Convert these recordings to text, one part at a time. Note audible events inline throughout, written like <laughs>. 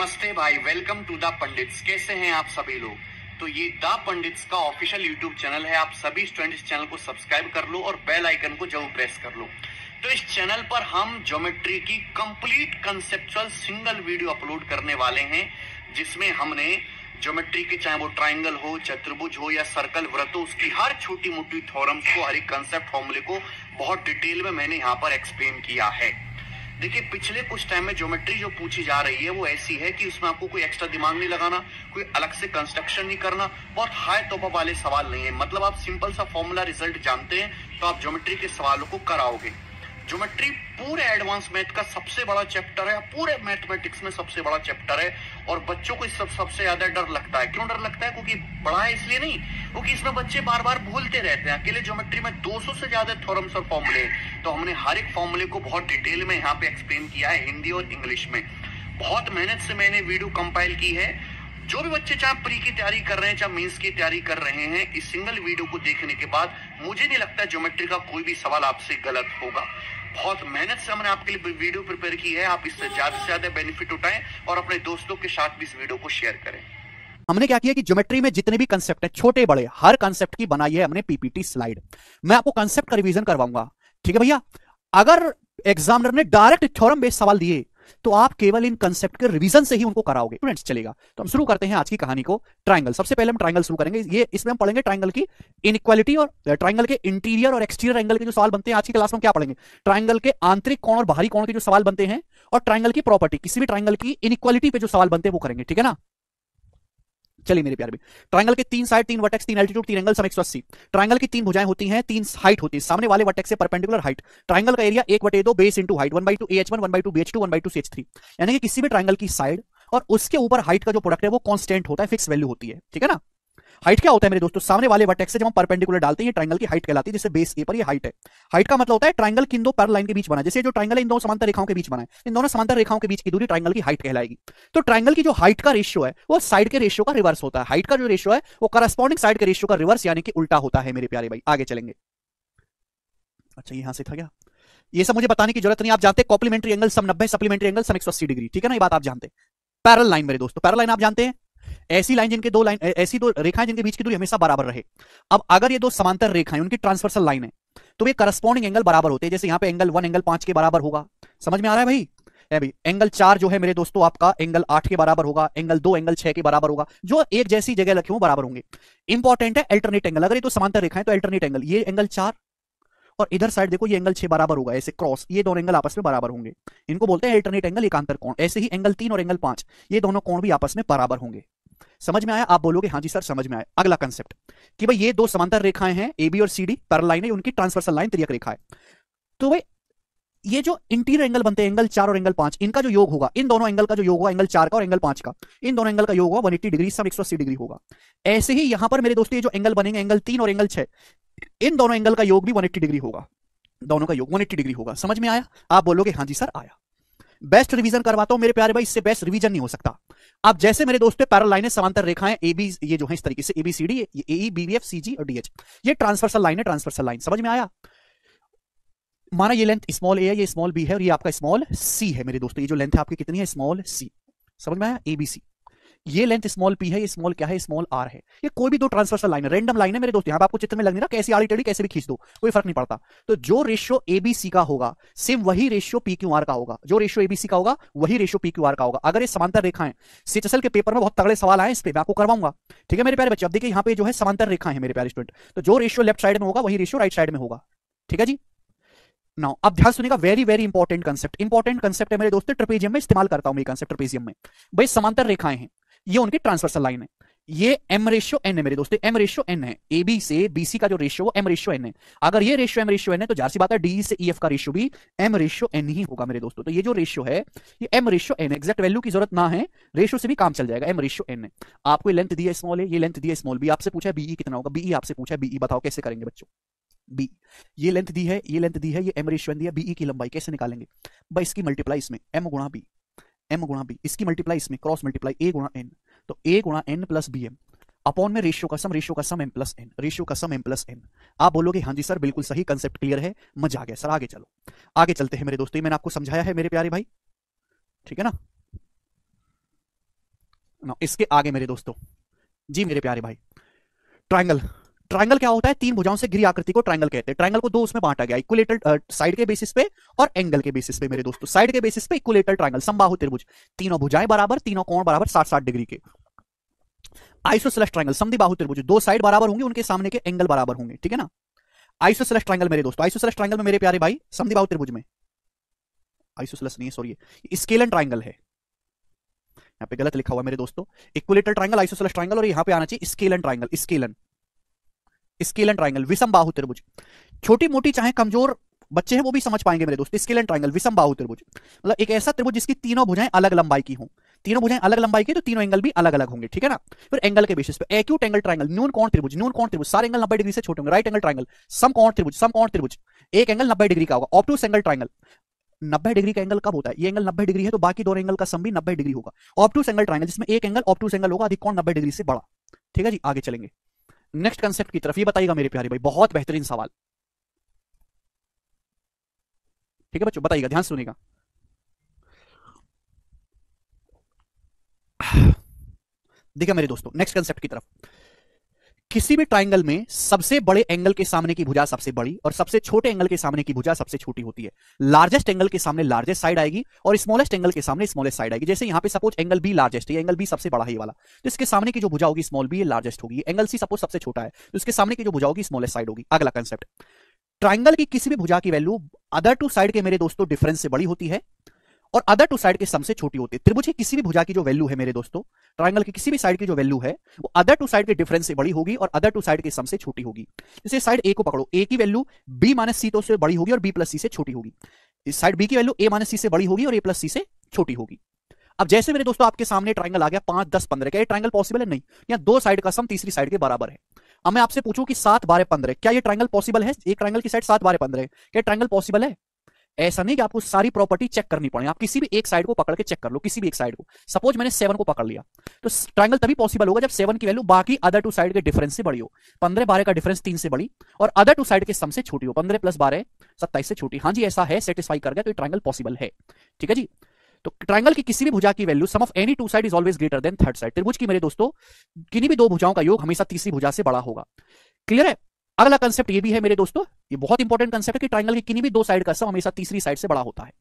नमस्ते भाई welcome to the pandits कैसे हैं आप सभी लोग तो ये द पंडित्स का ऑफिशियल यूट्यूब चैनल है आप सभी स्टूडेंट्स चैनल को सब्सक्राइब कर लो और बेल आइकन को जरूर प्रेस कर लो तो इस चैनल पर हम ज्योमेट्री की complete conceptual single video upload करने वाले हैं जिसमें हमने ज्योमेट्री के चाहे वो ट्राइंगल हो चतुर्भुज हो या सर्कल व्रत हो उसकी हर छोटी मोटी थोरम्स को हर एक कंसेप्ट फॉर्मूले को बहुत डिटेल में मैंने यहाँ पर एक्सप्लेन किया है देखिए पिछले कुछ टाइम में ज्योमेट्री जो पूछी जा रही है वो ऐसी है कि उसमें आपको कोई एक्स्ट्रा दिमाग नहीं लगाना कोई अलग से कंस्ट्रक्शन नहीं करना बहुत हाई टॉप वाले सवाल नहीं है मतलब आप सिंपल सा फॉर्मूला रिजल्ट जानते हैं तो आप ज्योमेट्री के सवालों को कराओगे ज्योमेट्री पूरे एडवांस मैथ का सबसे बड़ा चैप्टर है पूरे मैथमेटिक्स में सबसे बड़ा चैप्टर है और बच्चों को इस सब सबसे ज्यादा डर लगता है क्यों डर लगता है क्योंकि बड़ा है इसलिए नहीं क्योंकि इसमें बच्चे बार बार भूलते रहते हैं अकेले ज्योमेट्री में 200 से ज्यादा थोरम्स और फॉर्मूले तो हमने हर एक फॉर्मुले को बहुत डिटेल में यहाँ पे एक्सप्लेन किया है हिंदी और इंग्लिश में बहुत मेहनत से मैंने वीडियो कंपाइल की है जो भी बच्चे चाहे प्री की तैयारी कर रहे हैं चाहे मेंस की तैयारी कर रहे हैं इस सिंगल वीडियो को देखने के बाद मुझे नहीं लगता ज्योमेट्री का कोई भी सवाल आपसे गलत होगा बहुत मेहनत से हमने आपके लिए वीडियो प्रिपेयर की है आप इससे ज्यादा से ज्यादा बेनिफिट उठाएं और अपने दोस्तों के साथ भी इस वीडियो को शेयर करें हमने क्या किया कि ज्योमेट्री में जितने भी कंसेप्ट है छोटे बड़े हर कंसेप्ट की बनाई है हमने पीपीटी स्लाइड मैं आपको कंसेप्ट का रिवीजन करवाऊंगा ठीक है भैया अगर एग्जामिनर ने डायरेक्ट थ्योरम बेस्ड सवाल दिए तो आप केवल इन कंसेप्ट के रिविजन से ही उनको कराओगे स्टूडेंट्स चलेगा तो हम शुरू करते हैं आज की कहानी को ट्राइंगल सबसे पहले हम ट्राइंगल शुरू करेंगे ये इसमें हम पढ़ेंगे ट्राइंगल की इनक्वालिटी और ट्राइंगल के इंटीरियर और एक्सटीरियर एंगल के जो सवाल बनते हैं आज की क्लास में क्या पढ़ेंगे ट्राइंगल के आंतरिक कोण और बाहरी कोण के जो सवाल बनते हैं और ट्राइंगल की प्रॉपर्टी किसी भी ट्राइंगल की इनक्वालिटी पे जो सवाल बनते हैं वो करेंगे ठीक है ना चलिए मेरे प्यार भी ट्राइंगल के तीन साइड तीन वर्टेक्स तीन एल्टीट्यूड तीन एंगल सब एक ट्राइंगल की तीन भुजाएं होती हैं तीन हाइट होती है सामने वाले वर्टेक्स से परपेंडिकुलर हाइट ट्राइंगल का एरिया एक बटे दो base into height one by two H one one by two B H two one by two C H three यानी कि किसी भी ट्राइंगल की साइड और उसके ऊपर हाइट का जो प्रोडक्ट है वो कॉन्स्टेंट होता है फिक्स वैल्यू होती है ठीक है ना हाइट क्या होता है मेरे दोस्तों सामने वाले वर्टेक्स से जब हम परपेंडिकुलर डालते हैं ट्राइंगल की हाइट कहलाती है जिससे बेस ए पर ये हाइट है हाइट का मतलब होता है ट्राइंगल किन दो पैर लाइन के बीच बना जैसे जो ट्राइंगल इन दोनों समांतर रेखाओं के बीच बना है इन दोनों समांतर रेखाओं के बीच की दूरी ट्राइंगल की हाइट कहलाएगी तो ट्राइंगल की जो हाइट का रेशियो है वो साइड के रेशियो का रिवर्स होता है हाइट का जो रेशियो है वो करस्पॉन्डिंग साइड के रेशियो का रिवर्स यानी कि उल्टा होता है मेरे प्यारे भाई आगे चलेंगे अच्छा यहां से था क्या ये सब मुझे बताने की जरूरत नहीं आप जानते कॉम्प्लीमेंट्री एंगल सब नब्बे सप्लीमेंट्री एंगल सब एक डिग्री ठीक है ना ये बात आप जानते हैं पैरल लाइन मेरे दोस्तों पैरल लाइन आप जानते हैं ऐसी लाइन जिनके दो लाइन ऐसी दो रेखाएं जिनके बीच की दूरी हमेशा बराबर रहे अब अगर ये दो समांतर रेखाएं उनकी ट्रांसवर्सल लाइन है तो ये करस्पॉन्डिंग एंगल बराबर होते हैं जैसे यहाँ पे एंगल वन एंगल पांच के बराबर होगा समझ में आ रहा है भाई भाई एंगल चार जो है मेरे दोस्तों आपका एंगल आठ के बराबर होगा एंगल दो एंगल छह के बराबर होगा जो एक जैसी जगह रखे हुए बराबर होंगे इंपॉर्टेंट है अल्टरनेट एंगल अगर ये तो समांतर रेखा है तो अल्टरनेट एंगल ये एंगल चार और इधर साइड देखो ये एंगल छह बराबर होगा ऐसे क्रॉस ये दोनों एंगल आपस में बराबर होंगे इनको बोलते हैं अल्टरनेट एंगल एकांतर कोण ऐसे ही एंगल तीन और एंगल पांच ये दोनों कोण भी आपस में बराबर होंगे समझ में आया आप बोलोगे हाँ जी सर समझ में आया अगला कंसेप्ट कि भाई ये दो समांतर रेखाएं हैं ए बी और सी डी पर लाइन है उनकी ट्रांसवर्सल लाइन त्रियक रेखा है तो भाई ये जो इंटीरियर एंगल बनते हैं एंगल चार और एंगल पांच इनका जो योग होगा इन दोनों एंगल का जो योग होगा एंगल चार का और एंगल पांच का इन दोनों एंगल का योग होगा 180 डिग्री सब 180 डिग्री होगा ऐसे ही यहां पर मेरे दोस्त ये जो एंगल बनेंगे एंगल तीन और एंगल छह इन दोनों एंगल का योग भी 180 डिग्री होगा दोनों का योग 180 डिग्री होगा समझ में आया आप बोलोगे हाँ जी सर आया बेस्ट रिवीजन करवाता हूं मेरे प्यारे भाई इससे बेस्ट रिवीजन नहीं हो सकता आप जैसे मेरे दोस्त पैरल लाइनें समांतर रेखाएं बी ये जो है इस तरीके से बी सी डी ए सी जी और डीएच ये ट्रांसफर्सल लाइन है ट्रांसफर्सल लाइन समझ में आया माना ये लेंथ स्मॉल ए है ये स्मॉल बी है और ये आपका स्मॉल सी है मेरे दोस्तों ये जो लेंथ है आपकी कितनी है स्मॉल सी समझ में आया एबीसी ये लेंथ स्मॉल पी है ये स्मॉल क्या है स्मॉल आर है ये कोई भी दो ट्रांसवर्सल लाइन है रेंडम लाइन है मेरे दोस्त यहाँ पर आपको चित्र में लगने ना कैसी आड़ी टेड़ी कैसे भी खींच दो कोई फर्क नहीं पड़ता तो जो रेशियो एबीसी का होगा सेम वही रेशियो पी क्यू आर का होगा जो रेशियो एबीसी का होगा वही रेशियो पी क्यू आर का होगा अगर ये समांतर रेखाएं सीचसल के पेपर में बहुत तगड़े सवाल आए इस पर मैं आपको करवाऊंगा ठीक है मेरे प्यारे बच्चे अब देखिए यहाँ पे जो है समांतर रेखा है मेरे प्यारे स्टूडेंट तो जो रेशियो लेफ्ट साइड में होगा वही रेशियो राइट साइड में होगा ठीक है जी Now, अब ध्यान सुनिएगा very very important concept important concept है मेरे दोस्तों ट्रपेजियम में इस्तेमाल करता हूं मैं कंसेप्ट ट्रपेजियम में भाई समांतर रेखाएं हैं ये उनकी ट्रांसवर्सल लाइन है ये एम रेशियो एन है मेरे दोस्तों एम रेशियो एन है ए बी से बी सी का जो रेशियो वो एम रेशियो एन है अगर ये रेशियो एम रेशियो एन है तो जहां सी बात है डी से ई e, एफ का रेशियो भी एम रेशियो एन ही होगा मेरे दोस्तों तो ये जो रेशियो है ये M ratio N exact value की जरूरत ना है रेशियो से भी काम चल जाएगा एम रेशियो एन है आपको लेंथ दिया स्मॉल है ये लेंथ दिया स्मॉल बी आपसे पूछा है बीई e कितना होगा बीई e आपसे पूछा है बीई बताओ कैसे करेंगे बच्चों बी ये लेंथ दी है ये लेंथ दी है ये एम रेशियो एन दिया बीई की लंबाई कैसे निकालेंगे बस इसकी मल्टीप्लाई इसमें एम गुणा बी एम गुणा बी इसकी मल्टीप्लाई इसमें क्रॉस मल्टीप्लाई ए गुणा एन तो ए गुणा N plus B M upon में रेशियो का सम रेशियो का sum M plus N ratio का सम एम प्लस एन आप बोलोगे हाँ जी सर बिल्कुल सही कंसेप्ट क्लियर है मजा आ गया सर आगे चलो आगे चलते हैं मेरे दोस्तों मैंने आपको समझाया है मेरे प्यारे भाई ठीक है ना इसके आगे मेरे दोस्तों जी मेरे प्यारे भाई ट्राइंगल ट्राइंगल क्या होता है तीन भुजाओं से घिरी आकृति को ट्राइंगल कहते हैं ट्राइंगल को दो उसमें बांटा गया इक्वलेटर साइड के बेसिस पे और एंगल के बेसिस पे मेरे दोस्तों साइड के बेसिस पे इक्वलेटर ट्राइंगल संबाहु त्रिभुज तीनों भुजाएं बराबर तीनों कोण बराबर साठ साठ डिग्री के आइसोसेलेस ट्राइंगल समदिबाहु त्रिभुज दो साइड बराबर होंगे उनके सामने के एंगल बराबर होंगे ठीक है ना आइसोसेलेस ट्राइंगल मेरे दोस्तों आइसोसेलेस ट्राइंगल में मेरे प्यारे भाई समदिबाहु त्रिभुज में आइसोसेलेस नहीं सॉरी स्केलन ट्राइंगल है यहां पे गलत लिखा हुआ है मेरे दोस्तों इक्वलेटर ट्राइंगल आइसोसेलेस ट्राइंगल और यहां पे आना चाहिए scalene triangle scalene scale and triangle विषम बाहु त्रिभुज छोटी मोटी चाहे कमजोर बच्चे हैं वो भी समझ पाएंगे मेरे दोस्त स्केल एंड ट्राइंगल विषम बाहु त्रिभुज मतलब एक ऐसा त्रिभुज जिसकी तीनों भुजाएं अलग लंबाई की हों तीनों भुजाएं अलग लंबाई की तो तीनों एंगल भी अलग अलग होंगे ठीक है ना फिर एंगल के बेसिस पे एक्यूट एंगल ट्राइंगल न्यून कौन त्रिभुज न्यून कौन त्रिभुज सारे एंगल नब्बे डिग्री से छोटे होंगे राइट एंगल ट्राइंगल सम कौन त्रिभुज सम कौन त्रिभुज एक एंगल नब्बे डिग्री का होगा ऑप्टूस एंगल ट्राइंगल नब्बे डिग्री का एंगल कब होता है ये एंगल नब्बे डिग्री है तो बाकी दो एंगल का सम भी नब्बे डिग्री होगा ऑप्टूस एंगल ट्राइंगल जिसमें एक एंगल ऑप्टूस एंगल होगा अधिक कौन नब्बे डिग्री से बड़ा ठीक है जी आगे चलेंगे नेक्स्ट कंसेप्ट की तरफ ये बताइएगा मेरे प्यारे भाई बहुत बेहतरीन सवाल ठीक है बच्चों बताइएगा ध्यान सुनेगा <sighs> देखिए मेरे दोस्तों नेक्स्ट कंसेप्ट की तरफ किसी भी ट्राइंगल में सबसे बड़े एंगल के सामने की भुजा सबसे बड़ी और सबसे छोटे एंगल के सामने की भुजा सबसे छोटी होती है लार्जेस्ट एंगल के सामने लार्जेस्ट साइड आएगी और स्मॉलेस्ट एंगल के सामने स्मॉलेस्ट साइड आएगी जैसे यहाँ पे सपोज एंगल बी लार्जेस्ट है एंगल बी सबसे बड़ा ही वाला तो इसके सामने की जो भुजा होगी स्मॉल बी लार्जेस्ट होगी एंगल सी सपोज सबसे छोटा है तो इसके सामने की जो भुजा होगी स्मॉलेस्ट साइड होगी अगला कंसेप्ट ट्राइंगल की किसी भी भुजा की वैल्यू अदर टू साइड के मेरे दोस्तों डिफरेंस से बड़ी होती है और अदर टू साइड के सम से छोटी होती है त्रिभुज की किसी भी भुजा की जो वैल्यू है मेरे दोस्तों ट्राइंगल की किसी भी साइड की जो वैल्यू है वो अदर टू साइड के डिफरेंस से बड़ी होगी और अदर टू साइड के सम से छोटी होगी जैसे साइड ए को पकड़ो ए की वैल्यू बी माइनस सी तो से बड़ी होगी और बी प्लस सी से छोटी होगी इस साइड बी की वैल्यू ए माइनस सी से बड़ी होगी और ए प्लस सी से छोटी होगी अब जैसे मेरे दोस्तों आपके सामने ट्राइंगल आ गया पांच दस पंद्रह क्या ये ट्राइंगल पॉसिबल है नहीं या दो साइड का सम तीसरी साइड के बराबर है अब मैं आपसे पूछूं कि सात बारह पंद्रह क्या ये ट्राइंगल पॉसिबल है एक ट्राइंगल की साइड सात बारह पंद्रह क्या ट्राइंगल पॉसिबल है ऐसा नहीं कि आपको सारी प्रॉपर्टी चेक करनी पड़े आप किसी भी एक साइड को पकड़ के चेक कर लो किसी भी एक साइड को सपोज मैंने सेवन को पकड़ लिया तो ट्राइंगल तभी पॉसिबल होगा जब सेवन की वैल्यू बाकी अदर टू साइड के डिफरेंस से बड़ी हो पंद्रह बारह का डिफरेंस तीन से बड़ी और अदर टू साइड के सम से छोटी हो पंद्रह प्लस बारह सत्ताईस से छोटी हाँ जी ऐसा है सेटिस्फाई कर गया तो ट्राइंगल पॉसिबल है ठीक है जी तो ट्राइंगल की किसी भी भुजा की value sum of any two side is always greater than third side त्रिभुज की मेरे दोस्तों किन्हीं भी दो भुजाओं का योग हमेशा तीसरी भुजा से बड़ा होगा क्लियर है अगला कंसेप्ट ये भी है मेरे दोस्तों ये बहुत इंपॉर्टेंट कंसेप्ट है कि ट्राइंगल की किनी भी दो साइड का सम हमेशा तीसरी साइड से बड़ा होता है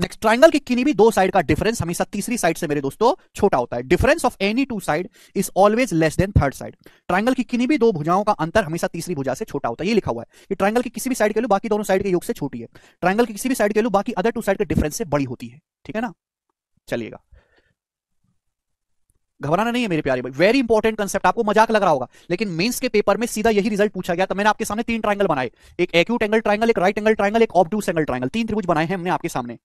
नेक्स्ट ट्राइंगल की किनी भी दो साइड का डिफरेंस हमेशा तीसरी साइड से मेरे दोस्तों छोटा होता है difference of any two side is always less than third side triangle की किनी भी दो भुजाओं का अंतर हमेशा तीसरी भुजा से छोटा होता है ये लिखा हुआ है कि ट्राइंगल की किसी भी साइड के लू बाकी दोनों साइड के योग से छोटी है ट्राइंगल की किसी भी साइड के लू बाकी अदर टू साइड के डिफरेंस से बड़ी होती है ठीक है ना चलिएगा घबराना नहीं है मेरे प्यारे भाई वेरी इंपॉर्टेंट कंसेप्ट आपको मजाक लग रहा होगा लेकिन मेंस के पेपर में सीधा यही रिजल्ट पूछा गया तो मैंने आपके सामने तीन ट्राइंगल बनाए एक एक्यूट एंगल ट्राइंगल एक राइट एंगल ट्राइंगल एक ऑब्टूस एंगल ट्राइंगल तीन त्रिभुज बनाए हैं हमने आपके सामने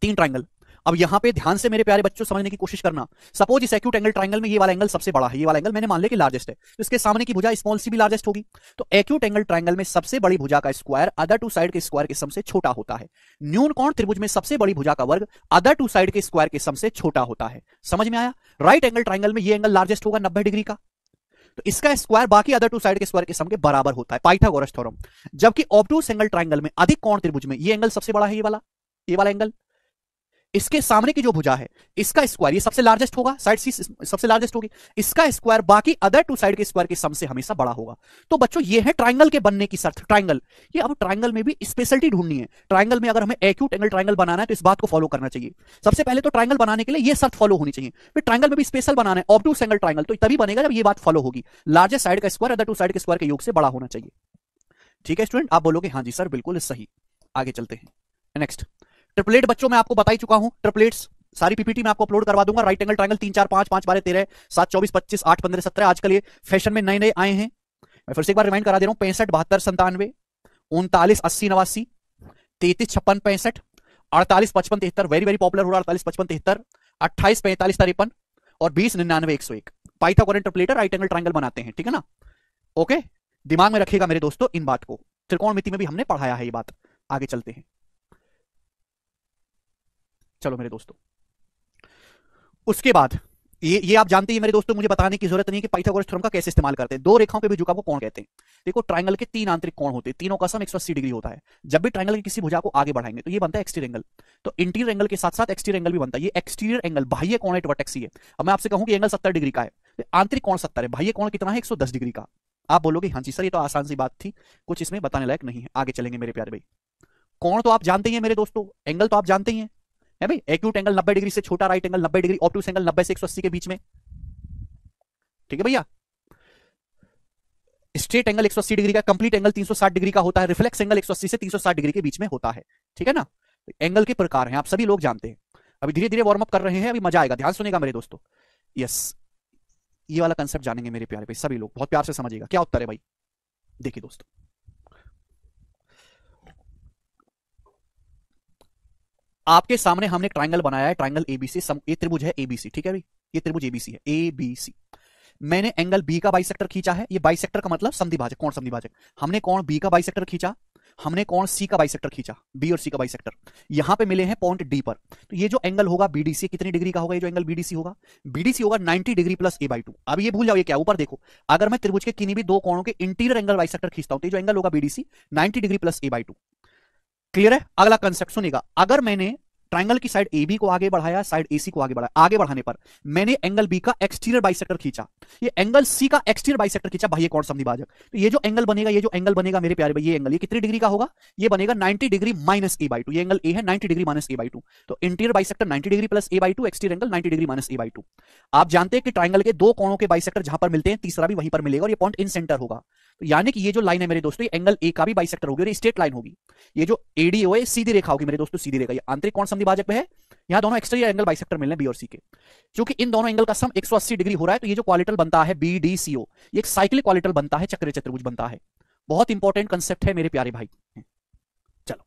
तीन ट्राइंगल अब यहां पे ध्यान से मेरे प्यारे बच्चों समझने की कोशिश करना सपोज इस एक्यूट एंगल ट्राइंगल में ये वाला एंगल सबसे बड़ा है ये वाला एंगल मैंने मान लिया कि लार्जेस्ट है तो इसके सामने की भुजा स्मॉल सी भी लार्जेस्ट होगी तो एक्यूट एंगल ट्राइंगल में सबसे बड़ी भुजा का स्क्वायर अदर टू साइड के स्क्वायर के सम से छोटा होता है न्यून कोण त्रिभुज में सबसे बड़ी भुजा का वर्ग अदर टू साइड के स्क्वायर के सम से छोटा होता है समझ में आया राइट एंगल ट्राइंगल में ये एंगल लार्जेस्ट होगा नब्बे डिग्री का तो इसका स्क्वायर बाकी अदर टू साइड के स्क्वायर के सम के बराबर होता है पाइथागोरस थ्योरम जबकि ऑब्टूस एंगल ट्राइंगल में अधिक कोण त्रिभुज में ये एंगल सबसे बड़ा है ये वाला ये वाला एंगल इसके सामने की जो भुजा है इसका स्क्वायर ये सबसे लार्जेस्ट होगा साइड सी सबसे लार्जेस्ट होगी इसका स्क्वायर बाकी अदर टू साइड के स्क्वायर के सम से हमेशा बड़ा होगा तो बच्चों ये है ट्राइंगल के बनने की शर्त ट्राइंगल ये अब ट्राइंगल में भी स्पेशलिटी ढूंढनी है ट्राइंगल में अगर हमें एक्यूट एंगल ट्राइंगल बनाना है तो इस बात को फॉलो करना चाहिए सबसे पहले तो ट्राइंगल बनाने के लिए यह शर्त फॉलो होनी चाहिए फिर ट्राइंगल में भी स्पेशल बनाना है ऑब्टू एंगल ट्राइंगल तो तभी बनेगा जब यह बात फॉलो होगी लार्जेस्ट साइड का स्क्वायर अदर टू साइड के स्क्वायर के योग से बड़ा होना चाहिए ठीक है स्टूडेंट आप बोलोगे हाँ जी सर बिल्कुल सही आगे चलते हैं नेक्स्ट ट्रिपलेट बच्चों मैं आपको बताई चुका हूं ट्रिपलेट्स सारी पीपीटी मैं आपको अपलोड करवा दूंगा राइट एंगल ट्राइंगल तीन चार पांच पांच बारह तेरह सात चौबीस पच्चीस आठ पंद्रह सत्रह आजकल ये फैशन में नए नए आए हैं मैं फिर से एक बार रिमाइंड करा दे रहा हूं पैंसठ बहत्तर संतानवे उनतालीस अस्सी नवासी तैतीस छप्पन पैंसठ अड़तालीस पचपन तिहत्तर वेरी वेरी पॉपुलर हो रहा अड़तालीस पचपन तिहत्तर अट्ठाईस पैंतालीस तिरपन और बीस निन्यानवे एक सौ एक Pythagorean triplet right angle triangle बनाते हैं ठीक है ना ओके दिमाग में रखिएगा मेरे दोस्तों इन बात को त्रिकोण मिति में भी हमने पढ़ाया है ये बात आगे चलते हैं चलो मेरे दोस्तों उसके बाद ये ये आप जानते हैं मेरे दोस्तों मुझे बताने की जरूरत नहीं कि पाइथागोरस थ्योरम का कैसे इस्तेमाल करते हैं दो रेखाओं के भी झुकाव को कौन कहते हैं देखो ट्राइंगल के तीन आंतरिक कोण होते हैं तीनों का सम 180 डिग्री होता है जब भी ट्राइंगल के किसी भुजा को आगे बढ़ाएंगे तो ये बनता है एक्सटीरियर एंगल तो इंटीरियर एंगल के साथ साथ एक्सटीरियर एंगल भी बनता है ये एक्सटीरियर एंगल बाह्य कोण है वर्टेक्स है अब मैं आपसे कहूँ कि एंगल सत्तर डिग्री का है आंतरिक कोण सत्तर है बाह्य कोण कितना है एक डिग्री का आप बोलोगे हाँ जी सर ये तो आसान सी बात थी कुछ इसमें बताने लायक नहीं है आगे चलेंगे मेरे प्यारे भाई कोण तो आप जानते ही हैं मेरे दोस्तों एंगल तो आप जानते ही हैं है भाई एक्यूट एंगल 90 डिग्री से छोटा right angle 90 degree obtuse angle 90 से 180 के बीच में ठीक है भैया स्ट्रेट एंगल 180 डिग्री का कंप्लीट एंगल 360 डिग्री का होता है रिफ्लेक्स एंगल 180 से 360 डिग्री के बीच में होता है ठीक है ना एंगल तो के प्रकार हैं आप सभी लोग जानते हैं अभी धीरे धीरे वार्म अप कर रहे हैं अभी मजा आएगा ध्यान सुनेगा मेरे दोस्तों यस ये वाला कंसेप्ट जानेंगे मेरे प्यारे भाई सभी लोग बहुत प्यार से समझिएगा क्या उत्तर है भाई देखिए दोस्तों आपके सामने हमने ट्राइंगल बनाया है ट्राइंगल एबीसी त्रिभुज है एबीसी ठीक है भाई ये त्रिभुज एबीसी है एबीसी मैंने एंगल बी का बाइसेक्टर खींचा है ये बाइसेक्टर का मतलब संधिभाजक कौन संधिभाजक हमने कौन बी का बाइसेक्टर खींचा हमने कौन सी का बाइसेक्टर खींचा बी और सी का बाइसेक्टर यहां पे मिले हैं पॉइंट डी पर तो ये जो एंगल होगा बीडीसी कितनी डिग्री का होगा ये जो एंगल बीडीसी होगा बीडीसी होगा 90 degree plus A by two अब ये भूल जाओ ये क्या ऊपर देखो अगर मैं त्रिभुज के किन्हीं भी दो कोणों के इंटीरियर एंगल बाइसेक्टर खींचता हूं तो जो एंगल होगा BDC 90 degree plus A by two clear है अगला कंसेप्ट सुनेगा अगर मैंने ट्राइंगल की साइड ए बी को आगे बढ़ाया साइड ए सी को आगे बढ़ाया आगे बढ़ाने पर मैंने एंगल बी का एक्सटीरियर बाइसेक्टर खींचा ये एंगल सी का एक्सटीरियर बाइसेक्टर खींचा कौन समझी बाजक तो ये जो एंगल बनेगा ये जो एंगल बनेगा मेरे प्यारे भाई ये एंगल ये कितनी डिग्री का होगा ये बनेगा 90 degree minus A by two ये एंगल ए है ninety degree minus A by two तो interior bisector ninety degree plus A by two exterior angle ninety degree minus A by two आप जानते हैं कि ट्राइंगल के दो कोणों के बाइसेक्टर जहां पर मिलते हैं तीसरा भी वहीं पर मिलेगा और ये पॉइंट इन सेंटर होगा तो यानी कि ये जो लाइन है मेरे दोस्तों एंगल ए का भी बाइसेक्टर होगी और स्ट्रेट लाइन होगी ये जो एडी हो सीधी रेखा होगी मेरे दोस्तों सीधी रेखा ये आंतरिक कोण समद्विभाजक पे है यहाँ दोनों एक्सटीरियर एंगल बाइसेक्टर मिल रहे बी और सी के क्योंकि इन दोनों एंगल का सम 180 डिग्री हो रहा है तो ये जो क्वालिटल बनता है बी डी सी ओ ये एक साइक्लिक क्वालिटल बनता है चक्र चतुर्भुज बनता है बहुत इंपॉर्टेंट कंसेप्ट है मेरे प्यारे भाई चलो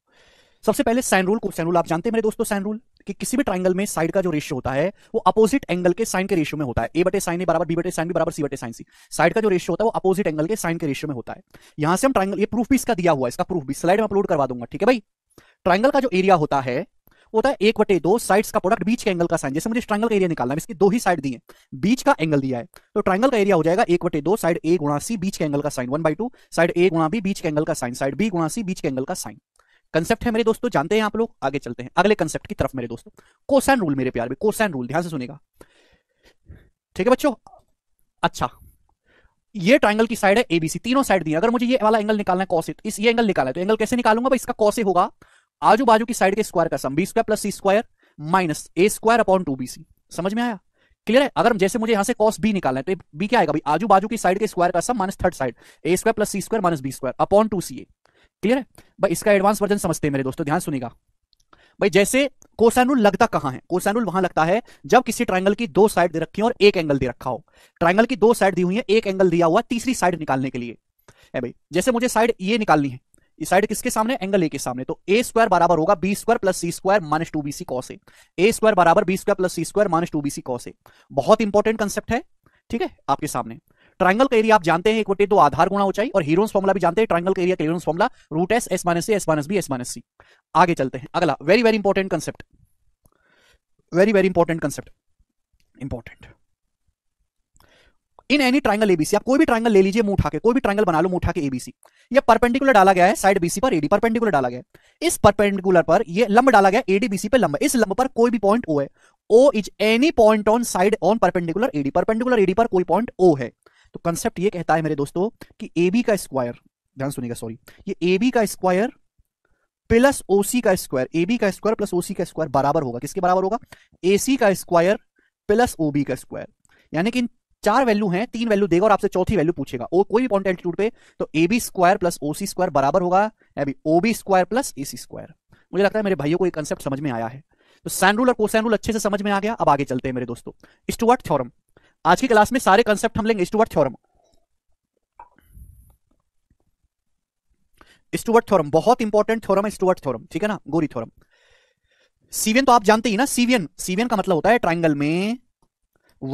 सबसे पहले साइन रूल को साइन रूल आप जानते हैं मेरे दोस्तों साइन रूल कि किसी भी ट्राइंगल में साइड का जो रेशियो होता है वो अपोजिट एंगल के साइन के रेशियो में होता है ए बटे साइन ए बराबर बी बटे साइन बी बराबर सी बटे साइन सी साइड का जो रेशियो होता है वो अपोजिट एंगल के साइन के रेशियो में होता है यहां से हम ट्राइंगल ये प्रूफ भी इसका दिया हुआ है इसका प्रूफ भी स्लाइड में अपलोड करवा दूंगा ठीक है भाई ट्राइंगल का जो एरिया होता है होता है एक बटे दो साइड का प्रोडक्ट बीच के एंगल का साइन जैसे मुझे ट्राइंगल का एरिया निकालना है इसकी दो ही साइड दी है बीच का एंगल दिया है तो ट्राइंगल का एरिया हो जाएगा एक बटे दो साइड ए गुणा सी बीच के एंगल का sine one by two side A गुणा बी बीच के एंगल का साइन साइड बी गुणा सी बीच के एंगल का साइन कंसेप्ट है मेरे दोस्तों जानते हैं आप लोग आगे चलते हैं अगले कंसेप्ट की तरफ मेरे दोस्तों कोसैन रूल मेरे प्यार में कोसैन रूल ध्यान से सुनेगा ठीक है बच्चों अच्छा ये ट्राइंगल की साइड है एबीसी तीनों साइड दी अगर मुझे ये वाला एंगल निकालना है कॉसे इस ये एंगल निकालना है तो एंगल कैसे निकालूंगा भाई इसका कॉसे होगा आजू बाजू की साइड के स्क्वायर का sum B square plus C square minus A square upon two B C समझ में आया क्लियर है अगर जैसे मुझे यहां से कॉस बी निकालना है तो बी क्या आएगा भाई आजू बाजू की साइड के स्क्वायर का sum minus third side A square plus C square minus B square upon two C A clear है भाई इसका एडवांस वर्जन समझते हैं मेरे दोस्तों ध्यान सुनेगा भाई जैसे कोसाइनूल लगता कहां है कोसाइनूल वहां लगता है जब किसी ट्राइंगल की दो साइड दे रखी हो और एक एंगल दे रखा हो ट्राइंगल की दो साइड दी हुई है एक एंगल दिया हुआ तीसरी साइड निकालने के लिए है भाई जैसे मुझे साइड ये निकालनी है इस साइड किसके सामने एंगल ए के सामने तो ए स्क्वायर बराबर होगा B square plus C square minus two B C cos A A square बराबर B square plus C square minus two B C cos A बहुत इंपॉर्टेंट कंसेप्ट है ठीक है आपके सामने ट्राइंगल का एरिया आप जानते हैं इक्वेटेड टू आधार गुणा ऊंचाई और हीरोन्स फॉर्मुला भी जानते हैं ट्राइंगल का एरिया का Heron's formula root S S minus C S minus B S minus C आगे चलते हैं अगला very very important concept very very important concept important in any triangle ABC आप कोई भी ट्राइंगल ले लीजिए मुठा के कोई भी ट्राइंगल बना लो मुठा के एबीसी ये परपेंडिकुलर डाला गया है साइड बीसी पर एडी परपेंडिकुलर डाला गया है इस परपेंडिकुलर पर ये लंब डाला गया एडी बीसी पे लंब इस लंब पर कोई भी पॉइंट ओ है O is any point on side on perpendicular AD perpendicular AD पर कोई पॉइंट ओ है तो कंसेप्ट ये कहता है मेरे दोस्तों कि ए बी का स्क्वायर ध्यान सुनिएगा सॉरी ये ए बी का स्क्वायर प्लस ओ सी का स्क्वायर ए बी का स्क्वायर प्लस ओ सी का स्क्वायर बराबर होगा किसके बराबर होगा ए सी का स्क्वायर प्लस ओ बी का स्क्वायर यानी कि चार वैल्यू हैं तीन वैल्यू देगा और आपसे चौथी वैल्यू पूछेगा और कोई भी पॉइंट एल्टीट्यूड पे तो A B square plus O C square बराबर होगा अभी O B square plus A C square मुझे लगता है मेरे भाइयों को ये कंसेप्ट समझ में आया है तो सैन रूल और कोसैन रूल अच्छे से समझ में आ गया अब आगे चलते हैं मेरे दोस्तों स्टुअर्ट थ्योरम आज की क्लास में सारे कंसेप्ट हम लेंगे स्टूवर्ट थ्योरम स्टूवर्ट थ्योरम बहुत इंपॉर्टेंट थ्योरम है स्टूवर्ट थ्योरम ठीक है ना गोरी थ्योरम सीवियन तो आप जानते ही ना सीवियन सीवियन का मतलब होता है ट्राइंगल में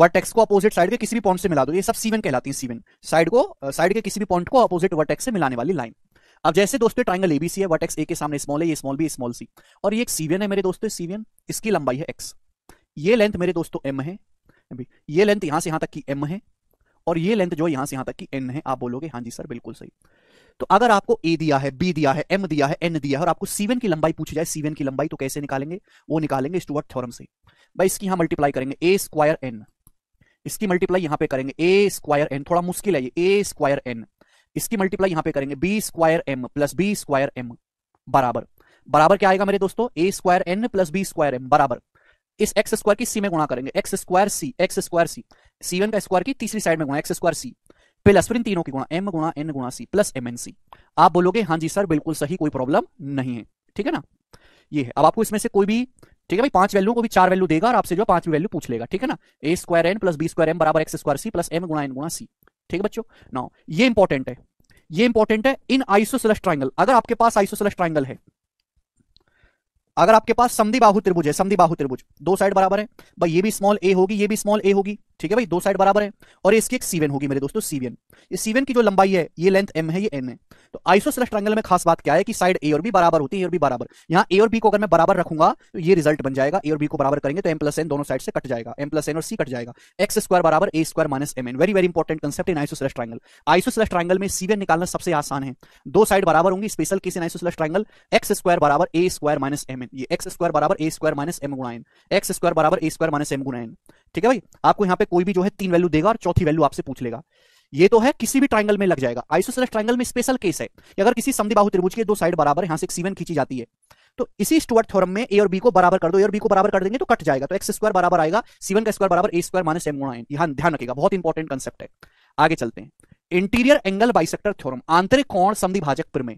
वर्टेक्स को अपोजिट साइड के किसी भी पॉइंट से मिला दो ये सब सीवन कहलाती है सीवन साइड को साइड के किसी भी पॉइंट को अपोजिट वर्टेक्स से मिलाने वाली लाइन अब जैसे दोस्तों ट्राइंगल एबीसी है वर्टेक्स ए के सामने स्मॉल है ये स्मॉल बी स्मॉल सी और ये एक सीवियन है मेरे दोस्तों सीवियन इसकी लंबाई है एक्स ये लेंथ मेरे दोस्तों एम है ये लेंथ यहां से यहां तक की एम है और ये लेंथ जो यहां से यहां तक की एन है आप बोलोगे हाँ जी सर बिल्कुल सही तो अगर आपको ए दिया है बी दिया है एम दिया है एन दिया है और आपको सीवन की लंबाई पूछी जाए सीवन की लंबाई तो कैसे निकालेंगे वो निकालेंगे स्टूअर्ट थ्योरम से भाई इसकी यहां मल्टीप्लाई करेंगे ए स्क्वायर एन इसकी मल्टीप्लाई यहां पे करेंगे ए स्क्वायर एन थोड़ा मुश्किल है ये ए स्क्वायर एन इसकी मल्टीप्लाई यहां पे करेंगे B square M plus B square M बराबर बराबर क्या आएगा मेरे दोस्तों A square N plus B square M बराबर इस एक्स स्क्वायर की सी में गुणा करेंगे X square C X square C C one का स्क्वायर की तीसरी साइड में गुणा एक्स स्क्वायर सी प्लस फिर इन तीनों की गुणा एम गुणा एन गुणा C plus M N C आप बोलोगे हाँ जी सर बिल्कुल सही कोई प्रॉब्लम नहीं है ठीक है ना ये है अब आपको इसमें से कोई भी ठीक है भाई पांच वैल्यू को भी चार वैल्यू देगा और आपसे जो पांच वैल्यू पूछ लेगा ठीक है ना A square N plus B square M बराबर X square C plus M गुणा एन गुणा सी ठीक है बच्चों ना ये इंपॉर्टेंट है ये इंपॉर्टेंट है इन आइसोसलस ट्राइंगल अगर आपके पास आइसोसलस ट्राइंगल है अगर आपके पास समी बाहु त्रिभुज है समी बाहु त्रिभुज दो साइड बराबर है भाई ये भी स्मॉल ए होगी ये भी स्मॉल ए होगी ठीक है भाई दो साइड बराबर है और इसकी एक सीवन होगी मेरे दोस्तों सीवन ये सीवन की जो लंबाई है ये लेंथ एम है ये एन है तो आइसोसेलस ट्रायंगल में खास बात क्या है कि साइड ए और बी बराबर होती है ए और बी बराबर यहाँ ए और बी को अगर मैं बराबर रखूंगा तो ये रिजल्ट बन जाएगा ए और बी को बराबर करेंगे तो एम प्लस एन दोनों साइड से कट जाएगा एम प्लस एन और सी कट जाएगा एक्स स्क्वायर बराबर A square minus M N very very important concept in isosceles triangle isosceles triangle में सीवन निकालना सबसे आसान है दो साइड बराबर होंगी special case in isosceles triangle X square बराबर A square minus M N ये एक्स स्क्वायर बराबर ए स्क्वायर माइनस एम गुणा एक्स स्क्वायर बराबर ए स्क्वायर माइनस एम गुणा ठीक है भाई आपको यहाँ पे कोई भी जो है तीन वैल्यू देगा और चौथी वैल्यू आपसे पूछ लेगा ये तो है किसी भी ट्राइंगल में लग जाएगा आइसोसेलेस ट्राइंगल में स्पेशल केस है कि अगर किसी समधि बाहु त्रिभुज के दो साइड बराबर है यहाँ से सीवन खींची जाती है तो इसी स्टुअर्ट थ्योरम में ए और बी को बराबर कर दो ए और बी को बराबर कर देंगे तो कट जाएगा तो एक्स स्क्वायर बराबर आएगा सीवन का स्क्वायर बराबर ए स्क्वायर माइनस एम गुणा यहाँ ध्यान रखेगा बहुत इंपॉर्टेंट कंसेप्ट है आगे चलते हैं इंटीरियर एंगल बाइसेक्टर थ्योरम आंतरिक कोण संधि समधिभाजक प्रमेय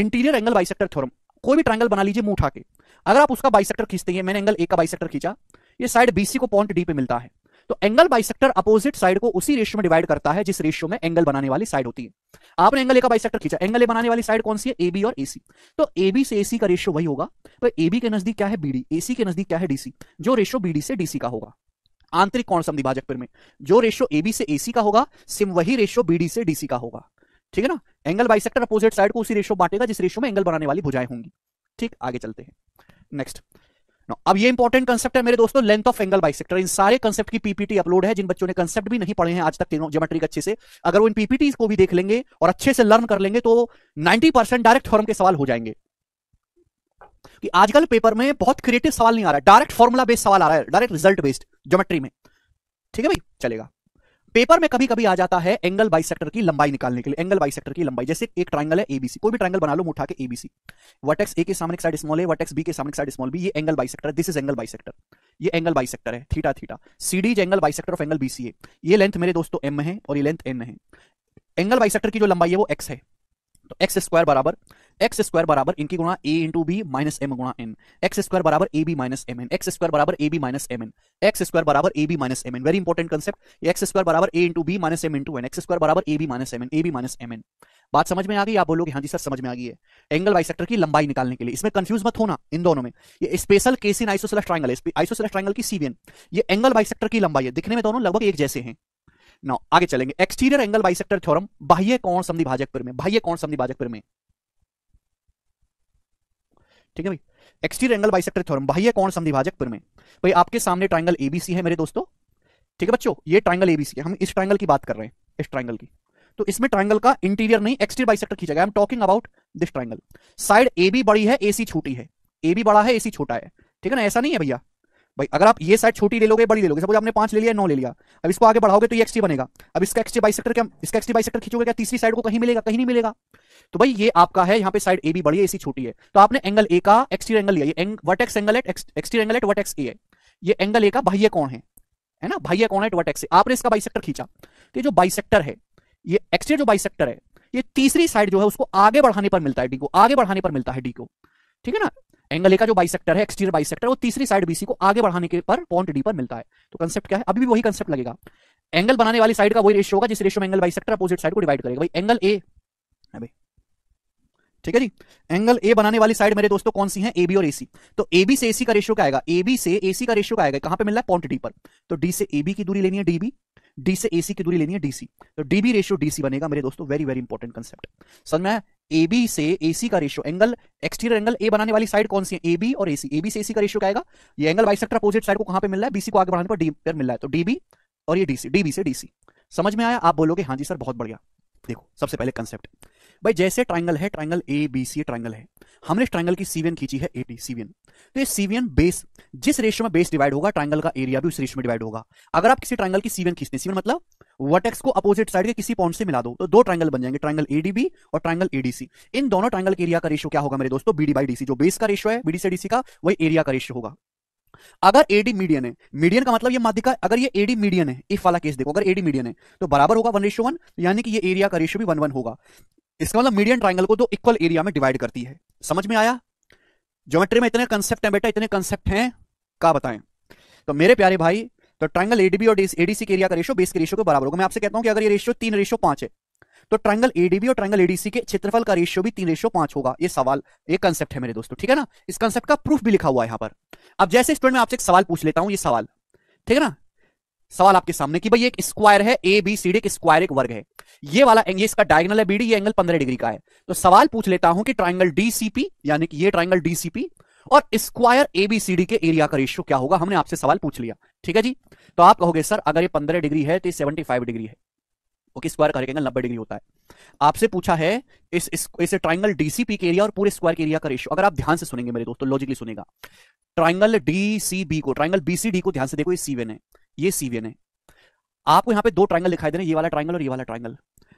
इंटीरियर एंगल बाइसेक्टर थ्योरम कोई भी ट्राइंगल बना लीजिए मुंह उठा के अगर आप उसका बाइसेक्टर खींचते हैं मैंने एंगल ए का बाइसेक्टर खींचा ये साइड बीसी को पॉइंट डी पे मिलता है तो एंगल बाइसेक्टर अपोजिट साइड को उसी रेशियो में डिवाइड करता है जिस रेशियो में एंगल बनाने वाली साइड होती है आपने एंगल ए का बाइसेक्टर खींचा एंगल ए बनाने वाली साइड कौन सी है एबी और एसी तो एबी से एसी का रेशियो वही होगा पर तो एबी के नजदीक क्या है बीडी एसी के नजदीक क्या है डीसी जो रेशियो बीडी से डीसी का होगा आंतरिक कौन समद्विभाजक पर में जो रेशियो एबी से एसी का होगा सिम वही रेशियो बीडी से डीसी का होगा ठीक है ना एंगल बाइसेक्टर अपोजिट साइड को उसी रेशियो बांटेगा जिस रेशियो में एंगल बनाने वाली भुजाएं होंगी ठीक आगे चलते हैं नेक्स्ट नो अब ये इंपॉर्टेंट कंसेप्ट है मेरे दोस्तों लेंथ ऑफ एंगल बाइसेक्टर इन सारे कंसेप्ट की पीपीटी अपलोड है जिन बच्चों ने कंसेप्ट भी नहीं पढ़े हैं आज तक ज्योमेट्रिक अच्छे से अगर वो इन पीपीटी को भी देख लेंगे और अच्छे से लर्न कर लेंगे तो नाइनटी परसेंट डायरेक्ट फॉर्म के सवाल हो जाएंगे कि आजकल पेपर में बहुत क्रिएटिव सवाल नहीं आ रहा है डायरेक्ट फॉर्मुला बेस्ड सवाल आ रहा है डायरेक्ट रिजल्ट बेस्ड ज्योमेट्री में ठीक है भाई चलेगा पेपर में कभी कभी आ जाता है एंगल बाई की लंबाई निकालने के लिए एंगल बाई की लंबाई जैसे एक ट्राइंगल है एबीसी कोई भी ट्राइंगल बना लो उठा के एबीसी वटेक्स ए के सामने साइड स्मॉल है वटेक्स बी के सामने साइड स्मॉल बी ये एंगल बाई है दिस इज एंगल बाइसेक्टर ये एंगल बाइसेक्टर है theta theta CD angle bisector of angle BCA ये लेंथ मेरे दोस्तों एम है और ये लेंथ एन है एंगल बाई की जो लंबाई है वो एक्स है तो एक्स स्क्वायर बराबर एक्स स्क्वायर बराबर इनकी गुणा A into B minus M गुणा एन एक्स स्क्वायर बराबर A B minus M N X square बराबर A B minus M N X square बराबर A B minus M N very important concept X square बराबर A into B minus M into N X square बराबर A B minus M N A B minus M N बात समझ में आ गई आप बोलोगे हाँ जी सर समझ में आ गई है एंगल बाइसेक्टर की लंबाई निकालने के लिए इसमें कंफ्यूज मत होना इन दोनों में ये special case in isosceles triangle है आइसोसेलस ट्रायंगल की सीवीएन ये एंगल बाइसेक्टर की लंबाई है दिखने में दोनों लगभग एक जैसे हैं नाउ आगे चलेंगे एक्सटीरियर एंगल बाइसेक्टर थ्योरम बाह्य कोण समद्विभाजक प्रमेय बाह्य कोण समद्विभाजक प्रमेय ठीक है भाई एक्सटीरियर एंगल बाइसेक्टर थ्योरम बाह्य कोण पर में भाई आपके सामने ट्रायंगल एबीसी है मेरे दोस्तों ठीक है बच्चों ये ट्रायंगल एबीसी है हम इस ट्रायंगल की बात कर रहे हैं इस ट्रायंगल की तो इसमें ट्रायंगल का इंटीरियर नहीं एक्सटीरियर बाइसेक्टर खींचा गया I am talking about this triangle side A B बड़ी है एसी छोटी है ए बी बड़ा है एसी छोटा है ठीक है ना ऐसा नहीं है भैया भाई अगर आप ये साइड छोटी ले लोगे बड़ी ले लोगे सपोज आपने पांच ले लिया नौ ले लिया अब इसको आगे बढ़ाओगे तो ये एक्सटी बनेगा अब इसका एक्सटी बाई सेक्टर क्या इसका एक्सटी बाई सेक्टर खींचोगे क्या तीसरी साइड को कहीं मिलेगा कहीं नहीं मिलेगा तो भाई ये आपका है यहाँ पे साइड ए बी बड़ी है इसी छोटी है तो आपने एंगल ए का एक्सटी एंगल लिया ये vertex angle at ext angle at vertex A है ये एंगल ए का बाह्य कौन है है ना बाह्य कौन एट वट एक्स ए आपने इसका बाई खींचा तो ये जो बाई है ये एक्सटी जो बाई है ये तीसरी साइड जो है उसको आगे बढ़ाने पर मिलता है डी को आगे बढ़ाने पर मिलता है डी को ठीक है ना एंगल ए का जो बाइसेक्टर है एक्सटीरियर बाइसेक्टर वो तीसरी साइड बीसी को आगे बढ़ाने के पर पॉइंट डी पर मिलता है तो कंसेप्ट क्या है अभी भी वही कंसेप्ट लगेगा एंगल बनाने वाली साइड का वही रेशियो होगा जिस रेशियो में एंगल बाइसेक्टर अपोजिट साइड को डिवाइड करेगा भाई एंगल ए ठीक है जी एंगल ए बनाने वाली साइड मेरे दोस्तों कौन सी है ए बी और एसी तो ए बी से एसी का रेशियो क्या आएगा ए बी से एसी का रेशियो क्या आएगा कहां पे मिल रहा है पॉइंट डी पर तो डी से ए बी की दूरी लेनी है डी बी डी से एसी की दूरी लेनी है डीसी तो डीबी रेशियो डीसी बनेगा मेरे दोस्तों वेरी वेरी इंपॉर्टेंट कंसेप्ट समझ में ए बी से एसी का ratio angle exterior angle A बनाने वाली साइड कौन सी है ए बी और एसी ए बी से एसी का रेशियो क्या आएगा ये एंगल सेक्टर अपोजिट साइड को कहां पे मिल रहा है बीसी को आगे बढ़ाने पर डी पर मिल रहा है तो डीबी और ये डीसी डीबी से डीसी समझ में आया आप बोलोगे हाँ जी सर बहुत बढ़िया देखो सबसे पहले कंसेप्ट भाई जैसे ट्राइंगल है triangle A B C triangle है हमने ट्राइंगल की सीवियन खींची है ए डी सीवियन तो ये सीवियन बेस जिस रेशियो में बेस डिवाइड होगा ट्राइंगल का एरिया भी उस रेशियो में डिवाइड होगा अगर आप किसी ट्राइंगल की सीवियन खींचते हैं सीवियन मतलब वर्टेक्स को अपोजिट साइड के किसी पॉइंट से मिला दो तो दो ट्राइंगल बन जाएंगे ट्राइंगल ए डी बी और ट्राइंगल ए डी सी इन दोनों ट्राइंगल के एरिया का रेशियो क्या होगा मेरे दोस्तों B D by D C जो बेस का रेशियो है बी बीडी से डीसी का वही एरिया का रेशियो होगा अगर एडी मीडियन है मीडियन का मतलब ये माध्यिका अगर ये एडी मीडियन है इफ वाला केस देखो अगर एडी मीडियन है तो बराबर होगा वन रेशियो वन यानी कि ये एरिया का रेशियो भी वन वन होगा इसका मतलब मीडियम ट्राइंगल को दो इक्वल एरिया में डिवाइड करती है समझ में आया ज्योमेट्री में इतने कंसेप्ट हैं बेटा इतने कंसेप्ट हैं का बताएं तो मेरे प्यारे भाई तो ट्राइंगल एडीबी और एडीसी के एरिया का रेशो बेस के रेशो के बराबर होगा मैं आपसे कहता हूं कि अगर ये रेशो तीन रेशो पांच है तो ट्राइंगल एडीबी और ट्राइंगल एडीसी के क्षेत्रफल का रेशियो भी तीन रेशियो पांच होगा ये सवाल एक कंसेप्ट है मेरे दोस्तों ठीक है ना इस कंसेप्ट का प्रूफ भी लिखा हुआ है यहां पर अब जैसे स्टूडेंट में आपसे एक सवाल पूछ लेता हूं ये सवाल ठीक है ना सवाल आपके सामने कि भाई एक स्क्वायर है ए बी सी डी एक स्क्वायर एक वर्ग है ये वाला एंगल इसका डायगनल है बीडी ये एंगल पंद्रह डिग्री का है तो सवाल पूछ लेता हूं कि ट्राइंगल डीसीपी यानी कि ये ट्राइंगल डीसीपी और स्क्वायर एबीसीडी के एरिया का रेशियो क्या होगा हमने आपसे सवाल पूछ लिया ठीक है जी तो आप कहोगे सर अगर ये पंद्रह डिग्री है तो सेवेंटी फाइव डिग्री है ओके स्क्वायर का एंगल नब्बे डिग्री होता है आपसे पूछा है इस इस, ट्राइंगल डीसीपी के एरिया और पूरे स्क्वायर के एरिया का रेशियो अगर आप ध्यान से सुनेंगे मेरे दोस्तों लॉजिकली सुनेगा ट्राइंगल डीसीबी को ट्राइंगल बीसीडी को ध्यान से देखो ये सीवन है ये सीवियन है आपको यहाँ पे दो ट्राइंगल दिखाई दे रहे हैं ये वाला ट्राइंगल और ये वाला ट्राइंगल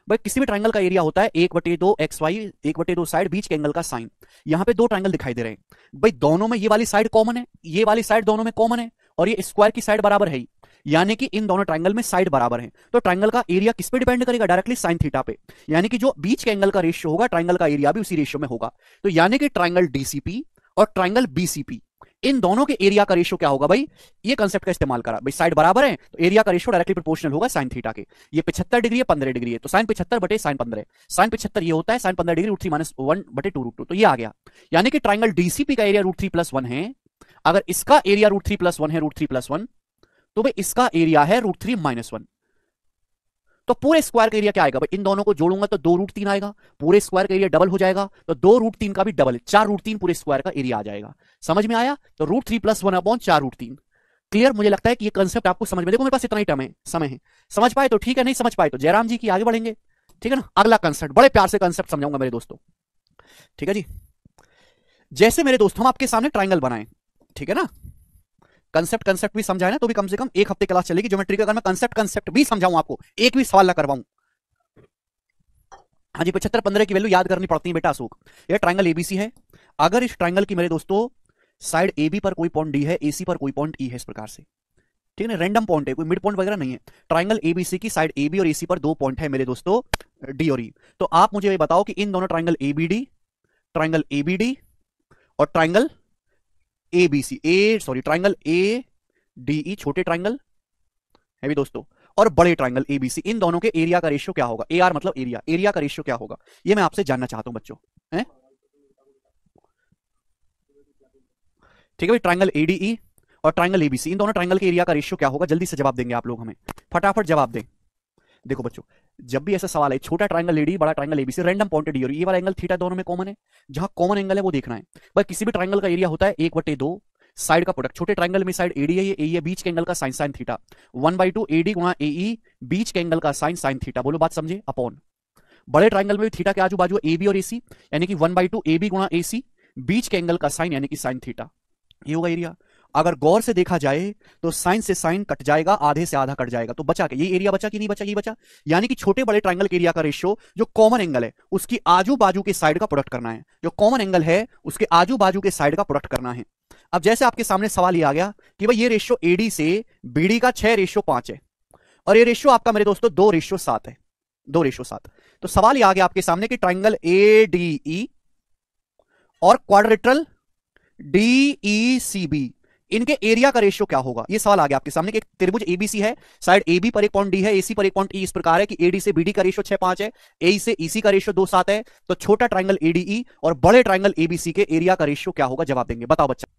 भाई किसी भी ट्राइंगल का एरिया होता है एक बटे दो एक्स वाई एक बटे दो साइड बीच के एंगल का साइन यहाँ पे दो ट्राइंगल दिखाई दे रहे हैं भाई दोनों में ये वाली साइड कॉमन है ये वाली साइड दोनों में कॉमन है और ये स्क्वायर की साइड बराबर है यानी कि इन दोनों ट्राइंगल में साइड बराबर है तो ट्राइंगल का एरिया किस पे डिपेंड करेगा डायरेक्टली साइन थीटा पे यानी कि जो बीच के एंगल का रेशियो होगा ट्राइंगल का एरिया भी उसी रेशियो में होगा तो यानी कि ट्राइंगल डीसीपी और ट्राइंगल बीसीपी इन दोनों के एरिया का रेशियो क्या होगा भाई ये कंसेप्ट का इस्तेमाल करा भाई साइड बराबर है तो एरिया का रेशियो डायरेक्टली प्रोपोर्शनल होगा साइन थीटा के ये पिछहत्तर डिग्री है पंद्रह डिग्री है तो साइन पिछहत्तर बटे साइन पंद्रह साइन पिछहत्तर ये होता है साइन पंद्रह degree root three minus one बटे टू रूट टू तो ये आ गया यानी कि ट्राइंगल डीसीपी का area root three plus one है अगर इसका area root three plus one है रूट थ्री प्लस वन तो भाई इसका एरिया है रूट थ्री माइनस वन तो पूरे स्क्वायर का एरिया क्या आएगा भाई इन दोनों को जोड़ूंगा तो दो रूट तीन आएगा पूरे स्क्वायर का एरिया डबल हो जाएगा तो दो रूट तीन का भी डबल चार रूट तीन पूरे स्क्वायर का एरिया आ जाएगा समझ में आया तो root three plus one upon चार रूट तीन क्लियर मुझे लगता है कि ये कंसेप्ट आपको समझ में देखो मेरे पास इतना ही टाइम है समय है समझ पाए तो ठीक है नहीं समझ पाए तो जयराम जी की आगे बढ़ेंगे ठीक है ना अगला कंसेप्ट बड़े प्यार से कंसेप्ट समझाऊंगा मेरे दोस्तों ठीक है जी जैसे मेरे दोस्तों हम आपके सामने ट्राइंगल बनाए ठीक है ना कंसेप्ट कंसेप्ट भी समझाए ना तो भी कम से कम एक हफ्ते क्लास चलेगी ज्योमेट्री का अगर मैं कंसेप्ट कंसेप्ट भी समझाऊं आपको एक भी सवाल ना करवाऊं हाँ जी पचहत्तर पंद्रह की वैल्यू याद करनी पड़ती है बेटा अशोक यह ट्राइंगल एबीसी है अगर इस ट्राइंगल की मेरे दोस्तों साइड ए बी पर कोई पॉइंट डी है ए सी पर कोई पॉइंट ई e है इस प्रकार से ठीक है रैंडम पॉइंट है कोई मिड पॉइंट वगैरह नहीं है ट्राइंगल एबीसी की साइड ए बी और ए सी पर दो पॉइंट है मेरे दोस्तों डी और ई e। तो आप मुझे ये बताओ कि इन दोनों triangle A B D triangle A B D और triangle A B C A sorry triangle A D E छोटे ट्राइंगल है भी दोस्तों और बड़े ट्राइंगल ए बी सी इन दोनों के एरिया का रेशियो क्या होगा ए आर मतलब एरिया एरिया का रेशियो क्या होगा ये मैं आपसे जानना चाहता हूं बच्चों हैं ठीक है भाई ट्राइंगल ई e और ट्राइंगल एबीसी इन दोनों ट्राइंगल के एरिया का रेशियो क्या होगा जल्दी से जवाब देंगे आप लोग हमें फटाफट जवाब दें देखो बच्चों जब भी ऐसा सवाल है छोटा ट्राइंगल एडी बड़ा triangle ABC random pointed ear ये वाला एंगल थीटा दोनों में कॉमन है जहां कॉमन एंगल है वो देखना है भाई किसी भी ट्राइंगल का एरिया होता है एक बटे दो साइड का प्रोडक्ट छोटे ट्राइंगल में साइड एडी है ये ए e बीच के एंगल का sine sine theta one by two AD गुणा ए e, बीच के एंगल का साइन साइन थीटा बोलो बात समझे अपॉन बड़े ट्राइंगल में भी थीटा के आजू बाजू ए बी और ए सी यानी कि one by two A B गुणा ए सी बीच के एंगल का साइन यानी कि साइन थीटा ये होगा एरिया अगर गौर से देखा जाए तो साइन से साइन कट जाएगा आधे से आधा कट जाएगा तो बचा के ये एरिया बचा कि नहीं बचा ये बचा यानी कि छोटे बड़े ट्राइंगल के एरिया का रेशियो जो कॉमन एंगल है उसकी आजू बाजू के साइड का प्रोडक्ट करना है जो कॉमन एंगल है उसके आजू बाजू के साइड का प्रोडक्ट करना है अब जैसे आपके सामने सवाल ये आ गया कि भाई ये रेशियो एडी से बीडी का छह रेशियो पांच है और ये रेशियो आपका मेरे दोस्तों दो रेशियो सात है दो रेशियो सात तो सवाल ये आ गया आपके सामने कि ट्राइंगल ए डी ई और quadrilateral D E C B इनके एरिया का रेशियो क्या होगा ये सवाल आ गया आपके सामने कि एक त्रिभुज एबीसी है साइड ए बी पर एक पॉइंट डी है एसी पर एक पॉइंट ई e इस प्रकार है कि एडी से बीडी का रेशियो छह पांच है ए e से ईसी e का रेशियो दो सात है तो छोटा ट्राइंगल एडीई और बड़े ट्राइंगल एबीसी के एरिया का रेशियो क्या होगा जवाब देंगे बताओ बच्चा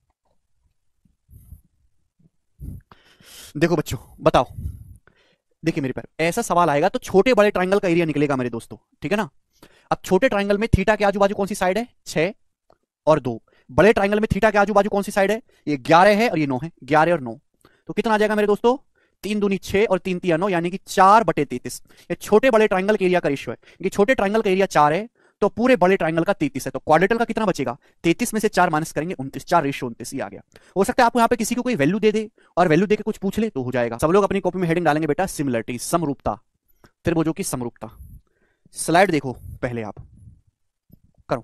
देखो बच्चों बताओ देखिए मेरे पर ऐसा सवाल आएगा तो छोटे बड़े ट्राइंगल का एरिया निकलेगा मेरे दोस्तों ठीक है ना अब छोटे ट्राइंगल में थीटा के आजू बाजू कौन सी साइड है छह और दो बड़े ट्राइंगल में थीटा के आजू बाजू कौन सी साइड है ये ग्यारह है और ये नौ है ग्यारह और नौ तो कितना आ जाएगा मेरे दोस्तों तीन दूनी छह और तीन तीन नौ यानी कि चार बटे तैतीस ये छोटे बड़े ट्राइंगल के एरिया का रेशियो है ये छोटे ट्राइंगल का एरिया चार है तो पूरे बड़े ट्राइंगल का तैतीस है तो क्वाड्रेटल का कितना बचेगा तैतीस में से चार माइनस करेंगे उनतीस चार रेशियो उनतीस ही आ गया हो सकता है आपको यहाँ पे किसी को कोई वैल्यू दे दे और वैल्यू देकर कुछ पूछ ले तो हो जाएगा सब लोग अपनी कॉपी में हेडिंग डालेंगे बेटा सिमिलरिटी समरूपता त्रिभुजों की समरूपता स्लाइड देखो पहले आप करो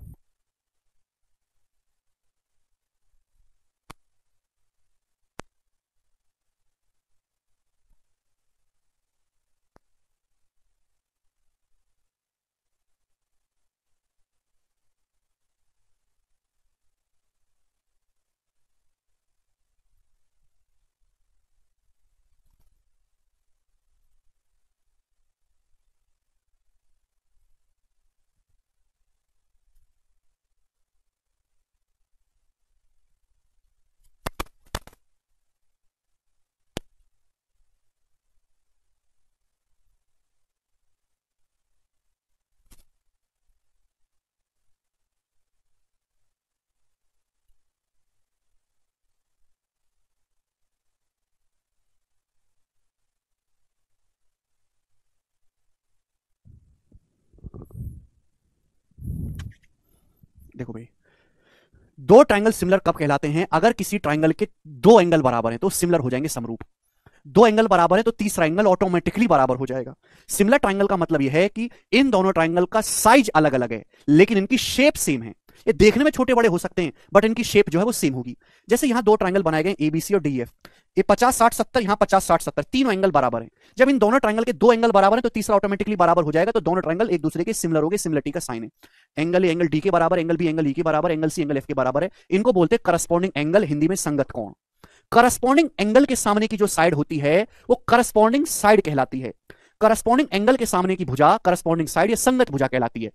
देखो भाई दो ट्राइंगल सिमिलर कब कहलाते हैं अगर किसी ट्राइंगल के दो एंगल बराबर हैं तो सिमिलर हो जाएंगे समरूप दो एंगल बराबर है तो तीसरा एंगल ऑटोमेटिकली बराबर हो जाएगा सिमिलर ट्राइंगल का मतलब यह है कि इन दोनों ट्राइंगल का साइज अलग अलग है लेकिन इनकी शेप सेम है ये देखने में छोटे बड़े हो सकते हैं बट इनकी शेप जो है वो सेम होगी जैसे यहां दो ट्राइंगल बनाए गए एबीसी और डीएफ ये पचास साठ सत्तर यहाँ पचास साठ सत्तर तीनों एंगल बराबर हैं जब इन दोनों ट्रायंगल के दो एंगल बराबर हैं तो तीसरा ऑटोमेटिकली बराबर हो जाएगा तो दोनों ट्रायंगल एक दूसरे के सिमिलर हो गए सिमिलरिटी का साइन है एंगल ए एंगल डी के बराबर angle B angle E e के बराबर एंगल सी एंगल एफ के बराबर है इनको बोलते हैं करस्पॉन्डिंग एंगल हिंदी में संगत कौन करस्पॉन्डिंग एंगल के सामने की जो साइड होती है वो करस्पॉन्डिंग साइड कहलाती है करस्पॉन्डिंग एंगल के सामने की भुजा करस्पॉन्डिंग साइड या संगत भुजा कहलाती है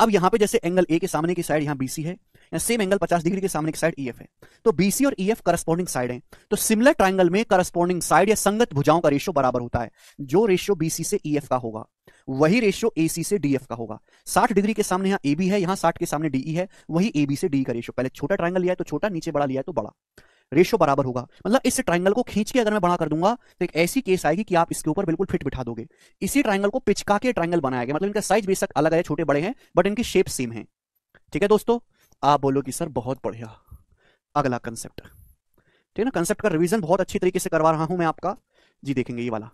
अब यहां पे जैसे एंगल ए के सामने की साइड यहां बीसी है सेम एंगल 50 डिग्री के सामने की साइड ईएफ है तो बीसी और ईएफ करस्पॉन्डिंग साइड है तो सिमिलर ट्राइंगल में करस्पॉन्डिंग साइड या संगत भुजाओं का रेशियो बराबर होता है जो रेशियो बीसी से ई e का होगा वही रेशियो एसी से डीएफ का होगा 60 डिग्री के सामने यहाँ ए बी है यहाँ 60 के सामने डीई e है वही ए बी से डी e का रेशियो पहले छोटा ट्राइंगल लिया है तो छोटा नीचे बड़ा लिया है तो बड़ा रेशो बराबर होगा मतलब इस ट्राइंगल को खींच के अगर मैं बड़ा कर दूंगा तो एक ऐसी केस आएगी कि आप इसके ऊपर बिल्कुल फिट बिठा दोगे इसी ट्राइंगल को पिचका के ट्राइंगल बनाया गया मतलब इनका साइज बेसक अलग है छोटे बड़े हैं बट इनकी शेप सेम है ठीक है दोस्तों आप बोलो कि सर बहुत बढ़िया अगला कंसेप्ट ठीक है ना कंसेप्ट का रिवीजन बहुत अच्छी तरीके से करवा रहा हूं मैं आपका जी देखेंगे ये वाला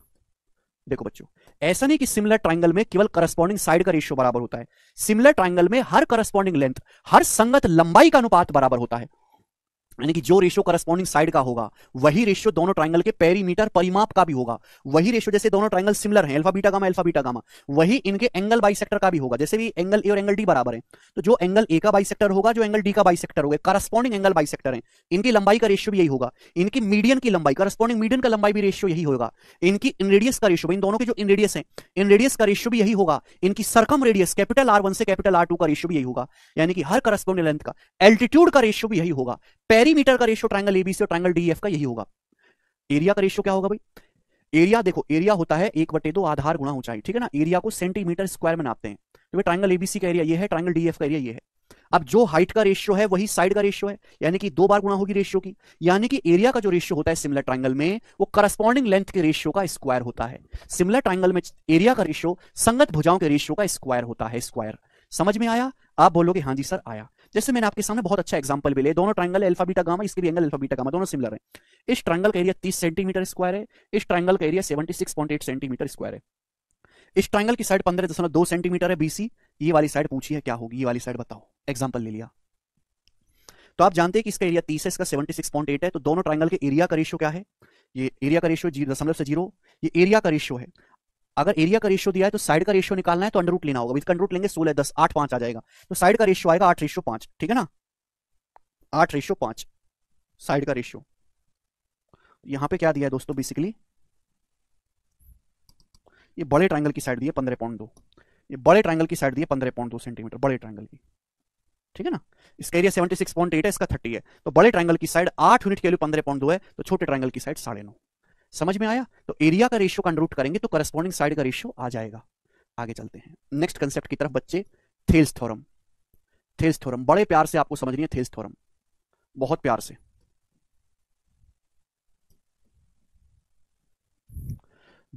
देखो बच्चों ऐसा नहीं कि सिमिलर ट्राइंगल में केवल करस्पॉन्डिंग साइड का रेशियो बराबर होता है सिमिलर ट्राइंगल में हर करस्पॉन्डिंग लेंथ हर संगत लंबाई का अनुपात बराबर होता है यानी कि जो रेशियो करस्पॉन्डिंग साइड का होगा वही रेशियो दोनों ट्राइंगल के पेरीमीटर परिमाप का भी होगा वही रेशियो जैसे दोनों ट्राइंगल सिमिलर हैं alpha beta gamma alpha beta gamma वही इनके एंगल बाइसेक्टर का भी होगा जैसे भी एंगल ए और एंगल डी बराबर है तो जो एंगल ए का बाइसेक्टर होगा जो एंगल डी का सेक्टर होगा करस्पॉन्डिंग एंगल बाइसेक्टर है इनकी लंबाई का रेशियो भी यही होगा इनकी मीडियन की लंबाई करस्पॉन्डिंग मीडियन का लंबाई भी रेशियो यही होगा इनकी इनरेडियस का रेशियो इन दोनों के जो इनरेडियस है इनरेडियस का रेशियो भी यही होगा इनकी सरकम रेडियस कैपिटल आर से कैपिटल आर का रेशियो भी यही होगा यानी कि हर करस्पॉन्डिंग लेंथ का एल्टीट्यूड का रेशियो भी यही होगा पेरी पेरीमीटर का रेशियो ट्राइंगल एबीसी और ट्राइंगल डीएफ e का यही होगा एरिया का रेशियो क्या होगा भाई एरिया देखो एरिया होता है एक बटे दो आधार गुणा ऊंचाई ठीक है ना एरिया को सेंटीमीटर स्क्वायर में नापते हैं तो ट्राइंगल एबीसी का एरिया ये है ट्राइंगल डीएफ e का एरिया ये है अब जो हाइट का रेशियो है वही साइड का रेशियो है यानी कि दो बार गुणा होगी रेशियो की यानी कि एरिया का जो रेशियो होता है सिमिलर ट्राइंगल में वो करस्पॉन्डिंग लेंथ के रेशियो का स्क्वायर होता है सिमिलर ट्राइंगल में एरिया का रेशियो संगत भुजाओं के रेशियो का स्क्वायर होता है स्क्वायर समझ में आया आप बोलोगे हाँ जी सर आया जैसे मैंने आपके सामने बहुत अच्छा एग्जाम्पल भी ले दोनों ट्राइंगल एल्फाबीटा गामा इसके भी एंगल एल्फाबीटा गामा दोनों सिमिलर है इस ट्राइंगल का एरिया तीस सेंटीमीटर स्क्वायर है इस ट्राइंगल का area seventy six point eight centimetre square है इस ट्राइंगल की साइड पंद्रह दशमलव दो सेंटीमीटर है बीसी ये वाली साइड पूछी है क्या होगी ये वाली साइड बताओ एग्जाम्पल ले लिया तो आप जानते हैं कि इसका एरिया तीस है इसका सेवेंटी सिक्स पॉइंट एट है तो दोनों ट्राइंगल के एरिया का रेशियो क्या है ये एरिया का रेशियो जीरो दशमलव से जीरो ये एरिया का रेशियो है अगर एरिया का रेशियो दिया है तो साइड का रेशियो निकालना है तो अंडर रूट लेना होगा इसका अंडर रूट लेंगे सोलह दस आठ पांच आ जाएगा तो साइड का रेशियो आएगा आठ रेशियो पांच ठीक है ना आठ रेशियो पांच साइड का रेशियो यहां पे क्या दिया है दोस्तों बेसिकली ये बड़े ट्राइंगल की साइड दी है पंद्रह पॉइंट दो ये बड़े ट्राइंगल की साइड दी है पंद्रह पॉइंट दो सेंटीमीटर बड़े ट्राइंगल की ठीक है ना इसका area seventy six point eight है इसका थर्टी है तो बड़े ट्राइंगल की साइड आठ यूनिट के लिए पंद्रह पॉइंट दो है तो छोटे ट्राइंगल की साइड साढ़े नौ समझ में आया तो एरिया का रेशियो कंड्रूट करेंगे तो करस्पॉन्डिंग साइड का रेशियो आ जाएगा आगे चलते हैं नेक्स्ट कंसेप्ट की तरफ बच्चे थेल्स थोरम थेल्स थोरम बड़े प्यार से आपको समझनी है थेल्स थोरम बहुत प्यार से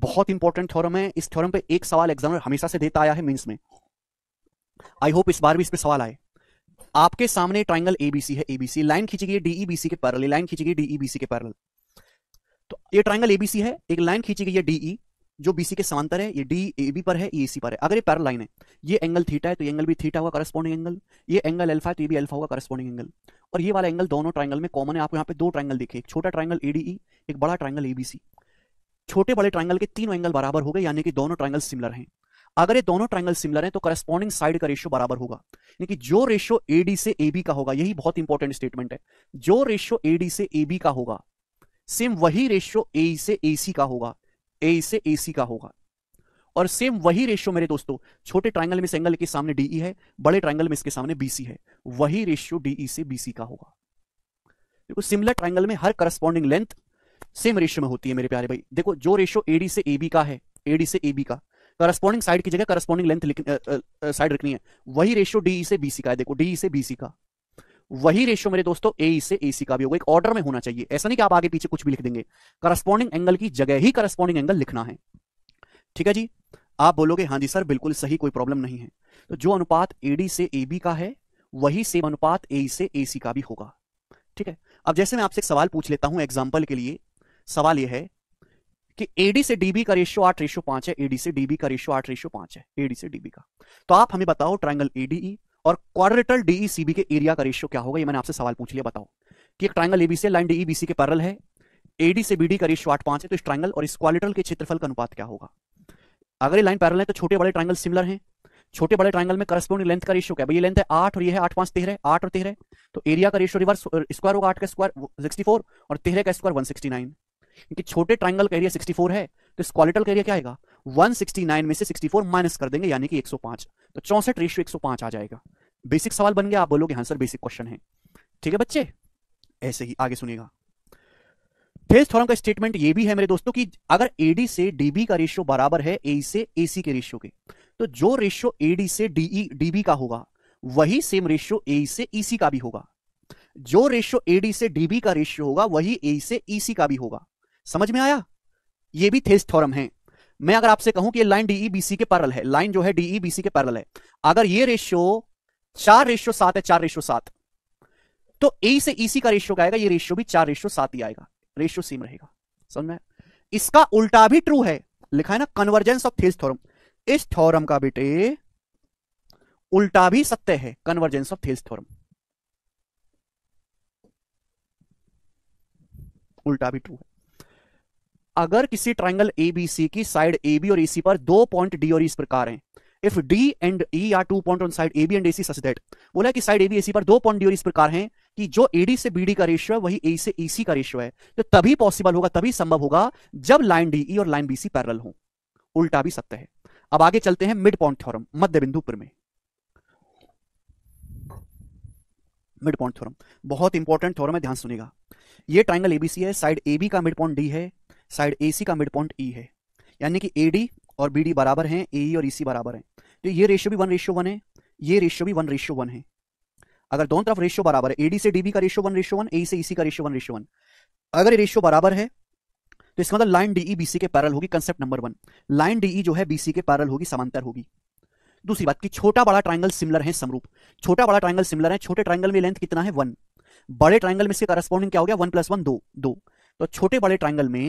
बहुत इंपॉर्टेंट थ्योरम है इस थ्योरम पे एक सवाल एग्जामिनर हमेशा से देता आया है मींस में आई होप इस बार भी इस पे सवाल आए आपके सामने ट्राइंगल एबीसी है एबीसी लाइन खींची गई डीईबीसी के पैरल लाइन खींची गई डीईबीसी के पैरल तो ये ट्राइंगल एबीसी है एक लाइन खींची गई है डीई e, जो बीसी के समांतर है ये डी ए बी पर है ए e सी पर है अगर ये पैर लाइन है ये एंगल थीटा है तो ये एंगल भी थीटा होगा करस्पॉन्डिंग एंगल ये एंगल अल्फा है तो ये भी अल्फा होगा करस्पॉन्डिंग एंगल और ये वाला एंगल दोनों ट्राइंगल में कॉमन है आपको यहाँ पे दो ट्राइंगल देखे एक छोटा ट्राइंगल एडीई e, एक बड़ा ट्राइंगल एबीसी छोटे बड़े ट्राइंगल के तीनों एंगल बराबर हो गए यानी कि दोनों ट्राइंगल सिमिलर हैं अगर ये दोनों ट्राइंगल सिमिलर हैं तो करस्पॉन्डिंग साइड का रेशियो बराबर होगा यानी कि जो रेशियो एडी से एबी का होगा यही बहुत इंपॉर्टेंट स्टेटमेंट है जो रेशियो एडी से एबी का होगा सेम वही रेशियो ए से ए सी का होगा ए से ए सी का होगा और सेम वही रेशियो मेरे दोस्तों छोटे ट्राइंगल में सेंगल के सामने डीई e है बड़े ट्राइंगल में इसके सामने बीसी है वही रेशियो डीई e से बीसी का होगा देखो सिमिलर ट्राइंगल में हर करस्पॉन्डिंग लेंथ सेम रेशियो में होती है मेरे प्यारे भाई देखो जो रेशियो एडी से एबी का है एडी से एबी का करस्पॉन्डिंग साइड की जगह करस्पॉन्डिंग लेंथ साइड रखनी है वही रेशियो डीई e से बीसी का है देखो डीई से बीसी का वही रेशियो मेरे दोस्तों ए से ए का भी होगा एक ऑर्डर में होना चाहिए ऐसा नहीं कि आप आगे पीछे कुछ भी लिख देंगे करस्पॉन्डिंग एंगल की जगह ही करस्पॉन्डिंग एंगल लिखना है ठीक है जी आप बोलोगे हाँ जी सर बिल्कुल सही कोई प्रॉब्लम नहीं है तो जो अनुपात एडी से ए का है वही सेम अनुपात ए से ए का भी होगा ठीक है अब जैसे मैं आपसे एक सवाल पूछ लेता हूं एग्जाम्पल के लिए सवाल यह है कि एडी से डीबी का रेशियो आठ रेशियो पांच है एडी से डीबी का रेशियो आठ रेशियो पांच है एडी से डीबी का तो आप हमें बताओ ट्राइंगल एडीई और क्वाड्रेटल डीईसीबी e के एरिया का रेशियो क्या होगा ये मैंने आपसे सवाल पूछ लिया बताओ कि एक ट्राइंगल एबीसी लाइन डीईबीसी के पैरल है एडी से बीडी का रेशियो आठ पांच है तो इस ट्राइंगल और इस क्वारिटल के क्षेत्रफल का अनुपात क्या होगा अगर ये लाइन पैरल है तो छोटे बड़े ट्राइंगल सिमिलर है छोटे बड़े ट्राइंगल में करस्पोडिंग लेंथ का रेशियो क्या है ये लेंथ है आठ और ये है आठ पांच तेरह आठ और तेरह तो एरिया का रेशियो रिवर्स स्क्वायर होगा आठ का स्क्वायर सिक्सटी फोर और तेरह का स्क्वायर वन सिक्सटी नाइन क्योंकि छोटे ट्राइंगल का एरिया सिक्सटी फोर है तो इस क्वालिटल का एरिया क्या आएगा 169 में से 64 माइनस कर देंगे यानी कि 105 तो चौसठ रेशो एक आ जाएगा बेसिक सवाल बन गया आप बोलोगे हाँ सर बेसिक क्वेश्चन है ठीक है बच्चे ऐसे ही आगे सुनिएगा फेज थ्योरम का स्टेटमेंट ये भी है मेरे दोस्तों कि अगर एडी से डीबी का रेशियो बराबर है ए e से एसी के रेशियो के तो जो रेशियो एडी से डीई डीबी e, का होगा वही सेम रेशियो ए से ईसी e का भी होगा जो रेशियो एडी से डीबी का रेशियो होगा वही ए से ईसी का भी होगा समझ में आया ये भी थेस्ट थ्योरम है मैं अगर आपसे कहूं कि ये लाइन डीईबीसी e के पैरल है लाइन जो है डीईबीसी e के पैरल है अगर ये रेशियो चार रेशियो सात है चार रेशियो सात तो ए से ईसी e का रेशियो आएगा ये रेशियो भी चार रेशियो सात ही आएगा रेशियो सेम रहेगा समझ में इसका उल्टा भी ट्रू है लिखा है ना कन्वर्जेंस ऑफ थेज थोरम इस थोरम का बेटे उल्टा भी सत्य है कन्वर्जेंस ऑफ थेज थोरम उल्टा भी ट्रू है अगर किसी ट्राइंगल ए बी सी की साइड ए बी और ए सी पर दो पॉइंट डी और e इस प्रकार हैं if D and E are two point on side A B and A C such that बोला कि साइड ए बी ए सी पर दो पॉइंट डी और e इस प्रकार हैं कि जो ए डी से बी डी का रेशियो है वही ए से सी e, का रेशियो है तो तभी पॉसिबल होगा तभी संभव होगा जब लाइन डी ई और लाइन बी सी पैरल हो उल्टा भी सत्य है अब आगे चलते हैं मिड पॉइंट थ्योरम मध्य बिंदु प्रमेय मिड पॉइंट थ्योरम बहुत इंपॉर्टेंट थ्योरम है ध्यान सुनेगा ये ट्राइंगल एबीसी है साइड ए बी का मिड पॉइंट डी है साइड ए का मिड पॉइंट ई है यानी कि ए और बी बराबर हैं ए e और ई e बराबर हैं तो ये रेशियो भी वन रेशियो वन है ये रेशियो भी वन रेशियो वन है अगर दोनों तरफ रेशियो बराबर है एडी से डीबी का ratio one ratio one A से ईसी e का रेशियो वन रेशियो वन अगर ये रेशियो बराबर है तो इसका मतलब लाइन डीई बीसी के पैरल होगी concept number one line DE जो है बीसी के पैरल होगी समांतर होगी दूसरी बात कि छोटा बड़ा ट्राइंगल सिमिलर है समरूप छोटा बड़ा ट्राइंगल सिमिलर है छोटे ट्राइंगल में लेंथ कितना है वन बड़े ट्राइंगल में इसके करस्पॉन्डिंग क्या हो गया वन प्लस वन दो तो छोटे बड़े ट्राइंगल में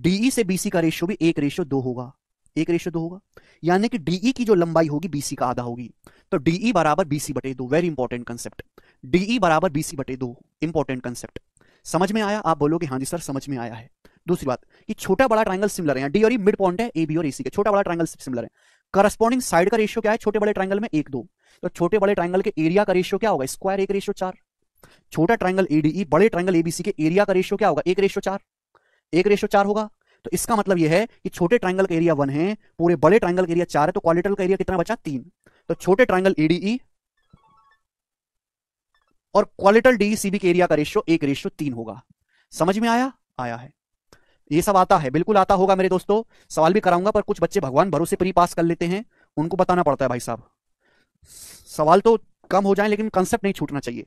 डीई e से बीसी का रेशियो भी एक रेशियो दो होगा एक रेशियो दो होगा यानी कि डीई e की जो लंबाई होगी बीसी का आधा होगी तो डीई e बराबर बीसी बटे दो वेरी इंपॉर्टेंट कंसेप्ट डीई बराबर बीसी बटे दो इंपॉर्टेंट कंसेप्ट समझ में आया आप बोलोगे हाँ जी सर समझ में आया है दूसरी बात कि छोटा बड़ा ट्राइंगल सिमिलर है डी और मिड पॉइंट है ए बी और एसी सी के छोटा बड़ा ट्राइंगल सिमिलर है करस्पॉन्डिंग साइड का रेशियो क्या है छोटे बड़े ट्राइंगल में एक दो तो छोटे बड़े ट्राइंगल के एरिया का रेशियो क्या होगा स्क्वायर एक रेशियो चार छोटा ट्राइंगल एडीई बड़े ट्राइंगल एबीसी के एरिया का रेशियो क्या होगा एक रेशियो चार एक रेशो चार होगा तो इसका मतलब यह है कि छोटे ट्राइंगल का एरिया वन है पूरे बड़े ट्राइंगल का एरिया चार है तो क्वालिटल का एरिया कितना बचा तीन तो छोटे ट्राइंगल ईडीई e और क्वालिटल डीसीबी e के एरिया का रेशियो एक रेशियो तीन होगा समझ में आया आया है ये सब आता है बिल्कुल आता होगा मेरे दोस्तों सवाल भी कराऊंगा पर कुछ बच्चे भगवान भरोसे पर ही पास कर लेते हैं उनको बताना पड़ता है भाई साहब सवाल तो कम हो जाए लेकिन कंसेप्ट नहीं छूटना चाहिए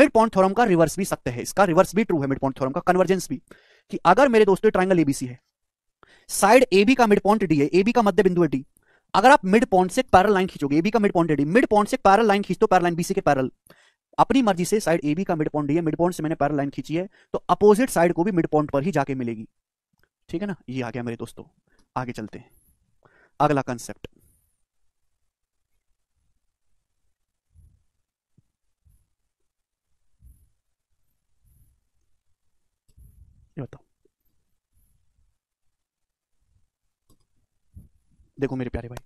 मिड पॉइंट थ्योरम का रिवर्स भी सकते हैं इसका रिवर्स भी ट्रू है मिड पॉइंट थ्योरम का कन्वर्जेंस भी कि अगर मेरे दोस्तों ट्राइंगल एबीसी है साइड ए बी का मिड पॉइंट डी है ए बी का मध्य बिंदु है डी अगर आप मिड पॉइंट से पैरल लाइन खींचोगे ए बी का मिड पॉइंट है डी मिड पॉइंट से पैरल लाइन खींच दो पैरल लाइन बीसी के पैरल अपनी मर्जी से साइड ए बी का मिड पॉइंट डी है मिड पॉइंट से मैंने पैरल लाइन खींची है तो अपोजिट साइड को भी मिड पॉइंट पर ही जाके मिलेगी ठीक है ना ये आ गया मेरे दोस्तों आगे चलते हैं अगला कंसेप्ट ये बताओ देखो मेरे प्यारे भाई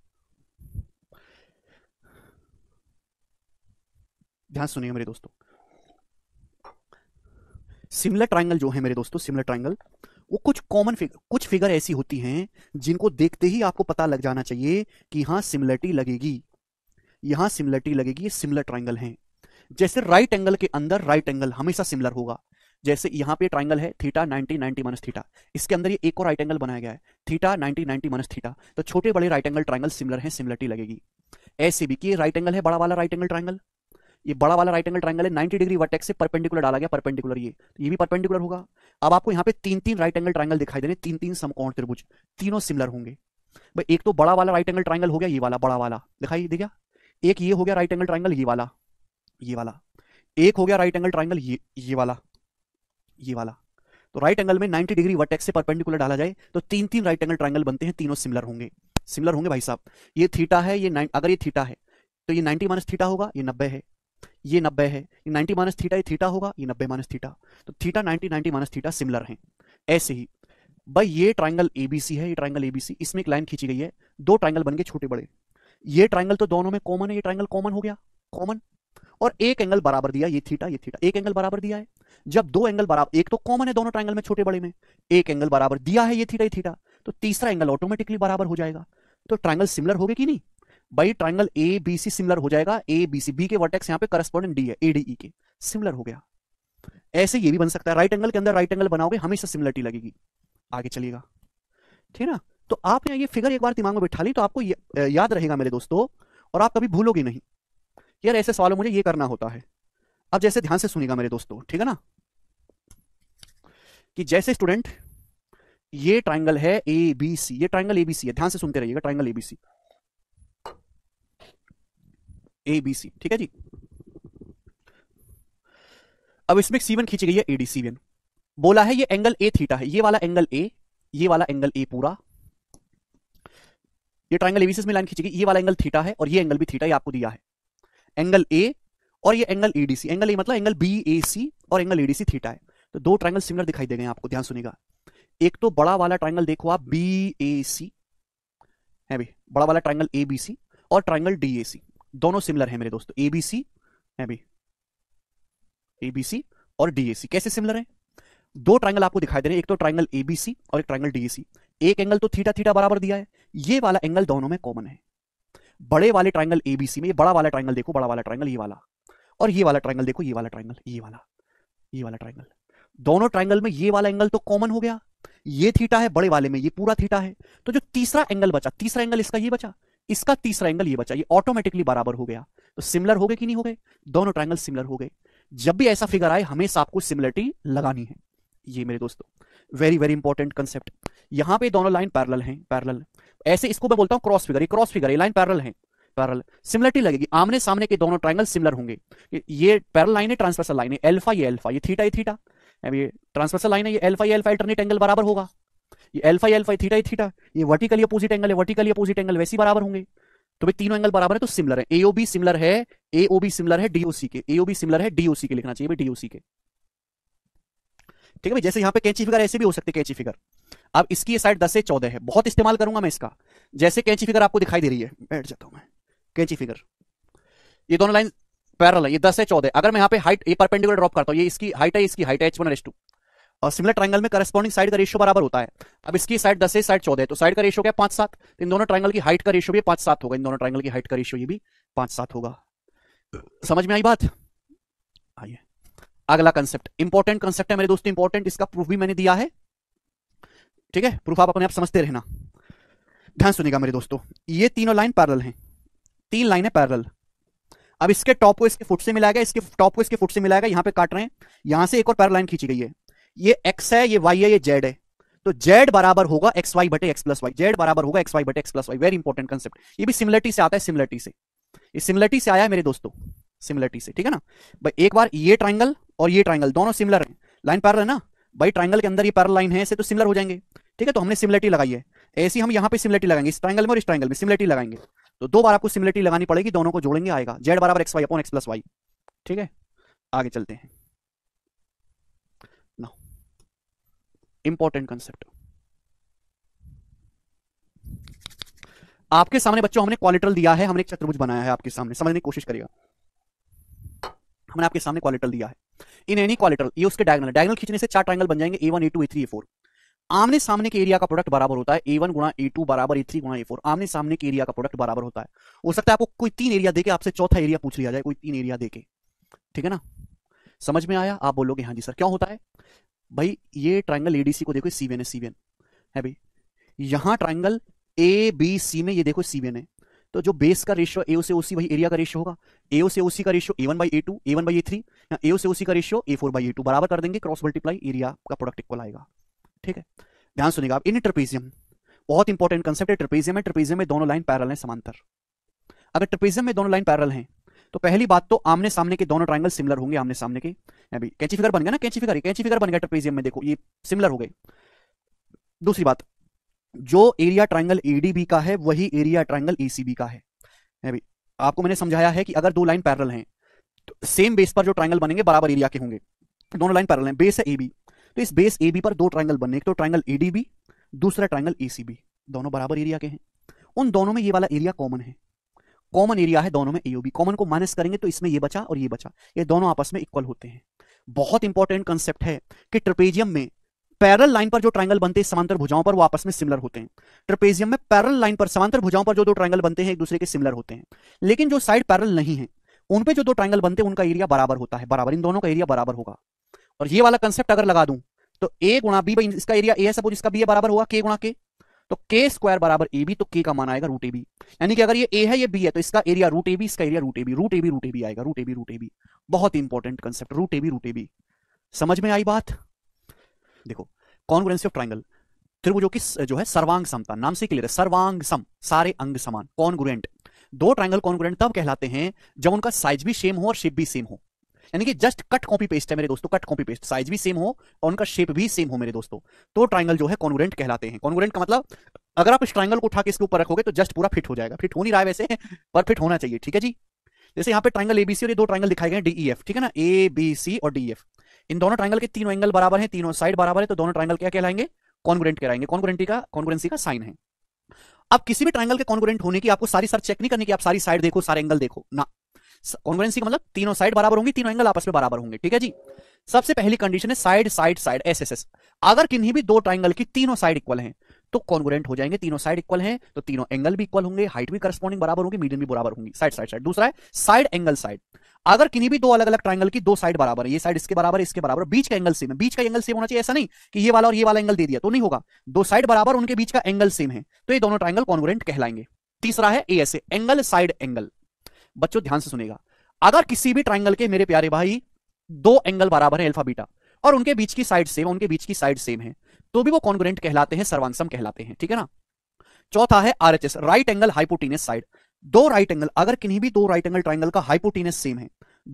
ध्यान सुनिए मेरे दोस्तों सिमिलर ट्राइंगल जो है मेरे दोस्तों सिमिलर ट्राइंगल वो कुछ कॉमन फिगर कुछ फिगर ऐसी होती हैं जिनको देखते ही आपको पता लग जाना चाहिए कि यहां सिमिलरिटी लगेगी यहां सिमिलरिटी लगेगी ये सिमिलर ट्राइंगल हैं जैसे राइट एंगल के अंदर राइट एंगल हमेशा सिमिलर होगा जैसे यहाँ पे ट्राइंगल है थीटा 90 90 माइनस थीटा इसके अंदर ये एक और राइट एंगल बनाया गया है थीटा 90 90 माइनस थीटा तो छोटे बड़े राइट एंगल ट्राइंगल सिमिलर है सिमिलरिटी लगेगी ऐसे भी कि ये राइट एंगल है बड़ा वाला राइट एंगल ट्राइंगल ये बड़ा वाला राइट एंगल ट्राइंगल है 90 डिग्री वर्टेक्स से परपेंडिकुलर डाला गया परपेंडिकुलर ये तो ये भी परपेंडिकुलर होगा अब आपको यहाँ पे तीन तीन राइट एंगल ट्राइंगल दिखाई दे रहे तीन तीन समकोण त्रिभुज तीनों सिमिलर होंगे भाई एक तो बड़ा वाला राइट एंगल ट्राइंगल हो गया ये वाला बड़ा वाला दिखाई दे गया एक ये हो गया राइट एंगल ट्राइंगल ये वाला ये वाला एक हो गया राइट एंगल ट्राइंगल ये ये वाला ये वाला तो राइट एंगल में 90 डिग्री वर्टेक्स से परपेंडिकुलर डाला जाए तो तीन तीन राइट एंगल ट्राइंगल बनते हैं तीनों सिमिलर होंगे सिमिलर होंगे भाई साहब ये थीटा है ये नाइन अगर ये थीटा है तो ये 90 माइनस थीटा होगा ये 90 है ये 90 है ये 90 माइनस थीटा ये थीटा होगा ये 90 माइनस थीटा तो थीटा 90 90 माइनस थीटा सिमिलर है ऐसे ही भाई ये ट्राइंगल एबीसी है ये ट्राइंगल एबीसी इसमें एक लाइन खींची गई है दो ट्राइंगल बन गए छोटे बड़े ये ट्राइंगल तो दोनों में कॉमन है ये ट्राइंगल कॉमन हो गया कॉमन और एक एंगल बराबर दिया ये थीटा ये थीटा एक एंगल बराबर दिया है जब दो एंगल बराबर एक तो कॉमन है दोनों ट्राइंगल में छोटे बड़े में एक एंगल बराबर दिया है ये थीटा ये थीटा तो तीसरा एंगल ऑटोमेटिकली बराबर हो जाएगा तो ट्राइंगल सिमिलर होगी कि नहीं भाई triangle A B C similar हो जाएगा ए बी सी बी के वर्टेक्स यहाँ पे करस्पॉन्डेंट डी है ए डी ई के सिमिलर हो गया ऐसे ये भी बन सकता है राइट एंगल के अंदर राइट एंगल बनाओगे हमेशा सिमिलरिटी लगेगी आगे चलिएगा ठीक है ना तो आपने ये फिगर एक बार दिमाग में बैठा ली तो आपको याद रहेगा मेरे दोस्तों और आप कभी भूलोगे नहीं यार ऐसे सवाल मुझे ये करना होता है अब जैसे ध्यान से सुनेगा मेरे दोस्तों ठीक है ना कि जैसे स्टूडेंट ये ट्राइंगल है ए बी सी ये ट्राइंगल ए बी सी है ध्यान से सुनते रहिएगा triangle A B C A B C ठीक है जी अब इसमें सीवन खींची गई है एडी सीवन बोला है ये एंगल ए थीटा है ये वाला एंगल ए ये वाला एंगल ए पूरा ये ट्राइंगल एबीसी में लाइन खींची गई ये वाला एंगल थीटा है और ये एंगल भी थीटा ही आपको दिया है एंगल ए और ये एंगल एडीसी एंगल ए मतलब एंगल बी ए सी और एंगल एडीसी थीटा है तो दो ट्राइंगल सिमिलर दिखाई दे गए आपको ध्यान सुनेगा एक तो बड़ा वाला ट्राइंगल देखो आप बी ए सी है भी, बड़ा वाला ट्राइंगल ए बी सी और ट्राइंगल डी ए सी दोनों सिमिलर है मेरे दोस्तों ए बी सी है भी, ए बी सी और डी ए सी कैसे सिमिलर है दो ट्राइंगल आपको दिखाई दे रहे हैं एक तो ट्राइंगल एबीसी और एक ट्राइंगल डीएसी एक एंगल तो थीटा थीटा बराबर दिया है ये वाला एंगल दोनों में कॉमन है बड़े वाले ट्राइंगल एबीसी में ये बड़ा वाला ट्राइंगल देखो बड़ा वाला ट्राइंगल ये वाला और ये वाला ट्राइंगल देखो ये वाला ट्राइंगल ये वाला ये वाला ट्राइंगल दोनों ट्राइंगल में ये वाला एंगल तो कॉमन हो गया ये थीटा है बड़े वाले में ये पूरा थीटा है तो जो तीसरा एंगल बचा तीसरा एंगल इसका ये बचा इसका तीसरा एंगल ये बचा ये ऑटोमेटिकली बराबर हो गया तो सिमिलर हो गए कि नहीं हो गए दोनों ट्राइंगल सिमिलर हो गए जब भी ऐसा फिगर आए हमेशा आपको सिमिलरिटी लगानी है ये मेरे दोस्तों वेरी वेरी इंपॉर्टेंट कंसेप्ट यहां पे दोनों लाइन पैरल हैं पैरल ऐसे इसको मैं बोलता हूँ क्रॉस फिगर ये क्रॉस फिगर ये लाइन पैरल है पैरल सिमिलरिटी लगेगी आमने सामने के दोनों ट्राइंगल सिमिलर होंगे ये पैरल लाइन है ट्रांसफर्सल लाइन है एल्फा ये एल्फा ये थीटा ये थीटा अब ये ट्रांसफर्सल लाइन है ये एल्फा ये एल्फा अल्टरनेट एंगल बराबर होगा ये एल्फा एल्फा थीटा थीटा ये वर्टिकली अपोजिट एंगल है वर्टिकली अपोजिट एंगल वैसे बराबर होंगे तो भाई तीनों एंगल बराबर तो है तो सिमिलर है एओबी सिमिलर है एओबी सिमिलर है डीओसी के एओबी सिमिलर है डीओसी के लिखना चाहिए डीओसी के ठीक है जैसे यहाँ पे कैंची फिगर ऐसे भी हो सकते कैंची फिगर अब इसकी ये साइड दस से चौदह है बहुत इस्तेमाल करूंगा मैं इसका जैसे कैंची फिगर आपको दिखाई दे रही है बैठ जाता हूँ मैं कैंची फिगर ये दोनों लाइन पैरल है ये दस से चौदह अगर मैं यहाँ पे हाइट ए परपेंडिकुलर ड्रॉप करता हूँ ये इसकी हाइट है इसकी हाइट है एच वन टू और सिमिलर ट्राइंगल में करस्पॉन्डिंग साइड का रेशियो बराबर होता है अब इसकी साइड दस से साइड चौदह है तो साइड का रेशियो क्या पांच सात तो इन दोनों ट्राइंगल की हाइट का रेशियो भी पांच सात होगा इन दोनों ट्राइंगल की हाइट का रेशियो ये भी पांच सात होगा समझ में आई बात अगला कंसेप्ट इंपॉर्टेंट कंसेप्ट है मेरे दोस्तों इंपॉर्टेंट इसका प्रूफ भी मैंने दिया है ठीक है प्रूफ आप अपने आप समझते रहना ध्यान सुनेगा मेरे दोस्तों ये तीनों लाइन पैरल हैं तीन लाइनें पैरल अब इसके टॉप को इसके फुट से मिलाएगा इसके टॉप को इसके फुट से मिलाएगा यहां पे काट रहे हैं यहां से एक और पैरल लाइन खींची गई है ये एक्स है ये वाई है ये जेड है तो जेड बराबर होगा एक्स वाई बटे एक्स प्लस वाई जेड बराबर होगा एक्स वाई बटे X plus Y very important concept ये भी सिमिलरिटी से आता है सिमिलरिटी से ये सिमिलरिटी से आया है मेरे दोस्तों सिमिलरिटी से ठीक है ना भाई एक बार ये ट्राइंगल और ये ट्राइंगल दोनों सिमिलर है लाइन पैरल है ना भाई ट्राइंगल के अंदर ये पैरल लाइन है ऐसे तो सिमिलर हो जाएंगे ठीक है तो हमने सिमिलरिटी लगाई है ऐसी हम यहाँ पे सिमिलरिटी लगाएंगे इस ट्राइंगल में और इस ट्राइंगल में सिमिलरिटी लगाएंगे तो दो बार आपको सिमिलरिटी लगानी पड़ेगी दोनों को जोड़ेंगे आएगा जेड बराबर X Y upon X plus Y ठीक है आगे चलते हैं ना इंपॉर्टेंट कंसेप्ट आपके सामने बच्चों हमने क्वालिटल दिया है हमने एक चतुर्भुज बनाया है आपके सामने समझने की कोशिश करिएगा हमने आपके सामने क्वालिटल दिया है इन एनी क्वालिटल ये उसके डायगनल डायगनल खींचने से चार ट्राइंगल बन जाएंगे A one A two A three A four आमने सामने के एरिया का प्रोडक्ट बराबर होता है ए वन गुणा ए टू बराबर ए थ्री गुणा ए फोर आमने सामने के एरिया का प्रोडक्ट बराबर होता है हो सकता है आपको कोई तीन एरिया देके आपसे चौथा एरिया पूछ लिया जाए कोई तीन एरिया देके ठीक है ना समझ में आया आप बोलोगे हाँ जी सर क्यों होता है भाई ये ट्राइंगल एडीसी को देखो सीवेन है सीवेन है भाई यहाँ ट्राइंगल ए बी सी में ये देखो सीवेन है तो जो बेस का रेशियो ए से ओसी वही एरिया का रेशियो होगा ए से ओसी का ratio A one by A two A one by A three या ए से ओसी का ratio A four by A two बराबर कर देंगे क्रॉस मल्टीप्लाई एरिया का प्रोडक्ट इक्वल आएगा ठीक है ध्यान सुनिएगा आप इन ट्रपेजियम बहुत इंपॉर्टेंट कंसेप्ट है ट्रपेजियम है ट्रपेजियम में दोनों लाइन पैरल है समांतर अगर ट्रपेजियम में दोनों लाइन पैरल है तो पहली बात तो आमने सामने के दोनों ट्राइंगल सिमिलर होंगे आमने सामने के अभी कैंची फिगर बन गया ना कैंची फिगर कैंची फिगर बन गया ट्रपेजियम में देखो ये सिमिलर हो गए दूसरी बात जो एरिया ट्राइंगल एडीबी का है वही एरिया ट्राइंगल एसीबी का है भाई आपको मैंने समझाया है कि अगर दो लाइन पैरल हैं तो सेम बेस पर जो ट्राइंगल बनेंगे बराबर एरिया के होंगे दोनों लाइन पैरल हैं बेस है ए बी तो इस बेस ए बी पर दो ट्राइंगल बनने तो ट्राइंगल एडीबी दूसरा ट्राइंगल एसीबी दोनों बराबर एरिया के हैं उन दोनों में ये वाला एरिया कॉमन है कॉमन एरिया है दोनों में एओबी कॉमन को माइनस करेंगे तो इसमें ये बचा और ये बचा ये दोनों आपस में इक्वल होते हैं बहुत इंपॉर्टेंट कंसेप्ट है कि ट्रिपेजियम में पैरल लाइन पर जो ट्राइंगल बनते हैं समांतर भुजाओं पर वो आपस में सिमिलर होते हैं ट्रपेजियम में पैरल लाइन पर समांतर भुजाओं पर जो दो ट्राइंगल बनते हैं एक दूसरे के सिमिलर होते हैं लेकिन जो साइड पैरल नहीं है उन पे जो दो ट्राइंगल बनते हैं उनका एरिया बराबर होता है बराबर इन दोनों का एरिया बराबर होगा और ये वाला कंसेप्ट अगर लगा दू तो ए गुणा बी बाई इसका एरिया ए है सपोज इसका बी है बराबर होगा के गुणा के तो के स्क्वायर बराबर ए बी तो के का मान आएगा रूट ए बी यानी कि अगर ये ए है ये बी है तो इसका एरिया रूट ए बी इसका area root A B root A B root A B आएगा root A B root A B बहुत important concept root A B root A B समझ में आई बात देखो कॉन्ग्रुएंसी ऑफ ट्राइंगल त्रिभुजों की जो है सर्वांग समता नाम से क्लियर है सर्वांग सम सारे अंग समान कॉन्ग्रुएंट दो ट्राइंगल कॉन्ग्रुएंट तब कहलाते हैं जब उनका साइज भी सेम हो और शेप भी सेम हो यानी कि जस्ट कट कॉपी पेस्ट है मेरे दोस्तों कट कॉपी पेस्ट साइज भी सेम हो और उनका शेप भी सेम हो मेरे दोस्तों तो ट्राइंगल जो है कॉन्ग्रुएंट कहलाते हैं कॉन्ग्रुएंट का मतलब अगर आप इस ट्राइंगल को उठा के इसके ऊपर रखोगे तो जस्ट पूरा फिट हो जाएगा फिट हो नहीं रहा है वैसे <laughs> पर फिट होना चाहिए ठीक है जी जैसे यहाँ पे ट्राइंगल एबीसी और ये दो ट्राइंगल दिखाए गए डीईएफ e ठीक है ना ए बी सी और डीएफ इन दोनों ट्राइंगल के तीनों एंगल बराबर है तीनों साइड बराबर है तो दोनों ट्राइंगल क्या कहलाएंगे कॉन्गुरेंट कहलाएंगे कॉन्गुरेंटी का कॉन्गुरेंसी का साइन है अब किसी भी ट्राइंगल के कॉन्गुरेंट होने की आपको सारी सर चेक नहीं करने की आप सारी साइड देखो सारे एंगल देखो ना कॉन्गुरेंसी का मतलब तीनों साइड बराबर होंगी तीनों एंगल आपस में बराबर होंगे ठीक है जी सबसे पहली कंडीशन है side side side S S S अगर किन्हीं भी दो ट्राइंगल की तीनों साइड इक्वल हैं तो कॉन्गोरेंट हो जाएंगे तीनों साइड इक्वल हैं तो तीनों एंगल भी इक्वल होंगे हाइट भी करस्पॉन्डिंग बराबर होंगे मीडियम भी बराबर होंगी साइड साइड साइड दूसरा है साइड एंगल साइड अगर किन्हीं भी दो अलग अलग ट्राइंगल की दो साइड बराबर है ये साइड इसके बराबर इसके बराबर बीच का एंगल सेम है बीच का एंगल सेम होना चाहिए ऐसा नहीं कि ये वाला और ये वाला एंगल दे दिया तो नहीं होगा दो साइड बराबर उनके बीच का एंगल सेम है तो ये दोनों ट्राइंगल कॉन्गोरेंट कहलाएंगे तीसरा है ए एंगल साइड एंगल बच्चों ध्यान से सुनेगा अगर किसी भी ट्राइंगल के मेरे प्यारे भाई दो एंगल बराबर है अल्फा बीटा और उनके बीच की साइड सेम उनके बीच की साइड सेम है तो भी वो कॉन्ग्रेंट कहलाते हैं सर्वांसम कहलाते हैं ठीक है ना चौथा है R right angle hypotenuse side दो राइट एंगल अगर किन्हीं भी दो राइट एंगल ट्राइंगल का हाइपोटीनियस सेम है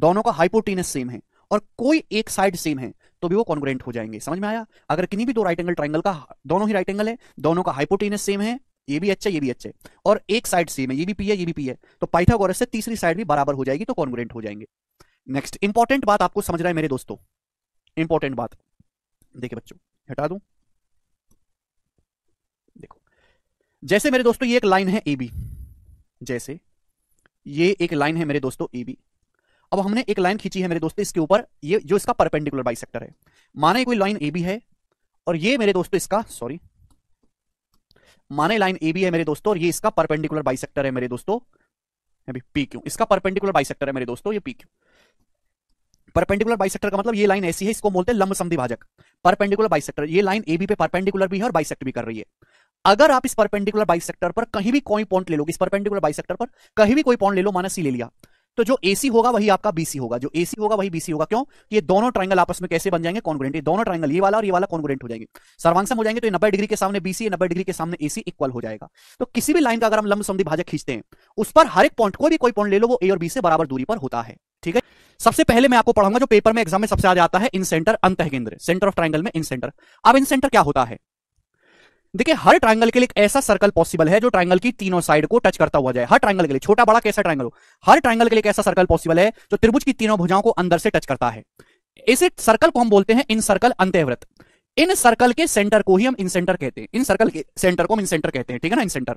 दोनों का हाइपोटीनियस सेम है और कोई एक साइड सेम है तो भी वो कॉन्ग्रेंट हो जाएंगे समझ में आया अगर किन्हीं भी दो राइट एंगल ट्राइंगल का दोनों ही राइट एंगल है दोनों का हाइपोटीनियस सेम है ये भी अच्छा ये भी अच्छा और एक साइड सेम है ये भी पी है ये भी पी है तो पाइथागोरस से तीसरी साइड भी बराबर हो जाएगी तो कॉन्ग्रेंट हो जाएंगे नेक्स्ट इंपॉर्टेंट बात आपको समझ रहा है मेरे दोस्तों इंपॉर्टेंट बात देखिए बच्चों हटा दूं जैसे मेरे दोस्तों ये एक लाइन है ए बी जैसे ये एक लाइन है मेरे दोस्तों ए बी अब हमने एक लाइन खींची है मेरे दोस्तों इसके ऊपर ये जो इसका परपेंडिकुलर बाइसेक्टर है माने कोई लाइन ए बी है और ये मेरे दोस्तों इसका सॉरी माने लाइन ए बी है मेरे दोस्तों और ये इसका परपेंडिकुलर बाइसेक्टर है मेरे दोस्तों पी क्यू इसका परपेंडिकुलर बाइसेक्टर है मेरे दोस्तों ये पी क्यू परपेंडिकुलर बाइसेक्टर का मतलब ये लाइन ऐसी है इसको बोलते हैं लंब विभाजक परपेंडिकुलर बाइसेक्टर ये लाइन ए बी पे परपेंडिकुलर भी है और बाइसेक्ट भी कर रही है अगर आप इस परपेंडिकुलर सेक्टर पर कहीं भी कोई पॉइंट ले लो इस परपेंडिकुलर बाइसेक्टर पर कहीं भी कोई पॉइंट ले लो माना सी ले लिया तो जो एसी होगा वही आपका बीसी होगा जो एसी होगा वही बीसी होगा क्यों ये दोनों ट्राइंगल आपस में कैसे बन जाएंगे कॉन्ग्रेंट ये दोनों ट्राइंगल ये वाला और ये वाला कॉन्ग्रेंट हो जाएंगे सर्वांगसम हो जाएंगे तो नब्बे डिग्री के सामने बीसी नब्बे डिग्री के सामने एसी इक्वल हो जाएगा तो किसी भी लाइन का अगर हम लंब समी भाजक खींचते हैं उस पर हर एक पॉइंट को भी कोई पॉइंट ले लो वो ए और बी से बराबर दूरी पर होता है ठीक है सबसे पहले मैं आपको पढ़ाऊंगा जो पेपर में एग्जाम में सबसे आ जाता है इन सेंटर अंत केंद्र सेंटर ऑफ ट्राइंगल में इन सेंटर अब इन सेंटर क्या होता है देखिए हर ट्राइंगल के लिए एक ऐसा सर्कल पॉसिबल है जो ट्राइंगल की तीनों साइड को टच करता हुआ जाए हर ट्राइंगल के लिए छोटा बड़ा कैसा ट्राइंगल हो हर ट्राइंगल के लिए ऐसा सर्कल पॉसिबल है जो त्रिभुज की तीनों भुजाओं को अंदर से टच करता है इसे सर्कल को हम बोलते हैं इन सर्कल अंत्यव्रत इन सर्कल के सेंटर को ही हम इन सेंटर कहते हैं इन सर्कल के सेंटर को हम इन सेंटर कहते हैं ठीक है ना इन सेंटर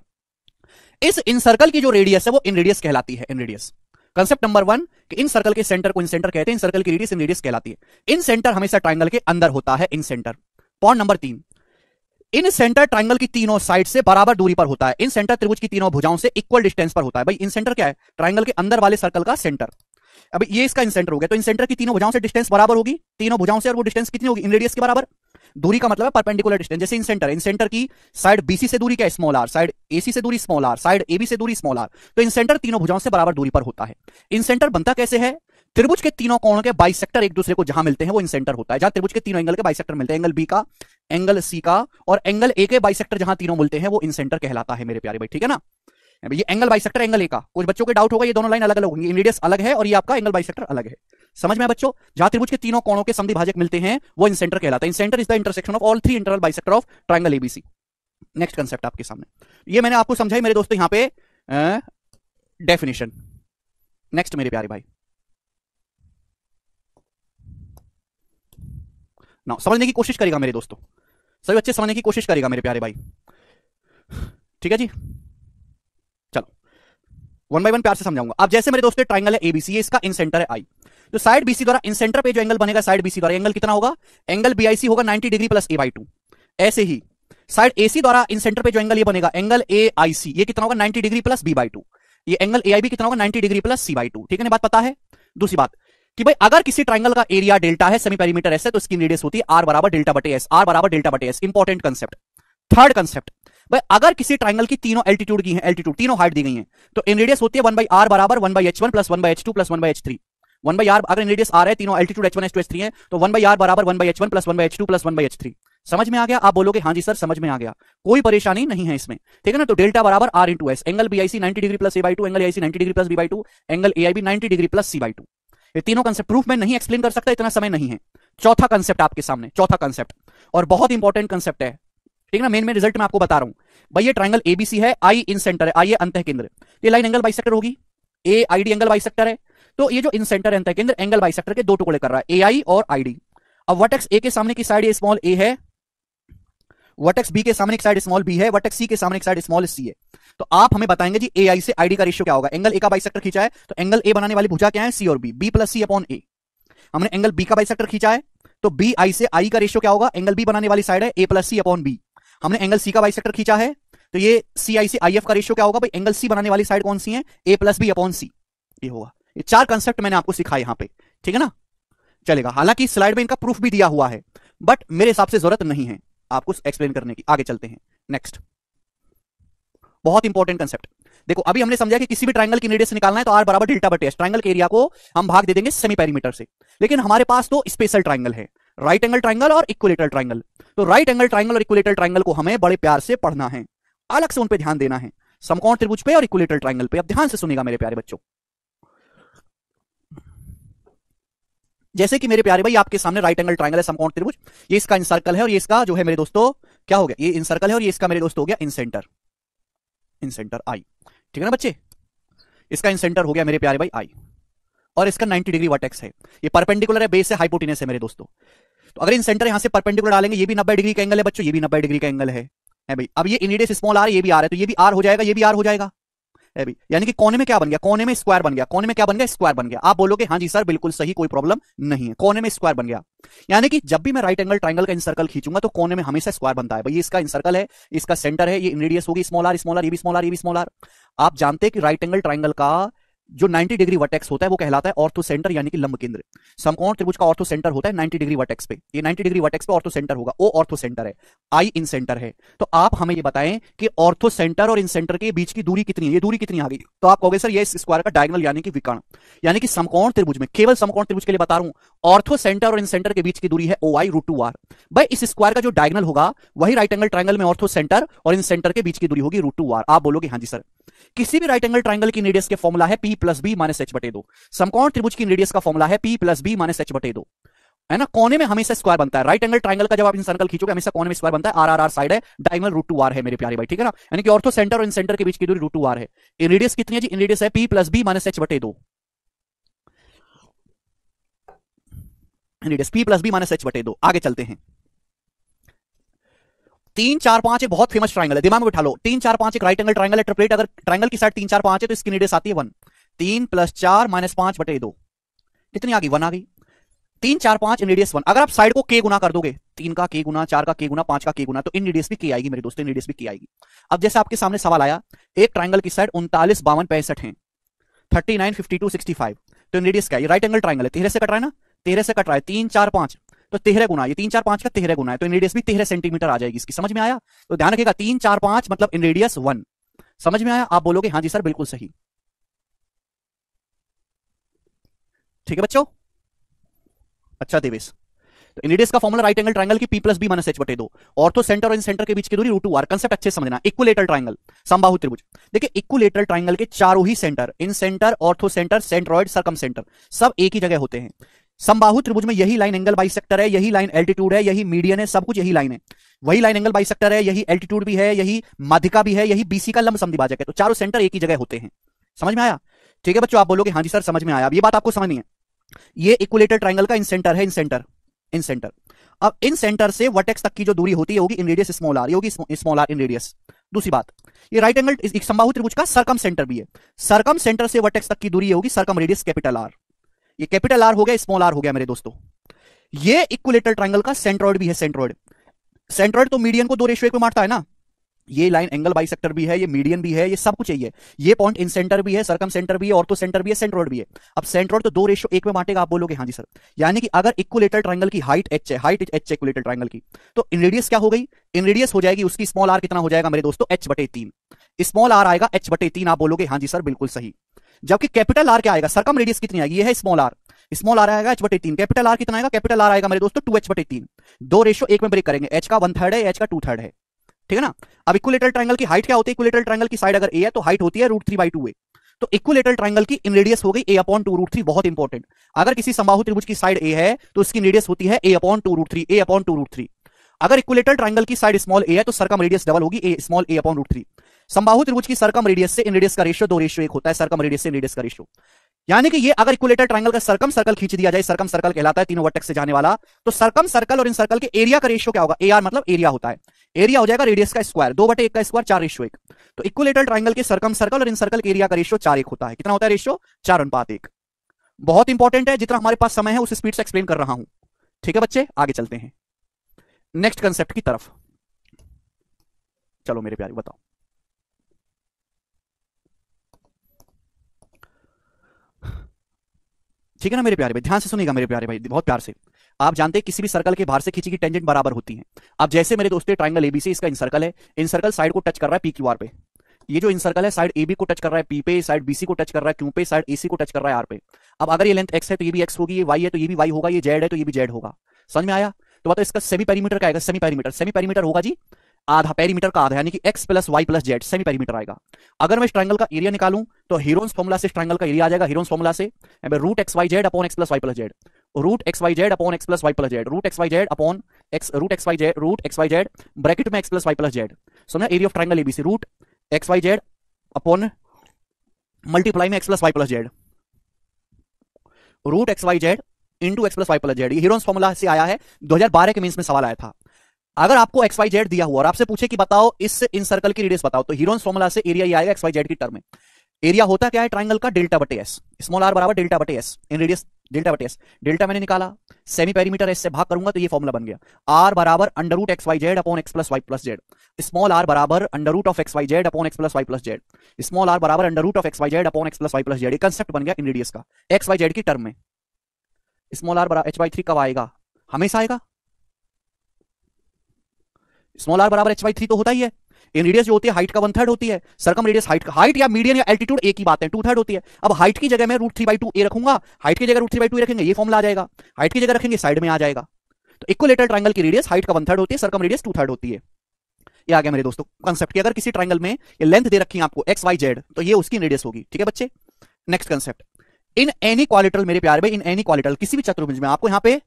इस इन सर्कल की जो रेडियस है वो इन रेडियस कहलाती है inradius concept number one कि इन सर्कल के सेंटर को इन सेंटर कहते हैं इन सर्कल की रेडियस इन रेडियस कहलाती है इन सेंटर हमेशा ट्राइंगल के अंदर होता है इन सेंटर पॉइंट नंबर तीन इन सेंटर ट्राइंगल की तीनों साइड से बराबर दूरी पर होता है इन सेंटर त्रिभुज की तीनों भुजाओं से इक्वल डिस्टेंस पर होता है भाई इन सेंटर क्या है ट्राइंगल के अंदर वाले सर्कल का सेंटर अब ये इसका इन सेंटर हो गया तो इन सेंटर की तीनों भुजाओं से डिस्टेंस बराबर होगी तीनों भुजाओं से और वो डिस्टेंस कितनी होगी इन रेडियस के बराबर दूरी का मतलब है परपेंडिकुलर डिस्टेंस जैसे इन सेंटर इन सेंटर की साइड बीसी से दूरी क्या है स्मॉल आर साइड एसी से दूरी स्मॉल आर साइड एबी से दूरी स्मॉल आर तो इन सेंटर तीनों भुजाओं से बराबर दूरी पर होता है इन सेंटर बनता कैसे है त्रिभुज के तीनों कोणों के बाइसेक्टर एक दूसरे को जहां मिलते हैं वो इन सेंटर होता है जहां त्रिभुज के तीनों एंगल के बाइसेक्टर मिलते हैं एंगल बी का एंगल सी का और एंगल ए के बाइसेक्टर जहां तीनों मिलते हैं वो इन सेंटर कहलाता है मेरे प्यारे भाई ठीक है ना ये एंगल बाइसेक्टर एंगल ए का कुछ बच्चों के डाउट होगा ये दोनों लाइन अलग अलग होंगी इमीडियस अलग है और ये आपका एंगल बाइसेक्टर अलग है समझ में बच्चों जहां त्रिभुज के तीनों कोणों के संधिभाजक मिलते हैं वो इन सेंटर कहलाता है incentre is the intersection of all three internal bisector of triangle ABC next concept आपके सामने ये मैंने आपको समझाई मेरे दोस्तों यहां पे डेफिनेशन नेक्स्ट मेरे प्यारे भाई ना समझने की कोशिश करेगा मेरे दोस्तों सभी बच्चे समझने की कोशिश करेगा मेरे प्यारे भाई ठीक है जी चलो वन बाई वन प्यार से समझाऊंगा आप जैसे मेरे दोस्तों ट्राइंगल है एबीसी इसका इन सेंटर है आई तो साइड बीसी द्वारा इन सेंटर पे जो एंगल बनेगा साइड बीसी द्वारा एंगल कितना होगा एंगल बीआईसी होगा 90 degree plus A by two ऐसे ही साइड एसी द्वारा इन सेंटर पे जो एंगल ये बनेगा एंगल ए आई सी ये कितना होगा 90 degree plus B by two ये एंगल ए आई बी कितना होगा 90 degree plus C by two ठीक है बात पता है दूसरी बात कि भाई अगर किसी ट्राइंगल का एरिया डेल्टा है सेमी पेरीमीटर एस है तो इसकी रेडियस होती है आर बराबर डेल्टा बटे एस आर बराबर डेल्टा बटे S important concept third concept भाई अगर किसी ट्राइंगल की तीनों एल्टीट्यूड की है एल्टीट्यूड तीनों हाइट दी गई है तो इन रेडियस होती है वन बाई आर बराबर one by H one plus one by H two plus one by H three one by R अगर इन रेडियस आर है तीनों altitude H one H two H three है तो one by R बराबर one by H one plus one by H two plus one by H three समझ में आ गया आप बोलोगे हाँ जी सर समझ में आ गया कोई परेशानी नहीं है इसमें ठीक है ना तो डेल्टा बराबर R into S angle B I C ninety degree plus A by two angle I C ninety degree plus B by two angle A I B ninety degree plus C by two ये तीनों concept proof में नहीं explain कर सकता इतना समय नहीं है चौथा कंसेप्ट आपके सामने चौथा कंसेप्ट और बहुत इंपॉर्टेंट कंसेप्ट है ठीक है ना मेन मेन रिजल्ट में आपको बता रहा हूं भाई ये ट्राइंगल एबीसी है आई इन सेंटर है आई ए अंत केंद्र ये लाइन एंगल बाइसेक्टर होगी A I D angle sector है तो ये जो इन सेंटर अंत केंद्र एंगल सेक्टर के दो टुकड़े कर रहा है ए आई और आई डी अब एक्स ए के सामने की साइड स्मॉल ए है वटेक्स बी के सामने एक साइड स्मॉल बी है वटेक्स सी के सामने एक साइड स्मॉल सी है तो आप हमें बताएंगे जी ए आई से आईडी का रेशियो क्या होगा एंगल ए का बाइसेक्टर खींचा है तो एंगल ए बनाने वाली भुजा क्या है सी और B B plus C upon A हमने एंगल बी का बाइसेक्टर खींचा है तो बी आई से आई का रेशियो क्या होगा एंगल बी बनाने वाली साइड है A plus C upon B हमने एंगल सी का बाइसेक्टर खींचा है तो ये सी आई से आई एफ का रेशियो क्या होगा भाई एंगल सी बनाने वाली साइड कौन सी है A plus B upon C ये होगा ये चार कंसेप्ट मैंने आपको सिखा यहाँ पे ठीक है ना चलेगा हालांकि स्लाइड में इनका प्रूफ भी दिया हुआ है बट मेरे हिसाब से जरूरत नहीं है आपको एक्सप्लेन करने की आगे चलते हैं नेक्स्ट बहुत इंपॉर्टेंट कंसेप्ट देखो अभी हमने समझा कि किसी भी ट्राइंगल की रेडियस निकालना है तो आर बराबर डेल्टा बटे ट्राइंगल के एरिया को हम भाग दे देंगे सेमी पैरीमीटर से लेकिन हमारे पास तो स्पेशल ट्राइंगल है राइट एंगल ट्राइंगल और इक्वलेटर ट्राइंगल तो राइट एंगल ट्राइंगल और इक्वलेटर ट्राइंगल को हमें बड़े प्यार से पढ़ना है अलग से उन पर ध्यान देना है समकोण त्रिभुज पे और इक्वलेटर ट्राइंगल पे अब ध्यान से सुनेगा मेरे प्यारे बच्चों जैसे कि मेरे प्यारे भाई आपके सामने राइट एंगल ट्राइंगल है समकोण त्रिभुज ये इसका इनसर्कल है और ये इसका जो है मेरे दोस्तों क्या हो गया ये इनसर्कल है और ये इसका मेरे दोस्तों हो गया इन सेंटर इन सेंटर आई ठीक है ना बच्चे इसका इन सेंटर हो गया मेरे प्यारे भाई आई और इसका नाइनटी डिग्री वर्टेक्स है ये परपेंडिकुलर है बेस है हाइपोटिनस है मेरे दोस्तों तो अगर इन सेंटर यहां से परपेंडिकुलर डालेंगे ये भी नब्बे डिग्री का एंगल है बच्चों ये भी नब्बे डिग्री का एंगल है है भाई अब ये इनिडियस स्मॉल आर ये भी आ रहा है तो ये भी आर हो जाएगा ये भी आर हो जाएगा यानी कि कोने में क्या बन गया कोने में स्क्वायर बन गया कोने में क्या बन गया स्क्वायर बन गया आप बोलोगे हाँ जी सर बिल्कुल सही कोई प्रॉब्लम नहीं है कोने में स्क्वायर बन गया यानी कि जब भी मैं राइट एंगल ट्राइंगल का इन सर्कल खींचूंगा तो कोने में हमेशा स्क्वायर बनता है भाई इसका इन सर्कल है इसका सेंटर है ये रेडियस होगी स्मॉल आर स्मॉल आर ये भी स्मॉल आर ये भी स्मॉल आर आप जानते हैं कि राइट एंगल ट्राइंगल का जो 90 डिग्री वर्टेक्स होता है वो कहलाता है ऑर्थो सेंटर यानी कि लंब केंद्र समकोण त्रिभुज का ऑर्थो सेंटर होता है 90 डिग्री वर्टेक्स पे ये 90 डिग्री वर्टेक्स पे ऑर्थो सेंटर होगा ओ ऑर्थो सेंटर है आई इन सेंटर है तो आप हमें ये बताएं कि ऑर्थो सेंटर और इन सेंटर के बीच की दूरी कितनी है ये दूरी कितनी आ गई तो आप कहोगे सर ये स्क्वायर का डायगनल यानी कि विकर्ण यानी कि समकोण त्रिभुज में केवल समकोण त्रिभुज के लिए बता रहा हूं ऑर्थो सेंटर और इन सेंटर के बीच की दूरी है O I root two R भाई इस स्क्वायर का जो डायगनल होगा वही राइट एंगल ट्राइंगल में ऑर्थो सेंटर और इन सेंटर के बीच की दूरी होगी रूट टू आर आप बोलोगे हाँ जी सर किसी भी राइट एंगल ट्राइंगल की रेडियस के फॉर्मुला है P plus B minus H बटे दो समकोण त्रिभुज की रेडियस का फॉर्मुला है P plus B minus H बटे दो है ना कोने में हमेशा स्क्वायर बनता है राइट एंगल ट्राइंगल का जब आप इन सर्कल खींचोगे हमेशा कोने में स्क्वायर बनता है आर आर आर साइड है डाइंगल रूट टू आर है मेरे प्यारे भाई ठीक है ना यानी कि ऑर्थो सेंटर और इन तो सेंटर के बीच की दूरी रूट टू आर है इन रेडियस कितनी है जी इन रेडियस है P plus B minus H बटे दो radius P plus B minus H बटे दो आगे चलते हैं तीन चार पांच एक बहुत फेमस ट्राइंगल है दिमाग में बैठा लो तीन चार पांच एक राइट एंगल ट्राइंगल है ट्रिपलेट अगर ट्राइंगल की साइड तीन चार पांच है तो इसकी रेडियस आती है वन तीन प्लस चार माइनस पांच बटे दो कितनी आ गई वन आ गई तीन चार पांच इनरेडियस वन अगर आप साइड को के गुना कर दोगे तीन का के गुना चार का के गुना पांच का के गुना तो इनरेडियस भी की आएगी मेरे दोस्तों इनरेडियस भी की आएगी अब जैसे आपके सामने सवाल आया एक ट्राइंगल की साइड उनतालीस बावन पैंसठ है thirty nine fifty two sixty five तो इनरेडियस का ये राइट एंगल ट्राइंगल है तेरह से कट रहा है ना तेरह से कट रहा है तीन चार पांच तो तेरह गुना ये तीन चार पांच का तेरह गुना है तो इनरेडियस भी तेरह सेंटीमीटर आ जाएगी इसकी समझ में आया तो ध्यान रखेगा तीन चार पांच मतलब रेडियस वन समझ में आया आप बोलोगे हाँ जी सर बिल्कुल सही ठीक है बच्चों अच्छा देवेश तो इनडियस का फॉर्मूला राइट एंगल ट्राइंगल की P plus B minus H बटे दो और तो सेंटर और इन सेंटर के बीच की दूरी रूट टू आर कंसेप्ट अच्छे समझना इक्वलेटर ट्राइंगल संबाहु त्रिभुज देखिए इक्वलेटर ट्राइंगल के चारों ही सेंटर इन incentre orthocentre centroid circumcentre सब एक ही जगह होते हैं संबाहु त्रिभुज में यही लाइन एंगल बाइसेक्टर है यही लाइन एल्टीट्यूड है यही मीडियन है सब कुछ यही लाइन है वही लाइन एंगल बाइसेक्टर है यही एल्टीट्यूड भी है यही माध्यिका भी है यही बीसी का लंब समधिभाजक है तो चारों सेंटर एक ही जगह होते हैं समझ में आया ठीक है बच्चों आप बोलोगे हाँ जी सर समझ में आया अब ये बात आपको समझनी है ये इक्वलेटर ट्राइंगल का इन सेंटर है इन सेंटर इन सेंटर अब इन सेंटर से वर्टेक्स तक की जो दूरी होती होगी इन रेडियस स्मॉल आर होगी स्मॉल आर इन रेडियस दूसरी बात ये राइट एंगल एक संबाहु त्रिभुज का सरकम सेंटर भी है सरकम सेंटर से वर्टेक्स तक की दूरी होगी सरकम रेडियस कैपिटल आर ये कैपिटल आर हो गया स्मॉल आर हो गया मेरे दोस्तों ये इक्वलेटर ट्राइंगल का सेंट्रॉइड भी है सेंट्रॉइड सेंट्रॉइड तो मीडियन को दो रेशियो एक मारता है ना ये लाइन एंगल सेक्टर भी है ये मीडियन भी है ये सब कुछ चाहिए ये पॉइंट इन सेंटर भी है सरकम सेंटर भी है तो सेंटर भी है रोड भी है अब रोड तो दो रेशो एक में बांटेगा आप बोलोगे हाँ जी सर यानी कि अगर इक्वलेटर ट्राइंगल की हाइट एच है हाइट एच इक्वलेटर ट्राइंगल की तो इन रेडियस क्या हो गई इन रेडियस हो जाएगी उसकी स्मॉल आर कितना हो जाएगा मेरे दोस्तों एच बटे तीन स्मॉल आर आएगा एच बटे तीन आप बोलोगे हाँ जी सर बिल्कुल सही जबकि कैपिटल आर क्या आएगा सरकम रेडियस कितनी आएगी ये है स्मॉल आर स्मॉल आर आएगा एच बटे तीन कैपिटल आर कितना आएगा कैपिटल आर आएगा मेरे दोस्तों टू एच बटे तीन दो रेशो एक में ब्रेक करेंगे एच का वन थर्ड है एच का टू थर्ड है ठीक है ना अब इक्वलेटरल ट्राइंगल की हाइट क्या होती है इक्वलेटरल ट्राइंगल की साइड अगर ए है तो हाइट होती है root three by two A तो इक्वलेटरल ट्रायंगल की इनरेडियस हो गई A upon two root three बहुत इंपॉर्टेंट अगर किसी समबाहु त्रिभुज की साइड ए है तो उसकी रेडियस होती है ए upon two root three A upon two root three अगर इक्वलेटरल ट्राइंगल की साइड स्मॉल ए है तो सरकम रेडियस डबल होगी A small A upon root three संबाहु त्रिभुज की सरकम रेडियस से इनरेडियस का रेशियो दो रेशियो एक होता है सरकम रेडियस से रेडियस का रेशियो यानी कि ये अगर इक्वलेटर ट्राइंगल का सरकम सर्कल खींच दिया जाए सरकम सर्कल कहलाता है तीनों वर्टेक्स से जाने वाला तो सरकम सर्कल और इन सर्कल के एरिया का रेशियो क्या होगा ए आर मतलब एरिया होता है एरिया हो जाएगा रेडियस का स्क्वायर दो बटे एक का स्क्वायर चार रेशो एक तो इक्वलेटर ट्राइंगल के सर्कम सर्कल और इन सर्कल के एरिया का रेशियो चार एक होता है कितना होता है रेशियो चार अनुपात एक बहुत इंपॉर्टेंट है जितना हमारे पास समय है उस स्पीड से एक्सप्लेन कर रहा हूं ठीक है बच्चे आगे चलते हैं नेक्स्ट कंसेप्ट की तरफ चलो मेरे प्यारे बताओ ठीक है ना मेरे प्यारे भाई ध्यान से सुनेगा मेरे प्यारे भाई बहुत प्यार से आप जानते हैं किसी भी सर्कल के बाहर से खींची की टेंजेंट बराबर होती है अब जैसे मेरे दोस्तों ट्राइंगल एबीसी इसका इन सर्कल है इन सर्कल साइड को टच कर रहा है पी क्यू आर पे ये जो इन सर्कल है साइड ए बी को टच कर रहा है पी पे साइड बीसी को टच कर रहा है क्यू पे साइड एसी को टच कर रहा है आर पे अब अगर ये लेंथ एक्स है तो ये भी एक्स होगी ये वाई है तो ये भी वाई होगा ये जेड है तो ये भी जेड होगा समझ में आया तो बताओ इसका सेमी पैरीमीटर का आएगा सेमी पैरीमीटर सेमी पैरीमीटर होगा जी आधा पैरीमीटर का आधा यानी कि X plus Y plus Z semi perimeter आएगा अगर मैं स्ट्रैंगल ट्राइंगल का एरिया निकालू तो हीरोन्स फॉर्मुला से स्ट्रैंगल ट्राइंगल का एरिया आ जाएगा हीरोन्स फॉर्मुला से root X Y Z upon X plus Y plus Z root X Y Z upon X plus Y plus Z root X Y Z upon X root X Y Z root X Y Z bracket में X plus Y plus Z so ना area of triangle ABC root X Y Z upon multiply में X plus Y plus Z root X Y Z into X plus Y plus Z ये Heron's formula से आया है 2012 के means में सवाल आया था अगर आपको एक्स वाई जेड दिया हुआ और आपसे पूछे कि बताओ इस इन सर्कल की रेडियस बताओ तो हीरोन्स फॉर्मूला से एरिया ही आएगा एक्स वाई जेड की टर्म में एरिया होता क्या है ट्राइंगल का डेल्टा बटे एस स्मॉल आर बराबर डेल्टा बटे एस इन रेडियस डेल्टा बटे एस डेल्टा मैंने निकाला सेमी पेरीमीटर एस से भाग करूंगा तो ये फॉर्मुला बन गया आर बराबर under root X Y Z upon X plus Y plus Z small R बराबर under root of X Y Z upon X plus Y plus Z small R बराबर under root of X Y Z upon X plus Y plus Z concept बन गया inradius का X Y Z की term में small R बराबर H by three कब आएगा हमेशा आएगा स्मॉल आर बराबर एच वाई थ्री तो होता ही है इन रेडियस जो होती है हाइट का वन थर्ड होती है सरकम रेडियस हाइट का हाइट या मीडियन या एल्टीट्यूड एक ही बात है टू थर्ड होती है अब हाइट की जगह मैं root three by two A रखूंगा हाइट की जगह रूट थ्री बाई टू रखेंगे ये फॉर्मला आ जाएगा हाइट की जगह रखेंगे साइड में आ जाएगा तो इक्वलेटर ट्राइंगल की रेडियस हाइट का वन थर्ड होती है सरकम रेडियस टू थर्ड होती है ये आ गया मेरे दोस्तों कॉन्सेप्ट की अगर किसी ट्राइंगल में ये लेंथ दे रखी है आपको एक्स वाई जेड तो ये उसकी रेडियस होगी ठीक है बच्चे next concept in any quadrilateral मेरे प्यार में इन एनी क्वालिटल किसी भी चतुर्भुज में आपको यहाँ पे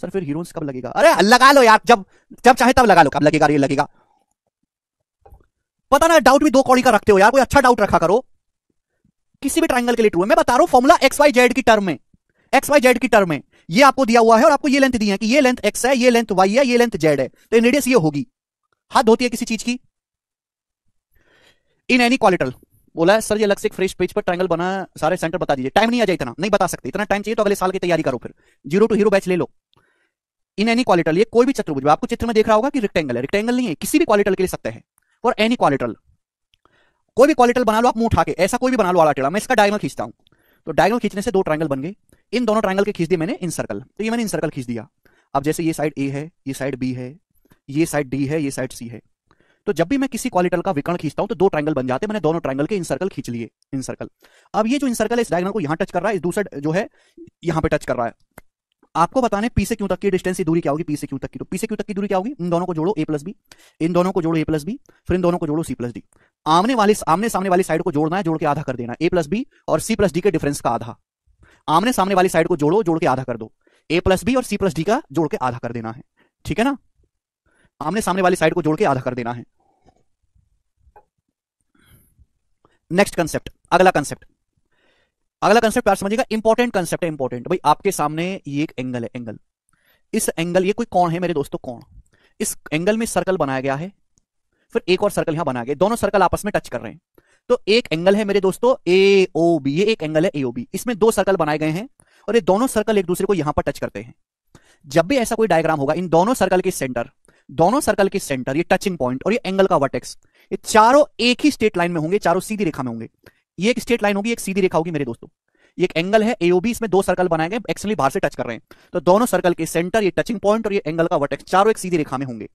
सर फिर हीरोइंस कब लगेगा अरे लगा लो यार जब जब चाहे तब लगा लो कब लगेगा ये लगेगा पता ना डाउट भी दो कौड़ी का रखते हो यार कोई अच्छा डाउट रखा करो किसी भी ट्राइंगल के लिए ट्रू है मैं बता रहा हूं फॉर्मुला एक्स वाई जेड की टर्म में एक्स वाई जेड की टर्म में ये आपको दिया हुआ है और आपको ये लेंथ दी है कि ये लेंथ एक्स है ये लेंथ वाई है ये लेंथ जेड है तो रेडियस ये होगी हद होती है किसी चीज की इन एनी क्वालिटल बोला है सर ये अलग से फ्रेश पेज पर ट्रायंगल बना सारे सेंटर बता दीजिए टाइम नहीं आ जाए इतना नहीं बता सकते इतना टाइम चाहिए तो अगले साल की तैयारी करो फिर जीरो टू हीरो बैच ले लो इन एनी क्वालिटल ये कोई भी चतुर्भुज आपको चित्र में देख रहा होगा कि रेक्टेंगल है रेक्टेंगल नहीं है किसी भी क्वालिटल के लिए सकते हैं फॉर एनी क्वालिटल कोई भी क्वालिटल बना लो आप मुंह उठा के ऐसा कोई भी बना लो वाला टेढ़ा मैं इसका डायगनल खींचता हूँ तो डायगनल खींचने से दो ट्राइंगल बन गए इन दोनों ट्राइंगल के खींच दिए मैंने इन सर्कल तो ये मैंने इन सर्कल खींच दिया अब जैसे ये साइड ए है ये साइड बी है ये साइड डी है ये साइड सी है तो जब भी मैं किसी क्वालिटल का विकर्ण खींचता हूँ तो दो ट्राइंगल बन जाते हैं मैंने दोनों ट्राइंगल के इन सर्कल खींच लिए इन सर्कल अब ये जो इन सर्कल है इस डायगनल को यहाँ टच कर रहा है इस दूसरे जो है यहाँ पे टच कर रहा है आपको बताने पी से क्यों तक की डिस्टेंस की दूरी क्या होगी पी से क्यों तक की तो पी से क्यों तक की दूरी क्या होगी इन दोनों को जोड़ो ए प्लस बी इन दोनों को जोड़ो ए प्लस बी फिर इन दोनों को जोड़ो सी प्लस डी आमने वाले आमने सामने वाली साइड को जोड़ना है जोड़ के आधा कर देना ए प्लस बी और सी प्लस डी के डिफरेंस का आधा आमने सामने वाली साइड को जोड़ो जोड़ के आधा कर दो ए प्लस बी और सी प्लस डी का जोड़ के आधा कर देना है ठीक है ना आमने सामने वाली साइड को जोड़ के आधा कर देना है नेक्स्ट कंसेप्ट अगला कंसेप्ट अगला कंसेप्ट प्यार समझिएगा इंपॉर्टेंट कंसेप्ट है इंपॉर्टेंट भाई आपके सामने ये एक एंगल है एंगल इस एंगल ये कोई कौन है मेरे दोस्तों कौन इस एंगल में सर्कल बनाया गया है फिर एक और सर्कल यहां बनाया गया दोनों सर्कल आपस में टच कर रहे हैं तो एक एंगल है मेरे दोस्तों ए ओ बी ये एक एंगल है ए ओ बी इसमें दो सर्कल बनाए गए हैं और ये दोनों सर्कल एक दूसरे को यहां पर टच करते हैं जब भी ऐसा कोई डायग्राम होगा इन दोनों सर्कल के सेंटर दोनों सर्कल के सेंटर ये टचिंग पॉइंट और ये एंगल का वर्टेक्स ये चारों एक ही स्टेट लाइन में होंगे चारों सीधी रेखा में होंगे ये एक स्ट्रेट लाइन होगी एक सीधी रेखा होगी मेरे दोस्तों ये एक एंगल है एओबी इसमें दो सर्कल बनाए गए एक्चुअली बाहर से टच कर रहे हैं तो दोनों सर्कल के सेंटर ये टचिंग पॉइंट और ये एंगल का वर्टेक्स चारों एक सीधी रेखा में होंगे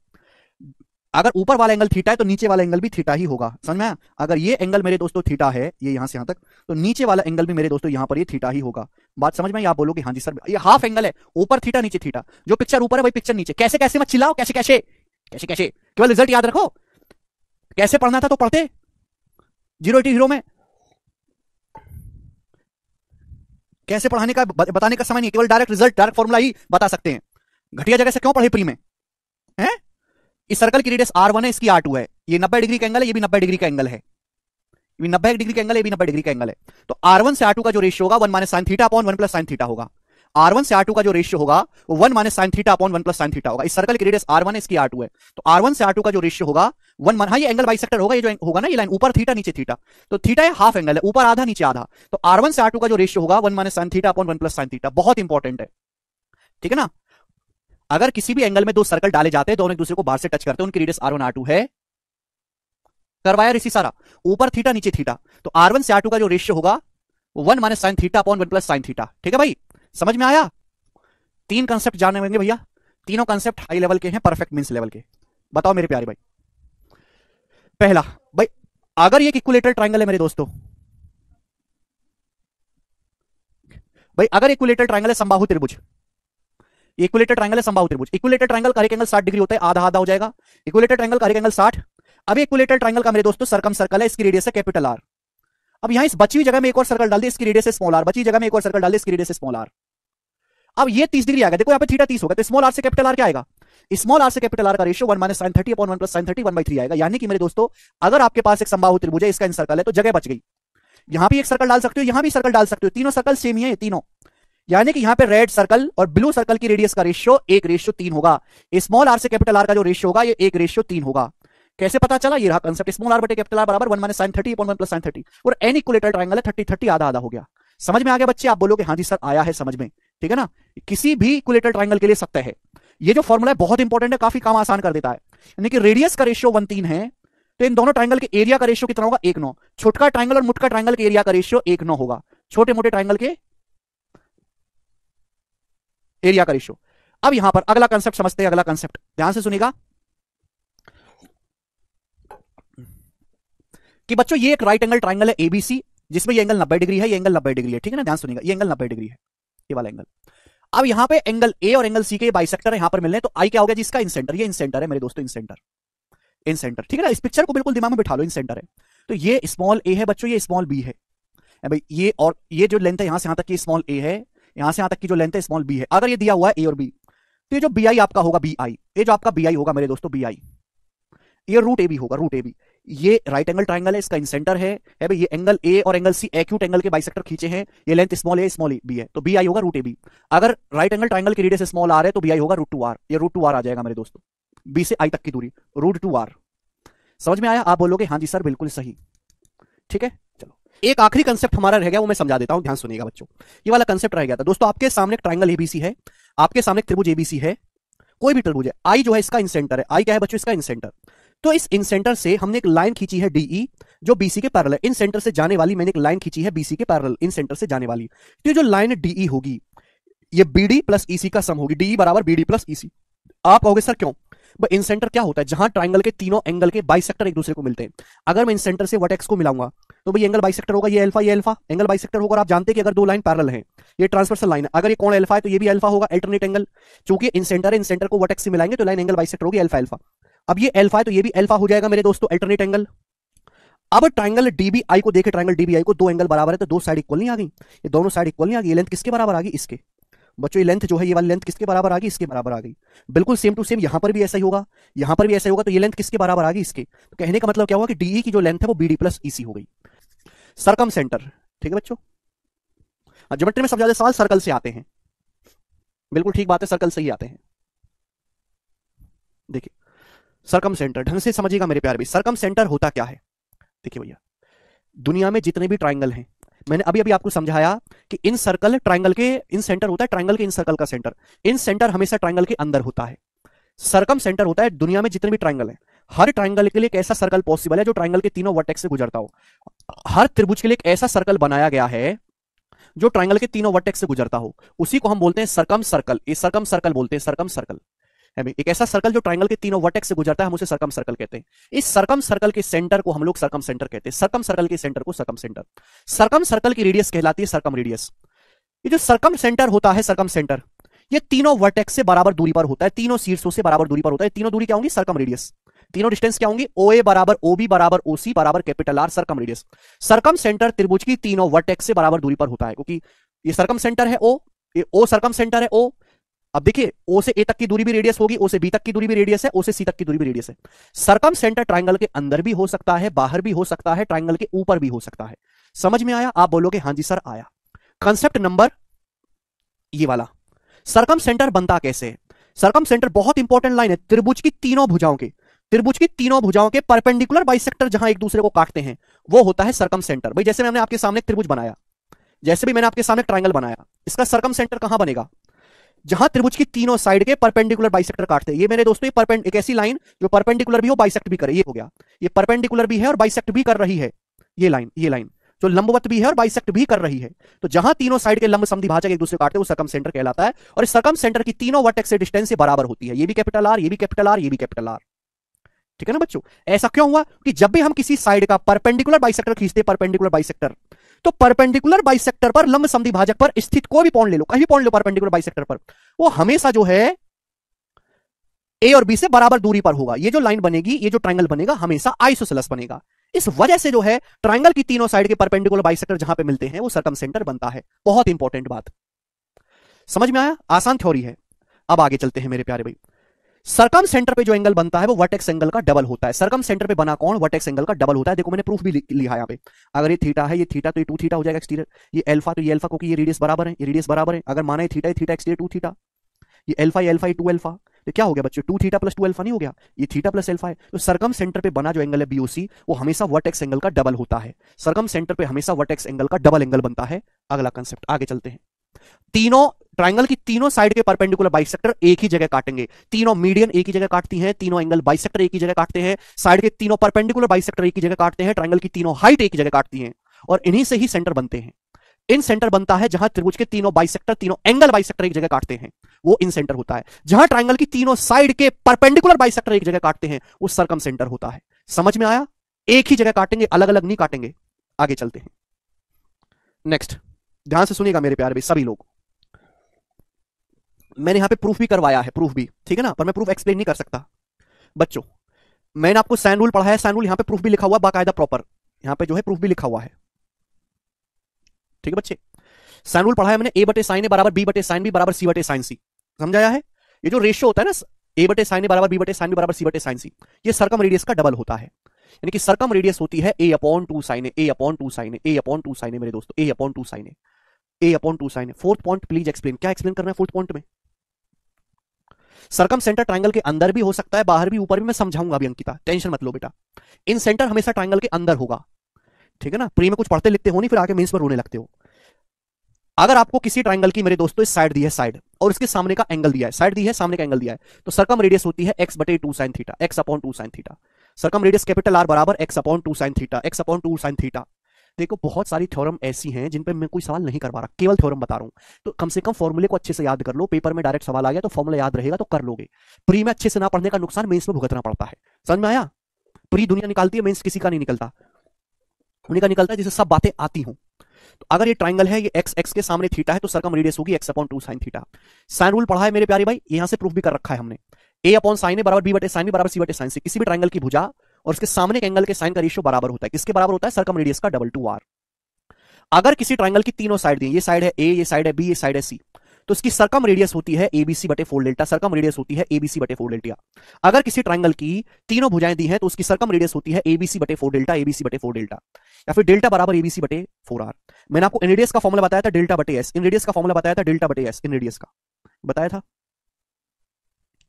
अगर ऊपर वाला एंगल थीटा है तो नीचे वाला एंगल भी थीटा ही होगा समझ में अगर ये एंगल मेरे दोस्तों थीटा है ये यहां से यहां तक तो नीचे वाला एंगल भी मेरे दोस्तों यहां पर ये थीटा ही होगा बात समझ में आप बोलोगे हाँ जी सर ये हाफ एंगल है ऊपर थीटा नीचे थीटा जो पिक्चर ऊपर है वही पिक्चर नीचे कैसे कैसे मत चिल्लाओ कैसे कैसे कैसे कैसे केवल रिजल्ट याद रखो कैसे पढ़ना था तो पढ़ते जीरो एटी जीरो में कैसे पढ़ाने का बताने का समय नहीं केवल डायरेक्ट रिजल्ट डायरेक्ट फॉर्मुला ही बता सकते हैं घटिया जगह से क्यों पढ़े प्री में है इस सर्कल की रेडियस आर वन है इसकी आर टू है ये नब्बे डिग्री का एंगल है ये भी नब्बे डिग्री का एंगल है नब्बे डिग्री का एंगल है भी नब्बे डिग्री का एंगल है तो आर वन से आर टू का जो रेशियो होगा one minus sine theta upon one plus sine theta होगा आर वन से आर टू का जो रेशियो होगा वो one minus sine theta upon one plus sine theta होगा इस सर्कल की रेडियस आर वन है इसकी आर टू है तो आर वन से आर टू का जो रेशियो होगा वन मन हाँ ये एंगल बाई सेक्टर होगा ये जो होगा ना ये लाइन ऊपर थीटा नीचे थीटा तो थीटा है हाफ एंगल है ऊपर आधा नीचे आधा तो आर वन से आर टू का जो रेशियो होगा one minus sine theta upon one plus sine theta बहुत इंपॉर्टेंट है ठीक है ना अगर किसी भी एंगल में दो सर्कल डाले जाते हैं दोनों एक दूसरे को बाहर से टच करते हैं उनकी radius R one R two है करवाया इसी सारा ऊपर थीटा नीचे थीटा तो आर वन से आर टू का जो रेशियो होगा one minus sine theta upon one plus sine theta ठीक है भाई समझ में आया तीन कंसेप्ट जानने होंगे भैया तीनों कंसेप्ट हाई लेवल के हैं परफेक्ट मीन लेवल के बताओ मेरे प्यारे भाई पहला भाई अगर ये इक्वलेटर ट्राइंगल है मेरे दोस्तों भाई अगर इक्वलेटर ट्राइंगल है संभाव त्रिभुज इक्वलेटर ट्राइंगल है संभाव त्रिभुज इक्वलेटर ट्राइंगल का एक एंगल साठ डिग्री होता है आधा आधा हो जाएगा इक्वलेटर ट्राइंगल का एक एंगल साठ अब इक्वलेटर ट्राइंगल का मेरे दोस्तों सरकम सर्कल है इसकी रेडियस है कैपिटल आर अब यहां इस बची हुई जगह में एक और सर्कल डाल दी इसकी रेडियस स्मॉल आर बची जगह में एक और सर्कल डाल दी इसकी रेडियस है स्मॉल आर अब ये तीस डिग्री आएगा देखो यहाँ पे थीटा तीस होगा तो स्मॉल आर से कैपिटल आर क्या आएगा स्मॉल आर से कैपिटल आर का ratio one minus sine thirty upon one plus sine thirty one by three आएगा यानी कि मेरे दोस्तों अगर आपके पास एक संभाव त्रिभुज है इसका इन सर्कल है तो जगह बच गई यहाँ भी एक सर्कल डाल सकते हो यहाँ भी सर्कल डाल सकते हो तीनों सर्कल सेम ही है तीनों यानी कि यहाँ पे रेड सर्कल और ब्लू सर्कल की रेडियस का रेशियो एक रेशियो तीन होगा स्मॉल आर से कैपिटल आर का जो रेशियो होगा ये एक रेशियो तीन होगा कैसे पता चला ये रहा कंसेप्ट स्मॉल आर बटे कैपिटल आर बराबर one minus sine thirty upon one plus sine thirty और एन इक्वलेटर ट्राइंगल है थर्टी थर्टी आधा आधा हो गया समझ में आ गया बच्चे आप बोलोगे हाँ जी सर आया है समझ में ठीक है ना किसी भी इक्विलेटरल ट्राइंगल के लिए सत्य है ये जो फॉर्मूला है बहुत इंपॉर्टेंट है काफी काम आसान कर देता है यानी कि रेडियस का रेशियो वन तीन है तो इन दोनों ट्राइंगल के एरिया का रेशियो कितना होगा एक नौ छोटका ट्राइंगल और मुटका ट्राइंगल के एरिया का रेशियो एक नौ होगा छोटे मोटे ट्राइंगल के एरिया का रेशियो अब यहां पर अगला कंसेप्ट समझते हैं अगला कंसेप्ट ध्यान से सुनेगा कि बच्चों ये एक राइट एंगल ट्राइंगल है एबीसी जिसमें ये एंगल नब्बे डिग्री है ये एंगल नब्बे डिग्री है ठीक है ना ध्यान सुनेगा ये एंगल नब्बे डिग्री है ये वाला एंगल अब यहां पे एंगल ए और एंगल सी के बाई सेक्टर यहां पर मिलने तो आई क्या हो गया जिसका इन सेंटर ये इन सेंटर है मेरे दोस्तों इन सेंटर इन सेंटर ठीक है ना इस पिक्चर को बिल्कुल दिमाग में बिठा लो इन सेंटर है तो ये स्मॉल ए है बच्चों ये स्मॉल बी है भाई ये और ये जो लेंथ है यहां से यहां तक की स्मॉल ए है यहां से यहां तक की जो लेंथ है स्मॉल बी है अगर ये दिया हुआ है ए और बी तो ये जो बी आई आपका होगा बी आई ये जो आपका बी आई होगा मेरे दोस्तों बी आई ये रूट ए भी होगा रूट ए भी ये राइट एंगल ट्राइंगल है इसका इंसेंटर है है भाई ये एंगल ए और एंगल सी एक्यूट एंगल के बाइसेक्टर खींचे हैं ये length small a small B है तो बी आई होगा रूट ए बी अगर राइट एंगल ट्राइंगल की रेडियस स्मॉल आर है तो बी आई होगा रूट टू आर ये रूट टू आर आ जाएगा मेरे दोस्तों बी से आई तक की दूरी रूट टू आर समझ में आया आप बोलोगे हाँ जी सर बिल्कुल सही ठीक है चलो एक आखिरी कंसेप्ट हमारा रह गया वो मैं समझा देता हूँ ध्यान सुनिएगा बच्चों ये वाला कंसेप्ट रह गया था दोस्तों आपके सामने ट्राइंगल एबीसी है आपके सामने त्रिभुज एबीसी है कोई भी त्रिभुज है आई जो है इसका इंसेंटर है आई क्या है बच्चों इसका इंसेंटर तो इस इंसेंटर से हमने एक लाइन खींची है डीई e, जो बीसी के पैरल इन सेंटर से जाने वाली मैंने एक लाइन खींची है बीसी के पैरल इन सेंटर से जाने वाली तो जो लाइन डीई e होगी ये बीडी प्लस ईसी का सम होगी डीई e बराबर बीडी प्लस ईसी आप कहोगे सर क्यों बट इन सेंटर क्या होता है जहां ट्राइंगल के तीनों एंगल के बाई एक दूसरे को मिलते हैं अगर मैं इन सेंटर से वट एक्स को मिलाऊंगा तो भाई एंगल बाई होगा ये अल्फा ये अल्फा एंगल बाई होगा और आप जानते हैं कि अगर दो लाइन पैरल है ये ट्रांसफर्सल लाइन है अगर ये कौन अल्फा है तो ये भी अल्फा होगा अल्टरनेट एंगल चूंकि इन सेंटर है इन सेंटर को वट एक्स से मिलाएंगे तो लाइन एंगल बाइसेक्टर होगी अल्फा अल्फा अब ये अल्फा है तो ये भी अल्फा हो जाएगा मेरे दोस्तों अल्टरनेट एंगल अब ट्राइंगल डीबीआई को देखे ट्राइंगल डीबीआई को दो एंगल बराबर है तो दो साइड इक्वल नहीं आ गई ये दोनों साइड इक्वल नहीं आ गई लेंथ किसके बराबर आ गई इसके बच्चों ये लेंथ जो है ये वाली लेंथ किसके बराबर आ गई इसके बराबर आ गई बिल्कुल सेम टू सेम यहाँ पर भी ऐसा ही होगा यहाँ पर भी ऐसा होगा तो ये लेंथ किसके बराबर आ गई इसके तो कहने का मतलब क्या हुआ कि डीई e की जो लेंथ है वो B D plus E C हो गई सरकम सेंटर ठीक है बच्चों ज्योमेट्री हाँ, में सबसे ज्यादा सवाल सर्कल से आते हैं बिल्कुल ठीक बात है सर्कल से ही आते हैं देखिए सरकम सेंटर ढंग से समझिएगा मेरे प्यार भी सरकम सेंटर होता क्या है देखिए भैया दुनिया में जितने भी ट्राइंगल हैं मैंने अभी अभी आपको समझाया कि इन सर्कल ट्राइंगल के इन सेंटर होता है ट्राइंगल के इन सर्कल का सेंटर इन सेंटर हमेशा ट्राइंगल के अंदर होता है सर्कम सेंटर होता है दुनिया में जितने भी ट्राइंगल है हर ट्राइंगल के लिए एक ऐसा सर्कल पॉसिबल है जो ट्राइंगल के तीनों वर्टेक्स से गुजरता हो हर त्रिभुज के लिए एक ऐसा सर्कल बनाया गया है जो ट्राइंगल के तीनों वर्टेक्स से गुजरता हो उसी को हम बोलते हैं सर्कम सर्कल ये सर्कम सर्कल बोलते हैं सर्कम सर्कल है एक ऐसा सर्कल जो ट्राइंगल के तीनों वर्टेक्स से गुजरता है हम उसे सर्कम सर्कल कहते हैं इस सर्कम सर्कल के सेंटर को हम लोग सर्कम सेंटर कहते हैं सर्कम सर्कल के सेंटर को सर्कम सेंटर सर्कम सर्कल की रेडियस कहलाती है सर्कम रेडियस ये जो सर्कम सेंटर होता है सर्कम सेंटर ये तीनों वर्टेक्स से बराबर दूरी पर होता है तीनों शीर्षों से बराबर दूरी पर होता है तीनों दूरी क्या होंगी सर्कम रेडियस तीनों डिस्टेंस क्या होंगी ओ ए बराबर ओ बी बराबर ओ सी बराबर capital R circumradius circumcentre त्रिभुज की तीनों वर्टेक्स से बराबर दूरी पर होता है क्योंकि ये सर्कम सेंटर है ओ ये ओ सर्कम सेंटर है ओ अब देखिए ओ से ए तक की दूरी भी रेडियस होगी ओ से बी तक की दूरी भी रेडियस है ओ से सी तक की दूरी भी रेडियस है सरकम सेंटर ट्राइंगल के अंदर भी हो सकता है बाहर भी हो सकता है ट्राइंगल के ऊपर भी हो सकता है समझ में आया आप बोलोगे हाँ जी सर आया कंसेप्ट नंबर ये वाला सरकम सेंटर बनता कैसे सरकम सेंटर बहुत इंपॉर्टेंट लाइन है त्रिभुज की तीनों भुजाओं के त्रिभुज की तीनों भुजाओं के परपेंडिकुलर बाइसेक्टर जहां एक दूसरे को काटते हैं वो होता है सरकम सेंटर भाई जैसे मैंने आपके सामने त्रिभुज बनाया जैसे भी मैंने आपके सामने ट्राइंगल बनाया इसका सरकम सेंटर कहां बनेगा जहां त्रिभुज की तीनों साइड के परपेंडिकुलर बाइसेक्टर काटते हैं ये मेरे दोस्तों ये परपेंड एक ऐसी लाइन जो परपेंडिकुलर भी हो बाइसेक्ट भी करे ये हो गया ये परपेंडिकुलर भी है और बाइसेक्ट भी कर रही है ये लाइन ये लाइन जो लंबवत भी है और बाइसेक्ट भी कर रही है तो जहां तीनों साइड के लंब समी भाजक एक दूसरे काटते हैं वो सकम सेंटर कहलाता है और इस सकम सेंटर की तीनों वर्टेक्स से डिस्टेंस बराबर होती है ये भी कैपिटल आर ये भी कैपिटल आर ये भी कैपिटल आर ठीक है ना बच्चों ऐसा क्यों हुआ कि जब भी हम किसी साइड का परपेंडिकुलर बाइसेक्टर खींचते परपेंडिकुलर बाइसेक्टर तो परपेंडिकुलर बाइसेक्टर पर लंब संधि भाजक पर स्थित कोई भी पॉइंट ले लो कहीं भी पॉइंट लो परपेंडिकुलर बाइसेक्टर पर वो हमेशा जो है ए और बी से बराबर दूरी पर होगा ये जो लाइन बनेगी ये जो ट्राइंगल बनेगा हमेशा आइसोसेलस बनेगा इस वजह से जो है ट्राइंगल की तीनों साइड के परपेंडिकुलर सेक्टर जहां पर मिलते हैं वो सर्कम सेंटर बनता है बहुत इंपॉर्टेंट बात समझ में आया आसान थ्योरी है अब आगे चलते हैं मेरे प्यारे भाई सरकम सेंटर पे जो एंगल बनता है वो वर्टेक्स एंगल का डबल होता है सरकम सेंटर पे बना कौन वर्टेक्स एंगल का डबल होता है देखो मैंने प्रूफ भी लिखा यहाँ पे अगर ये थीटा है ये थीटा तो ये टू थीटा हो जाएगा एक्सटीरियर ये एल्फा तो ये एल्फा क्योंकि ये रेडियस बराबर है ये रेडियस बराबर है अगर माना है थीटा ये थीटा एक्सटीरियर टू थीटा ये एल्फा ये एल्फा ये टू एल्फा तो क्या हो गया बच्चों two theta plus two alpha नहीं हो गया ये थीटा प्लस एल्फा है तो सरकम सेंटर पे बना जो एंगल है बीओसी वो हमेशा वर्टेक्स एंगल का डबल होता है सरकम सेंटर पे हमेशा वर्टेक्स एंगल का डबल एंगल बनता है अगला कंसेप्ट आगे चलते हैं तीनों ट्राइंगल की तीनों साइड के परपेंडिकुलर बाइसेक्टर एक ही जगह काटेंगे तीनों मीडियन एक ही जगह काटती हैं तीनों एंगल बाइसेक्टर एक ही जगह काटते हैं साइड के तीनों परपेंडिकुलर बाइसेक्टर एक ही जगह काटते हैं ट्राइंगल की तीनों हाइट एक ही जगह काटती हैं और इन्हीं से ही सेंटर बनते हैं इन सेंटर बनता है जहां त्रिभुज के तीनों बाइसेक्टर तीनों एंगल बाइसेक्टर एक जगह काटते हैं वो इन सेंटर होता है जहां ट्राइंगल की तीनों साइड के परपेंडिकुलर बाइसेक्टर एक जगह काटते हैं वो सरकम सेंटर होता है समझ में आया एक ही जगह काटेंगे अलग अलग नहीं काटेंगे आगे चलते हैं नेक्स्ट ध्यान से सुनिएगा मेरे प्यार भाई सभी लोग मैंने यहां पे प्रूफ भी करवाया है प्रूफ भी ठीक है ना पर मैं प्रूफ एक्सप्लेन नहीं कर सकता बच्चों मैंने आपको सैन रूल पढ़ाया सैन रूल यहां पे प्रूफ भी लिखा हुआ बाकायदा प्रॉपर यहां पे जो है प्रूफ भी लिखा हुआ है ठीक है बच्चे साइन रूल पढ़ाया मैंने ए बटे साइन ए बराबर बी बटे साइन बी बराबर सी बटे साइन सी समझाया है ये जो रेशियो होता है ना ए बटे साइन ए बराबर बी बटे साइन बी बराबर सी बटे साइन सी ये सरकम रेडियस का डबल होता है यानी कि सरकम रेडियस होती है ए upon two sine A upon two sine A upon two sine मेरे दोस्तों A upon two sine A upon two sine है फोर्थ पॉइंट प्लीज एक्सप्लेन क्या एक्सप्लेन करना है फोर्थ पॉइंट में सरकम सेंटर ट्राइंगल के अंदर भी हो सकता है बाहर भी ऊपर भी मैं समझाऊंगा अभी अंकिता टेंशन मत लो बेटा इन सेंटर हमेशा ट्राइंगल के अंदर होगा ठीक है ना प्री में कुछ पढ़ते लिखते हो नहीं फिर आके मीन पर रोने लगते हो अगर आपको किसी ट्राइंगल की मेरे दोस्तों इस साइड दी है साइड और इसके सामने का एंगल दिया है साइड दी है सामने का एंगल दिया है तो सरकम रेडियस होती है एक्स बटे two sine theta x upon two sine theta circumradius capital R बराबर x upon two sine theta x upon two sine theta देखो बहुत सारी थ्योरम ऐसी हैं जिन पर मैं कोई सवाल नहीं कर पा रहा केवल थ्योरम बता रहा हूँ तो कम से कम फॉर्मूले को अच्छे से याद कर लो पेपर में डायरेक्ट सवाल आ गया तो फॉर्मूला याद रहेगा तो कर लोगे प्री में अच्छे से ना पढ़ने का नुकसान मेन्स में भुगतना पड़ता है समझ में आया प्री दुनिया निकालती है मेन्स किसी का नहीं निकलता उन्हीं का निकलता है जिसे सब बातें आती हूं तो अगर ये ट्राइंगल है ये एक्स एक्स के सामने थीटा है तो सर का रेडियस होगी x upon two sine theta sine rule पढ़ा है मेरे प्यारे भाई यहां से प्रूफ भी कर रखा है हमने ए अपॉन साइन है बराबर बी बटे साइन बराबर सी बटे साइन से किसी भी ट्राइंगल की भुजा और उसके सामने एंगल के साइन का रेशियो बराबर होता है किसके बराबर होता है सरकम रेडियस का डबल टू आर अगर किसी ट्राइंगल की तीनों साइड दी ये साइड है ए ये साइड है बी ये साइड है सी तो इसकी सरकम रेडियस होती है एबीसी बटे फोर डेल्टा सरकम रेडियस होती है एबीसी बटे फोर डेल्टा अगर किसी ट्राइंगल की तीनों भुजाएं दी हैं तो उसकी सरकम रेडियस होती है एबीसी बटे फोर डेल्टा एबीसी बटे फोर डेल्टा या फिर डेल्टा बराबर एबीसी बटे फोर आर मैंने आपको इनरेडियस का फॉर्मला बताया था डेल्टा बटे एस इनरेडियस का फॉर्मला बताया था डेल्टा बटे एस इनरेडियस का बताया था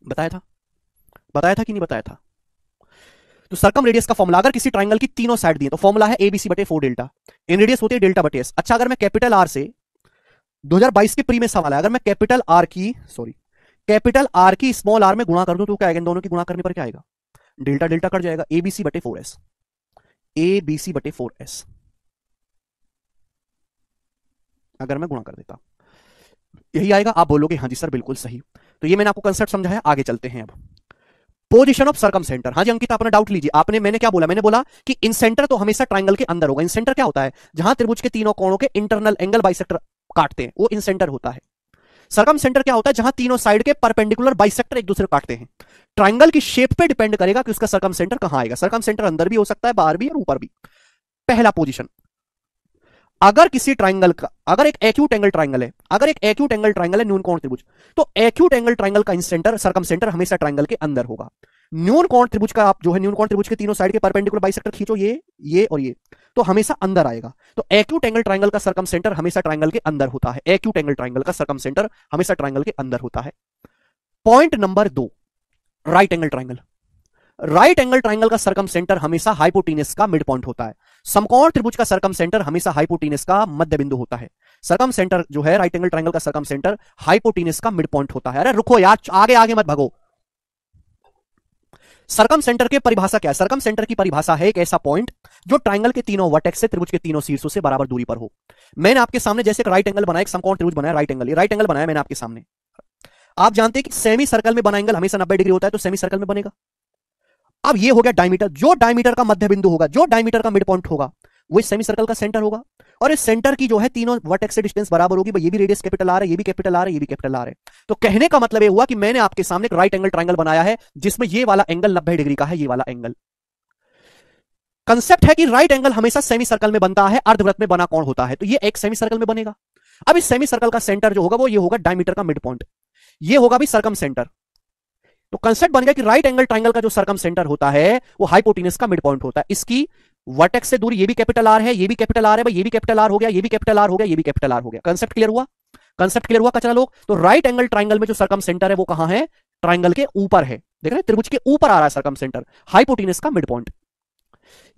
बताया था बताया था कि नहीं बताया था तो सर्कम रेडियस का फॉर्मला अगर किसी ट्राइंगल की तीनों साइड दिए तो फॉर्मला है एबीसी बटे फोर डेल्टा इन रेडियस होती है डेल्टा बटे एस अच्छा अगर मैं कैपिटल आर से 2022 के प्री में सवाल है अगर मैं कैपिटल आर की सॉरी कैपिटल आर की स्मॉल आर में गुणा कर दूं तो क्या आएगा दोनों की गुणा करने पर क्या आएगा डेल्टा डेल्टा कट जाएगा एबीसी बटे फोर एस एबीसी बटे फोर एस अगर मैं गुणा कर देता यही आएगा आप बोलोगे हाँ जी सर बिल्कुल सही तो ये मैंने आपको कंसेप्ट समझाया आगे चलते हैं अब पोजिशन ऑफ सर्कम सेंटर हाँ जी अंकित आपने डाउट लीजिए आपने मैंने क्या बोला मैंने बोला कि इन सेंटर तो हमेशा ट्राइंगल के अंदर होगा इन सेंटर क्या होता है जहां त्रिभुज के तीनों कोणों के इंटरनल एंगल बाइसेक्टर काटते हैं वो इन सेंटर होता है सर्कम सेंटर क्या होता है जहां तीनों साइड के परपेंडिकुलर बाइसेक्टर एक दूसरे काटते हैं ट्राइंगल की शेप पर डिपेंड करेगा कि उसका सर्कम सेंटर कहां आएगा सर्कम सेंटर अंदर भी हो सकता है बाहर भी और ऊपर भी पहला पोजिशन अगर किसी ट्राइंगल का अगर एक एक्यूट एंगल ट्राइंगल है अगर एक एक्यूट एंगल ट्राइंगल है न्यून कौन त्रिभुज तो एक्यूट एंगल ट्राइंगल का इंसेंटर सरकम सेंटर हमेशा ट्राइंगल के अंदर होगा न्यून कौन त्रिभुज का आप जो है न्यून कौन त्रिभुज के तीनों साइड के परपेंडिकुलर बाइसेक्टर खींचो ये ये और ये तो हमेशा अंदर आएगा तो एक्यूट एंगल ट्राइंगल का सरकम सेंटर हमेशा ट्राइंगल के अंदर होता है एक्यूट एंगल ट्राइंगल का सरकम सेंटर हमेशा ट्राइंगल के अंदर होता है पॉइंट नंबर दो right angle triangle right angle triangle का सरकम सेंटर हमेशा हाइपोटीनियस का मिड पॉइंट होता है समकोण त्रिभुज का सरकम सेंटर हमेशा हाइपोटीनस का मध्य बिंदु होता है सरकम सेंटर जो है राइट एंगल ट्राइंगल का सरकम सेंटर हाइपोटीनस का मिड पॉइंट होता है अरे रुको यार आगे आगे मत भगो सरकम सेंटर की परिभाषा क्या है सरकम सेंटर की परिभाषा है एक ऐसा पॉइंट जो ट्राइंगल के तीनों वर्टेक्स से त्रिभुज के तीनों शीर्षों से बराबर दूरी पर हो मैंने आपके सामने जैसे एक राइट एंगल बनाया एक समकोण त्रिभुज बनाया राइट एंगल राइट एंगल बनाया मैंने आपके सामने आप जानते हैं कि सेमी सर्कल में बना एंगल हमेशा नब्बे डिग्री होता है तो सेमी सर्कल में बनेगा अब ये हो गया डायमीटर जो डायमीटर का मध्य बिंदु होगा जो डायमीटर का मिड पॉइंट होगा वो सेमी सर्कल का सेंटर होगा और इस सेंटर की जो है तीनों वर्टेक्स से डिस्टेंस बराबर होगी ये भी रेडियस कैपिटल आ रहा है ये भी कैपिटल आ रहा है ये भी कैपिटल आ रहा है तो कहने का मतलब ये हुआ कि मैंने आपके सामने एक राइट एंगल ट्राइंगल बनाया है जिसमें ये वाला एंगल नब्बे डिग्री का है ये वाला एंगल कंसेप्ट है कि राइट एंगल हमेशा सेमी सर्कल में बनता है अर्धवृत्त में बना कौन होता है तो ये एक सेमी सर्कल में बनेगा अब इस सेमी सर्कल का सेंटर जो होगा वो ये होगा डायमीटर का मिड पॉइंट ये होगा भी सर्कम सेंटर तो कंसेप्ट बन गया कि राइट एंगल ट्राइंगल का जो सरकम सेंटर होता है वो हाइपोटिनस का मिड पॉइंट होता है इसकी वर्टेक्स से दूरी ये भी कैपिटल आर है ये भी कैपिटल आर है ये भी कैपिटल आर हो गया ये भी कैपिटल आर हो गया ये भी कैपिटल आर हो गया कंसेप्ट क्लियर हुआ कंसेप्ट क्लियर हुआ कचरा लोग तो राइट एंगल ट्राइंगल में जो सरकम सेंटर है वो कहां है ट्राइंगल के ऊपर है देख रहे हैं त्रिभुज के ऊपर आ रहा है सरकम सेंटर हाइपोटिनस का मिड पॉइंट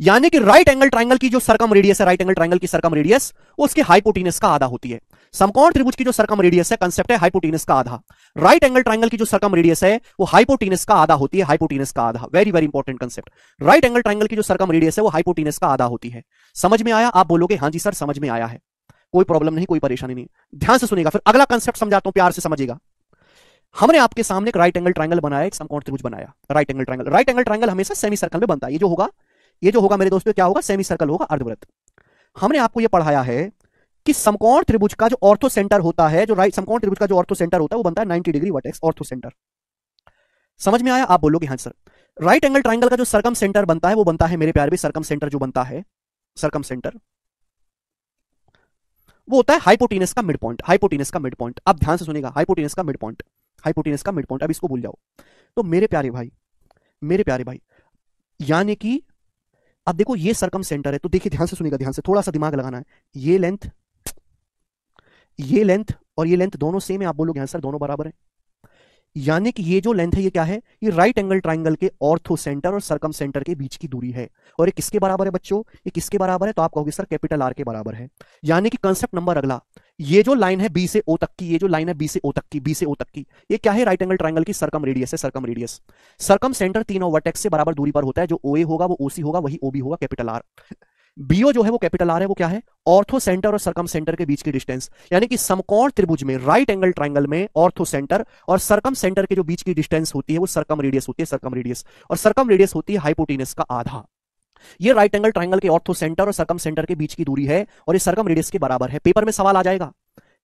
यानी कि राइट एंगल ट्राइंगल की जो सरकम रेडियस है राइट एंगल ट्राइंगल की सरकम रेडियस उसके हाइपोटीनस का आधा होती है समकोण त्रिभुज की जो सरकम रेडियस है कंसेप्ट है हाइपोटीनस का आधा राइट एंगल ट्राइंगल की जो सरकम रेडियस है वो हाइपोटीनस का आधा होती है हाइपोटीनस का आधा very very important concept right angle triangle की जो सरकम रेडियस है वो हाइपोटीनस का आधा होती है समझ में आया आप बोलोगे हाँ जी सर समझ में आया है कोई प्रॉब्लम नहीं कोई परेशानी नहीं ध्यान से सुनेगा फिर अगला कंसेप्ट समझाता हूं प्यार से समझेगा हमने आपके सामने एक राइट एंगल ट्राइंगल बनाया एक समकोण त्रिभुज बनाया right angle triangle right angle triangle हमेशा सेमी सर्कल में बनता है ये जो होगा ये जो होगा मेरे दोस्तों क्या होगा सेमी सर्कल होगा अर्धवृत्त हमने आपको ये पढ़ाया है कि समकोण त्रिभुज का जो ऑर्थो सेंटर होता है जो राइट समकोण त्रिभुज का जो ऑर्थो सेंटर होता है वो बनता है 90 डिग्री वर्टेक्स ऑर्थो सेंटर समझ में आया आप बोलोगे हाँ सर राइट एंगल ट्राइंगल का जो सरकम सेंटर बनता है वो बनता है मेरे प्यार भी सरकम सेंटर जो बनता है सरकम सेंटर वो होता है हाइपोटीनस का मिड पॉइंट हाइपोटीनस का मिड पॉइंट आप ध्यान से सुनेगा हाइपोटीनस का मिड पॉइंट हाइपोटीनस का मिड पॉइंट अब इसको भूल जाओ तो मेरे प्यारे भाई मेरे प्यारे भाई यानी कि अब देखो ये सरकम सेंटर है तो देखिए ध्यान से सुनेगा ध्यान से थोड़ा सा दिमाग लगाना है ये लेंथ ये लेंथ और ये लेंथ दोनों सेम है आप बोलोगे आंसर हाँ दोनों बराबर है यानी कि ये जो लेंथ है ये क्या है ये राइट एंगल ट्राइंगल के ऑर्थो सेंटर और सरकम सेंटर के बीच की दूरी है और ये किसके बराबर है बच्चों ये किसके बराबर है तो आप कहोगे सर कैपिटल आर के बराबर है यानी कि कंसेप्ट नंबर अगला ये जो लाइन है बी से ओ तक की ये जो लाइन है बी से ओ तक की बी से ओ तक की ये क्या है राइट एंगल ट्राइंगल की सरकम रेडियस है सरकम रेडियस सरकम सेंटर तीन ओवर से बराबर दूरी पर होता है जो ओ ए होगा वो ओ सी होगा वही ओ बी होगा कैपिटल आर बीओ जो है वो कैपिटल आर है वो क्या है ऑर्थो सेंटर और सरकम सेंटर के बीच की डिस्टेंस यानी कि समकोण त्रिभुज में राइट एंगल ट्राइंगल में ऑर्थो सेंटर और सरकम सेंटर के जो बीच की डिस्टेंस होती है वो सरकम रेडियस होती है सरकम रेडियस और सरकम रेडियस होती है हाइपोटीनस का आधा ये राइट एंगल ट्राइंगल के ऑर्थो सेंटर और सरकम सेंटर के बीच की दूरी है और ये सरकम रेडियस के बराबर है पेपर में सवाल आ जाएगा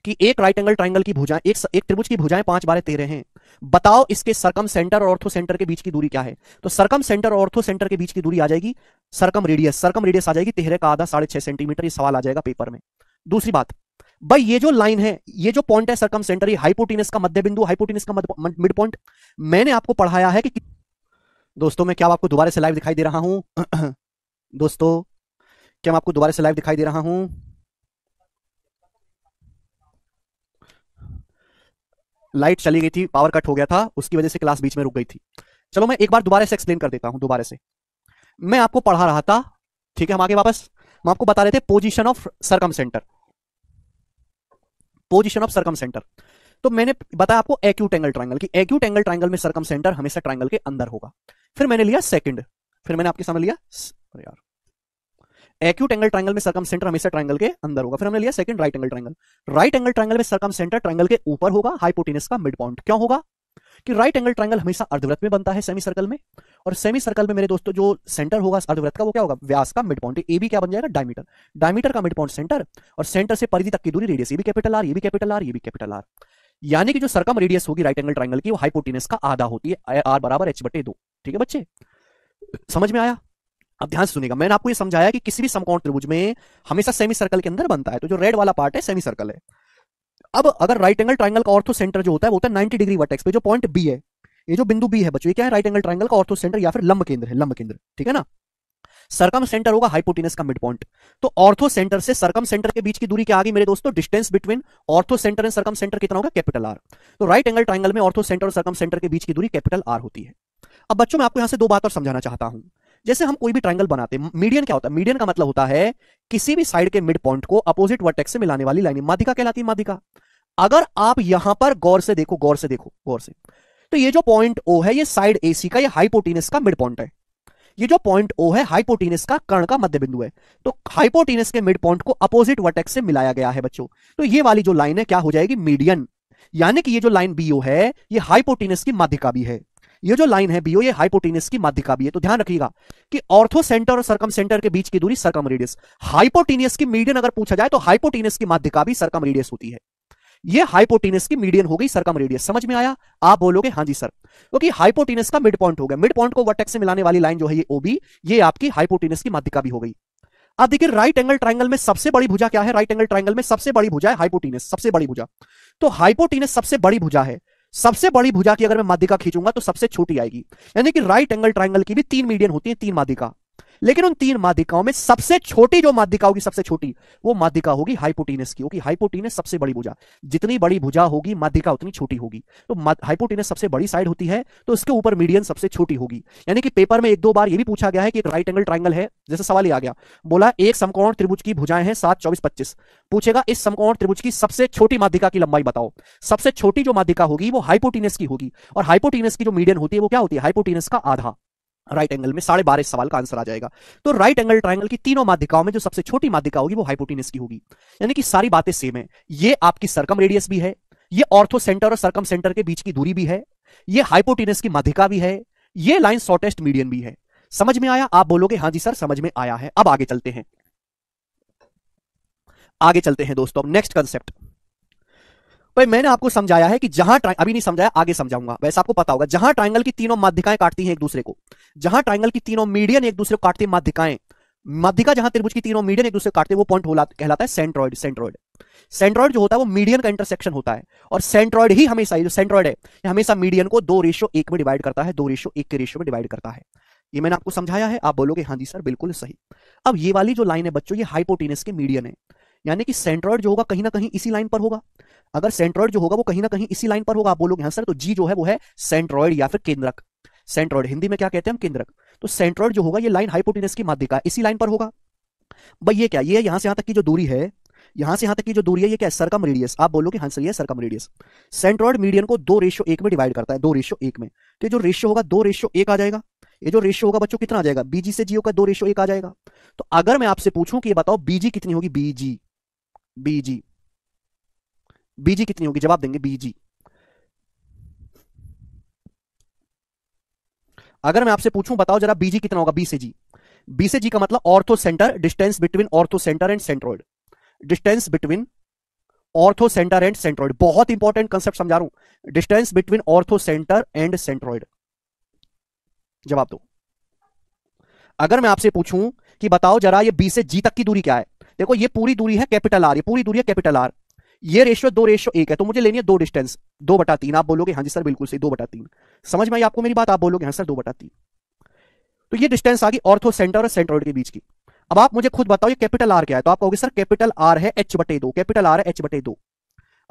कि एक राइट एंगल ट्राइंगल की भुजाएं एक, एक त्रिभुज की भुजाएं पांच बारह तेरह हैं बताओ इसके सरकम सेंटर और ऑर्थो सेंटर के बीच की दूरी क्या है तो सरकम सेंटर और ऑर्थो सेंटर के बीच की दूरी आ जाएगी सरकम रेडियस सरकम रेडियस आ जाएगी तेरह का आधा साढ़े छह सेंटीमीटर ये सवाल आ जाएगा पेपर में दूसरी बात भाई ये जो लाइन है ये जो पॉइंट है सरकम सेंटर हाइपोटिनस का मध्य बिंदु हाइपोटिनस का मिड पॉइंट मैंने आपको पढ़ाया है कि दोस्तों मैं क्या आपको दोबारा से लाइव दिखाई दे रहा हूं <clears throat> दोस्तों क्या मैं आपको दोबारा से लाइव दिखाई दे रहा हूं लाइट चली गई थी पावर कट हो गया था उसकी वजह से क्लास बीच में रुक गई थी चलो मैं एक बार दोबारा से एक्सप्लेन कर देता हूं दोबारा से मैं आपको पढ़ा रहा था ठीक है हम आगे वापस हम आपको बता रहे थे position of circumcentre position of circumcentre तो मैंने बताया आपको एक्यूट एंगल ट्राइंगल की एक्यूट एंगल ट्राइंगल में सरकम सेंटर हमेशा ट्राइंगल के अंदर होगा फिर मैंने लिया सेकंड फिर मैंने आपके सामने लिया यार एक्यूट एंगल ट्रायंगल में सरकम सेंटर हमेशा ट्राइंगल के अंदर होगा फिर हमने लिया second right angle triangle right angle triangle में सरकम सेंटर ट्राइंगल के ऊपर होगा हाइपोटेनस का मिड पॉइंट क्यों होगा कि राइट एंगल ट्रायंगल हमेशा अर्धवृत्त में बनता है सेमी सर्कल में और सेमी सर्कल में मेरे दोस्तों जो सेंटर होगा अर्धवृत्त का वो क्या होगा व्यास का मिड पॉइंट ए भी क्या बन जाएगा डायमीटर डायमीटर का मिड पॉइंट सेंटर और सेंटर से परिधि तक की दूरी रेडियस ये भी कैपिटल आर ये भी कैपिटल आर ये भी कैपिटल आर यानी कि जो सरकम रेडियस होगी राइट एंगल ट्राइंगल की वो हाइपोटेनस का आधा होती है आर बराबर एच बटे दो ठीक है बच्चे समझ में आया अब ध्यान से सुनेगा मैंने आपको ये समझाया कि किसी भी समकोण त्रिभुज में हमेशा सेमी सर्कल के अंदर बनता है तो जो रेड वाला पार्ट है सेमी सर्कल है अब अगर राइट एंगल ट्राइंगल का ऑर्थो सेंटर जो होता है वो होता है 90 डिग्री वर्टेक्स पे जो पॉइंट बी है ये जो बिंदु बी है बच्चों ये क्या है राइट एंगल ट्राइंगल का ऑर्थो सेंटर या फिर लंब केंद्र है लंब केंद्र ठीक है ना सरकम सेंटर होगा हाइपोटिनस का मिड पॉइंट तो ऑर्थो सेंटर से सरकम सेंटर के बीच की दूरी क्या आ गई मेरे दोस्तों distance between orthocentre and circumcentre कितना होगा कैपिटल आर तो राइट एंगल ट्राइंगल में ऑर्थो सेंटर और सरकम सेंटर के बीच की दूरी कैपिटल आर होती है अब बच्चों मैं आपको यहां से दो बात और समझाना चाहता हूं जैसे हम कोई भी ट्राइंगल बनाते हैं मीडियन क्या होता है मीडियन का मतलब होता है किसी भी साइड के मिड पॉइंट को अपोजिट वर्टेक्स से मिलाने वाली लाइन माधिका कहलाती है माधिका अगर आप यहां पर गौर से देखो गौर से देखो गौर से तो ये जो पॉइंट ओ है ये साइड एसी का ये हाइपोटीनस का मिड पॉइंट है ये जो पॉइंट ओ है हाइपोटीनस का कर्ण का मध्य बिंदु है तो हाइपोटीनस के मिड पॉइंट को अपोजिट वर्टेक्स से मिलाया गया है बच्चों तो ये वाली जो लाइन है क्या हो जाएगी मीडियन यानी कि ये जो लाइन बीओ है ये हाइपोटीनस की माध्यिका भी है ये जो लाइन है बीओ ये हाइपोटेनस की माध्यिका भी है तो ध्यान रखिएगा कि ऑर्थो सेंटर और सरकम सेंटर के बीच की दूरी सरकम रेडियस हाइपोटेनियस की मीडियन अगर पूछा जाए तो हाइपोटेनस की माध्यिका भी सरकम रेडियस होती है ये हाइपोटेनस की मीडियन हो गई सरकम रेडियस समझ में आया आप बोलोगे हाँ जी सर क्योंकि हाइपोटेनस का मिड पॉइंट हो गया मिड पॉइंट को वर्टेक्स से मिलाने वाली लाइन जो है ये ओबी ये आपकी हाइपोटेनस की माध्यिका भी हो गई अब देखिए राइट एंगल ट्राइंगल में सबसे बड़ी भुजा क्या है राइट एंगल ट्राइंगल में सबसे बड़ी भुजा है हाइपोटीनस सबसे बड़ी भुजा तो हाइपोटीनस सबसे बड़ी भुजा है सबसे बड़ी भुजा की अगर मैं माध्यिका खींचूंगा तो सबसे छोटी आएगी यानी कि राइट एंगल ट्राइंगल की भी तीन मीडियन होती है तीन माध्यिका लेकिन उन तीन माध्यिकाओं में सबसे छोटी जो माध्यिका होगी सबसे छोटी वो माध्यिका होगी हाइपोटीनस की होगी हाइपोटीनस सबसे बड़ी भुजा जितनी बड़ी भुजा होगी माध्यिका उतनी छोटी होगी तो हाइपोटीनस सबसे बड़ी साइड होती है तो इसके ऊपर मीडियन सबसे छोटी होगी यानी कि पेपर में एक दो बार ये भी पूछा गया है कि एक राइट एंगल ट्राइंगल है जैसे सवाल ही आ गया बोला एक समकोण त्रिभुज की भुजाएं हैं सात चौबीस पच्चीस पूछेगा इस समकोण त्रिभुज की सबसे छोटी माध्यिका की लंबाई बताओ सबसे छोटी जो माध्यिका होगी वो हाइपोटीनस की होगी और हाइपोटीनस की जो मीडियन होती है वो क्या होती है हाइपोटीनस का आधा राइट एंगल में साढ़े बारह सवाल का आंसर आ जाएगा तो राइट एंगल ट्राइंगल की तीनों माध्यिकाओं में जो सबसे छोटी माध्यिका होगी वो हाइपोटिनस की होगी यानी कि सारी बातें सेम है ये आपकी सरकम रेडियस भी है ये ऑर्थो सेंटर और सरकम सेंटर के बीच की दूरी भी है ये हाइपोटिनस की माध्यिका भी है ये लाइन शॉर्टेस्ट मीडियन भी है समझ में आया आप बोलोगे हाँ जी सर समझ में आया है अब आगे चलते हैं आगे चलते हैं दोस्तों नेक्स्ट कंसेप्ट भाई मैंने आपको समझाया है कि जहां अभी नहीं समझाया आगे समझाऊंगा वैसे आपको पता होगा जहां ट्राइंगल की तीनों माध्यिकाएं काटती हैं एक दूसरे को जहां ट्राइंगल की तीनों मीडियन एक दूसरे को काटती है माध्यिकाएं माध्यिका जहां त्रिभुज की तीनों मीडियन एक दूसरे काटते हैं वो पॉइंट कहलाता है सेंट्रॉइड सेंट्रॉइड सेंट्रॉइड जो होता है वो मीडियन का इंटरसेक्शन होता है और सेंट्रॉइड ही हमेशा जो सेंट्रॉइड है हमेशा मीडियन को दो रेशो एक में डिवाइड करता है दो रेशो एक के रेशो में डिवाइड करता है ये मैंने आपको समझाया है आप बोलोगे हाँ जी सर बिल्कुल सही अब ये वाली जो लाइन है बच्चों ये हाइपोटीनस के मीडियन है यानी कि सेंट्रॉइड जो होगा कहीं ना कहीं इसी लाइन पर होगा अगर सेंट्रॉइड जो होगा वो कहीं ना कहीं इसी लाइन पर होगा आप बोलोगे हाँ सर तो जी जो है वो है सेंट्रॉइड या फिर केंद्रक सेंट्रॉइड हिंदी में क्या कहते हैं हम केंद्रक तो सेंट्रॉइड जो होगा ये लाइन हाइपोटिनस की माध्यिका इसी लाइन पर होगा भाई ये क्या ये यहां से यहां तक की जो दूरी है यहां से यहां तक की जो दूरी है ये क्या सरकम रेडियस आप बोलोगे हाँ सर ये सरकम रेडियस सेंट्रॉइड मीडियन को दो रेशो एक में डिवाइड करता है दो रेशो एक में तो जो रेशो होगा दो रेशो एक आ जाएगा ये जो रेशियो होगा बच्चों कितना आ जाएगा बीजी से जीओ का दो रेशो एक आ जाएगा तो अगर मैं आपसे पूछूं कि ये बताओ बीजी कितनी होगी बीजी बीजी बीजी कितनी होगी जवाब देंगे बीजी अगर मैं आपसे पूछूं बताओ जरा बीजी कितना होगा बी से जी बी से जी का मतलब orthocentre distance between orthocentre and centroid distance between orthocentre and centroid बहुत इंपॉर्टेंट कंसेप्ट समझा रहा हूं distance between orthocentre and centroid जवाब दो अगर मैं आपसे पूछूं कि बताओ जरा ये बी से जी तक की दूरी क्या है देखो ये पूरी दूरी है कैपिटल आर ये पूरी दूरी है कैपिटल आर ये रेशियो दो रेशियो एक है तो मुझे लेनी है दो डिस्टेंस दो बटा तीन आप बोलोगे हाँ जी सर बिल्कुल सही दो बटा तीन समझ में आई आपको मेरी बात आप बोलोगे हाँ सर दो बटा तीन तो ये डिस्टेंस आ गई ऑर्थो सेंटर और सेंट्रोइड के बीच की अब आप मुझे खुद बताओ ये कैपिटल आर क्या है तो आप कहोगे सर कैपिटल आर है एच बटे दो कैपिटल आर है एच बटे दो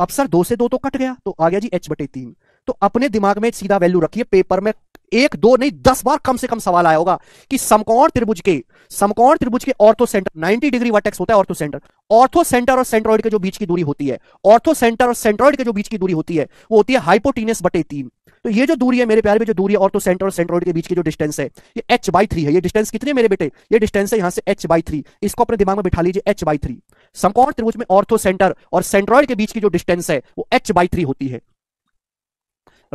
अब सर दो से दो तो कट गया तो आ गया जी एच बटे तीन तो अपने दिमाग में सीधा वैल्यू रखिए पेपर में एक दो नहीं दस बार कम से कम सवाल आया होगा कि समकोण त्रिभुज के समकोण त्रिभुज के ऑर्थो सेंटर 90 डिग्री वर्टेक्स होता है ऑर्थो सेंटर ऑर्थो सेंटर और सेंट्रॉइड के जो बीच की दूरी होती है ऑर्थो सेंटर और सेंट्रॉइड के जो बीच की दूरी होती है वो होती है हाइपोटीनियस बटे तीन तो ये जो दूरी है मेरे प्यार में जो दूरी है ऑर्थो सेंटर और सेंट्रॉइड के बीच की जो डिस्टेंस है ये एच बाई थ्री है ये डिस्टेंस कितने मेरे बेटे ये डिस्टेंस है यहाँ से एच बाई थ्री इसको अपने दिमाग में बिठा लीजिए एच बाई थ्री समकोण त्रिभुज में ऑर्थो सेंटर और सेंट्रॉइड के बीच की जो डिस्टेंस है वो एच बाई थ्री होती है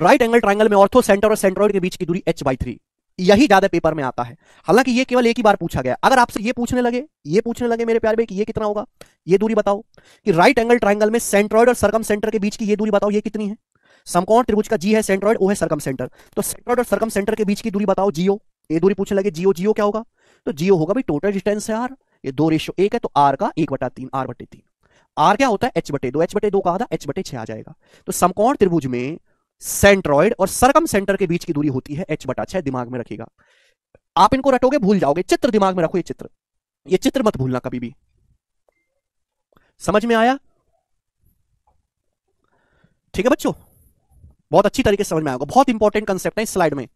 राइट एंगल ट्राइंगल में ऑर्थो सेंटर और सेंट्रोइड के बीच की दूरी एच बाई थ्री यही ज्यादा पेपर में आता है हालांकि ये केवल एक ही बार पूछा गया अगर आपसे ये पूछने लगे ये पूछने लगे मेरे प्यार में कि ये कितना होगा ये दूरी बताओ कि राइट एंगल ट्राइंगल में सेंट्रोइड और सरकम सेंटर के बीच की ये दूरी बताओ ये कितनी है समकोण त्रिभुज का जी है सेंट्रोइड वो है सरकम सेंटर तो सेंट्रोइड और सरकम सेंटर के बीच की दूरी बताओ जियो ये दूरी पूछने लगे जियो जियो क्या होगा तो जियो होगा भाई टोटल डिस्टेंस है आर ये दो रेशो एक है तो आर का एक बटा तीन आर बटे तीन आर क्या होता है एच बटे दो एच बटे दो कहा था एच बटे छह आ जाएगा तो समकोण त्रिभुज में सेंट्रॉइड और सरकम सेंटर के बीच की दूरी होती है एच बटा छह दिमाग में रखेगा आप इनको रटोगे भूल जाओगे चित्र दिमाग में रखो ये चित्र ये चित्र मत भूलना कभी भी समझ में आया ठीक है बच्चों बहुत अच्छी तरीके से समझ में आएगा बहुत इंपॉर्टेंट कंसेप्ट है इस स्लाइड में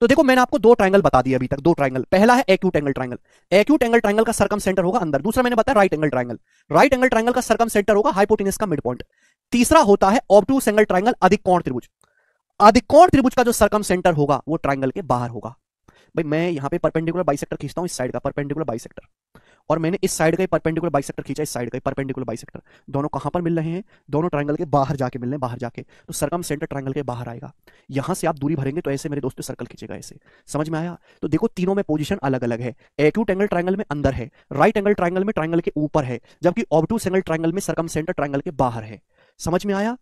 तो देखो मैंने आपको दो ट्राइंगल बता दिया अभी तक दो ट्राइंगल पहला है acute angle triangle acute angle triangle का सरकम सेंटर होगा अंदर दूसरा मैंने बताया right angle triangle right angle triangle का सरकम सेंटर होगा हाइपोटिनस का मिड पॉइंट तीसरा होता है ऑब्टू एंगल ट्राइंगल अधिकोण त्रिभुज अधिकोण त्रिभुज का जो सरकम सेंटर होगा वो ट्राइंगल के बाहर होगा भाई मैं यहाँ पे परपेंडिकुलर बाइसेक्टर खींचता हूं इस साइड का परपेंडिकुलर बाइसेक्टर और मैंने इस साइड का परपेंडिकुलर बाइसेक्टर खींचा इस साइड का परपेंडिकुलर बाइसेक्टर दोनों कहां पर मिल रहे हैं दोनों ट्राइंगल के बाहर जाके मिल रहे हैं बाहर जाके तो सरकम सेंटर ट्राइंगल के बाहर आएगा यहां से आप दूरी भरेंगे तो ऐसे मेरे दोस्तों सर्कल खींचेगा ऐसे समझ में आया तो देखो तीनों में पोजिशन अलग अलग है एक्यूट एंगल ट्राइंगल में अंदर है राइट एंगल ट्राइंगल में ट्राइंगल के ऊपर है जबकि ऑबटू सेंगल ट्राइंगल में सरकम सेंटर ट्राइंगल के बाहर है समझ में आया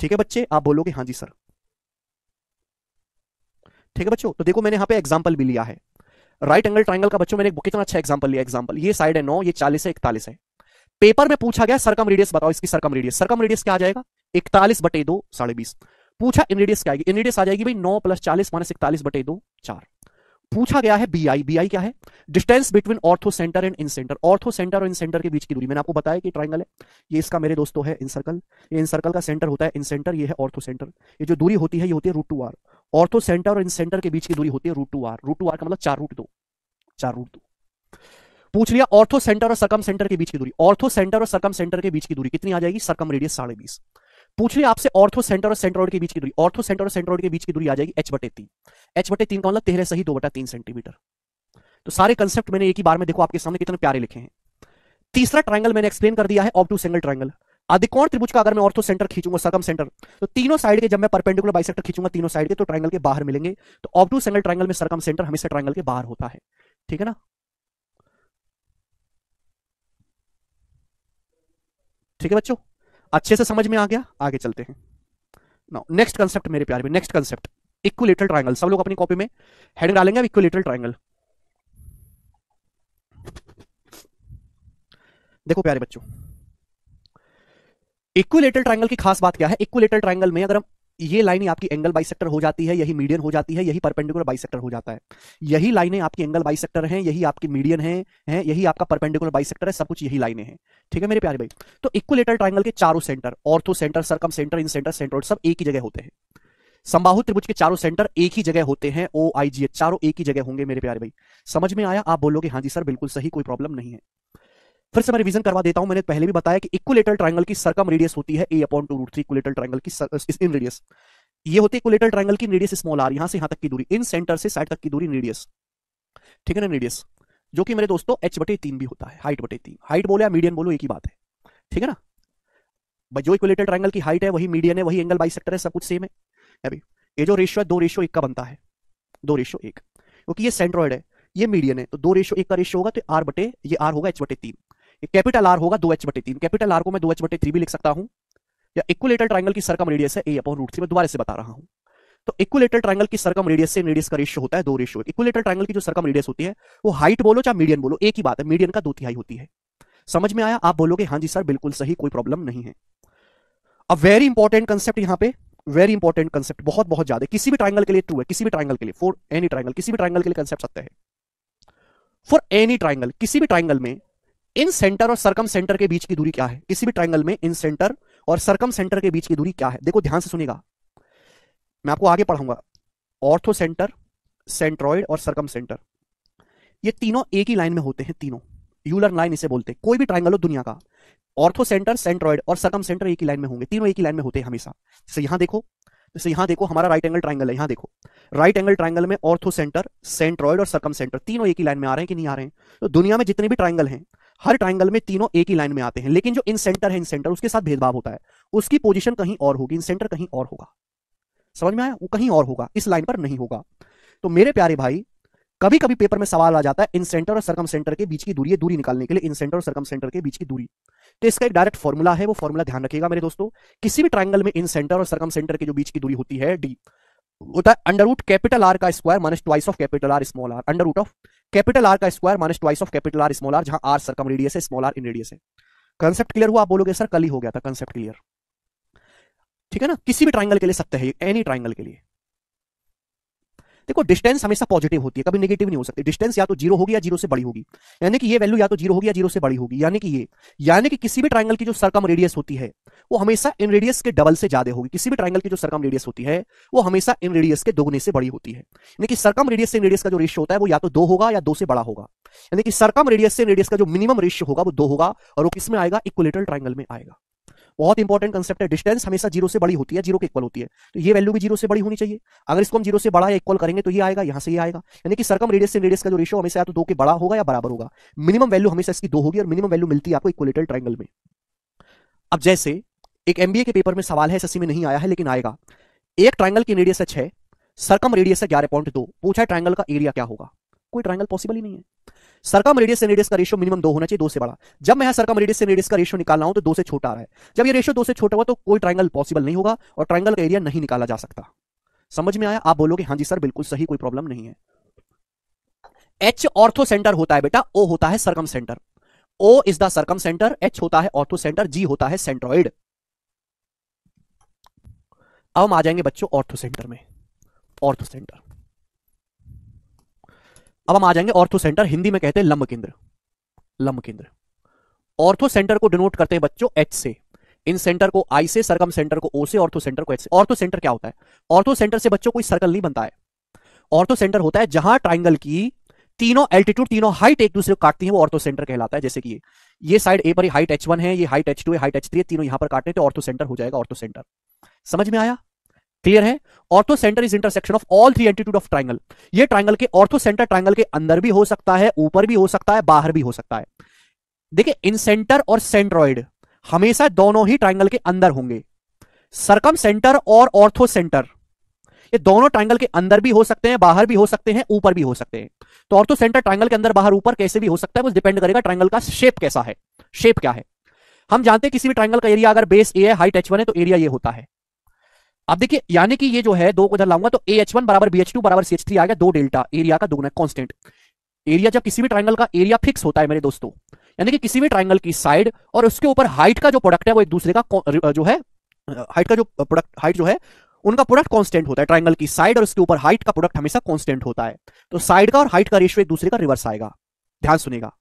ठीक है बच्चे आप बोलोगे हाँ जी सर ठीक है बच्चों तो देखो मैंने यहाँ पे एग्जाम्पल भी लिया है राइट एंगल ट्राइंगल का बच्चों मैंने कितना अच्छा एग्जाम्पल लिया एग्जाम्पल ये साइड है नौ ये चालीस है इकतालीस है पेपर में पूछा गया सरकम रेडियस बताओ इसकी सरकम रेडियस सरकम रेडियस क्या आ जाएगा इकतालीस बटे दो साढ़े बीस पूछा इनरेडियस क्या आएगी इनरेडियस आ जाएगी भाई नौ प्लस चालीस माइनस इकतालीस बटे दो चार पूछा गया है बी आई बी आई क्या है distance between orthocentre and incentre orthocentre और इन सेंटर के बीच की दूरी मैंने आपको बताया कि ट्राइंगल है ये इसका मेरे दोस्तों है इन सर्कल ये इन सर्कल का सेंटर होता है इन सेंटर ये है ऑर्थो सेंटर ये जो दूरी होती है ये होती है root two R orthocentre और इन सेंटर के बीच की दूरी होती है root two R root two R का मतलब चार रूट दो चार रूट दो पूछ लिया ऑर्थो सेंटर और सरकम सेंटर के बीच की दूरी ऑर्थो सेंटर और सरकम सेंटर के बीच की दूरी कितनी आ जाएगी सरकम रेडियस साढ़े बीस पूछ लिया आपसे ऑर्थो सेंटर और सेंट्रोइड के बीच की दूरी ऑर्थो सेंटर और सेंट्रोइड के बीच की दूरी आ जाएगी एच बटे तीन एच बटे तीन कौन मतलब तेरह सही दो बटा तीन सेंटीमीटर तो सारे कंसेप्ट मैंने एक ही बार में देखो आपके सामने कितने प्यारे लिखे हैं तीसरा ट्राइंगल मैंने एक्सप्लेन कर दिया है ऑफ टू सिंगल ट्राइंगल अधिकोण त्रिभुज का अगर मैं ऑर्थो सेंटर खींचूंगा सकम सेंटर तो तीनों साइड के जब मैं परपेंडिकुलर बाइसेक्टर खींचूंगा तीनों साइड के तो ट्राइंगल के बाहर मिलेंगे तो ऑफ टू सिंगल ट्राइंगल में सर्कम सेंटर हमेशा ट्राइंगल के बाहर होता है ठीक है ना ठीक है बच्चों अच्छे से समझ में आ गया आगे चलते हैं नाउ नेक्स्ट कंसेप्ट मेरे प्यारे में नेक्स्ट कंसेप्ट इक्विलेटरल ट्राइंगल सब लोग अपनी कॉपी में हेडिंग डालेंगे अब इक्विलेटरल ट्राइंगल देखो प्यारे बच्चों इक्विलेटरल ट्राइंगल की खास बात क्या है इक्विलेटरल ट्राइंगल में अगर हम ये लाइनें आपकी एंगल बाइसेक्टर हो जाती है यही मीडियन हो जाती है यही परपेंडिकुलर बाइसेक्टर हो जाता है यही लाइनें आपकी एंगल बाइसेक्टर हैं यही आपकी मीडियन है, है यही आपका परपेंडिकुलर बाइसेक्टर है सब कुछ यही लाइनें हैं ठीक है मेरे प्यारे भाई तो इक्वलेटर ट्राइंगल के चारों centre orthocentre circumcentre इन सेंटर सेंटर सब एक ही जगह होते हैं संबाहु त्रिभुज के चारों सेंटर एक ही जगह होते हैं ओ आई जी चारों एक ही जगह होंगे मेरे प्यारे भाई समझ में आया आप बोलोगे हाँ जी सर बिल्कुल सही कोई प्रॉब्लम नहीं है फिर से मैं रिवीजन करवा देता हूं मैंने पहले भी बताया कि इक्वलेटरल ट्रायंगल की सरकम रेडियस होती है ए upon two root three equilateral triangle की इन रेडियस ये होती है इक्वलेटरल ट्रायंगल की रेडियस स्मॉल आर यहां से यहां तक की दूरी इन सेंटर से साइड तक की दूरी रेडियस ठीक है ना रेडियस जो कि मेरे दोस्तों एच बटे तीन भी होता है हाइट बटे तीन हाइट बोलो या मीडियन बोलो एक ही बात है ठीक है ना भाई जो इक्वलेटरल ट्रायंगल की हाइट है वही मीडियन है वही एंगल बाई सेक्टर है सब कुछ सेम है अभी ये जो रेशियो है दो रेशियो एक का बनता है दो रेशियो एक क्योंकि ये सेंट्रॉइड है ये मीडियन है तो दो रेशियो एक का रेशियो होगा तो आर बटे ये आर होगा एच बटे तीन कैपिटल आर होगा दो एच बटे तीन कैपिटल आर को मैं दो एच बटे थ्री भी लिख सकता हूं या इक्वलेटर ट्राइंगल की सरकम रेडियस है ए अपॉन रूट थ्री मैं दोबारा से बता रहा हूं तो इक्वलेटर ट्राइंगल की सरकम रेडियस से रेडियस का रेशियो होता है दो रेशियो इक्वलेटर ट्राइंगल की जो सरकम रेडियस होती है वो हाइट बोलो चाहे मीडियन बोलो एक ही बात है मीडियन का दो तिहाई होती है समझ में आया आप बोलोगे हाँ जी सर बिल्कुल सही कोई प्रॉब्लम नहीं है अ वेरी इंपॉर्टेंट कंसेप्ट यहाँ पे वेरी इंपॉर्टेंट कंसेप्ट बहुत बहुत ज्यादा किसी भी ट्राइंगल के लिए ट्रू है किसी भी ट्राइंगल के लिए फॉर एनी ट्राइंगल किसी भी ट्राइंगल के लिए कंसेप्ट सत्य है फॉर एनी ट्राइंगल किसी भी ट्राइंगल में इन सेंटर और सरकम सेंटर के बीच की दूरी क्या है किसी भी ट्राइंगल में इन सेंटर और सरकम सेंटर के बीच की दूरी क्या है देखो ध्यान से सुनेगा मैं आपको आगे पढ़ाऊंगा ऑर्थो सेंटर सेंट्रॉइड और सरकम सेंटर ये तीनों एक ही लाइन में होते हैं तीनों यूलर लाइन इसे बोलते हैं कोई भी ट्राइंगल हो दुनिया का ऑर्थो सेंटर सेंट्रॉइड और सरकम सेंटर एक ही लाइन में होंगे तीनों एक ही लाइन में होते हैं हमेशा जैसे यहां देखो जैसे यहां देखो हमारा राइट एंगल ट्राइंगल है यहां देखो राइट एंगल ट्राइंगल में ऑर्थो सेंटर सेंट्रॉइड और सरकम सेंटर तीनों एक ही लाइन में आ रहे हैं कि नहीं आ रहे हैं तो दुनिया में जितने भी ट्राइंगल हैं हर ट्राइंगल में तीनों एक ही लाइन में आते हैं लेकिन जो इन सेंटर है इन सेंटर उसके साथ भेदभाव होता है उसकी पोजिशन कहीं और होगी इन सेंटर कहीं और होगा समझ में आया वो कहीं और होगा इस लाइन पर नहीं होगा तो मेरे प्यारे भाई कभी कभी पेपर में सवाल आ जाता है इन सेंटर और सरकम सेंटर के बीच की दूरी दूरी निकालने के लिए इन सेंटर और सरकम सेंटर के बीच की दूरी तो इसका एक डायरेक्ट फॉर्मूला है वो फॉर्मूला ध्यान रखिएगा मेरे दोस्तों किसी भी ट्राइंगल में इन सेंटर और सरकम सेंटर के जो बीच की दूरी होती है डी होता है अंडर रूट कैपिटल आर का square minus twice of capital R small r under root of capital R का square minus twice of capital R small r जहां आर कम रेडियस है स्मॉल आर इन रेडियस है concept clear हुआ आप बोलोगे sir कल ही हो गया था कंसेप्ट क्लियर ठीक है ना किसी भी ट्राइंगल के लिए सत्य है एनी ट्राइंगल के लिए देखो डिस्टेंस हमेशा पॉजिटिव होती है कभी नेगेटिव नहीं हो सकती डिस्टेंस या तो जीरो होगी या जीरो से बड़ी होगी यानी कि ये वैल्यू या तो जीरो होगी या जीरो से बड़ी होगी यानी कि ये यानी कि किसी भी ट्राइंगल की जो सरकम रेडियस होती है वो हमेशा इन रेडियस के डबल से ज्यादा होगी किसी भी ट्राइंगल की जो सरकम रेडियस होती है वो हमेशा इन रेडियस के दोगुने से बड़ी होती है यानी कि सरकम रेडियस से रेडियस का जो रेशियो होता है वो या तो दो होगा या दो से बड़ा होगा यानी कि सरकम रेडियस से रेडियस का जो मिनिमम रेशियो होगा वो दो होगा और वो किसमें आएगा इक्वलेटरल ट्राइंगल में आएगा बहुत इंपॉर्टेंट कंसेप्ट है डिस्टेंस हमेशा जीरो से बड़ी होती है जीरो के इक्वल होती है तो ये वैल्यू भी जीरो से बड़ी होनी चाहिए अगर इसको हम जीरो से बड़ा या इक्वल करेंगे तो ये आएगा यहाँ से ये आएगा यानी कि सरकम रेडियस से रेडियस का जो रेशो हमेशा या तो दो के बड़ा होगा या बराबर होगा मिनिमम वैल्यू हमेशा इसकी दो होगी और मिनिमम वैल्यू मिलती है आपको इक्वलेटल ट्राइंगल में अब जैसे एक एमबीए के पेपर में सवाल है एसएससी में नहीं आया है लेकिन आएगा एक ट्राइंगल की रेडियस है छह सरकम रेडियस है ग्यारह पॉइंट दो पूछा है ट्राइंगल का एरिया क्या होगा कोई ट्राइंगल पॉसिबल ही नहीं है सरका मेडियस से रेडियस का रेशियो मिनिमम दो होना चाहिए दो से बड़ा जब मैं सरका मेडियस से रेडियस का रेशियो निकाल रहा हूं तो दो से छोटा आ रहा है जब ये रेशियो दो से छोटा हुआ तो कोई ट्राइंगल पॉसिबल नहीं होगा और ट्राइंगल का एरिया नहीं निकाला जा सकता समझ में आया आप बोलोगे हाँ जी सर बिल्कुल सही कोई प्रॉब्लम नहीं है एच ऑर्थो सेंटर होता है बेटा ओ होता है circumcentre O is the circumcentre H होता है ऑर्थो सेंटर जी होता है सेंट्रॉइड अब हम आ जाएंगे बच्चों ऑर्थो सेंटर में ऑर्थो सेंटर अब हम आ जाएंगे ऑर्थो सेंटर हिंदी में कहते हैं लंब केंद्र लंब केंद्र ऑर्थो सेंटर को डिनोट करते हैं बच्चों एच से इन सेंटर को आई से सरकम सेंटर को ओ से ऑर्थो सेंटर को एच से ऑर्थो सेंटर क्या होता है ऑर्थो सेंटर से बच्चों कोई सर्कल नहीं बनता है ऑर्थो सेंटर होता है जहां ट्राइंगल की तीनों एल्टीट्यूड तीनों हाइट एक दूसरे को काटती है वो ऑर्थो सेंटर कहलाता है जैसे कि ये ये साइड ए पर हाइट एच वन है ये हाइट एच टू है हाइट एच थ्री है तीनों यहां पर काटे तो ऑर्थो सेंटर हो जाएगा ऑर्थो सेंटर समझ में आया क्लियर है orthocentre is intersection of all three altitude of triangle ये ट्राइंगल के ऑर्थो सेंटर ट्राइंगल के अंदर भी हो सकता है ऊपर भी हो सकता है बाहर भी हो सकता है देखिए इन सेंटर और सेंट्रॉइड हमेशा दोनों ही ट्राइंगल के अंदर होंगे सरकम सेंटर और ऑर्थो सेंटर ये दोनों ट्राइंगल के अंदर भी हो सकते हैं बाहर भी हो सकते हैं ऊपर भी हो सकते हैं तो ऑर्थो सेंटर ट्राइंगल के अंदर बाहर ऊपर कैसे भी हो सकता है वो डिपेंड करेगा ट्राइंगल का शेप कैसा है शेप क्या है हम जानते हैं किसी भी ट्राइंगल का एरिया अगर बेस ए है हाइट एच वन है तो एरिया ये होता है अब देखिए यानी कि ये जो है दो को इधर लाऊंगा तो ए एच वन बराबर बी एच टू बराबर सी एच थ्री आ गया दो डेल्टा एरिया का दोनों कॉन्स्टेंट एरिया जब किसी भी ट्राइंगल का एरिया फिक्स होता है मेरे दोस्तों यानी कि किसी भी ट्राइंगल की साइड और उसके ऊपर हाइट का जो प्रोडक्ट है वो एक दूसरे का जो है हाइट का जो प्रोडक्ट हाइट जो है उनका प्रोडक्ट कांस्टेंट होता है ट्राइंगल की साइड और उसके ऊपर हाइट का प्रोडक्ट हमेशा कांस्टेंट होता है तो साइड का और हाइट का रेशियो एक दूसरे का रिवर्स आएगा ध्यान सुनेगा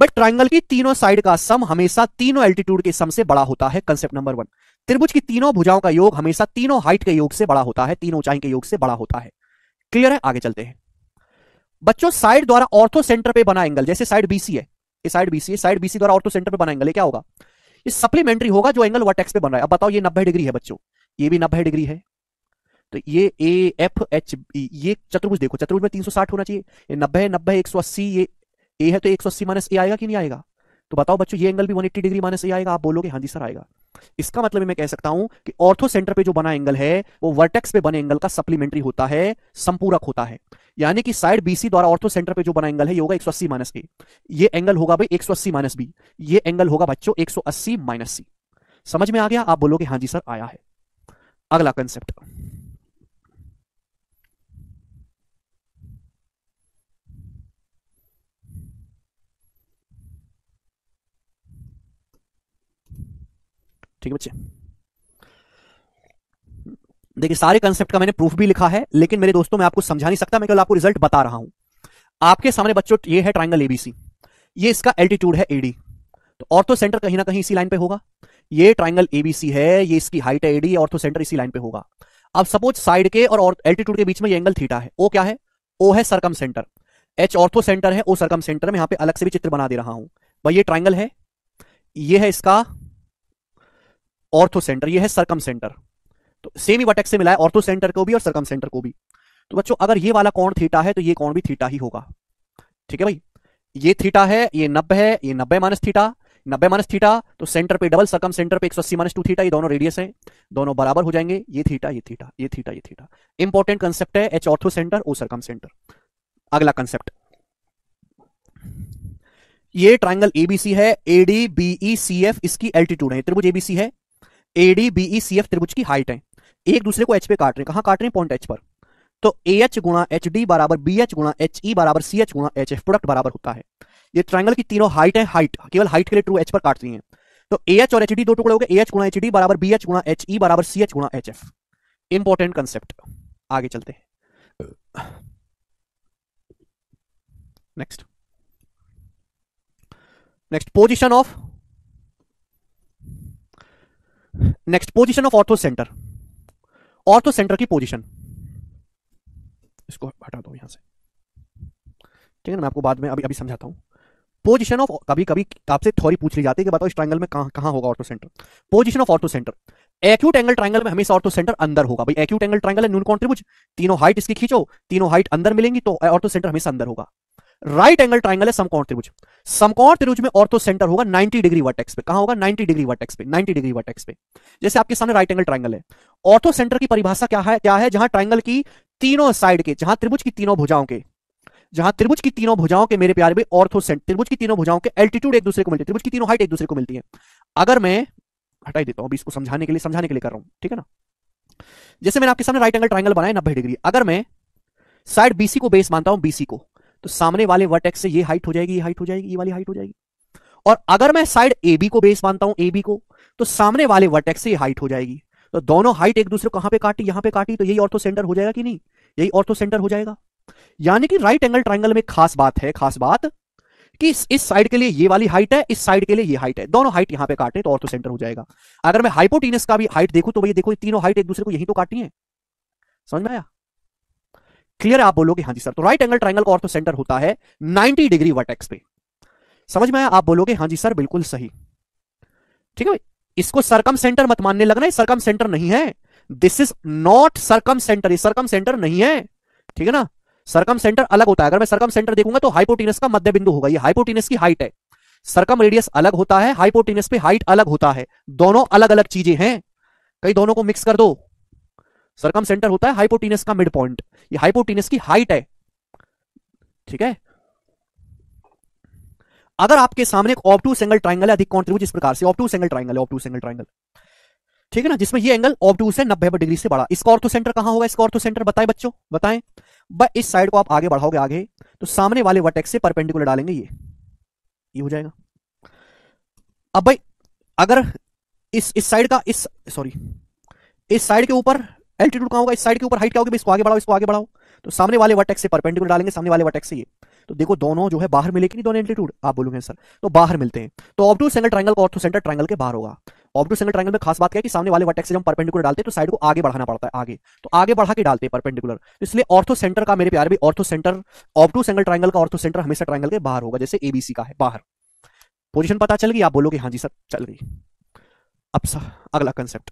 बट ट्राइंगल की तीनों साइड का सम हमेशा तीनों एल्टीट्यूड के सम से बड़ा होता है कंसेप्ट नंबर वन त्रिभुज की तीनों भुजाओं का योग हमेशा तीनों हाइट के योग से बड़ा होता है तीनों ऊंचाई के योग से बड़ा होता है क्लियर है आगे चलते हैं बच्चों साइड द्वारा ऑर्थो सेंटर पे बना एंगल जैसे साइड बीसी है ये साइड बीसी है साइड बीसी द्वारा ऑर्थो सेंटर पे बना एंगल है क्या होगा ये सप्लीमेंट्री होगा जो एंगल वर्टेक्स पे बन रहा है अब बताओ ये नब्बे डिग्री है बच्चों ये भी नब्बे डिग्री है तो ये ए एफ एच ये चतुर्भुज देखो चतुर्भुज में 360 होना चाहिए ये नब्बे नब्बे एक सौ अस्सी ये ए है तो एक सौ अस्सी माइनस ए आएगा कि नहीं आएगा तो बताओ बच्चों ये एंगल भी one eighty degree minus A आएगा आप बोलोगे हाँ जी सर आएगा इसका मतलब मैं कह सकता हूं कि ऑर्थो सेंटर पे जो बना एंगल है वो वर्टेक्स पे बने एंगल का सप्लीमेंट्री होता है संपूरक होता है यानी कि साइड बीसी द्वारा ऑर्थो सेंटर पे जो बना एंगल है ये होगा एक सौ अस्सी माइनस ए ये एंगल होगा भाई एक सौ अस्सी माइनस बी ये एंगल होगा बच्चों एक सौ अस्सी माइनस सी समझ में आ गया आप बोलोगे हाँ जी सर आया है अगला कंसेप्ट ठीक है बच्चे देखिए सारे कंसेप्ट का मैंने प्रूफ भी लिखा है लेकिन मेरे दोस्तों मैं आपको समझा नहीं सकता मैं केवल आपको रिजल्ट बता रहा हूं आपके सामने बच्चों ये है ट्राइंगल एबीसी ये इसका एल्टीट्यूड है एडी तो ऑर्थो सेंटर कहीं ना कहीं इसी लाइन पे होगा ये ट्राइंगल एबीसी है ये इसकी हाइट है एडी ऑर्थो सेंटर इसी लाइन पे होगा अब सपोज साइड के और एल्टीट्यूड के बीच में ये एंगल थीटा है वो क्या है वो है circumcentre H orthocentre है वो सरकम सेंटर में यहां पे अलग से भी चित्र बना दे रहा हूं भाई ये ट्राइंगल है ये है इसका ऑर्थो सेंटर ये है सरकम सेंटर तो सेम ही वटेक से मिला है ऑर्थो सेंटर को भी और सरकम सेंटर को भी तो बच्चों अगर ये वाला कौन थीटा है तो ये कौन भी थीटा ही होगा ठीक है भाई ये थीटा है ये नब्बे है ये नब्बे माइनस थीटा नब्बे माइनस थीटा तो सेंटर पे डबल सरकम सेंटर पे एक सौ अस्सी माइनस टू थीटा ये दोनों रेडियस है दोनों बराबर हो जाएंगे ये थीटा ये थीटा ये थीटा ये थीटा इंपॉर्टेंट कंसेप्ट है H orthocentre O circumcentre अगला कंसेप्ट ये ट्राइंगल एबीसी है एडी बीई सी एफ इसकी एल्टीट्यूड है त्रिभुज एबीसी है एडीबीई सी एफ त्रिभुज की हाइट है एक दूसरे को एच पे काट रहे हैं कहाँ काट रहे हैं पॉइंट एच पर तो ए एच गुणा एच डी बराबर बी एच गुणा एच ई e बराबर सी एच गुणा एच एफ प्रोडक्ट बराबर होता है ये ट्राइंगल की तीनों हाइट है हाइट केवल हाइट के लिए ट्रू एच पर काटती है तो ए एच और एच डी दो टुकड़े हो गए ए एच गुणा एच डी बराबर बी एच गुणा एच ई e बराबर सी एच गुणा एच एफ इंपॉर्टेंट कंसेप्ट आगे चलते हैं next next position of next position of orthocentre orthocentre की पोजिशन इसको हटा दो यहां से ठीक है ना मैं आपको बाद में अभी अभी समझाता हूं पोजिशन ऑफ कभी कभी आपसे थोड़ी पूछ ली जाती है कि बताओ इस ट्राइंगल में कहा कहाँ होगा orthocentre position of orthocentre acute angle triangle में हमेशा ऑर्थो सेंटर अंदर होगा भाई एक्यूट एंगल ट्राइंगल है नून कॉन्ट्रीब्यूट तीनों हाइट इसकी खींचो तीनों हाइट अंदर मिलेंगी तो ऑर्थो सेंटर हमेशा अंदर होगा राइट एंगल ट्राइंगल है समकोण त्रिभुज समकोण त्रिभुज में ऑर्थो सेंटर होगा 90 डिग्री वर्टेक्स पे कहा होगा 90 डिग्री वर्टेक्स पे 90 डिग्री वर्टेक्स पे जैसे आपके सामने राइट एंगल ट्राइंगल है तो सेंटर की परिभाषा क्या है क्या है जहां ट्राइंगल की तीनों साइड के जहां त्रिभुज की तीनों भुजाओं के जहां त्रिभुज की तीनों भुजाओं के मेरे प्यार में ऑर्थो त्रिभुज की तीनों भुजाओं के एल्टीट्यूड एक दूसरे को मिलती है त्रिभुज की तीनों हाइट एक दूसरे को मिलती है अगर मैं हटाई देता हूं अभी इसको समझाने के लिए समझाने के लिए कर रहा हूं ठीक है ना जैसे मैंने आपके सामने राइट एंगल ट्राइंगल बनाया नब्बे डिग्री अगर मैं साइड बीसी को बेस मानता हूं बीसी को तो सामने वाले वर्टेक्स से ये हाइट हो जाएगी ये हाइट हो जाएगी ये वाली हाइट हो जाएगी और अगर मैं साइड ए बी को बेस मानता हूं ए बी को तो सामने वाले वर्टेक्स से ये हाइट हो जाएगी तो दोनों हाइट एक दूसरे को कहां पे काटी यहां पे काटी तो यही ऑर्थो सेंटर हो जाएगा कि नहीं यही ऑर्थो सेंटर हो जाएगा यानी कि राइट एंगल ट्राइंगल में खास बात है खास बात कि इस साइड के लिए ये वाली हाइट है इस साइड के लिए ये हाइट है दोनों हाइट यहां पे काटे तो ऑर्थो सेंटर हो जाएगा अगर मैं हाइपोटीनस का भी हाइट देखू तो भैया देखो तीनों हाइट एक दूसरे को यही तो काटनी है समझ में आया क्लियर आप बोलोगे हाँ जी सर तो राइट एंगल ट्राइंगल का ऑर्थो सेंटर होता है 90 डिग्री वर्टेक्स पे समझ में आया आप बोलोगे हाँ जी सर बिल्कुल सही ठीक है भाई इसको सरकम सेंटर मत मानने लगना ये सरकम सेंटर नहीं है this is not circumcentre ये सरकम सेंटर नहीं है ठीक है ना सरकम सेंटर अलग होता है अगर मैं सरकम सेंटर देखूंगा तो हाइपोटीनस का मध्य बिंदु होगा ये हाइपोटीनस की हाइट है सरकम रेडियस अलग होता है हाइपोटीनस पे हाइट अलग होता है दोनों अलग अलग चीजें हैं कई दोनों को मिक्स कर दो सरकम सेंटर होता है हाइपोटीनस का मिड पॉइंट ये हाइपोटीनस की हाइट है ठीक है अगर आपके सामने एक ऑब्टूस सिंगल ट्राइंगल है अधिक त्रिभुज इस प्रकार से ऑब्टूस सिंगल ट्राइंगल है ऑब्टूस सिंगल ट्राइंगल ठीक है ना जिसमें ये एंगल ऑब्टूस से नब्बे डिग्री से बड़ा इसका ऑर्थो सेंटर कहां होगा इसका ऑर्थो सेंटर बताए बच्चों बताए बस इस साइड को आप आगे बढ़ाओगे आगे तो सामने वाले वर्टेक्स से परपेंडिकुलर डालेंगे ये ये हो जाएगा अब भाई अगर इस इस साइड का इस सॉरी इस साइड के ऊपर एल्टीट्यूड कहाँ होगा इस साइड के ऊपर हाइट क्या होगी इसको आगे बढ़ाओ इसको आगे बढ़ाओ तो सामने वाले वर्टेक्स से परपेंडिकुलर डालेंगे सामने वाले वर्टेक्स से ये तो देखो दोनों जो है बाहर मिले कि नहीं दोनों एल्टीट्यूड आप बोलोगे सर तो बाहर मिलते हैं तो ऑब्टूस एंगल ट्राइंगल और ऑर्थो सेंटर ट्रायंगल के बाहर होगा ऑब्टूस एंगल ट्राइंगल में खास बात क्या है कि सामने वाले वर्टेक्स से हम परपेंडिकुलर डालते हैं तो साइड को आगे बढ़ाना पड़ता है आगे तो आगे बढ़ा के डालते हैं परपेंडिकुलर तो इसलिए ऑर्थो सेंटर का मेरे प्यार भी orthocentre obtuse angle triangle का ऑर्थो सेंटर हमेशा ट्राइंगल के बाहर होगा जैसे एबीसी का है बाहर पोजीशन पता चल गई आप बोलोगे हाँ जी सर चल गई अब सर अगला कंसेप्ट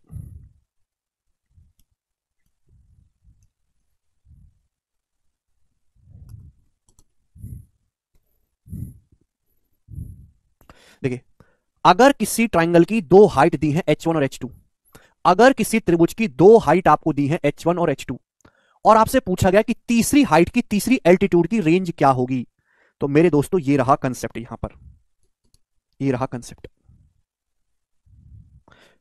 अगर किसी ट्राइंगल की दो हाइट दी है एच और एच अगर किसी त्रिभुज की दो हाइट आपको दी है एच और एच और आपसे पूछा गया कि तीसरी हाइट की तीसरी एल्टीट्यूड की रेंज क्या होगी तो मेरे दोस्तों ये रहा कंसेप्ट यहां पर ये रहा कंसेप्ट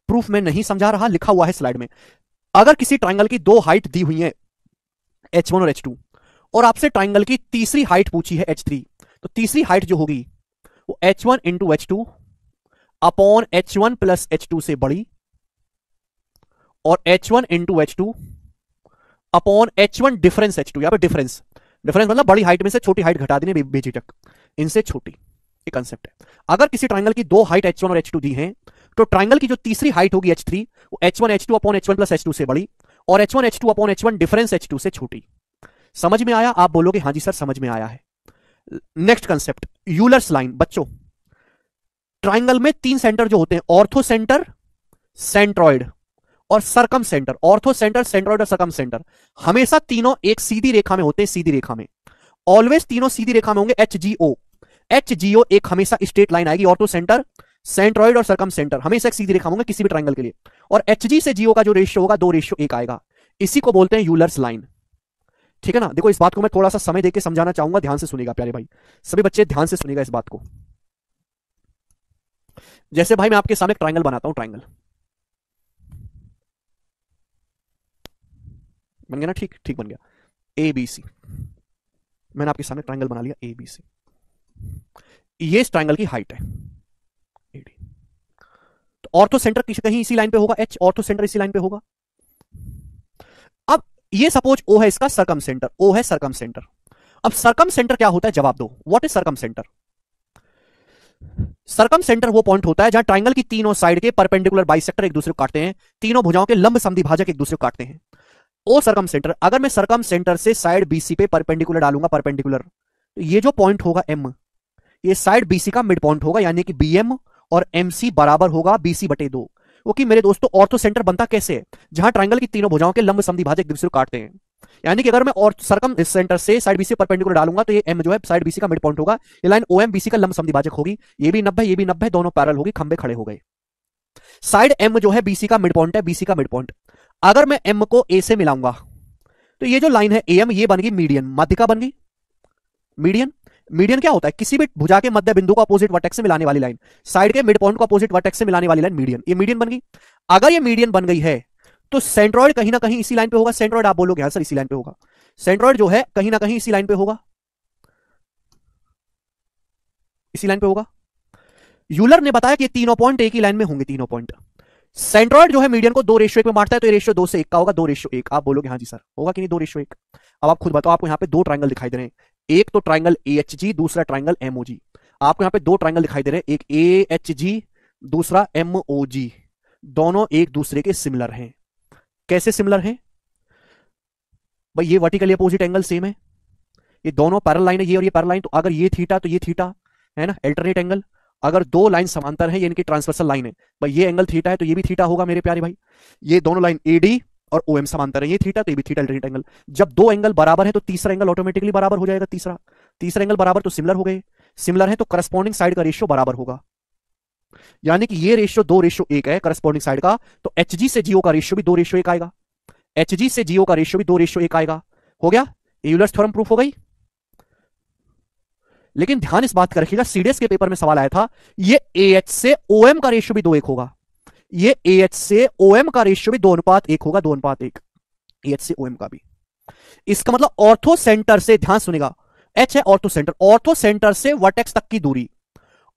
प्रूफ में नहीं समझा रहा लिखा हुआ है स्लाइड में अगर किसी ट्राइंगल की दो हाइट दी हुई है एच और एच और आपसे ट्राइंगल की तीसरी हाइट पूछी है एच तो तीसरी हाइट जो होगी वो H one into H two upon H one plus H two से बड़ी और H one into H two upon H one difference H two यहाँ पे डिफरेंस डिफरेंस मतलब बड़ी हाइट में से छोटी हाइट घटा देनी बेजी तक इनसे छोटी ये कंसेप्ट है अगर किसी ट्राइंगल की दो हाइट एच वन और एच टू दी है तो ट्राइंगल की जो तीसरी हाइट होगी एच थ्री वो H one H two upon H one plus H two से बड़ी और H one H two upon H one difference H two से छोटी समझ में आया आप बोलोगे हाँ जी सर समझ में आया है नेक्स्ट कंसेप्ट यूलर्स लाइन बच्चों ट्राइंगल में तीन सेंटर जो होते हैं ऑर्थो सेंटर सेंट्रॉइड और circumcentre orthocentre centroid और सरकम सेंटर हमेशा तीनों एक सीधी रेखा में होते हैं सीधी रेखा में ऑलवेज तीनों सीधी रेखा में होंगे H G O H G O एक हमेशा स्ट्रेट लाइन आएगी ऑर्थो सेंटर सेंट्रॉइड और सरकम सेंटर हमेशा एक सीधी रेखा होंगे किसी भी ट्राइंगल के लिए और एच जी से जीओ का जो रेशियो होगा दो रेशियो एक आएगा इसी को बोलते हैं यूलर्स लाइन ठीक है ना देखो इस बात को मैं थोड़ा सा समय देके समझाना चाहूंगा ध्यान से सुनेगा प्यारे भाई सभी बच्चे ध्यान से सुनेगा इस बात को जैसे भाई मैं आपके सामने एक ट्राइंगल बनाता हूं ट्राइंगल बन गया ना ठीक ठीक बन गया ए बी सी मैंने आपके सामने ट्राइंगल बना लिया ए बी सी ये इस ट्राइंगल की हाइट है एडी तो ऑर्थो तो सेंटर किसी कहीं इसी लाइन पे होगा एच ऑर्थो सेंटर इसी लाइन पे होगा अब ये सपोज ओ है इसका सरकम सेंटर ओ है सरकम सेंटर अब सरकम सेंटर क्या होता है जवाब दो what is circumcentre circumcentre वो पॉइंट होता है जहां ट्राइंगल की तीनों साइड के परपेंडिकुलर बाई एक दूसरे को काटते हैं तीनों भुजाओं के लंब संधि भाजक एक दूसरे को काटते हैं ओ सरकम सेंटर अगर मैं सरकम सेंटर से साइड बीसी पे परपेंडिकुलर डालूंगा परपेंडिकुलर तो ये जो पॉइंट होगा एम ये साइड बीसी का मिड पॉइंट होगा यानी कि बी और एम बराबर होगा बीसी बटे दो क्योंकि मेरे दोस्तों ऑर्थो सेंटर बनता कैसे है जहां ट्राइंगल की तीनों भुजाओं के लंब संधि भाजक एक दूसरे को काटते हैं यानी कि अगर मैं और सरकम इस सेंटर से साइड बीसी परपेंडिकुलर डालूंगा तो ये एम जो है साइड बीसी का मिड पॉइंट होगा ये लाइन ओ एम बीसी का लंब समिभाजक होगी ये भी नब्बे ये भी नब्बे दोनों पैरल होगी खंबे खड़े हो गए साइड एम जो है बीसी का मिड पॉइंट है बीसी का मिड पॉइंट अगर मैं एम को ए से मिलाऊंगा तो ये जो लाइन है ए एम ये बन गई मीडियन माध्यिका बन गई मीडियन मीडियन क्या होता है किसी भी भुजा के मध्य बिंदु को अपोजिट वर्टेक्स से मिलाने वाली लाइन साइड के मिड पॉइंट को अपोजिट वर्टेक्स से मिलाने वाली लाइन मीडियन ये मीडियन बन गई अगर ये मीडियन बन गई है तो सेंट्रॉइड कहीं ना कहीं इसी लाइन पे होगा सेंट्रॉइड आप बोलोगे आंसर हाँ इसी लाइन पे होगा सेंट्रॉइड जो है कहीं ना कहीं इसी लाइन पे होगा इसी लाइन पे होगा यूलर ने बताया कि तीनों पॉइंट एक ही लाइन में होंगे तीनों पॉइंट सेंट्रॉइड जो है मीडियन को दो रेशो एक में मारता है तो ये रेशियो दो से एक का होगा दो रेशियो एक आप बोलोगे हाँ जी सर होगा कि नहीं दो रेशो एक अब आप खुद बताओ आपको यहाँ पे दो ट्राइंगल दिखाई दे रहे हैं एक तो ट्राइंगल ए एच जी दूसरा ट्राइंगल एमओ जी आपको यहाँ पे दो ट्राइंगल दिखाई दे रहे हैं एक ए एच जी दूसरा एमओ जी दोनों एक दूसरे के सिमिलर हैं कैसे सिमिलर हैं भाई ये वर्टिकली अपोजिट एंगल सेम है ये दोनों पैरल लाइन है ये और ये पैरल लाइन तो अगर ये थीटा तो ये थीटा है ना अल्टरनेट एंगल अगर दो लाइन समांतर है ये इनकी ट्रांसवर्सल लाइन है भाई ये एंगल थीटा है तो ये भी थीटा होगा मेरे प्यारे भाई ये दोनों लाइन एडी और ओ समांतर है ये थीटा तो ये भी थीटा अल्टरनेट एंगल जब दो एंगल बराबर है तो तीसरा एंगल ऑटोमेटिकली बराबर हो जाएगा तीसरा तीसरा एंगल बराबर तो सिमिलर हो गए सिमिलर है तो करस्पॉन्डिंग साइड का रेशियो बराबर होगा यानी कि ये रेशियो दो रेशियो एक है करस्पॉन्डिंग साइड का तो एच जी से जीओ का रेशियो भी दो रेशियो एक आएगा एच जी से जीओ का रेशियो भी दो रेशियो एक आएगा हो गया एयूलर्स थ्योरम प्रूफ हो गई लेकिन ध्यान इस बात का रखिएगा सीडीएस के पेपर में सवाल आया था ये एच से ओएम का रेशियो भी दो एक होगा ये एच से ओएम का रेशियो भी दो अनुपात एक होगा दो अनुपात एक एएच से ओएम का भी इसका मतलब ऑर्थो सेंटर से ध्यान सुनेगा एच है ऑर्थो सेंटर ऑर्थो सेंटर से वर्टेक्स तक की दूरी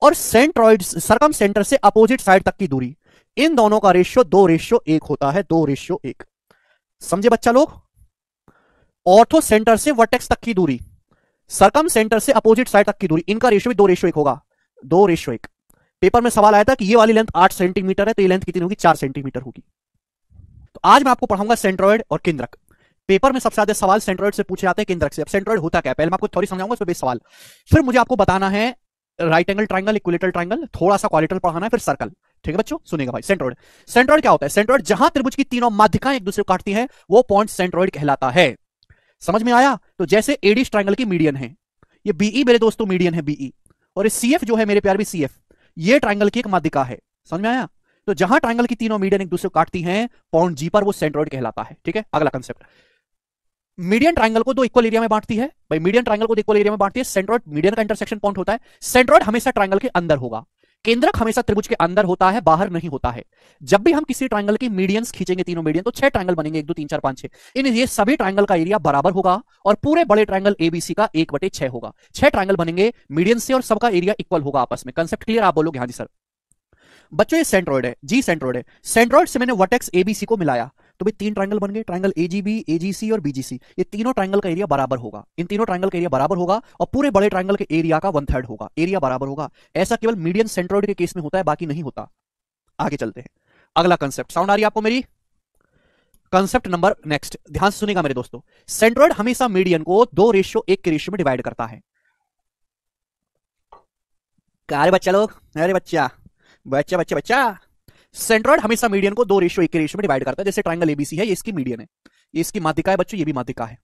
और सेंट्रॉइड सरकम सेंटर से अपोजिट साइड तक की दूरी इन दोनों का रेशियो दो रेशियो एक होता है दो रेशियो एक समझे बच्चा लोग ऑर्थो सेंटर से वर्टेक्स तक की दूरी सरकम सेंटर से अपोजिट साइड तक की दूरी इनका रेशियो भी दो रेशियो एक होगा दो रेशियो एक पेपर में सवाल आया था कि ये वाली लेंथ आठ सेंटीमीटर है तो ये लेंथ कितनी होगी चार सेंटीमीटर होगी तो आज मैं आपको पढ़ाऊंगा सेंट्रॉइड और केंद्रक पेपर में सबसे ज्यादा सवाल सेंट्रॉइड से पूछे जाते हैं केंद्रक से अब सेंट्रॉइड होता क्या है पहले मैं आपको थोड़ी समझाऊंगा उस पर सवाल फिर मुझे आपको बताना है right angle triangle equilateral triangle थोड़ा सा क्वालिटल पढ़ाना है फिर सर्कल ठीक है बच्चों सुनेगा भाई सेंट्रोइड सेंट्रोइड क्या होता है सेंट्रोइड जहां त्रिभुज की तीनों माध्यिकाएं एक दूसरे को काटती हैं वो पॉइंट सेंट्रोइड कहलाता है समझ में आया तो जैसे एडी ट्राइंगल की मीडियन है ये बीई e मेरे दोस्तों मीडियन है बीई e। और ये सीएफ जो है मेरे प्यार भी सीएफ ये ट्राइंगल की एक माध्यिका है समझ में आया तो जहां ट्राइंगल की तीनों मीडियन एक दूसरे को काटती है पॉइंट जी पर वो सेंट्रोइड कहलाता है ठीक है अगला कंसेप्ट मीडियन ट्राइंगल को दो इक्वल एरिया में बांटती है भाई मीडियन ट्राइंगल को दो इक्वल एरिया में बांटती है सेंट्रोइड मीडियन का इंटरसेक्शन पॉइंट होता है सेंट्रोइड हमेशा ट्राइंगल के अंदर होगा केंद्रक हमेशा त्रिभुज के अंदर होता है बाहर नहीं होता है जब भी हम किसी ट्राइंगल की मीडियंस खींचेंगे तीनों मीडियन तो छह ट्राइंगल बनेंगे एक दो तीन चार पांच छह इन ये सभी ट्राइंगल का एरिया बराबर होगा और पूरे बड़े ट्राइंगल एबीसी का एक बटे छह होगा छह ट्राइंगल बनेंगे मीडियन से और सबका एरिया इक्वल होगा आपस में कंसेप्ट क्लियर आप बोलोगे हाँ जी सर बच्चों ये सेंट्रोइड है जी सेंट्रोइड है सेंट्रोइड से मैंने वर्टेक्स एबीसी को मिलाया तो भाई तीन ट्राइंगल बन गए triangle A A G B G सी और बीजीसी ये तीनों ट्राइंगल का एरिया बराबर होगा इन तीनों ट्राइंगल का एरिया बराबर होगा और पूरे बड़े ट्राइंगल के एरिया का वन थर्ड होगा एरिया बराबर होगा ऐसा केवल मीडियम सेंट्रोइड के केस में होता है बाकी नहीं होता आगे चलते हैं अगला कंसेप्ट साउंड आ रही है आपको मेरी कंसेप्ट नंबर नेक्स्ट ध्यान से सुनेगा मेरे दोस्तों सेंट्रोइड हमेशा मीडियन को दो रेशियो एक के रेशियो में डिवाइड करता है अरे बच्चा लोग अरे बच्चा बच्चा बच्चा बच्चा सेंट्रॉइड हमेशा मीडियन को दो रेशियो एक रेशियो में डिवाइड करता है जैसे ट्राइंगल एबीसी है ये इसकी मीडियन है ये इसकी माध्यिका है बच्चों ये भी माध्यिका है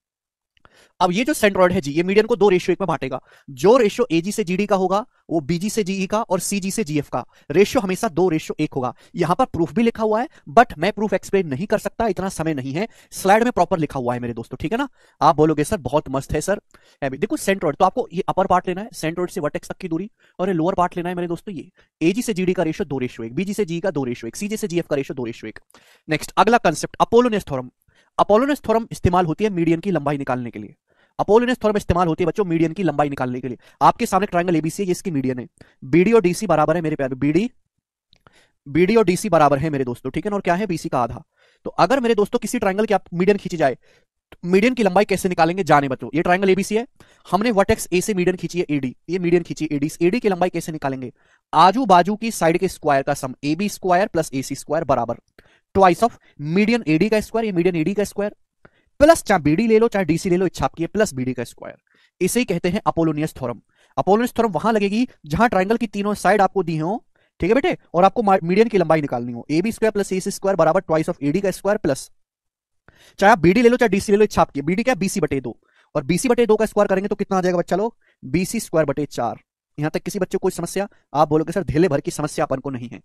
अब ये जो सेंट्रॉइड है जी ये मीडियन को दो रेशियो एक में बांटेगा जो रेशियो एजी से जीडी का होगा वो बीजी से जीई e का और सीजी से जीएफ का रेशियो हमेशा दो रेशियो एक होगा यहां पर प्रूफ भी लिखा हुआ है बट मैं प्रूफ एक्सप्लेन नहीं कर सकता इतना समय नहीं है स्लाइड में प्रॉपर लिखा हुआ है मेरे दोस्तों ठीक है ना आप बोलोगे सर बहुत मस्त है सर देखो सेंट्रॉइड तो आपको ये अपर पार्ट लेना है सेंट्रॉइड से वर्टेक्स तक की दूरी और ये लोअर पार्ट लेना है मेरे दोस्तों ये एजी से जीडी का रेशियो दो रेशियो एक बीजी से जी e का दो रेशियो एक सीजी से जीएफ का रेशियो दो रेशियो एक नेक्स्ट अगला concept Apollonius theorem Apollonius theorem इस्तेमाल होती है मीडियन की लंबाई निकालने के लिए अपोलिनस थॉर्म इस्तेमाल होती है बच्चों मीडियन की लंबाई निकालने के लिए आपके सामने ट्राइंगल एबीसी है ये इसकी मीडियन है बीडी और डीसी बराबर है मेरे प्यार बीडी बीडी और डीसी बराबर है मेरे दोस्तों ठीक है और क्या है बीसी का आधा तो अगर मेरे दोस्तों किसी ट्राइंगल की आप मीडियन खींची जाए मीडियन तो की लंबाई कैसे निकालेंगे जाने बच्चों ये ट्राइंगल एबीसी है हमने वट एक्स ए से मीडियन खींची है एडी ये मीडियन खींची एडी एडी की लंबाई कैसे निकालेंगे आजू बाजू की साइड के स्क्वायर का sum A B square plus A C square बराबर ट्वाइस ऑफ मीडियन एडी का स्क्वायर ये मीडियन एडी का स्क्वायर प्लस चाहे बीडी ले लो चाहे डीसी ले लो इच्छा आपकी है प्लस बीडी का स्क्वायर इसे ही कहते हैं अपोलोनियस थोरम अपोलोनियस थोरम वहां लगेगी जहां ट्राइंगल की तीनों साइड आपको दी हो ठीक है बेटे और आपको मीडियन की लंबाई निकालनी हो A B square plus A C square बराबर ट्वाइस ऑफ एडी का स्क्वायर प्लस चाहे आप बीडी ले लो चाहे डीसी ले लो इच्छा आपकी बीडी क्या बीसी बटे दो और बीसी बटे दो का स्क्वायर करेंगे तो कितना आ जाएगा बच्चा लोग बीसी स्क्वायर बटे चार यहां तक किसी बच्चे को कोई समस्या आप बोलोगे सर ढेले भर की समस्या अपन को नहीं है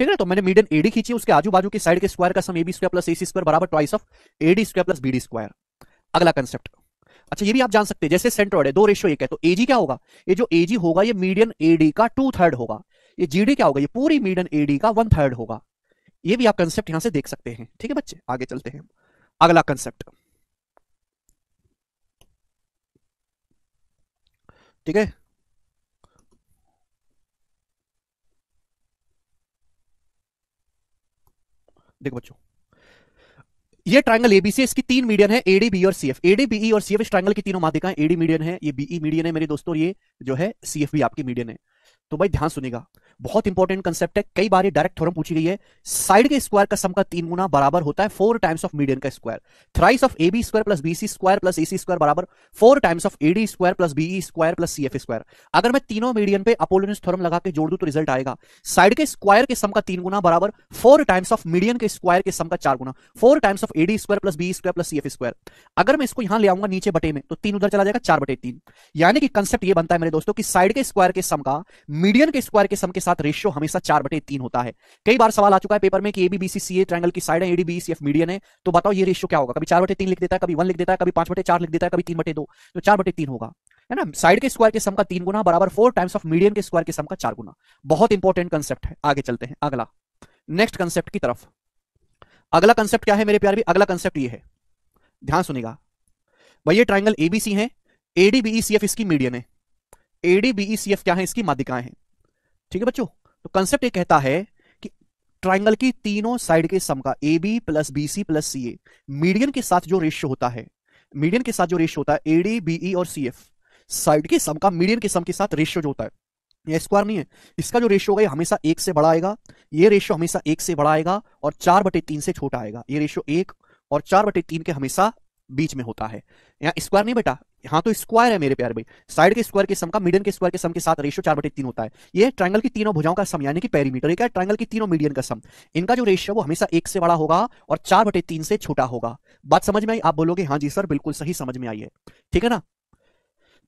ठीक है तो मैंने मीडियन एडी खींची उसके आजू बाजू की साइड के स्क्वायर का sum A B square plus A C square बराबर twice of A D square plus B D square अगला कंसेप्ट अच्छा ये भी आप जान सकते हैं जैसे सेंट्रोइड है दो रेशो एक है तो एजी क्या होगा ये जो एजी होगा ये मीडियन एडी का टू थर्ड होगा ये जीडी क्या होगा ये पूरी मीडियन एडी का वन थर्ड होगा ये भी आप कंसेप्ट यहां से देख सकते हैं ठीक है बच्चे आगे चलते हैं अगला कंसेप्ट ठीक है देखो बच्चों ये ट्रायंगल एबीसी इसकी तीन मीडियन है एडी बी e और सीएफ एडी बीई और सीएफ इस ट्रायंगल की तीनों है एडी मीडियन है ये बीई मीडियन e है मेरे दोस्तों ये जो है सीएफ भी आपकी मीडियन है तो भाई ध्यान सुनेगा बहुत इंपॉर्टेंट कंसेप्ट है कई बार ये डायरेक्ट थ्योरम पूछी गई है साइड के स्क्वायर का सम का तीन गुना बराबर होता है फोर टाइम्स ऑफ मीडियन का square thrice of A B square plus B C square plus A C square बराबर four times of A D square plus B E square plus C F square अगर मैं तीनों median पे अपोलोनिस theorem लगा के जोड़ दूं तो रिजल्ट आएगा साइड के स्क्वायर के सम का तीन गुना बराबर फोर टाइम्स ऑफ मीडियन के स्क्वायर के सम का चार गुना four times of A D square plus B square plus C F square अगर मैं इसको यहां ले आऊंगा नीचे बटे में तो तीन उधर चला जाएगा चार बटे तीन यानी कि कंसेप्ट ये बनता है मेरे दोस्तों की साइड के स्क्वायर के सम का मीडियन के स्क्वायर के सम के साथ रेशियो हमेशा चार बटे तीन होता है कई बार सवाल आ चुका है पेपर में कि एबीबीसी सी ए ट्रायंगल की साइड है एडीबीसीएफ मीडियन e है तो बताओ ये रेशियो क्या होगा कभी चार बटे तीन लिख देता है कभी वन लिख देता है कभी पांच बटे चार लिख देता है कभी तीन बटे दो तो चार बटे तीन होगा है ना साइड के स्क्वायर के सम का तीन गुना बराबर फोर टाइम्स ऑफ मीडियन के स्क्वायर के सम का चार गुना बहुत इंपॉर्टेंट कंसेप्ट है आगे चलते हैं अगला नेक्स्ट कंसेप्ट की तरफ अगला कंसेप्ट क्या है मेरे प्यार भी अगला कंसेप्ट ये है ध्यान सुनेगा भाई ये ट्राइंगल एबीसी है एडीबीईसीएफ e इसकी मीडियन है एडीबीईसीएफ e, क्या है इसकी माध्यिकाएं हैं ठीक है बच्चों तो कंसेप्ट ये कहता है कि ट्राइंगल की तीनों साइड के सम का A B plus B C plus C A medium के साथ जो रेशियो होता है मीडियम के साथ जो रेशियो होता है ए डी बी ई और सी एफ साइड के सम का मीडियम के सम के साथ रेशियो जो होता है ये स्क्वायर नहीं है इसका जो रेशियो होगा ये हमेशा एक से बड़ा आएगा ये रेशियो हमेशा एक से बड़ा आएगा और चार बटे तीन से छोटा आएगा ये रेशियो एक और चार बटे तीन के हमेशा बीच में होता है यहाँ स्क्वायर नहीं बेटा यहाँ तो स्क्वायर है मेरे प्यार भाई साइड के स्क्वायर के सम का मीडियन के स्क्वायर के सम के साथ रेशियो चार बटे तीन होता है ये ट्रायंगल की तीनों भुजाओं का सम यानी कि पेरीमीटर है ट्रायंगल की तीनों मीडियन का सम इनका जो रेशियो वो हमेशा एक से बड़ा होगा और चार बटे तीन से छोटा होगा बात समझ में आई आप बोलोगे हाँ जी सर बिल्कुल सही समझ में आई है ठीक है ना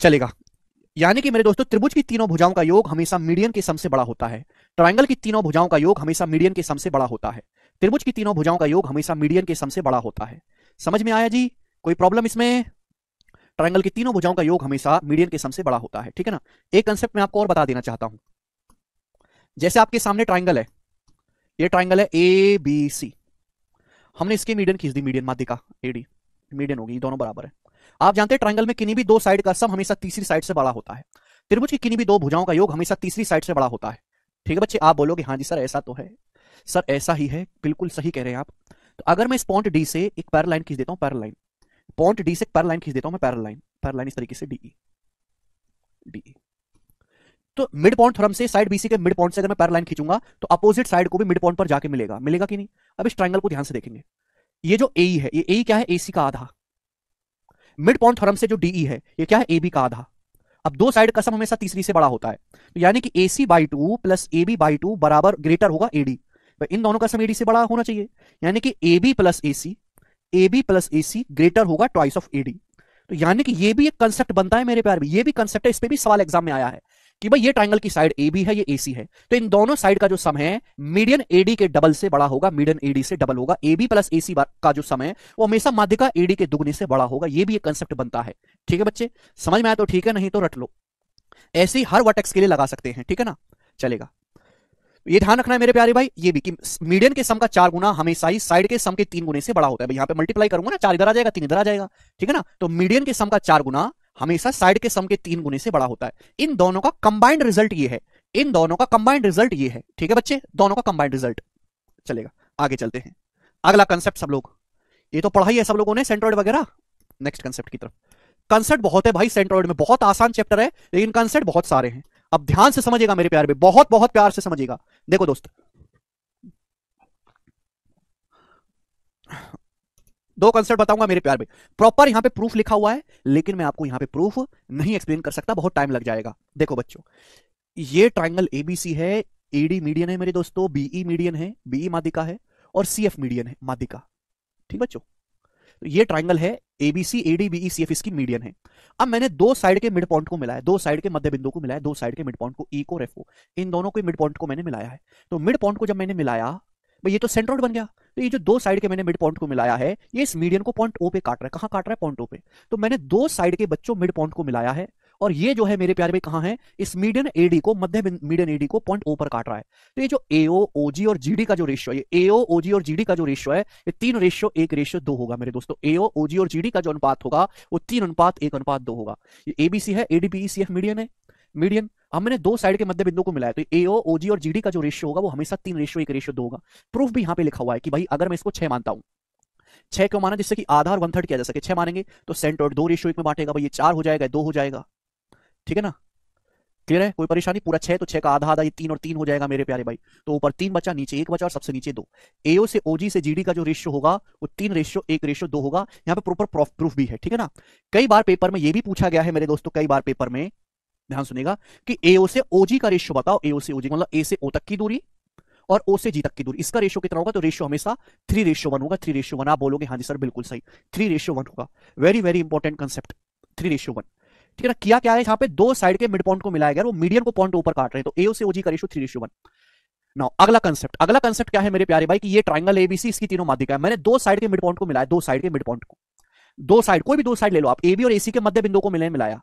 चलेगा यानी कि मेरे दोस्तों त्रिभुज की तीनों भुजाओं का योग हमेशा मीडियन के सम से बड़ा होता है ट्राइंगल की तीनों भुजाओं का योग हमेशा मीडियन के सम से बड़ा होता है त्रिभुज की तीनों भुजाओं का योग हमेशा मीडियन के सम से बड़ा होता है समझ में आया जी कोई प्रॉब्लम इसमें ट्रायंगल की तीनों भुजाओं का योग हमेशा मीडियन के सम से बड़ा होता है ठीक है ना एक कंसेप्ट मैं आपको और बता देना चाहता हूं जैसे आपके सामने ट्राइंगल है ये ट्राइंगल है ए बी सी हमने इसके मीडियन खींच दी मीडियन माध्यिका एडी मीडियन होगी दोनों बराबर है आप जानते हैं ट्राइंगल में किन्नी भी दो साइड का सम हमेशा तीसरी साइड से बड़ा होता है त्रिभुज की किन्नी भी दो भुजाओं का योग हमेशा तीसरी साइड से बड़ा होता है ठीक है बच्चे आप बोलोगे हाँ जी सर ऐसा तो है सर ऐसा ही है बिल्कुल सही कह रहे हैं आप तो अगर मैं इस पॉइंट डी से एक पैर लाइन खींच देता हूँ पैर लाइन पॉइंट डी से पैर लाइन खींच देता हूं मैं पैरल लाइन पैरल लाइन इस तरीके से डीई डीई e, e। तो मिड पॉइंट थ्रम से साइड बीसी के मिड पॉइंट से अगर मैं पैर लाइन खींचूंगा तो अपोजिट साइड को भी मिड पॉइंट पर जाके मिलेगा मिलेगा कि नहीं अब इस ट्राइंगल को ध्यान से देखेंगे ये जो ए e है ये ए क्या है एसी का आधा मिड पॉइंट थ्रम से जो डीई है ये क्या है ए बी का आधा अब दो साइड कसम हमेशा तीसरी से बड़ा होता है तो यानी कि A C by two plus A B by two बराबर ग्रेटर होगा एडी तो इन दोनों का सम एडी से बड़ा होना चाहिए यानी कि A B plus A C A B plus A C greater होगा ट्वाइस ऑफ ए डी तो यानी कि ये भी एक कंसेप्ट बनता है मेरे प्यार में ये भी कंसेप्ट है इस पर भी सवाल एग्जाम में आया है कि भाई ये ट्राइंगल की साइड ए बी है ये ए सी है तो इन दोनों साइड का जो सम है मीडियन ए डी के डबल से बड़ा होगा मीडियन ए डी से डबल होगा A B plus A C का जो सम है वो हमेशा माध्यिका ए डी के दुगने से बड़ा होगा ये भी एक कंसेप्ट बनता है ठीक है बच्चे समझ में आया तो ठीक है नहीं तो रट लो ऐसे ही हर वर्टेक्स के लिए लगा सकते हैं ठीक है ना चलेगा ये ध्यान रखना है मेरे प्यारे भाई ये भी कि मीडियन के सम का चार गुना हमेशा ही साइड के सम के तीन गुने से बड़ा होता है यहाँ पे मल्टीप्लाई करूंगा ना चार इधर आ जाएगा तीन इधर आ जाएगा ठीक है ना तो मीडियन के सम का चार गुना हमेशा साइड के सम के तीन गुने से बड़ा होता है इन दोनों का कंबाइंड रिजल्ट ये है इन दोनों का कंबाइंड रिजल्ट ये है ठीक है बच्चे दोनों का कंबाइंड रिजल्ट चलेगा आगे चलते हैं अगला कंसेप्ट सब लोग ये तो पढ़ाई है सब लोगों ने सेंट्रॉइड वगैरह नेक्स्ट कंसेप्ट की तरफ कंसेप्ट बहुत है भाई सेंट्रॉइड में बहुत आसान चैप्टर है लेकिन कंसेप्ट बहुत सारे हैं अब ध्यान से समझेगा मेरे प्यार में बहुत बहुत प्यार से समझेगा देखो दोस्त दो कंसेप्ट बताऊंगा मेरे प्यार में प्रॉपर यहां पे प्रूफ लिखा हुआ है लेकिन मैं आपको यहां पे प्रूफ नहीं एक्सप्लेन कर सकता बहुत टाइम लग जाएगा देखो बच्चों ये ट्राइंगल एबीसी है ईडी मीडियन है मेरे दोस्तों बीई मीडियन e है बीई e माध्यिका है और सी एफ मीडियन है माध्यिका ठीक बच्चों ये ट्राइंगल है एबीसी एडी बी सी इसकी मीडियम है अब मैंने दो साइड के मिड पॉइंट को मिलाया दो साइड के मध्य बिंदु को मिलाया दो साइड के मिड पॉइंट को ई e को रेफो इन दोनों को मिड पॉइंट को मैंने मिलाया है तो मिड पॉइंट को जब मैंने मिलाया ये तो सेंट्रोड बन गया तो ये जो दो साइड के मैंने मिड पॉइंट को मिलाया है ये इस मीडियम को पॉइंट ओ पे काट रहा है कहां काट रहा है पॉइंट ओ पे तो मैंने दो साइड के बच्चों मिड पॉइंट को मिलाया है और ये जो है मेरे प्यारे भाई कहाँ है इस मीडियन एडी को मध्य मीडियन एडी को पॉइंट ओ पर काट रहा है तो ये जो एओ ओजी और जीडी का जो रेशियो है एओ ओजी और जीडी का जो रेशियो है ये तीन रेशियो एक रेशियो दो होगा मेरे दोस्तों एओ ओजी और जीडी का जो अनुपात होगा वो तीन अनुपात एक अनुपात दो होगा ये एबीसी है एडीपीईसीएफ मीडियन e है मीडियन हमने दो साइड के मध्य बिंदु को मिलाया तो एओ ओजी और जीडी का जो रेशियो होगा वो हमेशा तीन रेशियो एक रेशियो दो होगा प्रूफ भी यहाँ पे लिखा हुआ है कि भाई अगर मैं इसको छह मानता हूँ छह क्यों माना जिससे कि आधार वन थर्ड किया जा सके छह मानेंगे तो सेंटर दो रेशियो एक में बांटेगा भाई ये चार हो जाएगा दो हो जाएगा ठीक है ना क्लियर है कोई परेशानी पूरा छह तो छह का आधा आधा ये तीन और तीन हो जाएगा मेरे प्यारे भाई तो ऊपर तीन बचा नीचे एक बचा और सबसे नीचे दो एओ से ओजी से जीडी का जो रेशियो होगा वो तीन रेशियो एक रेशियो दो होगा यहाँ पे प्रॉपर प्रूफ भी है ठीक है ना कई बार पेपर में ये भी पूछा गया है मेरे दोस्तों कई बार पेपर में ध्यान सुनेगा कि एओ से ओजी का रेशियो बताओ एओ से ओजी मतलब ए से ओ तक की दूरी और ओ से जी तक की दूरी इसका रेशियो कितना होगा तो रेशियो हमेशा थ्री रेशियो वन होगा थ्री रेशियो वन आप बोलोगे हाँ जी सर बिल्कुल सही थ्री रेशियो वन होगा very very important concept three ratio one ठीक है ना किया क्या है यहाँ पे दो साइड के मिड पॉइंट को मिलाया गया वो मीडियम को पॉइंट ऊपर काट रहे हैं तो ए से ओजी का ratio three ratio one now अगला कंसेप्ट अगला कंसेप्ट क्या है मेरे प्यारे भाई कि ये ट्राइंगल एबीसी इसकी तीनों माध्यिका है मैंने दो साइड के मिड पॉइंट को मिलाया दो साइड के मिड पॉइंट को दो साइड कोई भी दो साइड ले लो आप ए बी और एसी के मध्य बिंदु को मिले मिलाया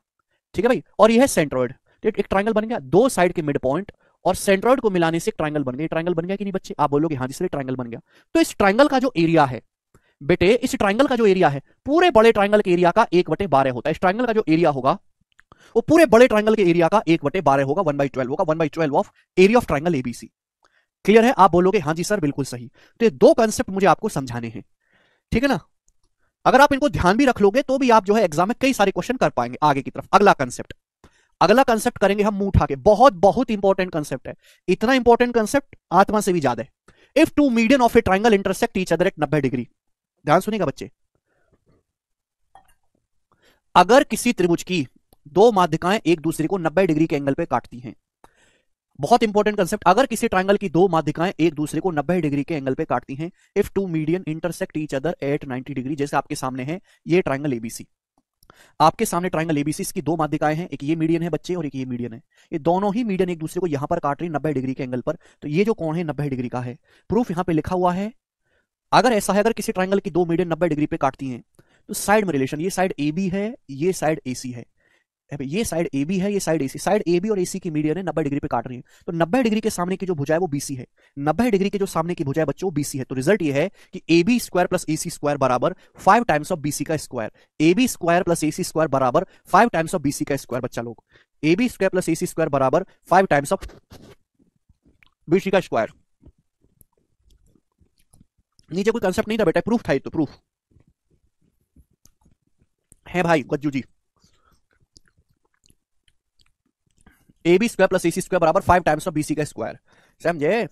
ठीक है भाई और यह है सेंट्रॉइड एक ट्राइंगल बन गया दो साइड के मिड पॉइंट और सेंट्रॉइड को मिलाने से ट्राइंगल बन गया ट्राइंगल बन गया कि नहीं बच्चे आप बोलोगे हाँ जिससे ट्राइंगल बन गया तो इस ट्राइंगल का जो एरिया है बेटे इस ट्राइंगल का जो एरिया है पूरे बड़े ट्राइंगल के एरिया का एक बटे बारह होता है इस ट्राइंगल का जो एरिया होगा वो पूरे बड़े ट्राइंगल के एरिया का एक बटे बारह होगा वन बाई ट्वेल्व होगा one by twelve of area of triangle ABC clear है आप बोलोगे हाँ जी सर बिल्कुल सही तो ये दो कंसेप्ट मुझे आपको समझाने हैं ठीक है ना अगर आप इनको ध्यान भी रख लोगे तो भी आप जो है एग्जाम में कई सारे क्वेश्चन कर पाएंगे आगे की तरफ अगला कंसेप्ट अगला कंसेप्ट करेंगे हम मुंह उठा के बहुत बहुत इंपॉर्टेंट कंसेप्ट है इतना इंपॉर्टेंट कंसेप्ट आत्मा से भी ज्यादा है if two median of a triangle intersect each other at नब्बे डिग्री ध्यान सुनेगा बच्चे अगर किसी त्रिभुज की दो माध्यिकाएं एक दूसरे को 90 डिग्री के एंगल पे काटती हैं बहुत इंपॉर्टेंट कंसेप्ट अगर किसी ट्राइंगल की दो माध्यिकाएं एक दूसरे को 90 डिग्री के एंगल पे काटती हैं if two median intersect each other at 90 degree जैसे आपके सामने है ये ट्राइंगल एबीसी आपके सामने ट्राइंगल एबीसी इसकी दो माध्यिकाएं हैं एक ये मीडियन है बच्चे और एक ये मीडियन है ये दोनों ही मीडियन एक दूसरे को यहां पर काट रही है नब्बे डिग्री के एंगल पर तो ये जो कौन है नब्बे डिग्री का है प्रूफ यहां पर लिखा हुआ है अगर ऐसा है अगर किसी ट्राइंगल की दो मीडियन नब्बे डिग्री पे काटती हैं तो साइड में रिलेशन ये साइड ए बी है ये साइड ए सी है ये साइड ए बी है ये side A C side A B और ए सी की मीडियन है नब्बे डिग्री पे काट रही है तो नब्बे डिग्री के सामने की जो भुजा है वो बीसी है नब्बे डिग्री के जो सामने की भुजा है बच्चों बीसी है तो रिजल्ट ये है कि A B square plus A C square बराबर फाइव टाइम्स ऑफ बीसी का square A B square plus A C square बराबर फाइव टाइम्स ऑफ बीसी का स्क्वायर बच्चा लोग A B square plus A C square बराबर five times of BC का square नीचे कोई कंसेप्ट नहीं था बेटा प्रूफ था ये तो प्रूफ है भाई Gajju ji A B square plus A C square बराबर five times of B C का स्क्वायर समझे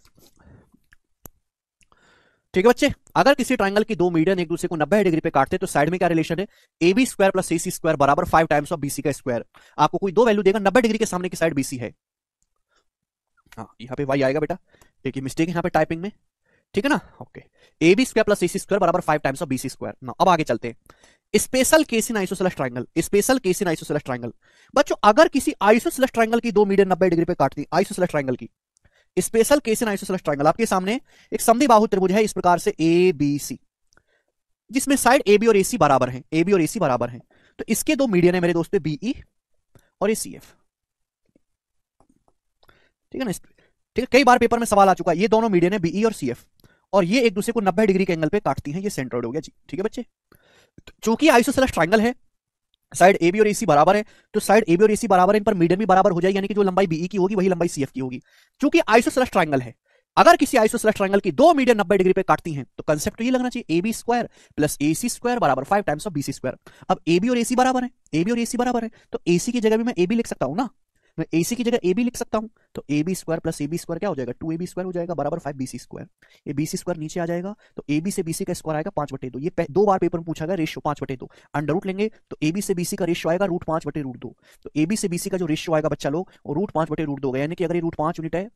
ठीक है बच्चे अगर किसी ट्रायंगल की दो मीडियन एक दूसरे को 90 डिग्री पे काटते तो साइड में क्या रिलेशन है A B square plus A C square बराबर फाइव टाइम्स ऑफ बीसी का स्क्वायर आपको कोई दो वैल्यू देगा नब्बे डिग्री के सामने की साइड बीसी है हाँ यहाँ पे वाई आएगा बेटा देखिए मिस्टेक है यहाँ पे टाइपिंग में ठीक है ना okay A B square plus C square बराबर five times of B C square ना अब आगे चलते हैं special case in isosceles triangle special case in isosceles triangle बच्चों अगर किसी आइसोसेलस ट्रायंगल की दो मीडियन नब्बे डिग्री पे काटती आइसोसेलस ट्रायंगल की special case in isosceles triangle आपके सामने एक समधि बाहु त्रिभुज है इस प्रकार से ए बी सी जिसमें साइड ए बी और ए सी बराबर है ए बी और ए सी बराबर है तो इसके दो मीडियन है मेरे दोस्तों बीई e और ए सी एफ ठीक है ना ठीक है कई बार पेपर में सवाल आ चुका है ये दोनों मीडियन है बीई और सी एफ और ये एक दूसरे को नब्बे डिग्री के एंगल पे काटती है ये सेंट्रॉइड हो गया जी ठीक है बच्चे चूंकि आइसोसेलस ट्राइंगल है साइड ए बी और ए सी बराबर है तो साइड ए बी और ए सी बराबर है इन पर मीडियम भी बराबर हो जाए यानी कि जो लंबाई बीई e की होगी वही लंबाई एफ की होगी चूंकि आइसोसेलस ट्राइंगल है अगर किसी आइसोसेलस ट्राइंगल की दो मीडियम नब्बे डिग्री पे काटती है तो कंसेप्ट तो ये लगना चाहिए A B square plus A C square बराबर five times of B C square अब ए बी और ए सी बराबर है ए बी और ए सी बराबर है तो ए सी की जगह भी मैं ए बी लिख सकता हूँ ना मैं एसी की जगह ए बी लिख सकता हूँ तो A B square plus A B square क्या हो जाएगा टू ए बी स्क्वायर हो जाएगा बराबर five B C square A B C square नीचे आ जाएगा तो ए बी से बी सी का स्क्वायर आएगा पांच बटे दो ये दो बार पेपर में पूछा गया रेशियो पांच बटे दो अंडर रूट लेंगे तो ए बी से बी सी का रेशियो आएगा रूट पांच बटे रूट दो तो ए बी से बी सी का जो रेशियो आएगा बच्चा लोग वो रूट पांच बटे रूट दो यानी कि अगर ये रूट पांच यूनिट है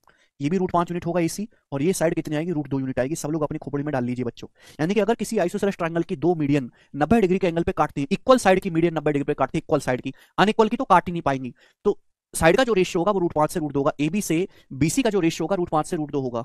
ये भी रूट पांच यूनिट होगा एसी और ये साइड कितनी आएगी रूट दो यूनिट आएगी सब लोग अपनी खोपड़ी में डाल लीजिए बच्चों यानी कि अगर किसी आइसोसेलेस ट्रायंगल की दो मीडियन नब्बे डिग्री के एंगल पे काटती है इक्वल साइड की मीडियन नब्बे डिग्री पे काटती है इक्वल साइड की अनइक्वल की तो काट ही नहीं पाएंगी तो साइड का जो रेशियो होगा वो रूट पांच से रूट दो होगा ए बी से बीसी का जो रेशियो होगा रूट पांच से रूट दो होगा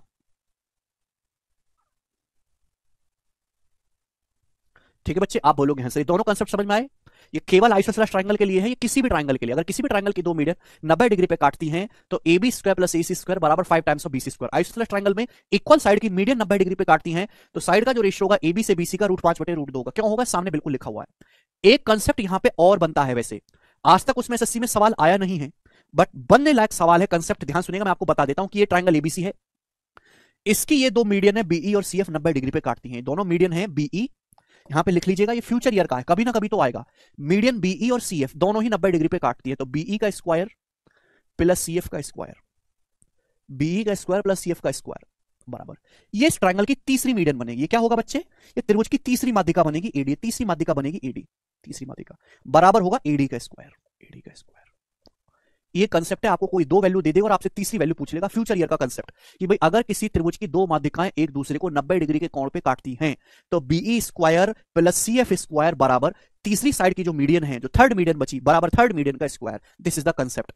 ठीक है बच्चे आप बोलोगे हैं सर दोनों कंसेप्ट समझ में आए ये केवल आइसोसेलस ट्राइंगल के लिए है ये किसी भी ट्राइंगल के लिए अगर किसी भी ट्राइंगल की दो मीडियन नब्बे डिग्री पे काटती हैं तो A B square plus A C square बराबर five times of B C square isosceles triangle में इक्वल साइड की मीडियन नब्बे डिग्री पे काटती हैं तो साइड का जो रेशियो होगा ए बी से बी सी का रूट पांच बटे रूट दो होगा क्यों होगा सामने बिल्कुल लिखा हुआ है एक कंसेप्ट यहाँ पे और बनता है वैसे आज तक उसमें एसएससी में सवाल आया नहीं है बट बनने लायक सवाल है कंसेप्ट ध्यान सुनेगा मैं आपको बता देता हूं कि ये ट्राइंगल एबीसी है इसकी ये दो मीडियन है बीई e और सी एफ नब्बे डिग्री पे काटती है दोनों मीडियन है बीई यहां पे लिख लीजिएगा ये फ्यूचर ईयर का है कभी ना कभी तो आएगा मीडियन बीई e और सी एफ दोनों ही नब्बे डिग्री पे काटती है तो बीई e का स्क्वायर प्लस सी एफ का स्क्वायर बीई का स्क्वायर प्लस सी एफ का स्क्वायर बराबर ये ट्राइंगल की तीसरी मीडियन बनेगी ये क्या होगा बच्चे ये त्रिभुज की तीसरी माध्यिका बनेगी एडी तीसरी माध्यिका बनेगी एडी तीसरी माध्यिका बराबर होगा एडी का स्क्वायर एडी का स्क्वायर ये कंसेप्ट है आपको कोई दो वैल्यू दे देगा और आपसे तीसरी वैल्यू पूछ लेगा फ्यूचर ईयर का कंसेप्ट कि भाई अगर किसी त्रिभुज की दो माध्यिकाएं एक दूसरे को 90 डिग्री के कोण पे काटती हैं तो BE square plus C F square बराबर तीसरी साइड की जो मीडियन है जो थर्ड मीडियन बची बराबर थर्ड मीडियन का square this is the concept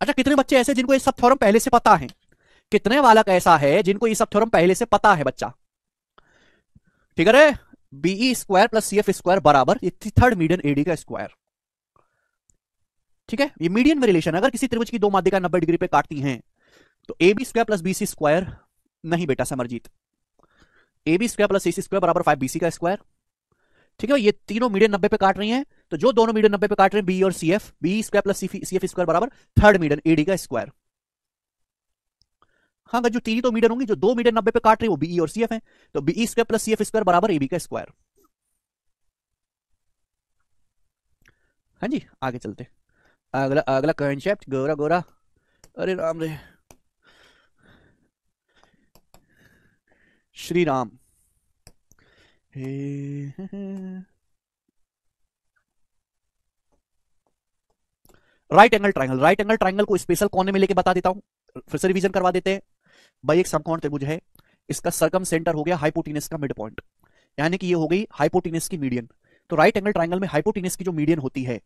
अच्छा कितने बच्चे ऐसे जिनको ये सब थ्योरम पहले से पता है कितने बालक ऐसा है जिनको ये सब थ्योरम पहले से पता है बच्चा ठीक है BE square plus C F square बराबर थर्ड मीडियन एडी का स्क्वायर ठीक है ये मीडियम में रिलेशन अगर किसी त्रिभुज की दो माध्यिका नब्बे डिग्री पे काटती हैं तो A B square plus B C square नहीं बेटा Samarjeet A B square plus A C square बराबर फाइव बी सी का स्क्वायर ठीक है ये तीनों मीडियन नब्बे पे काट रही हैं तो जो दोनों मीडियन नब्बे पे काट रहे हैं बी और C F B square plus C F square बराबर थर्ड मीडियन ए डी का स्क्वायर हाँ जो तीन तो मीडियन होंगी जो दो मीडियन नब्बे पे काट रही है वो बी e और सी एफ है तो B square plus C F square बराबर एबी का स्क्वायर हाँ जी आगे चलते हैं अगला अगला कॉन्सेप्ट गोरा गोरा अरे राम रे श्री राम हे right angle triangle right angle triangle को स्पेशल कोने में लेके बता देता हूं फिर से रिवीजन करवा देते हैं भाई एक समकोण त्रिभुज है इसका सरकम सेंटर हो गया हाइपोटिनस का मिड पॉइंट यानी कि ये हो गई हाइपोटिनस की मीडियन तो राइट एंगल ट्राइंगल में हाइपोटिनस की जो मीडियन होती है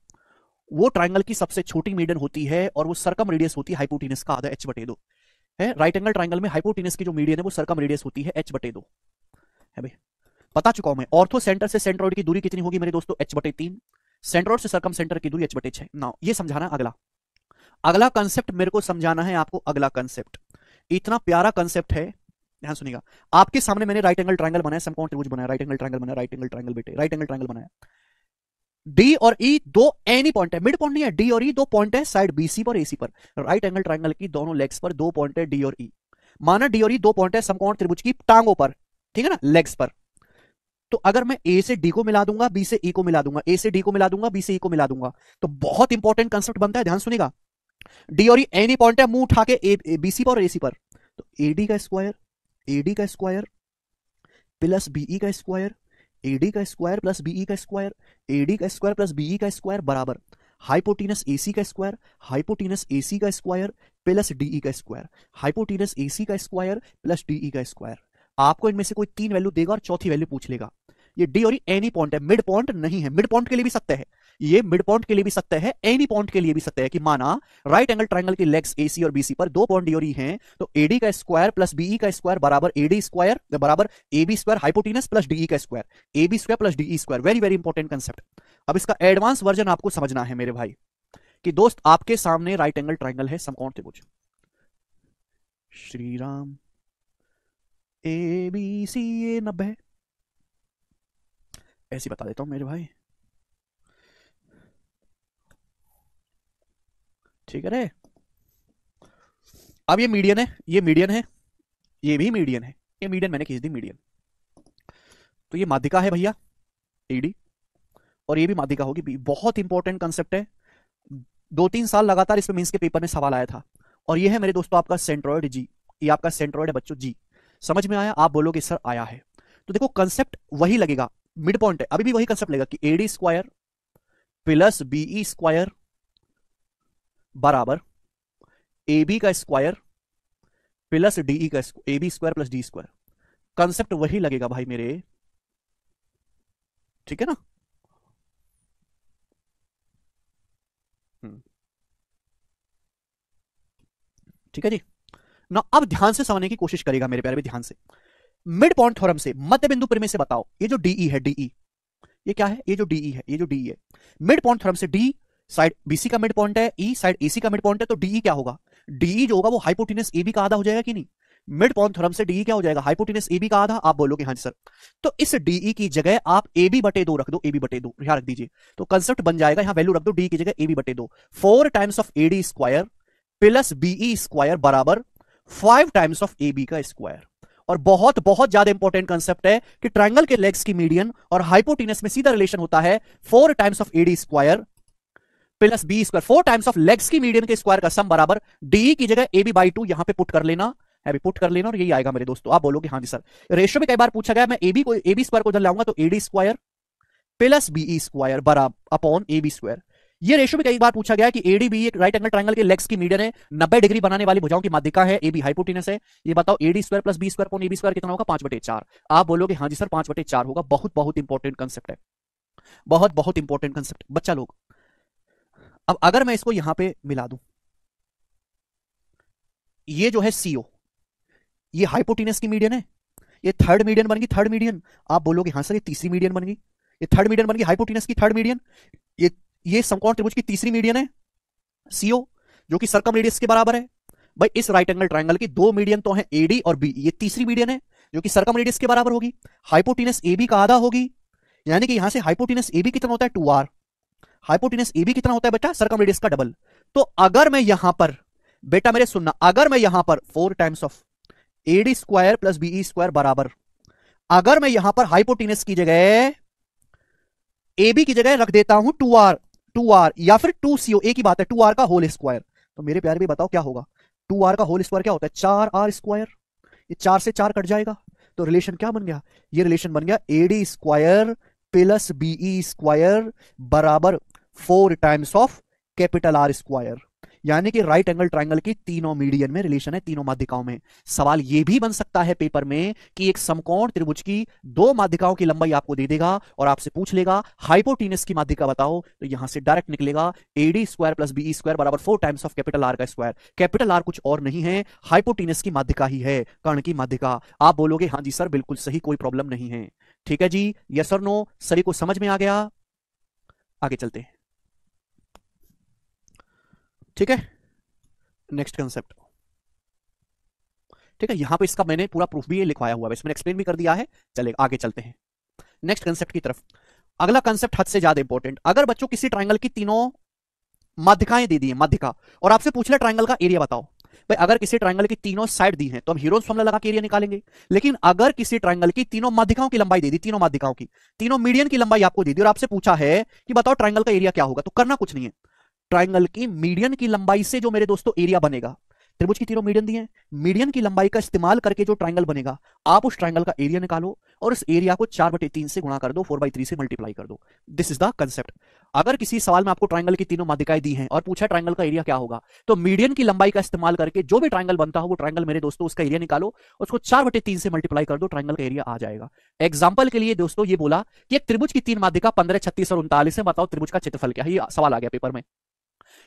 वो ट्राइंगल की सबसे छोटी मीडियन होती है और वो सरकम रेडियस होती है हाइपोटीनस का आधा एच बटे दो है राइट एंगल ट्राइंगल में हाइपोटीनस की जो मीडियन है वो सरकम रेडियस होती है एच बटे दो है भाई बता चुका हूं मैं ऑर्थो सेंटर से सेंट्रोइड की दूरी कितनी होगी मेरे दोस्तों एच बटे तीन सेंट्रोड से सरकम सेंटर की दूरी एच बटे छह ना ये समझाना अगला अगला कंसेप्ट मेरे को समझाना है आपको अगला कंसेप्ट इतना प्यारा कंसेप्ट है ध्यान सुनिएगा आपके सामने मैंने राइट एंगल ट्राइंगल बनाया समकोण त्रिभुज बनाया राइट एंगल ट्राइंगल बनाया राइट एंगल ट्राइंगल बेटे राइट एंगल ट्राइंगल बनाया डी और ई e दो एनी पॉइंट है मिड पॉइंट नहीं है डी और ई e दो पॉइंट है साइड बीसी पर एसी पर राइट एंगल ट्राइंगल की दोनों लेग्स पर दो पॉइंट है डी और ई e. माना डी और ई e दो पॉइंट है समकोण त्रिभुज की टांगों पर ठीक है ना लेग्स पर तो अगर मैं ए से डी को मिला दूंगा बी से ई e को मिला दूंगा ए से डी को मिला दूंगा बी से ई e को मिला दूंगा तो बहुत इंपॉर्टेंट कंसेप्ट बनता है ध्यान सुनेगा डी और ई एनी पॉइंट है मुंह उठा के बीसी पर और एसी पर तो एडी का स्क्वायर एडी का स्क्वायर प्लस बीई का स्क्वायर एडी का स्क्वायर प्लस बीई का स्क्वायर एडी का स्क्वायर प्लस बीई का स्क्वायर बराबर हाइपोटीनस एसी का स्क्वायर हाइपोटीनस एसी का स्क्वायर प्लस डीई का स्क्वायर हाइपोटीनस एसी का स्क्वायर प्लस डीई का स्क्वायर आपको इनमें से कोई तीन वैल्यू देगा और चौथी वैल्यू पूछ लेगा ये डी और एनी e पॉइंट है मिड पॉइंट नहीं है मिड पॉइंट के लिए भी सकते हैं ये मिड पॉइंट के लिए भी सकता है एनी पॉइंट के लिए भी सकता है कि माना राइट एंगल ट्राइंगल की लेग्स ए और बीसी पर दो पॉइंट ड्योरी है तो एडी का स्क्वायर प्लस बीई का स्क्वायर बराबर एडी स्क्वायर बराबर A B square hypotenuse plus DE का square A B square plus DE square very very important concept अब इसका एडवांस वर्जन आपको समझना है मेरे भाई कि दोस्त आपके सामने राइट एंगल ट्राइंगल है समकोण त्रिभुज Shri Ram A B C A नब्बे ऐसी बता देता हूं मेरे भाई ठीक है अब ये मीडियन है ये मीडियन है ये भी मीडियन है ये मीडियन मैंने खींच दी मीडियन तो ये माध्यिका है भैया एडी और ये भी माध्यिका होगी बी बहुत इंपॉर्टेंट कंसेप्ट है दो तीन साल लगातार इसमें मीन्स के पेपर में सवाल आया था और ये है मेरे दोस्तों आपका सेंट्रॉयड जी ये आपका सेंट्रॉयड है बच्चों जी समझ में आया आप बोलोगे सर आया है तो देखो कंसेप्ट वही लगेगा मिड पॉइंट है अभी भी वही कंसेप्ट लगेगा कि AD square plus BE square बराबर ए बी का स्क्वायर प्लस डी ई का A B square plus D square concept वही लगेगा भाई मेरे ठीक है ना हम्म। ठीक है जी ना अब ध्यान से समझने की कोशिश करेगा मेरे प्यारे भी ध्यान से मिड पॉइंट थ्योरम से मध्य बिंदु प्रमेय से बताओ ये जो डीई e है डीई e, ये क्या है ये जो डीई e है ये जो डीई है मिड पॉइंट थ्योरम से डी साइड बीसी का मिड पॉइंट है ई साइड एसी का मिड पॉइंट है तो डीई e क्या होगा डीई e जो होगा वो हाइपोटिनस ए बी का आधा हो जाएगा कि नहीं मिड पॉइंट थ्योरम से डीई e क्या हो जाएगा हाइपोटिनस ए बी का आधा आप बोलोगे हाँ सर तो इस डीई की जगह आप ए बी बटे दो रख दो ए बी बटे दो यहां रख दीजिए तो कंसेप्ट बन जाएगा यहां वैल्यू रख दो डी की जगह ए बी बटे दो four times of A D square plus BE square बराबर five times of A B का स्क्वायर और बहुत बहुत ज्यादा इंपॉर्टेंट कंसेप्ट है कि ट्रायंगल के लेग्स की मीडियन और हाइपोटिनस में सीधा रिलेशन होता है four times of AD square plus B square four times of legs की मीडियम के स्क्वायर का सम बराबर डी की जगह ए बी बाई टू यहां पर पुट कर लेना अभी पुट कर लेना और यही आएगा मेरे दोस्तों आप बोलोगे हाँ जी सर रेशियो में कई बार पूछा गया मैं बी को बी स्क्वायर को जब लाऊंगा तो AD square plus B square बराबर अपॉन बी स्क्वायर ये रेशियो में कई बार पूछा गया कि एडी बी एक राइट एंगल ट्राइंगल के लेग्स की मीडियन है नब्बे डिग्री बनाने वाली भुजाओं की माध्यिका है बी हाइपोटिनस है ये बताओ AD square plus B square B square कितना होगा पांच बटे चार आप बोलोगे हाँ जी सर पांच बटे चार होगा बहुत बहुत इंपॉर्टेंट कंसेप्ट है बहुत बहुत इंपॉर्टेंट कंसेप्ट बच्चा लोग अब अगर मैं इसको यहां पे मिला दूं ये जो है सीओ ये हाइपोटीनस की मीडियन है ये थर्ड मीडियन बन गई थर्ड मीडियन आप बोलोगे हाँ सर ये तीसरी मीडियन बन गई ये थर्ड मीडियन बन गई हाइपोटीनस की थर्ड मीडियन ये ये समकोण त्रिभुज की तीसरी मीडियन है सीओ जो कि सर्कम के बराबर है भाई इस राइट एंगल ट्राइंगल की दो मीडियन तो है एडी और बी ये तीसरी मीडियन है जो कि सर्कम के बराबर होगी हाइपोटीनस ए बी का आधा होगी यानी कि यहां से हाइपोटीनस ए बी कितना होता है टू आर हाइपोटिनस ए भी कितना होता है बेटा सरकम रेडियस का डबल तो अगर मैं यहां पर बेटा मेरे सुनना अगर मैं यहां पर four times of A D square plus BE square बराबर अगर मैं यहां पर हाइपोटिनस की जगह ए बी की जगह रख देता हूं टू आर टू आर या फिर टू सीओ ए की बात है टू आर का होल स्क्वायर तो मेरे प्यार भी बताओ क्या होगा टू आर का होल स्क्वायर क्या होता है चार आर स्क्वायर ये चार से चार कट जाएगा तो रिलेशन क्या बन गया ये रिलेशन बन गया A D square plus BE square बराबर four times of capital R square यानी कि राइट एंगल ट्राइंगल की तीनों मीडियन में रिलेशन है तीनों माध्यिकाओं में सवाल यह भी बन सकता है पेपर में कि एक समकोण त्रिभुज की दो माध्यिकाओं की लंबाई आपको दे देगा और आपसे पूछ लेगा हाइपोटीनस की माध्यिका बताओ तो यहां से डायरेक्ट निकलेगा AD square plus B square बराबर four times of capital R का स्क्वायर कैपिटल आर कुछ और नहीं है हाइपोटीनस की माध्यिका ही है कर्ण की माध्यिका आप बोलोगे हाँ जी सर बिल्कुल सही कोई प्रॉब्लम नहीं है ठीक है जी यस और नो सर को समझ में आ गया आगे चलते हैं ठीक है नेक्स्ट कंसेप्ट ठीक है यहां पे इसका मैंने पूरा प्रूफ भी लिखवाया हुआ है इसमें एक्सप्लेन भी कर दिया है चले आगे चलते हैं नेक्स्ट कंसेप्ट की तरफ अगला कंसेप्ट हद से ज्यादा इंपॉर्टेंट अगर बच्चों किसी ट्राइंगल की तीनों माध्यिकाएं दे दी है माध्यिका और आपसे पूछ ले ट्राइंगल का एरिया बताओ भाई अगर किसी ट्राइंगल की तीनों साइड दी है तो हम हीरोज फॉर्मला लगा के एरिया निकालेंगे लेकिन अगर किसी ट्राइंगल की तीनों माध्यिकाओं की लंबाई दे दी तीनों माध्यिकाओं की तीनों मीडियन की लंबाई आपको दे दी और आपसे पूछा है कि बताओ ट्राइंगल का एरिया क्या होगा तो करना कुछ नहीं है ट्राइंगल की मीडियन की लंबाई से जो मेरे दोस्तों एरिया बनेगा त्रिभुज की तीनों मीडियन दी है मीडियन की लंबाई का इस्तेमाल करके जो ट्राइंगल बनेगा आप उस ट्राइंगल का एरिया निकालो और उस एरिया को चार बटे तीन से गुणा कर दो फोर बाई थ्री से मल्टीप्लाई कर दो दिस इज द कंसेप्ट अगर किसी सवाल में आपको ट्राइंगल की तीनों माध्यिकाएं दी हैं और पूछा ट्राइंगल का एरिया क्या होगा तो मीडियन की लंबाई का इस्तेमाल करके जो भी ट्राइंगल बनता हो वो ट्राइंगल मेरे दोस्तों उसका एरिया निकालो उसको चार बटे तीन से मल्टीप्लाई कर दो ट्राइंगल का एरिया आ जाएगा एग्जाम्पल के लिए दोस्तों ये बोला कि एक त्रिभुज की तीन माध्यिका पंद्रह छत्तीस और उनतालीस है बताओ त्रिभुज का क्षेत्रफल क्या है ये सवाल आ गया पेपर में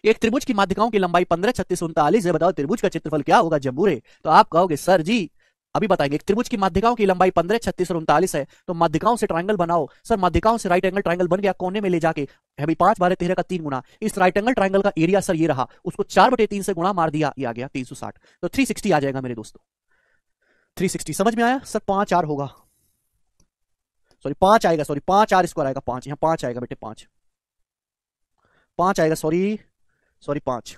एक त्रिभुज की माध्यिकाओं की लंबाई पंद्रह छत्तीस उनतालीस है बताओ त्रिभुज का क्षेत्रफल क्या होगा जम्बूरे तो आप कहोगे सर जी अभी बताएंगे एक त्रिभुज की माध्यिकाओं की लंबाई पंद्रह छत्तीस और उनतालीस है तो माध्यिकाओं से ट्राइंगल बनाओ सर माध्यिकाओं से राइट एंगल ट्राइंगल बन गया कोने में ले जाके अभी पांच बारह तेरह का तीन गुना इस राइट एंगल ट्राइंगल का एरिया सर ये रहा उसको चार बटे तीन से गुणा मार दिया ये आ गया तीन सौ साठ तो थ्री सिक्सटी आ जाएगा मेरे दोस्तों थ्री सिक्सटी समझ में आया सर पांच आर होगा सॉरी पांच आएगा सॉरी पांच आर स्क्वायर आएगा पांच यहाँ पांच आएगा बेटे पांच पांच आएगा सॉरी सॉरी पांच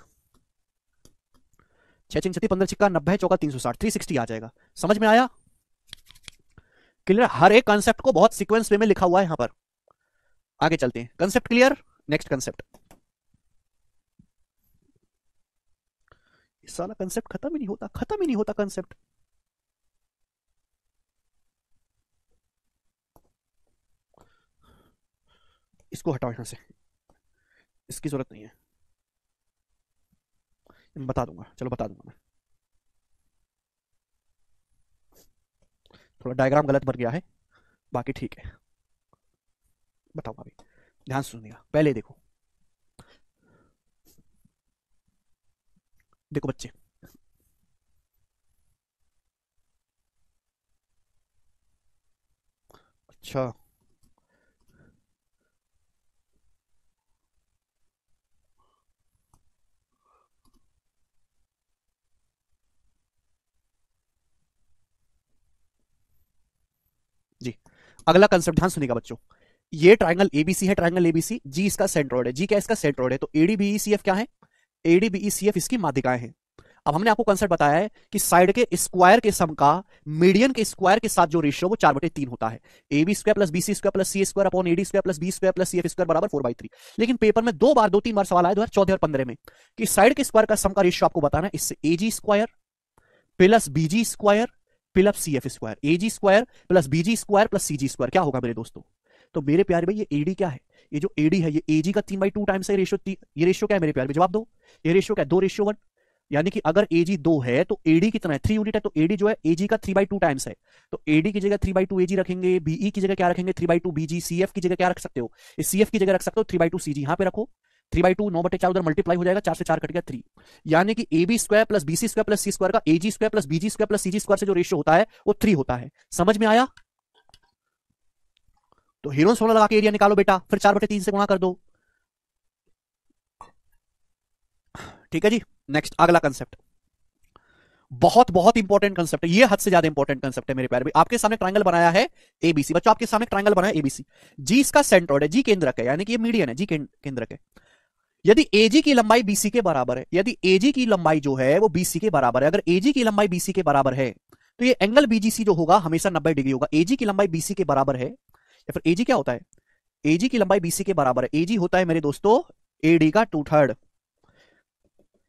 छह छिंग छत्तीस पंद्रह छिक्का नब्बे चौका तीन सौ साठ थ्री सिक्सटी आ जाएगा समझ में आया क्लियर हर एक कॉन्सेप्ट को बहुत सीक्वेंस वे में लिखा हुआ है यहां पर आगे चलते हैं कंसेप्ट क्लियर नेक्स्ट कंसेप्ट सारा कंसेप्ट खत्म ही नहीं होता खत्म ही नहीं होता कंसेप्ट इसको हटाओ यहां से इसकी जरूरत नहीं है बता दूंगा चलो बता दूंगा मैं थोड़ा डायग्राम गलत बन गया है बाकी ठीक है बताऊंगा अभी ध्यान सुनिएगा पहले देखो देखो बच्चे अच्छा अगला कंसेप्ट ध्यान सुनेगा बच्चों ये ट्राइंगल एबीसी है ट्राइंगल एबीसी जी इसका सेंट्रोड है जी क्या इसका सेंट्रोड है तो एडीबीईसीएफ e क्या है एडीबीईसीएफ e इसकी माध्यिकाएं हैं अब हमने आपको कंसेप्ट बताया है कि साइड के स्क्वायर के सम का मीडियन के स्क्वायर के साथ जो रेशियो वो चार बटे तीन होता है A B square plus B C square plus C square upon AD square plus B square plus C F square बराबर फोर बाई थ्री लेकिन पेपर में दो बार दो तीन बार सवाल आया दो हजार चौदह और पंद्रह में कि साइड के स्क्वायर का सम का रेशियो आपको बताना है इससे A G square plus B G square fill up C F square A G square plus B G square plus C G square क्या होगा मेरे दोस्तों तो मेरे प्यारे भाई ये एडी क्या है ये जो एडी है ये एजी का तीन बाई टू टाइम्स है रेशो ये रेशो क्या है मेरे प्यार में जवाब दो ये रेशो क्या है दो रेशो वन यानी कि अगर ए जी दो है तो एडी कितना है थ्री यूनिट है तो एडी जो है एजी का थ्री बाई टू टाइम्स है तो एडी की जगह three by two A G रखेंगे बीई e की जगह क्या रखेंगे three by two B G C F की जगह क्या रख सकते हो सी एफ की जगह रख सकते हो three by two C G यहाँ पे रखो थ्री बाई टू नौ बटे चार उधर मल्टीप्लाई हो जाएगा चार से चार कट गया थ्री यानी कि A B square plus BC square plus C square का A G square plus BG square plus CG square से जो रेशियो होता है वो थ्री होता है समझ में आया तो हीरोन सोलह लगा के एरिया निकालो बेटा फिर चार बटे तीन से गुणा कर दो ठीक है जी नेक्स्ट अगला कंसेप्ट बहुत बहुत इंपॉर्टेंट कंसेप्ट है ये हद से ज्यादा इंपॉर्टेंट कंसेप्ट है मेरे प्यार भी आपके सामने ट्रायंगल बनाया है एबीसी बच्चों आपके सामने ट्रायंगल बनाया एबीसी जी इसका सेंट्रोइड है जी केंद्रक है यानी कि ये मीडियन है जी केंद्रक है यदि एजी की लंबाई बीसी के बराबर है यदि एजी की लंबाई जो है वो बीसी के बराबर है अगर एजी की लंबाई बीसी के बराबर है तो ये एंगल बीजीसी जो होगा हमेशा नब्बे डिग्री होगा एजी की लंबाई बीसी के बराबर है या फिर एजी क्या होता है एजी की लंबाई बीसी के बराबर है एजी होता है मेरे दोस्तों एडी का टू थर्ड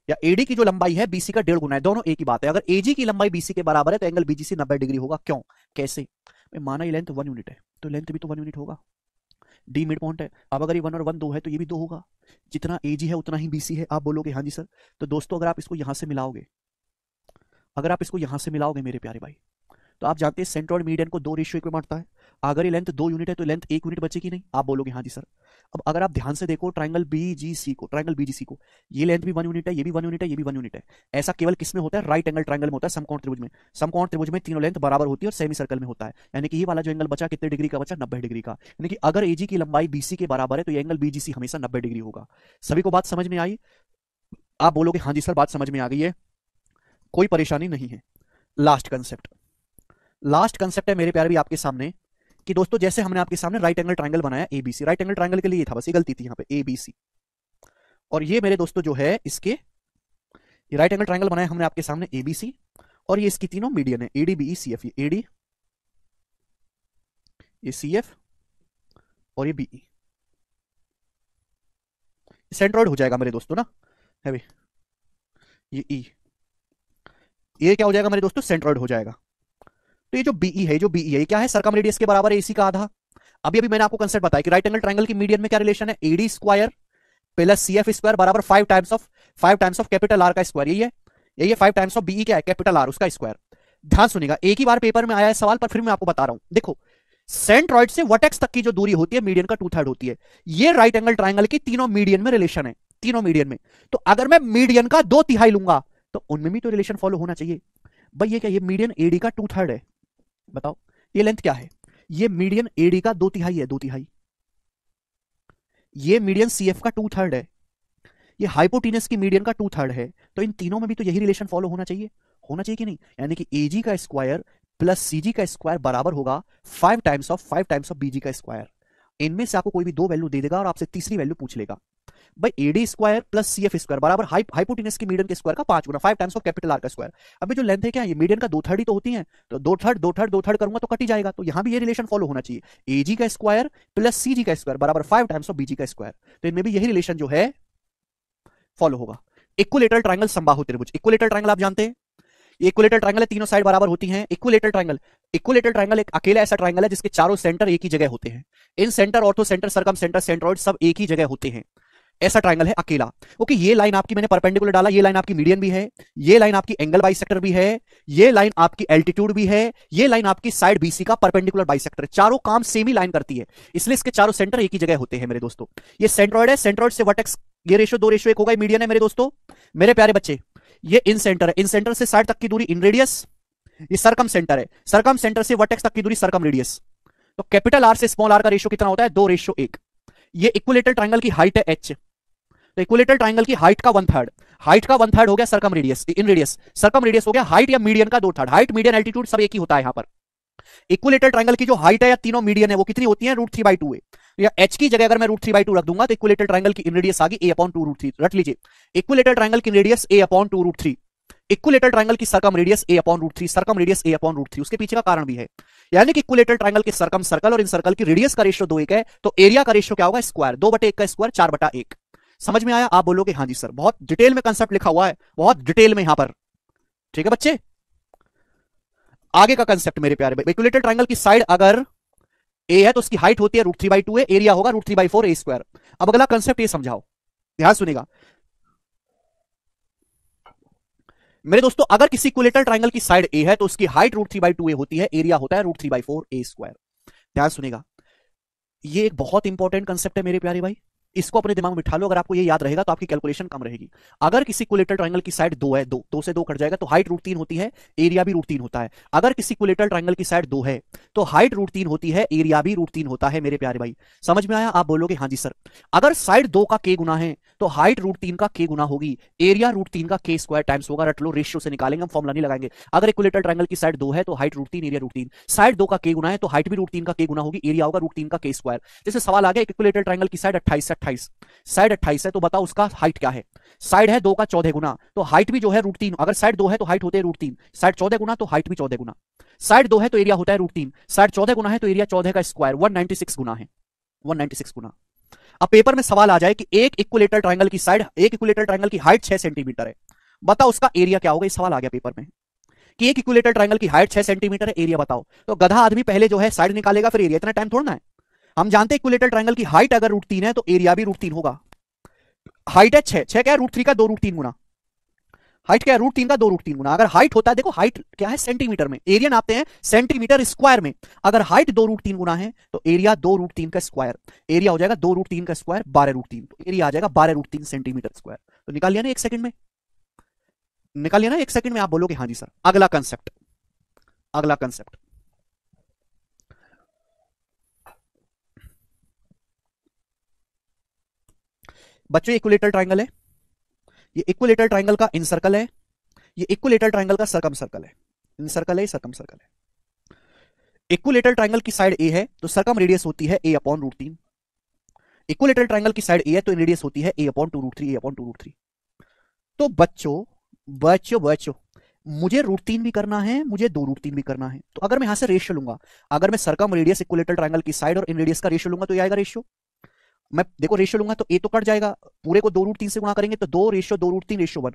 या एडी की जो लंबाई है बीसी का डेढ़ गुना है दोनों एक ही बात है अगर एजी की लंबाई बीसी के बराबर है तो एंगल बीजीसी नब्बे डिग्री होगा क्यों कैसे माना ये लेंथ वन यूनिट है तो लेंथ भी तो one unit D mid mid point है अब अगर ये वन और वन दो है तो ये भी दो होगा जितना ए जी है उतना ही बी सी है आप बोलोगे हाँ जी सर तो दोस्तों अगर आप इसको यहाँ से मिलाओगे अगर आप इसको यहाँ से मिलाओगे मेरे प्यारे भाई तो आप जानते हैं सेंट्रल मीडियन को दो रेशियो एक में बांटता है अगर ये लेंथ दो यूनिट है तो लेंथ एक यूनिट बचेगी नहीं आप बोलोगे हाँ जी सर अब अगर आप ध्यान से देखो ट्राइंगल बी सी को ट्राइंगल बीजीसी को ये लेंथ भी वन यूनिट है ये भी वन यूनिट है ये भी वन यूनिट है ऐसा केवल किसमें होता है राइट एंगल ट्राइंगल में होता है समकोण त्रिभुज में समकोण त्रिभुज में तीनों लेंथ बराबर होती है और सेमी सर्कल में होता है यानी कि ये वाला जो एंगल बचा कितने डिग्री का बचा नब्बे डिग्री का यानी कि अगर एजी की लंबाई बीसी के बराबर है तो ये एंगल बीजीसी हमेशा नब्बे डिग्री होगा सभी को बात समझ में आई आप बोलोगे हाँ जी सर बात समझ में आ गई है कोई परेशानी नहीं है लास्ट कंसेप्ट लास्ट कंसेप्ट है मेरे प्यार भी आपके सामने कि दोस्तों जैसे हमने आपके सामने राइट एंगल ट्राइंगल बनाया एबीसी राइट एंगल ट्राइंगल के लिए था बस ये गलती थी यहाँ पे एबीसी और ये मेरे दोस्तों जो है इसके ये राइट एंगल ट्राइंगल बनाया हमने आपके सामने एबीसी और ये इसकी तीनों मीडियन है एडी बी सी एफ ये एडी ये सी एफ और ये बीई सेंट्रॉइड e। हो जाएगा मेरे दोस्तों ना है ये ई e। ये क्या हो जाएगा मेरे दोस्तों सेंट्रॉइड हो जाएगा तो ये जो बीई e है जो बीई e है क्या है सरकम रेडियस के बराबर है एसी का आधा अभी अभी मैंने आपको कंसेप्ट बताया कि राइट एंगल ट्राइंगल की मीडियन में क्या रिलेशन है AD square plus C F square बराबर five times of five times of capital R का स्क्वायर यही है यही है फाइव टाइम्स ऑफ बीई क्या है कैपिटल आर उसका स्क्वायर ध्यान सुनिएगा एक ही बार पेपर में आया है सवाल पर फिर मैं आपको बता रहा हूं देखो सेंट्रॉइड से वटेक्स तक की जो दूरी होती है मीडियन का टू थर्ड होती है ये राइट एंगल ट्राइंगल की तीनों मीडियन में रिलेशन है तीनों मीडियन में तो अगर मैं मीडियन का दो तिहाई लूंगा तो उनमें भी तो रिलेशन फॉलो होना चाहिए भाई ये क्या ये मीडियन एडी का टू थर्ड है बताओ ये लेंथ क्या है ये मीडियन एडी का दो तिहाई है दो तिहाई ये मीडियन सी का टू थर्ड है ये हाइपोटीनस की मीडियन का टू थर्ड है तो इन तीनों में भी तो यही रिलेशन फॉलो होना चाहिए होना चाहिए कि नहीं यानी कि एजी का स्क्वायर प्लस सीजी का स्क्वायर बराबर होगा five times of five times of BG का स्क्वायर इनमें से आपको कोई भी दो वैल्यू दे देगा और आपसे तीसरी वैल्यू पूछ लेगा भाई AD square plus C F square बराबर हाइपोटिनस की के स्क्वायर का पांच गुना five times of capital R का स्क्वायर अभी जो लेंथ है क्या ये का दो थर्ड ही तो होती है तो दो थर्ड दो थर्ड दो थर्ड करूंगा तो कटी जाएगा तो भी ये रिलेशन फॉलो होना चाहिए एजी का स्क्वायर प्लस सी जी का स्क्वायर बराबर फाइव टाइम्स ऑफ बीजी का स्क्वायर तो इनमें भी यही रिलेशन जो है फॉलो होगा इक्वलेटर ट्राइंगल इक्वलेटर ट्राइंगल आप जानते हैं इक्वलेटर ट्राइंगल तीनों साइड बराबर होती इक्वलेटर ट्राइंगल इक्वलेटर ट्राइंगल एक अकेला ऐसा ट्राइंगल है जिसके चारों सेंटर एक ही जगह होते हैं incentre orthocentre circumcentre centroid सब एक ही जगह होते हैं ऐसा ट्राइंगल है अकेला ओके ये लाइन आपकी मैंने परपेंडिकुलर डाला ये लाइन आपकी मीडियम भी है ये लाइन आपकी एंगल बाई भी है ये लाइन आपकी एल्टीट्यूड भी है ये लाइन आपकी साइड बीसी का परपेंडिकुलर बाई चारों काम सेम ही लाइन करती है इसलिए इसके चारों सेंटर एक ही जगह होते हैं मेरे दोस्तों ये सेंट्रॉइड है सेंट्रॉइड से वर्टेक्स ये रेशो दो रेशो एक होगा मीडियम है मेरे दोस्तों मेरे प्यारे बच्चे ये इन सेंटर है इन सेंटर से साइड तक की दूरी इन रेडियस ये सरकम सेंटर है सरकम सेंटर से वर्टेक्स तक की दूरी सरकम रेडियस तो कैपिटल आर से स्मॉल आर का रेशो कितना होता है दो रेशो एक ये इक्वलेटर ट्राइंगल की हाइट है एच तो ट्राइंगल की हाइट का वन थर्ड हाइट का वन थर्ड हो गया circumradius inradius circumradius हो गया हाइट या मीडियन का दो थर्ड हाइट मीडियन एल्टीट्यूड सब एक ही होता है यहां पर इक्विलेटर ट्राइंगल की जो हाइट है या तीनों मीडियन है वो कितनी होती है रूट थ्री बाई टू है या एच की जगह अगर मैं रूट थ्री बाई टू रख दूंगा तो इक्विलेटर ट्राइंगल की रेडियस आ गई A upon two root three रख लीजिए इक्विलेटर ट्राइंगल की radius A upon two root three equilateral triangle की circumradius A upon root three circumradius A upon root three उसके पीछे का कारण भी है यानी कि इक्विलेटर ट्राइंगल के सरकम सर्कल और इन सर्कल की रेडियस का रेशियो दो एक है तो एरिया का रेशियो क्या होगा स्क्वायर दो बटे एक का स्क्वायर चार बटा एक समझ में आया आप बोलोगे हाँ जी सर बहुत डिटेल में कंसेप्ट लिखा हुआ है बहुत डिटेल में यहां पर ठीक है बच्चे आगे का कंसेप्ट मेरे प्यारे वेक्यूलेटर ट्राइंगल की साइड अगर ए है तो उसकी हाइट होती है रूट थ्री बाई टू है एरिया होगा root three by four A square अब अगला कंसेप्ट ये समझाओ ध्यान सुनेगा मेरे दोस्तों अगर किसी क्यूलेटर ट्राइंगल की साइड ए है तो उसकी height root three by two A होती है एरिया होता है root three by four A square ध्यान सुनेगा ये एक बहुत इंपॉर्टेंट कंसेप्ट है मेरे प्यारे भाई इसको अपने दिमाग में बिठा लो अगर आपको ये याद रहेगा तो आपकी कैलकुलेशन कम रहेगी अगर किसी कोलेटर ट्राइंगल की साइड दो है दो दो से दो कट जाएगा तो हाइट रूट तीन होती है एरिया भी रूट तीन होता है अगर किसी कोलेटर ट्राइंगल की साइड दो है तो हाइट रूट तीन होती है एरिया भी रूट तीन होता है मेरे प्यारे भाई समझ में आया आप बोलोगे हाँ जी सर अगर साइड दो का के गुना है तो हाइट रूट तीन का के गुना होगी एरिया रूट तीन का के स्क्वायर टाइम्स होगा रट लो रेशियो से निकालेंगे हम फॉर्मला नहीं लगाएंगे अगर एक इक्वलेटर ट्राइंगल की साइड दो है तो हाइट रूट तीन एरिया रूट तीन साइड दो का के गुना है तो हाइट भी रूट तीन का के गुना होगी एरिया होगा रूट तीन का के स्क्वायर जैसे सवाल आ गया इक्वलेटर ट्राइंगल की साइड अट्ठाईस से अट्ठाईस साइड अट्ठाईस है तो बताओ उसका हाइट क्या है साइड है दो का चौदह गुना तो हाइट भी जो है रूट तीन अगर साइड दो है तो हाइट होते हैं रूट तीन साइड चौदह गुना तो हाइट भी चौदह गुना साइड दो है तो एरिया होता है रूट तीन साइड चौदह गुना है तो एरिया चौदह का स्क्वायर वन नाइनटी सिक्स गुना है वन नाइनटी सिक्स गुना अब पेपर में सवाल आ जाए कि एक इक्वलेटर ट्राइंगल की साइड एक इक्वलेटर ट्राइंगल की हाइट छह सेंटीमीटर है बताओ उसका एरिया क्या होगा ये सवाल आ गया पेपर में कि एक इक्वलेटर ट्राइंगल की हाइट छह सेंटीमीटर है एरिया बताओ तो गधा आदमी पहले जो है साइड निकालेगा फिर एरिया इतना टाइम थोड़ा ना है हम जानते हैं इक्विलेटरल ट्राइंगल की हाइट अगर रूट तीन है तो एरिया भी रूट तीन होगा हाइट है छह छह क्या रूट थ्री का दो रूट तीन गुना हाइट क्या है रूट तीन का दो रूट तीन गुना अगर हाइट होता है देखो हाइट क्या है सेंटीमीटर में एरिया नापते हैं सेंटीमीटर स्क्वायर में अगर हाइट दो रूट तीन गुना है तो एरिया दो रूट तीन का स्क्वायर एरिया हो जाएगा दो रूट तीन का स्क्वायर बारह रूट तीन तो एरिया आ जाएगा बारह रूट तीन सेंटीमीटर स्क्वायर तो निकाल लिया ना एक सेकंड में निकाल लिया ना एक सेकंड में आप बोलोगे हाँ जी सर अगला कंसेप्ट अगला कंसेप्ट बच्चों इक्वलेटर ट्राइंगल है ये इक्वलेटर ट्राइंगल का इन सर्कल है ये इक्वलेटर ट्राइंगल का सरकम सर्कल है इन सर्कल है सरकम सर्कल है इक्वलेटर ट्राइंगल की साइड ए है तो सरकम रेडियस होती है ए अपॉन रूट तीन इक्वलेटर ट्राइंगल की साइड ए है तो रेडियस होती है ए upon two root three A upon two root three तो बच्चो बच्चो बच्चो मुझे रूट तीन भी करना है मुझे दो रूट तीन भी करना है तो अगर मैं यहां से रेशियो लूंगा अगर मैं सरकम रेडियस इक्वलेटर ट्राइंगल की साइड और इन रेडियस का रेशियो लूंगा तो ये आएगा रेशियो मैं देखो रेशियो लूंगा तो ए तो कट जाएगा पूरे को दो रूट तीन से गुणा करेंगे तो दो रेशियो दो रूट तीन रेशियो वन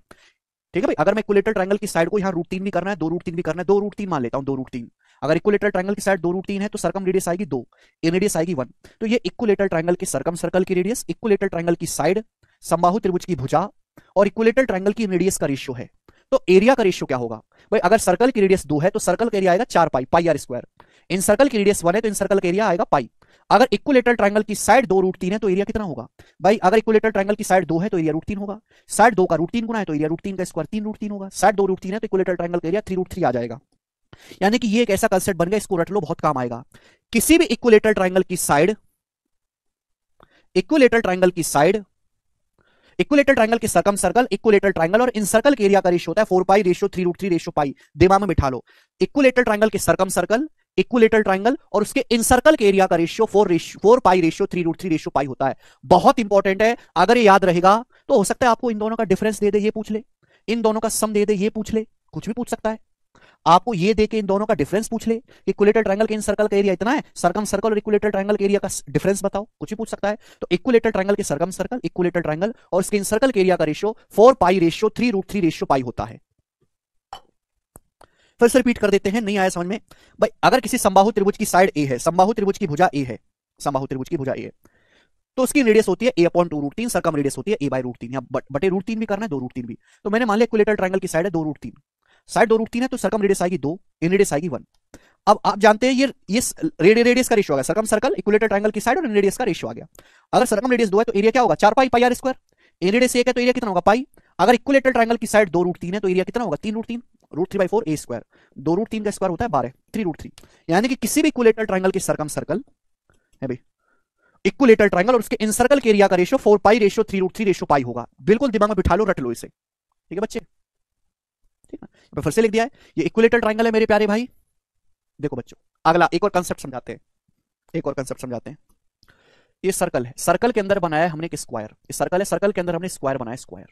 ठीक है भाई अगर मैं इक्वलेटर ट्रायंगल की साइड को यहाँ रूट तीन भी करना है दो रूट तीन भी करना है दो रूट तीन मान लेता हूँ दो रूट तीन अगर इक्वलेटर ट्रायंगल की साइड दो रूट तीन है तो सरकम रेडियस आएगी दो इन रेडियस आएगी वन तो ये इक्वलेटर ट्रायंगल के सरकम सर्कल की रेडियस इक्वलेटर ट्रायंगल की साइड संबाहु त्रिभुज की भुजा और इक्वलेटर ट्रायंगल की रेडियस का रेशियो है तो एरिया का रेशियो क्या होगा भाई अगर सर्कल की रेडियस दो है तो सर्कल का एरिया आएगा चार pi pi R square incircle की रेडियस वन है तो इन सर्कल का एरिया आएगा पाई अगर इक्वलेटर ट्राइंगल की साइड दो रूट तीन है तो एरिया कितना होगा भाई अगर इक्वलेटर ट्राइंगल की साइड दो है तो एरिया रूट तीन होगा साइड दो का रूट तीन गुना है तो एरिया रूट तीन का स्क्वायर तीन रूट तीन होगा साइड दो रूट तीन है तो इक्वलेटर ट्राइंगल का एरिया थ्री रूट थ्री आ जाएगा यानी कि ये एक ऐसा कंसेप्ट बन गया इसको रट लो बहुत काम आएगा किसी भी इक्वलेटर ट्राइंगल की साइड इक्वलेटर ट्राइंगल की साइड इक्वलेटर ट्राइंगल के सर्कम सर्कल इक्वलेटर ट्राइंगल और इन सर्कल के एरिया का रेशियो होता है four pi ratio three root three ratio pi दिमाग में बिठा लो इक्वलेटर ट्राइंगल के सर्कम सर्कल इक्विलेटर ट्राइंगल और उसके इन सर्कल के एरिया का ratio four ratio four pi ratio three root three ratio pi होता है बहुत इंपॉर्टेंट है अगर ये याद रहेगा तो हो सकता है आपको इन दोनों का डिफरेंस दे दे ये पूछ ले इन दोनों का सम दे दे ये पूछ ले कुछ भी पूछ सकता है आपको ये देके इन दोनों का डिफरेंस पूछ ले इक्विलेटर ट्रायंगल के इन सर्कल का एरिया इतना है सर्कम सर्कल और इक्विलेटर ट्रायंगल के एरिया का डिफरेंस बताओ कुछ भी पूछ सकता है तो इक्विलेटर ट्रायंगल के सर्कम सर्कल इक्विलेटर ट्रायंगल और इसके इन सर्कल के एरिया का ratio four pi ratio three root three ratio pi होता है फिर से रिपीट कर देते हैं नहीं आया समझ में भाई अगर किसी संबाहु त्रिभुज की साइड ए है संबाहु त्रिभुज की भुजा ए है संबाहु त्रिभुज की भुजा ए है तो उसकी रेडियस होती है ए अपॉन टू रूट तीन सरकम रेडियस होती है ए बाई रूट तीन या बटे रूट तीन भी करना है दो रूट तीन भी तो मैंने मान लिया इक्विलेटर ट्रायंगल की साइड है दो रूट तीन साइड दो रूट तीन है तो सरकम रेडियस आएगी दो इन रेडियस आएगी वन अब आप जानते हैं ये ये रेडियस रेडियस का रेशियो आ गया सरकम सर्कल इक्विलेटर ट्रायंगल की साइड और इन रेडियस का रेशियो आ गया अगर सरकम रेडियस दो है तो एरिया क्या होगा चार pi pi R square inradius एक है तो एरिया कितना होगा पाई अगर इक्विलेटर ट्रायंगल की साइड दो रूट तीन है तो एरिया कितना होगा तीन रूट तीन root three by four A square दो रूट तीन का स्क्वायर होता है बारह थ्री रूट थ्री यानी कि किसी भी इक्वलेटर ट्राइंगल के सरकम सर्कल है भाई इक्वलेटर ट्राइंगल और उसके इन सर्कल के एरिया का ratio four pi ratio three root three ratio pi होगा बिल्कुल दिमाग में बिठा लो रट लो इसे ठीक है बच्चे ठीक है फिर से लिख दिया है ये इक्वलेटर ट्राइंगल है मेरे प्यारे भाई देखो बच्चों अगला एक और कंसेप्ट समझाते हैं एक और कंसेप्ट समझाते हैं ये सर्कल है सर्कल के अंदर बनाया है हमने एक स्क्वायर सर्कल है सर्कल के अंदर हमने स्क्वायर बनाया स्क्वायर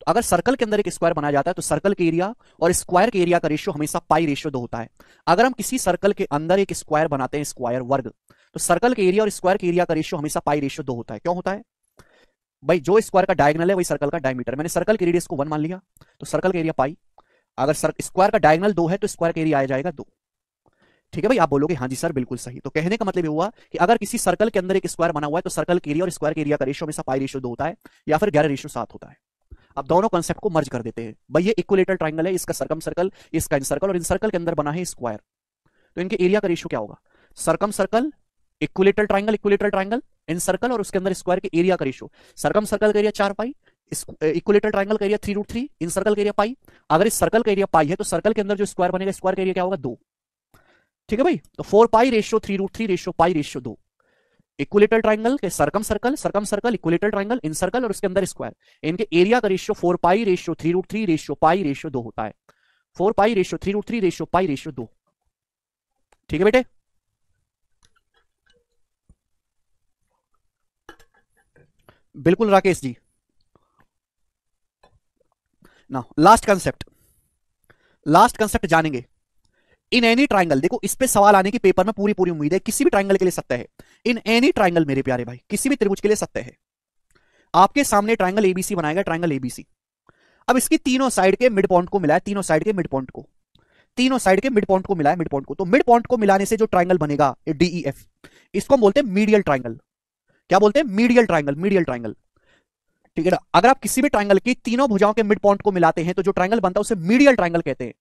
तो अगर सर्कल के अंदर एक स्क्वायर बनाया जाता है तो सर्कल के एरिया और स्क्वायर के एरिया का रेशियो हमेशा पाई रेशियो दो होता है अगर हम किसी सर्कल के अंदर एक स्क्वायर बनाते हैं स्क्वायर वर्ग तो सर्कल के एरिया और स्क्वायर के एरिया का रेशियो हमेशा पाई रेशियो दो होता है क्यों होता है भाई जो स्क्वायर का डायगनल है वही सर्कल का डायमीटर मैंने सर्कल के रेडियस को वन मान लिया तो सर्कल का एरिया पाई अगर स्क्वायर का डायगनल दो है तो स्क्वायर का एरिया आ जाएगा दो ठीक है भाई आप बोलोगे हाँ जी सर बिल्कुल सही तो कहने का मतलब ये हुआ कि अगर किसी सर्कल के अंदर एक स्क्वायर बना हुआ है तो सर्कल के एरिया और स्क्वायर के एरिया का रेशियो हमेशा पाई रेशियो दो होता है या फिर ग्यारह रेशियो सात होता है अब दोनों कॉन्सेप्ट को मर्ज कर देते हैं भाई ये इक्वलेटर ट्राइंगल है इसका सरकम सर्कल इसका इन सर्कल और इन सर्कल के अंदर बना है स्क्वायर तो इनके एरिया का रेशियो क्या होगा circumcircle equilateral triangle equilateral triangle incircle और उसके अंदर स्क्वायर के एरिया का रेशियो सरकम सर्कल का एरिया चार पाई इक्वलेटर ट्राइंगल का area three root three incircle का एरिया पाई अगर इस सर्कल का एरिया पाई है तो सर्कल के अंदर जो स्क्वायर बनेगा स्क्वायर का एरिया क्या होगा दो ठीक है भाई तो four pi ratio three root three ratio pi ratio दो इक्विलेटरल ट्राइंगल के circumcircle circumcircle equilateral triangle incircle और उसके अंदर स्क्वायर इनके एरिया का ratio four pi ratio three root three ratio pi ratio दो होता है four pi ratio three root three ratio pi ratio दो ठीक है बेटे बिल्कुल राकेश जी ना लास्ट कंसेप्ट लास्ट कंसेप्ट जानेंगे इन एनी ट्राइंगल देखो इस पे सवाल आने की पेपर में पूरी पूरी उम्मीद है किसी भी ट्राइंगल के लिए सत्य है इन एनी ट्राइंगल मेरे प्यारे भाई किसी भी त्रिभुज के लिए सत्य है आपके सामने ट्राइंगल एबीसी बनाएगा ट्राइंगल एबीसी अब इसकी तीनों साइड के मिड पॉइंट को मिलाया तीनों साइड के मिड पॉइंट को तीनों साइड के मिड पॉइंट को मिलाया मिड पॉइंट को तो मिड पॉइंट को मिलाने से जो ट्राइंगल बनेगा डीईएफ e इसको हम बोलते हैं मीडियल ट्राइंगल क्या बोलते हैं मीडियल ट्राइंगल मीडियल ट्राइंगल ठीक है ना अगर आप किसी भी ट्राइंगल की तीनों भुजाओं के मिड पॉइंट को मिलाते हैं तो जो ट्राइंगल बनता है उसे मीडियल ट्राइंगल कहते हैं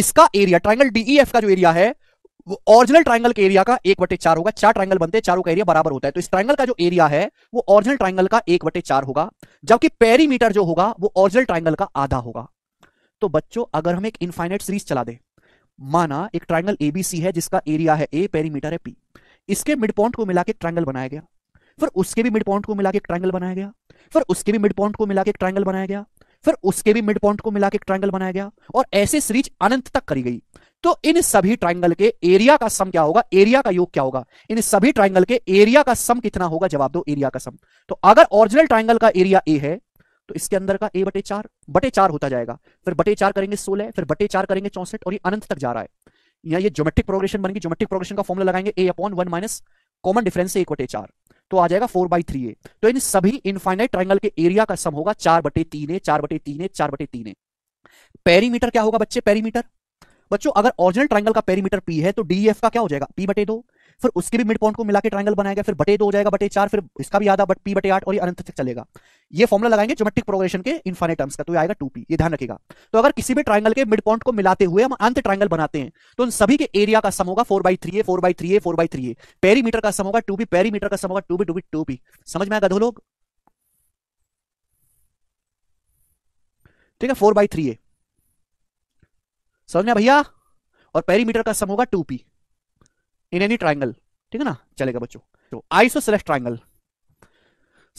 इसका एरिया ट्राइंगल डीईएफ का जो एरिया है ओरिजिनल ट्राइंगल के एरिया का एक बटे चार होगा चार ट्राइंगल बनते हैं चारों का एरिया बराबर होता है तो इस ट्राइंगल का जो एरिया है वो ओरिजिनल ट्राइंगल का एक बटे चार होगा जबकि पेरीमीटर जो होगा वो ओरिजिनल ट्राइंगल का आधा होगा तो बच्चों अगर हम एक इनफाइनाइट सीरीज चला दे माना एक ट्राइंगल एबीसी है जिसका एरिया है ए पेरीमीटर है पी इसके मिड पॉइंट को मिला के ट्राइंगल बनाया गया फिर उसके भी मिड पॉइंट को मिला के ट्राइंगल बनाया गया फिर उसके भी मिड पॉइंट को मिला के ट्राइंगल बनाया गया फिर उसके भी मिड पॉइंट को मिला के एक ट्राइंगल बनाया गया और ऐसे सीरीज अनंत तक करी गई तो इन सभी ट्राइंगल के एरिया का सम क्या होगा एरिया का योग क्या होगा इन सभी ट्राइंगल के एरिया का सम कितना होगा जवाब दो एरिया का सम तो अगर ओरिजिनल ट्राइंगल का एरिया ए है तो इसके अंदर का ए बटे चार बटे चार होता जाएगा फिर बटे चार करेंगे सोलह फिर बटे चार करेंगे चौसठ और ये अनंत तक जा रहा है या ये ज्योमेट्रिक प्रोग्रेशन बनेगी ज्योमेट्रिक प्रोग्रेशन का फॉर्मुला लगाएंगे A upon one minus common difference से एक बटे चार तो आ जाएगा फोर बाई थ्री ए तो इन सभी इनफाइनाइट ट्राइंगल के एरिया का सम होगा चार बटे तीन ए चार बटे तीन ए चार बटे तीन ए पेरीमीटर क्या होगा बच्चे पेरीमीटर बच्चों अगर ओरिजिनल ट्राइंगल का पेरीमीटर पी है तो डीएफ e का क्या हो जाएगा पी बटे दो फिर उसके भी मिड पॉइंट को मिला के ट्राइंगल बनाएगा फिर बटे दो हो जाएगा बटे चार फिर इसका भी आधा बट पी बटे आठ और ये अनंत तक चलेगा ये फॉर्मुला लगाएंगे जोमेट्रिक प्रोग्रेशन के इन्फाइनेट टर्म्स का तो ये आएगा टू ये ध्यान रखेगा तो अगर किसी भी ट्राइंगल के मिड पॉइंट को मिलाते हुए हम अंत ट्राइंगल बनाते हैं तो उन सभी के एरिया का सम होगा four by three A four by three A four by three A perimeter का सम होगा टू बी पेरीमीटर का सम होगा two B two B two B समझ में आएगा दो लोग ठीक है फोर बाई थ्री ए समझ में भैया और पेरीमीटर का सम होगा two P in any triangle ठीक है ना चलेगा बच्चों तो आईसो सेलेक्ट ट्राइंगल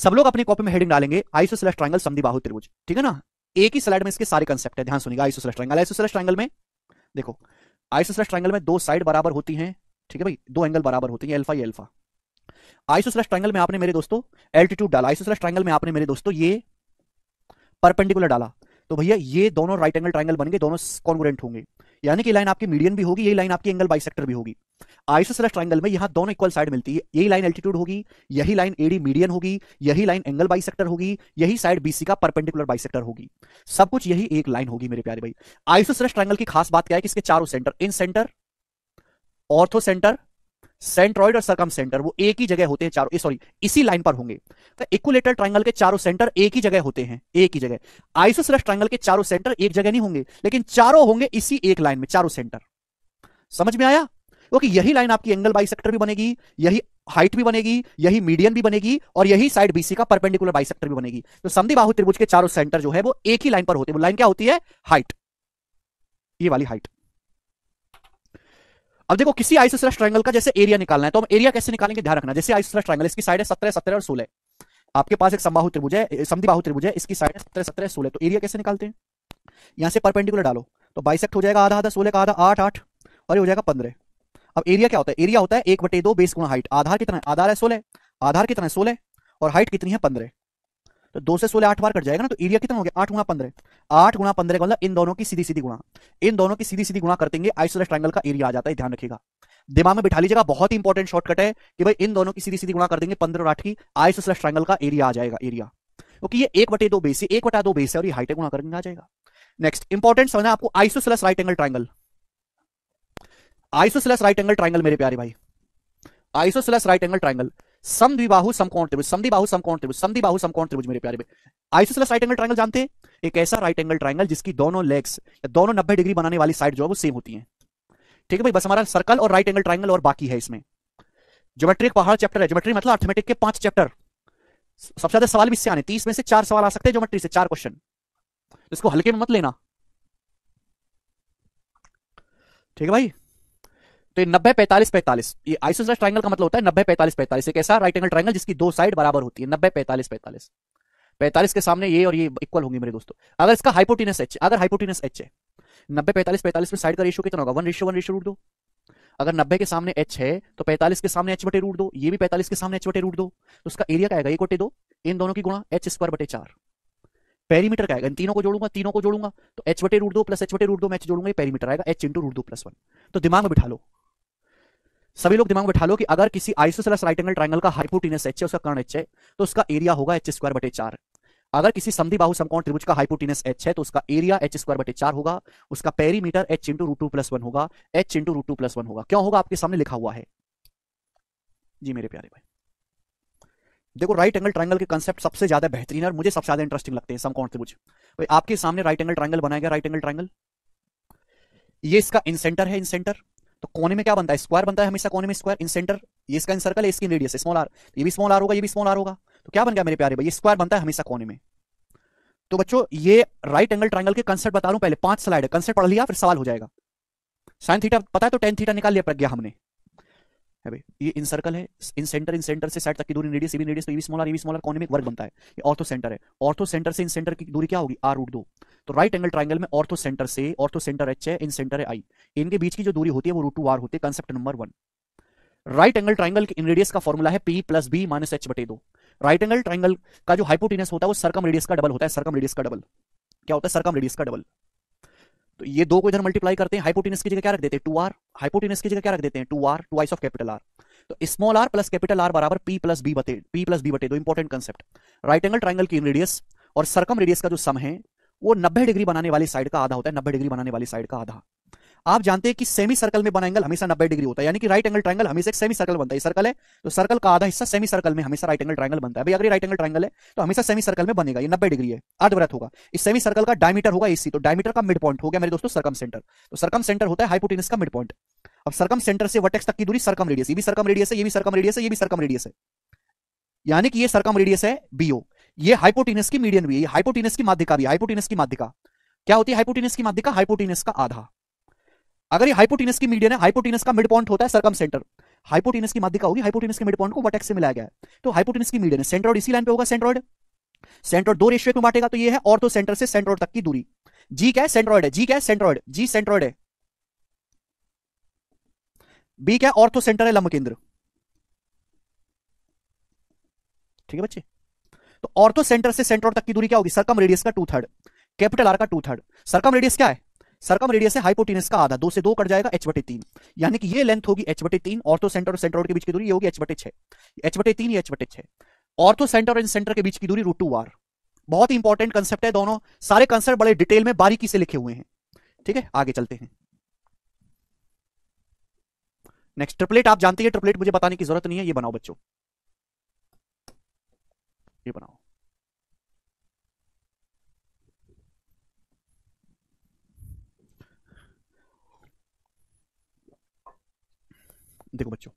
सब लोग अपनी कॉपी में हेडिंग डालेंगे आईसो सेलेक्ट ट्राइंगल समी समदिबाहु त्रिभुज ठीक है ना एक ही स्लाइड में इसके सारे कंसेप्ट है ध्यान सुनिएगा isosceles triangle isosceles triangle में देखो आईसो सेलेक्ट ट्राइंगल में दो साइड बराबर होती है ठीक है भाई दो एंगल बराबर होती है एल्फा ये एल्फा आइसो सेलेस ट्राइंगल में आपने मेरे दोस्तों एल्टीट्यूड डाला आइसो सेलेस ट्राइंगल में आपने मेरे दोस्तों ये परपेंडिकुलर डाला तो भैया ये दोनों राइट एंगल ट्राइंगल बन गए दोनों कॉन्ग्रेंट होंगे यानी कि लाइन आपकी मीडियन भी होगी यही लाइन आपकी एंगल बाइसेक्टर भी होगी आइसोसेलस ट्राइंगल में यहाँ दोनों इक्वल साइड मिलती है यही लाइन एल्टीट्यूड होगी यही लाइन एडी मीडियन होगी यही लाइन एंगल बाइसेक्टर होगी यही साइड बीसी का परपेंडिकुलर बाइसेक्टर होगी सब कुछ यही एक लाइन होगी मेरे प्यारे भाई आइसोसेलस ट्राइंगल की खास बात क्या है कि इसके चारों सेंटर इन सेंटर ऑर्थो सेंटर सेंट्रॉइड और सरकम सेंटर वो एक ही जगह होते हैं चारों सॉरी इसी लाइन पर होंगे तो इक्विलेटरल ट्राइंगल के चारों सेंटर एक ही जगह होते हैं एक ही जगह आइसोसरस ट्राइंगल के चारों सेंटर एक जगह नहीं होंगे लेकिन चारों होंगे इसी एक लाइन में चारों सेंटर समझ में आया क्योंकि यही लाइन आपकी एंगल बाइसेक्टर भी बनेगी यही हाइट भी बनेगी यही मीडियन भी बनेगी और यही साइड बीसी का परपेंडिकुलर बाइसेक्टर भी बनेगी तो समधि बाहु त्रिभुज के चारों सेंटर जो है वो एक ही लाइन पर होते हैं वो लाइन क्या होती है हाइट ये वाली हाइट अब देखो किसी आइसोसेलस ट्राइंगल का जैसे एरिया निकालना है तो हम एरिया कैसे निकालेंगे ध्यान रखना जैसे आइसोसेलस ट्रायंगल इसकी साइड है सत्रह सत्रह और सोलह आपके पास एक समबाहु त्रिभुज है समदिबाहु त्रिभुज है इसकी साइड है सत्रह सत्रह सोलह तो एरिया कैसे निकालते हैं यहाँ से परपेंडिकुलर डालो तो बाइसेक्ट हो जाएगा आधा आधा सोलह का आधा आठ आठ और ये हो जाएगा पंद्रह अब एरिया क्या होता है एरिया होता है एक बटे दो बेस गुणा हाइट आधार कितना है आधार है सोलह आधार कितना है सोलह और हाइट कितनी है पंद्रह तो दो से सोलह आठ बार कट जाएगा ना तो एरिया कितना हो गया आठ गुना पंद्रह आठ गुना पंद्रह का मतलब इन दोनों की सीधी सीधी गुणा इन दोनों की सीधी सीधी गुणा कर देंगे आइसोलेस ट्राइंगल का एरिया आ जाता है ध्यान रखिएगा दिमाग में बिठा लीजिएगा बहुत ही इंपॉर्टेंट शॉर्टकट है कि भाई इन दोनों की सीधी सीधी गुणा कर देंगे पंद्रह और आठ की आइसोलेस ट्राइंगल का एरिया आ जाएगा एरिया क्योंकि ये एक बटे दो बेस एक बटा दो बेस है और ये हाइट गुणा करेंगे आ जाएगा नेक्स्ट इंपॉर्टेंट समझना आपको isosceles right angle triangle isosceles right angle triangle मेरे प्यारे भाई आइसोसलस राइट एंगल ट्राइंगल समद्विबाहु समकोण त्रिभुज समद्विबाहु समकोण त्रिभुज समद्विबाहु समकोण त्रिभुज मेरे प्यारे आइसोसेलेस राइट एंगल ट्राइंगल जानते हैं एक ऐसा राइट एंगल ट्राइंगल जिसकी दोनों लेग्स या दोनों नब्बे डिग्री बनाने वाली साइड जो है वो सेम होती है ठीक है भाई बस हमारा सर्कल और राइट एंगल ट्राइंगल और बाकी है इसमें ज्योमेट्रिक पहाड़ चैप्टर है ज्योमेट्री मतलब अर्थमेटिक के पांच चैप्टर सबसे ज्यादा सवाल भी इससे आने तीस में से चार सवाल आ सकते हैं ज्योमेट्री से चार क्वेश्चन इसको हल्के में मत लेना ठीक है भाई तो ये नब्बे पैंतालीस पैंतालीस ये आइसोसेलेस ट्राइंगल का मतलब होता है नब्बे पैंतालीस पैंतालीस एक ऐसा राइट एंगल ट्राइंगल जिसकी दो साइड बराबर होती है नब्बे पैंतालीस पैंतालीस पैंतालीस के सामने ये और ये इक्वल होंगे मेरे दोस्तों अगर इसका हाइपोटिनस एच अगर हाइपोटिनस एच है नब्बे पैंतालीस पैंतालीस में साइड का रेशियो कितना होगा one ratio one ratio root दो अगर नब्बे के सामने एच है तो पैंतालीस के सामने एच बटे रूट दो ये भी पैंतालीस के सामने एच बटे रूट दो तो उसका एरिया क्या आएगा एक बटे दो इन दोनों की गुणा एच स्क्वायर बटे चार पेरीमीटर का तीनों को जोड़ूंगा तीनों को जोड़ूंगा तो एच बटे रूट दो प्लस एच बटे रूट दो मैच जोड़ूंगा पेरीमीटर आएगा एच इंटू रूट दो प्लस वन तो दिमाग में बिठा लो सभी लोग दिमाग बैठा लो कि अगर किसी आइसोसेलस राइट एंगल ट्राइंगल का हाइपोटिनस एच है उसका कर्ण एच है तो उसका एरिया होगा एच स्क्वायर बटे चार अगर किसी संधि बाहु समकोण त्रिभुज का हाइपोटिनस एच है तो उसका एरिया एच स्क्वायर बटे चार होगा उसका perimeter H into root two plus one होगा H into root two plus one होगा क्यों होगा आपके सामने लिखा हुआ है जी मेरे प्यारे भाई देखो राइट एंगल ट्राइंगल के कंसेप्ट सबसे ज्यादा बेहतरीन है और मुझे सबसे ज्यादा इंटरेस्टिंग लगते हैं समकोण त्रिभुज आपके सामने राइट एंगल ट्राइंगल बनाया गया राइट एंगल ट्राइंगल ये इसका इन सेंटर है इन सेंटर तो कोने में क्या बनता है स्क्वायर बनता है हमेशा कोने में स्क्वायर इन सेंटर ये इसका इन सर्कल है इसकी रेडियस स्मॉल आर ये भी स्मॉल आर होगा ये भी स्मॉल आर होगा तो क्या बन गया मेरे प्यारे भाई ये स्क्वायर बनता है हमेशा कोने में तो बच्चों ये राइट एंगल ट्राइंगल के कंसेप्ट बता रहा हूं पहले पांच स्लाइड है कंसेप्ट पढ़ लिया फिर सवाल हो जाएगा साइन थीटा पता है तो टेन थीटा निकाल लिया प्रज्ञा हमने ये इन सर्कल है इन सेंटर इन सेंटर से साइड तक की दूरी रेडियस ए बी रेडियस तो A B smaller A B smaller कोने में वर्ग बनता है ये ऑर्थो सेंटर है ऑर्थो सेंटर से इन सेंटर की दूरी क्या होगी आर रूट दो तो राइट एंगल ट्रायंगल में ऑर्थो सेंटर से ऑर्थो सेंटर एच है इन सेंटर है आई इनके बीच की जो दूरी होती है वो रूट टू आर होती है concept number one right angle triangle inradius का फॉर्मूला है P plus B minus H बटे दो राइट एंगल ट्राइंगल का जो हाइपोटिनस होता है वो सरकम रेडियस का डबल होता है सरकम रेडियस का डबल क्या होता है सरकम रेडियस का डबल तो ये दो को इधर मल्टीप्लाई करते हैं हाइपोटिनस की जगह क्या रख देते हैं टू आर हाइपोटिनस की जगह क्या रख देते हैं two R twice of capital R तो small R plus capital R बराबर पी प्लस बी बटे पी प्लस बी बटे दो important concept right angle triangle की रेडियस और सरकम रेडियस का जो सम है वो नब्बे डिग्री बनाने वाली साइड का आधा होता है नब्बे डिग्री बनाने वाली साइड का आधा आप जानते हैं कि सेमी सर्कल में बना एंगल हमेशा नब्बे डिग्री होता है यानी कि राइट एंगल ट्राइंगल हमेशा एक सेमी सर्कल बनता है सर्कल है तो सर्कल का आधा हिस्सा सेमी सर्कल में हमेशा राइट एंगल ट्राइंगल बनता है भाई अगर राइट एंगल ट्राइंगल है तो हमेशा सेमी सर्कल में बनेगा ये नब्बे डिग्री है अर्धवृत होगा इस सेमी सर्कल का डायमीटर होगा इसी तो डायमीटर का मिड पॉइंट हो गया मेरे दोस्तों सर्कम सेंटर तो सर्कम सेंटर होता है हाइपोटेनस का मिड पॉइंट अब सर्कम सेंटर से वटेक्स तक की दूरी सर्कम रेडियस ये भी सर्कम रेडियस है ये भी सर्कम रेडियस है ये भी सर्कम रेडियस है यानी कि ये सर्कम रेडियस है बीओ ये हाइपोटीनस की मीडियन भी है हाइपोटीनस की माध्यिका भी हाइपोटीनस की माध्यिका क्या होती है हाइपोटीनस की माध्यिका हाइपोटीनस का आधा अगर ये हाइपोटीनस की मीडियन है हाइपोटिनस का मिड पॉइंट होता है सरकम सेंटर हाइपोटिनस की माध्यिका होगी हाइपोटिनस के मिड पॉइंट को वर्टेक्स से मिलाया गया है तो हाइपोटिनस की मीडियन है सेंट्रोइड इसी लाइन पे होगा सेंट्रोइड सेंट्रोइड दो रेशियो में बांटेगा तो ये है और तो सेंटर से सेंट्रोइड तक की दूरी जी क्या है सेंट्रोइड है जी क्या है सेंट्रोइड जी सेंट्रोइड है बी क्या ऑर्थो सेंटर है लंब केंद्र ठीक है बच्चे तो ऑर्थो सेंटर से सेंट्रोइड तक की दूरी क्या होगी सरकम रेडियस का टू थर्ड कैपिटल आर का टू थर्ड सरकम रेडियस क्या है सरकम रेडियस है हाइपोटिनस का आधा दो से दो कट जाएगा एच बटे तीन यानी कि ये लेंथ होगी एच बटे तीन ऑर्थो सेंटर और सेंटर तो के बीच की दूरी होगी एच बटे छह एच बटे तीन एच बटे छह ऑर्थो सेंटर एंड सेंटर के बीच की दूरी रूट टू आर बहुत ही इंपॉर्टेंट कंसेप्ट है दोनों सारे कंसेप्ट बड़े डिटेल में बारीकी से लिखे हुए हैं ठीक है आगे चलते हैं नेक्स्ट ट्रिपलेट आप जानते हैं ट्रिपलेट मुझे बताने की जरूरत नहीं है ये बनाओ बच्चों ये बनाओ देखो बच्चों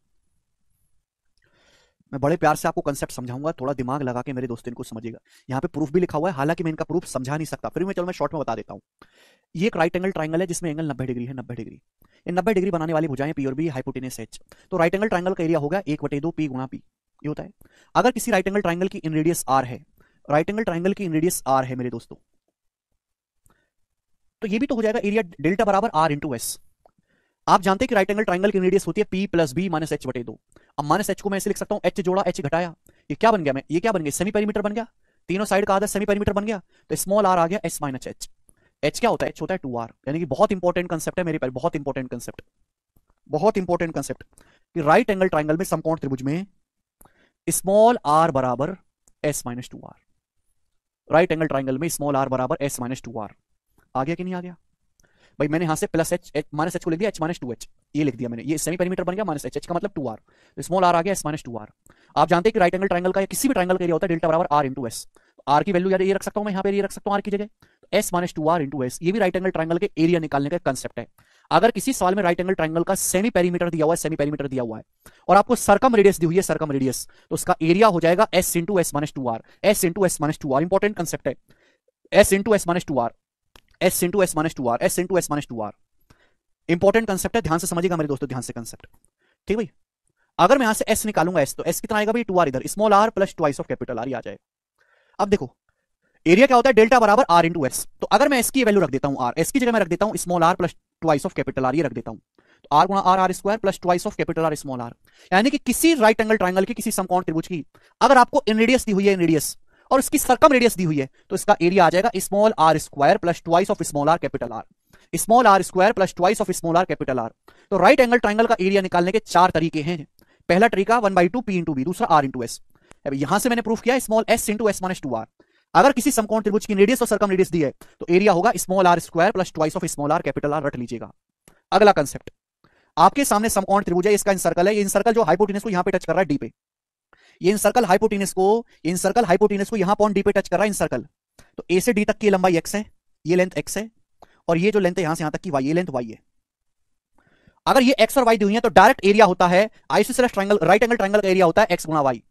मैं बड़े प्यार से आपको कंसेप्ट समझाऊंगा थोड़ा दिमाग लगा के मेरे दोस्त इनको समझिएगा यहाँ पे प्रूफ भी लिखा हुआ है हालांकि मैं इनका प्रूफ समझा नहीं सकता फिर मैं चलो मैं शॉर्ट में बता देता हूँ ये एक राइट एंगल ट्राइंगल है जिसमें एंगल नब्बे डिग्री है नब्बे डिग्री ये नब्बे डिग्री बनाने वाली भुजाएं पी और बी हाइपोटेनिस एच तो राइट एंगल ट्राइंगल का एरिया होगा एक बटे दो पी गुणा पी ये होता है अगर किसी राइट एंगल ट्राइंगल की इनरेडियस आर है राइट एंगल ट्राइंगल की इनरेडियस आर है मेरे दोस्तों तो ये भी तो हो जाएगा एरिया डेल्टा बराबर आर इंटू एस आप जानते हैं कि राइट एंगल ट्राइंगल की रेडियस होती है P plus B minus H बटे दो अब माइनस एच को मैं ऐसे लिख सकता हूं एच जोड़ा एच घटाया ये क्या बन गया मैं ये क्या बन गया सेमी पेरीमीटर बन गया तीनों साइड का आधा सेमी पेरीमीटर बन गया तो स्मॉल आर आ गया एस माइनस एच एच क्या होता है एच होता है टू आर यानी कि बहुत इंपॉर्टेंट कंसेप्ट है मेरे पास बहुत इंपॉर्टेंट कंसेप्ट बहुत इंपॉर्टेंट कंसेप्ट कि राइट एंगल ट्राइंगल में समकोण त्रिभुज में स्मॉल आर बराबर S minus two R right angle triangle में स्मॉल आर बराबर एस माइनस टू आर आ गया कि नहीं आ गया भाई मैंने यहाँ से plus H H minus H को लिख दिया एच माइनस टू एच ये लिख दिया मैंने ये सेमी पेरीमीटर बन गया माइनस एच एच का मतलब टू आर तो स्मॉल आर आ गया एस माइनस टू आर आप जानते हैं कि राइट एंगल ट्राइंगल का या किसी भी ट्राइंगल का एरिया होता है डेल्टा बराबर आर इंटू एस आर की वैल्यू यार ये रख सकता हूँ मैं यहाँ पर ये रख सकता हूँ आर की जगह S minus two R into S ये भी राइट एंगल ट्राइंगल के एरिया निकालने का कंसेप्ट है अगर किसी सवाल में राइट एंगल ट्राइंगल का सेमी पेरीमीटर दिया हुआ है सेमी पेरीमीटर दिया हुआ है और आपको सरकम रेडियस दी हुई है सरकम रेडियस तो उसका एरिया हो जाएगा S into S minus two R S into S minus two R important concept है S into S minus two R S into S minus two R S into S minus two R important concept है ध्यान से समझिएगा मेरे दोस्तों ध्यान से concept ठीक भाई अगर मैं यहां से एस निकालूंगा एस तो एस कितना आएगा भाई टू आर इधर small R plus twice of capital R आ जाएगा अब देखो एरिया क्या होता है डेल्टा बराबर आर इंटू एस तो अगर मैं इसकी वैल्यू रख देता हूं आर एस की जगह मैं रख देता हूं small R plus twice of capital R ये रख देता हूं तो आर गुणा R R square plus twice of capital R small R यानी कि किसी राइट एंगल ट्राइंगल की किसी समकोण त्रिभुज की अगर आपको इनरेडियस दी हुई है इनरेडियस और इसकी सरकम रेडियस दी हुई है तो इसका एरिया आ जाएगा small R square plus twice of small R capital R small R square plus twice of small R capital R तो राइट एंगल ट्राइंगल का एरिया निकालने के चार तरीके हैं पहला तरीका one by two P into B दूसरा आर इंटू एस अब यहां से मैंने प्रूफ किया small S into S minus two R अगर किसी समकोण त्रिभुज की रेडियस और सर्कम रेडियस दी है तो एरिया होगा small R square plus twice of small R capital R रख लीजिएगा अगला कंसेप्ट आपके सामने समकोण त्रिभुज है इसका इन सर्कल है इन सर्कल जो हाइपोटेनस को यहां पे टच कर रहा है डी पे ये इन सर्कल हाइपोटीनस को इन सर्कल हाइपोटीनस को यहां पॉइंट डी पे टच कर रहा है इन सर्कल तो ए से डी तक की लंबाई एक्स है ये लेंथ एक्स है और ये जो लेंथ है यहां से यहां तक की वाई ये लेंथ वाई है अगर ये एक्स और वाई दी हुई है तो डायरेक्ट एरिया होता है isosceles triangle right angle triangle का एरिया होता है एक्स गुणा वाई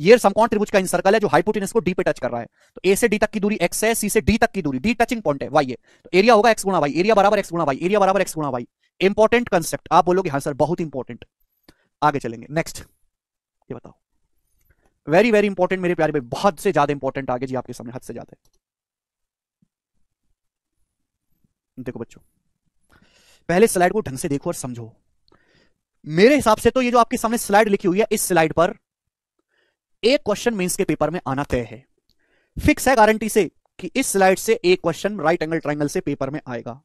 ये समकोण त्रिभुज का इन सर्कल है जो हाइपोटेनस को डी पे टच कर रहा है तो ए से डी तक की दूरी एक्स है सी से डी तक की दूरी डी टचिंग पॉइंट है वाई है तो एरिया होगा एक्स गुणा वाई एरिया बराबर एक्स गुणा वाई एरिया बराबर एक्स गुणा वाई इंपॉर्टेंट कंसेप्ट आप बोलोगे हाँ सर बहुत इंपॉर्टेंट आगे चलेंगे नेक्स्ट ये बताओ वेरी वेरी इंपॉर्टेंट मेरे प्यारे भाई बहुत से ज्यादा इंपॉर्टेंट आगे जी आपके सामने हद से ज्यादा देखो बच्चों पहले स्लाइड को ढंग से देखो और समझो मेरे हिसाब से तो ये जो आपके सामने स्लाइड लिखी हुई है इस स्लाइड पर एक क्वेश्चन मेंस के पेपर में आना तय है फिक्स है गारंटी से कि इस स्लाइड से एक क्वेश्चन राइट एंगल ट्राइंगल से पेपर में आएगा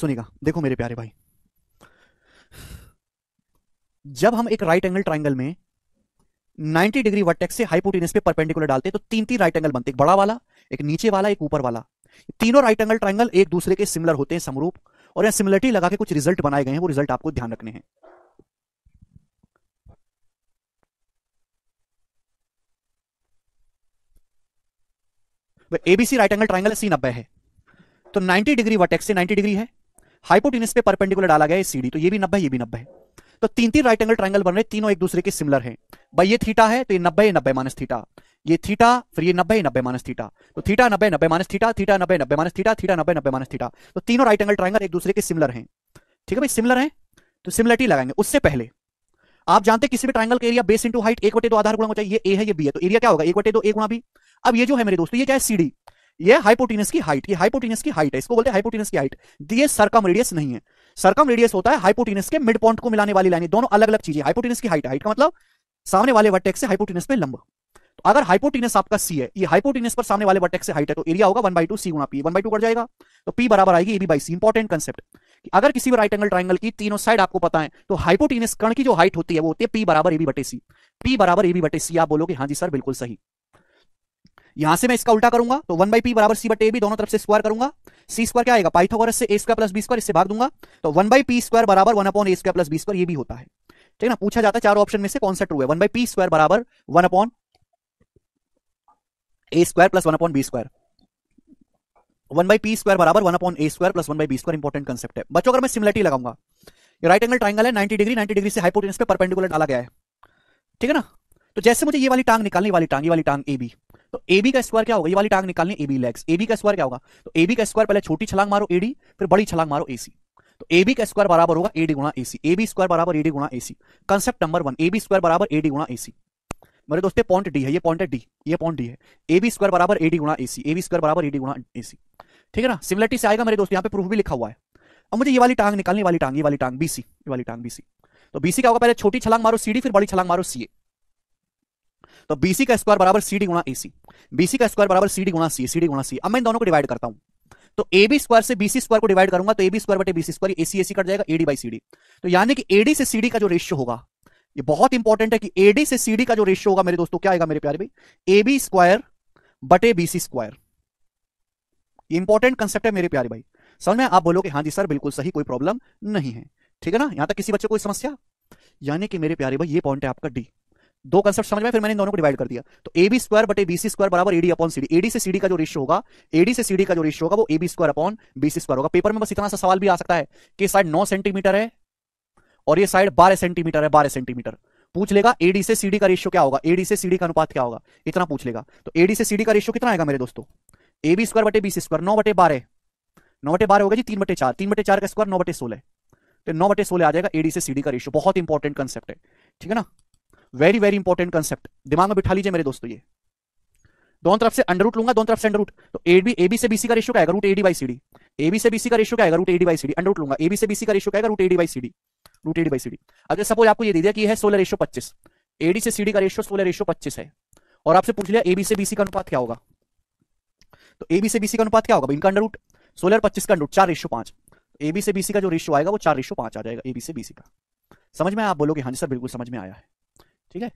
सुनिएगा देखो मेरे प्यारे भाई जब हम एक राइट एंगल ट्राइंगल में 90 डिग्री वर्टेक्स से हाइपोटेनस पे परपेंडिकुलर डालते हैं तो तीन तीन राइट एंगल बनते एक बड़ा वाला एक नीचे वाला एक ऊपर वाला तीनों राइट एंगल ट्राइंगल एक दूसरे के सिमिलर होते हैं समरूप और यहां सिमिलरिटी लगा के कुछ रिजल्ट बनाए गए हैं वो रिजल्ट आपको ध्यान रखने हैं ABC right angle triangle C नब्बे है तो 90 डिग्री वर्टेक्स से 90 डिग्री है हाइपोटिनस पे परपेंडिकुलर डाला गया है सीडी तो ये भी नब्बे ये भी नब्बे तो तीन तीन राइट एंगल ट्राइंगल बन रहे तीनों एक दूसरे के सिमिलर हैं भाई ये थीटा है तो ये नब्बे नब्बे माइनस थीटा ये थीटा फिर ये नब्बे नब्बे माइनस थीटा तो थीटा नब्बे नब्बे माइनस थीटा थीटा नब्बे नब्बे माइनस थीटा थीटा नब्बे नब्बे माइनस थीटा तो तीनों राइट एंगल ट्राइंगल एक दूसरे के सिमिलर है ठीक है भाई सिमिलर है तो सिमिलरिटी लगाएंगे उससे पहले आप जानते किसी भी ट्राइंगल का एरिया बेस इंटू हाइट एक बटे दो आधार गुणा होता है ये ए है ये बी है तो एरिया क्या होगा एक बटे दो ए गुणा बी अब ये जो है मेरे दोस्तों तो ये क्या है सीडी ये हाइपोटीनस की हाइट ये हाइपोटीनस की हाइट है इसको बोलते हैं हाइपोटीनस की हाइट ये सरकम रेडियस नहीं है सरकम रेडियस होता है हाइपोटीनस के मिड पॉइंट को मिलाने वाली लाइन दोनों अलग अलग चीजें हाइपोटीनस की हाइट हाइट का मतलब सामने वाले वर्टेक्स से हाइपोटीनस पे लंबा तो अगर हाइपोटीनस आपका सी है ये हाइपोटीनस पर सामने वाले वर्टेक्स से हाइट है तो एरिया होगा वन बाई टू सी गुना P one by two cut जाएगा तो पी बराबर आएगी A B by C important concept कि अगर किसी भी राइट एंगल ट्राइंगल की तीनों साइड आपको पता है तो हाइपोटीनस कण की जो हाइट होती है वो होती है पी बराबर ए बी बटे सी पी बराबर ए बी बटे सी आप बोलोगे हाँ जी सर बिल्कुल सही यहां से मैं इसका उल्टा करूंगा तो वन बाई पी बराबर सी बटे ए भी दोनों तरफ से स्क्वायर करूंगा सी स्क्वायर क्या आएगा पाइथागोरस से A square plus B square इससे भाग दूंगा तो वन बाई पी स्क्वायर बराबर one upon A square plus B square ये भी होता है ठीक ना पूछा जाता है चार ऑप्शन में से कौन सा ट्रू है वन बाई पी स्क्वायर बराबर one upon A square plus one upon B square one by P square बराबर one upon A square plus one by B square important concept है बच्चों अगर मैं सिमिलरिटी लगाऊंगा राइट एंगल ट्राइंगल है 90 degree 90 degree से hypotenuse पे perpendicular डाला गया है ठीक है ना तो जैसे मुझे ये वाली टांग निकालनी वाली टांग ये वाली टांग ए बी तो एबी का स्क्वायर क्या होगा ये वाली टांग निकालनी एबी लेग्स एबी का स्क्वायर क्या होगा तो एबी का स्क्वायर पहले छोटी छलांग मारो एडी फिर बड़ी छलांग मारो एसी तो एबी का स्क्वायर बराबर होगा एडी गुणा एसी एबी स्क्वायर बराबर एडी गुणा AC concept number one AB square बराबर एडी गुणा एसी मेरे दोस्त पॉइंट डी है ये पॉइंट है डी ये पॉइंट डी है एबी स्क्वायर बराबर एडी गुणा एसी एबी स्क्वायर बराबर एडी गुणा एसी ठीक है ना सिमिलरिटी से आएगा मेरे दोस्त यहाँ पे प्रूफ भी लिखा हुआ है अब मुझे ये वाली टांग निकालनी वाली टांग ये वाली टांग बीसी ये वाली टांग बीसी तो बीसी का होगा पहले छोटी छलांग मारो सीडी फिर बड़ी छलांग मारो सीए तो बीसी का स्क्वायर बराबर सी डी गुणा ए सी बीसी का स्क्वायर बराबर सी डी गुणा सी सी डी गुणा सी अब मैं इन दोनों को डिवाइड करता हूं तो ए बी स्क्वायर से बीसी स्क्वायर को डिवाइड करूंगा तो ए बी स्क्वायर बटे BC square AC AC cut जाएगा एडी बाई सी डी तो यानी कि एडी से सीडी का जो रेशियो होगा ये बहुत इंपॉर्टेंट है कि एडी से सीडी का जो रेशियो होगा मेरे दोस्तों क्या आएगा मेरे प्यारे भाई ए बी स्क्वायर बटे बीसी स्क्वायर इंपॉर्टेंट कंसेप्ट है मेरे प्यारे भाई समझ में आप बोलोगे हाँ जी सर बिल्कुल सही कोई प्रॉब्लम नहीं है ठीक है ना यहां तक किसी बच्चे को समस्या यानी कि मेरे प्यारे भाई ये पॉइंट है आपका डी दो कंसेप्ट समझ में फिर मैंने दोनों को डिवाइड कर दिया तो ए बी स्क्वायर बटे बी सी स्क्वायर बराबर एडी अपॉन सीडी एडी से सीडी का जो रेशियो होगा एडी से सीडी का जो रेशियो होगा वो A B square upon B C square होगा पेपर में बस इतना सा सवाल भी आ सकता है कि साइड नौ सेंटीमीटर है और ये साइड बारह सेंटीमीटर है बारह सेंटीमीटर पूछ लेगा एडी से सीडी का रेशियो क्या होगा एडी से सीडी का अनुपात क्या होगा इतना पूछ लेगा तो एडी से सीडी का रेशियो कितना आएगा मेरे दोस्तों ए बी स्क्वायर बटे बी सी स्क्वायर नौ बटे बारह नौ बटे बारह होगा जी तीन बटे चार तीन बटे चार का स्क्वायर नौ बटे सोलह तो नौ बटे सोलह आ जाएगा एडी से सीडी का रेशियो बहुत इंपॉर्टेंट कंसेप्ट है ठीक है ना वेरी वेरी इंपॉर्टेंट कंसेप्ट दिमाग में बिठा लीजिए मेरे दोस्तों ये दोनों तरफ से अंडर रूट लूंगा दोनों तरफ से अंडर रूट तो एबी एबी से बीसी का रेशियो क्या root AD by CD AB से बीसी का रेशियो क्या root AD by D under root लूंगा एबी से बीसी का रेशियो क्या आएगा root AD by D root AD by D अगर सपोज आपको ये दे दिया कि है सोलह रेशियो पच्चीस एडी से सीडी का रेशियो सोलह रेशियो पच्चीस है और आपसे पूछ लिया एबी से बीसी का अनुपात क्या होगा तो एबी से बीसी का अनुपात क्या होगा इनका अंडर रूट सोलह पच्चीस का अंडर चार रेशियो पांच एबी से बीसी का जो रेशियो आएगा वो चार रेशियो पांच आ जाएगा एबी से बीसी का समझ में आप बोलोगे हाँ जी सर बिल्कुल समझ में आया है ठीक है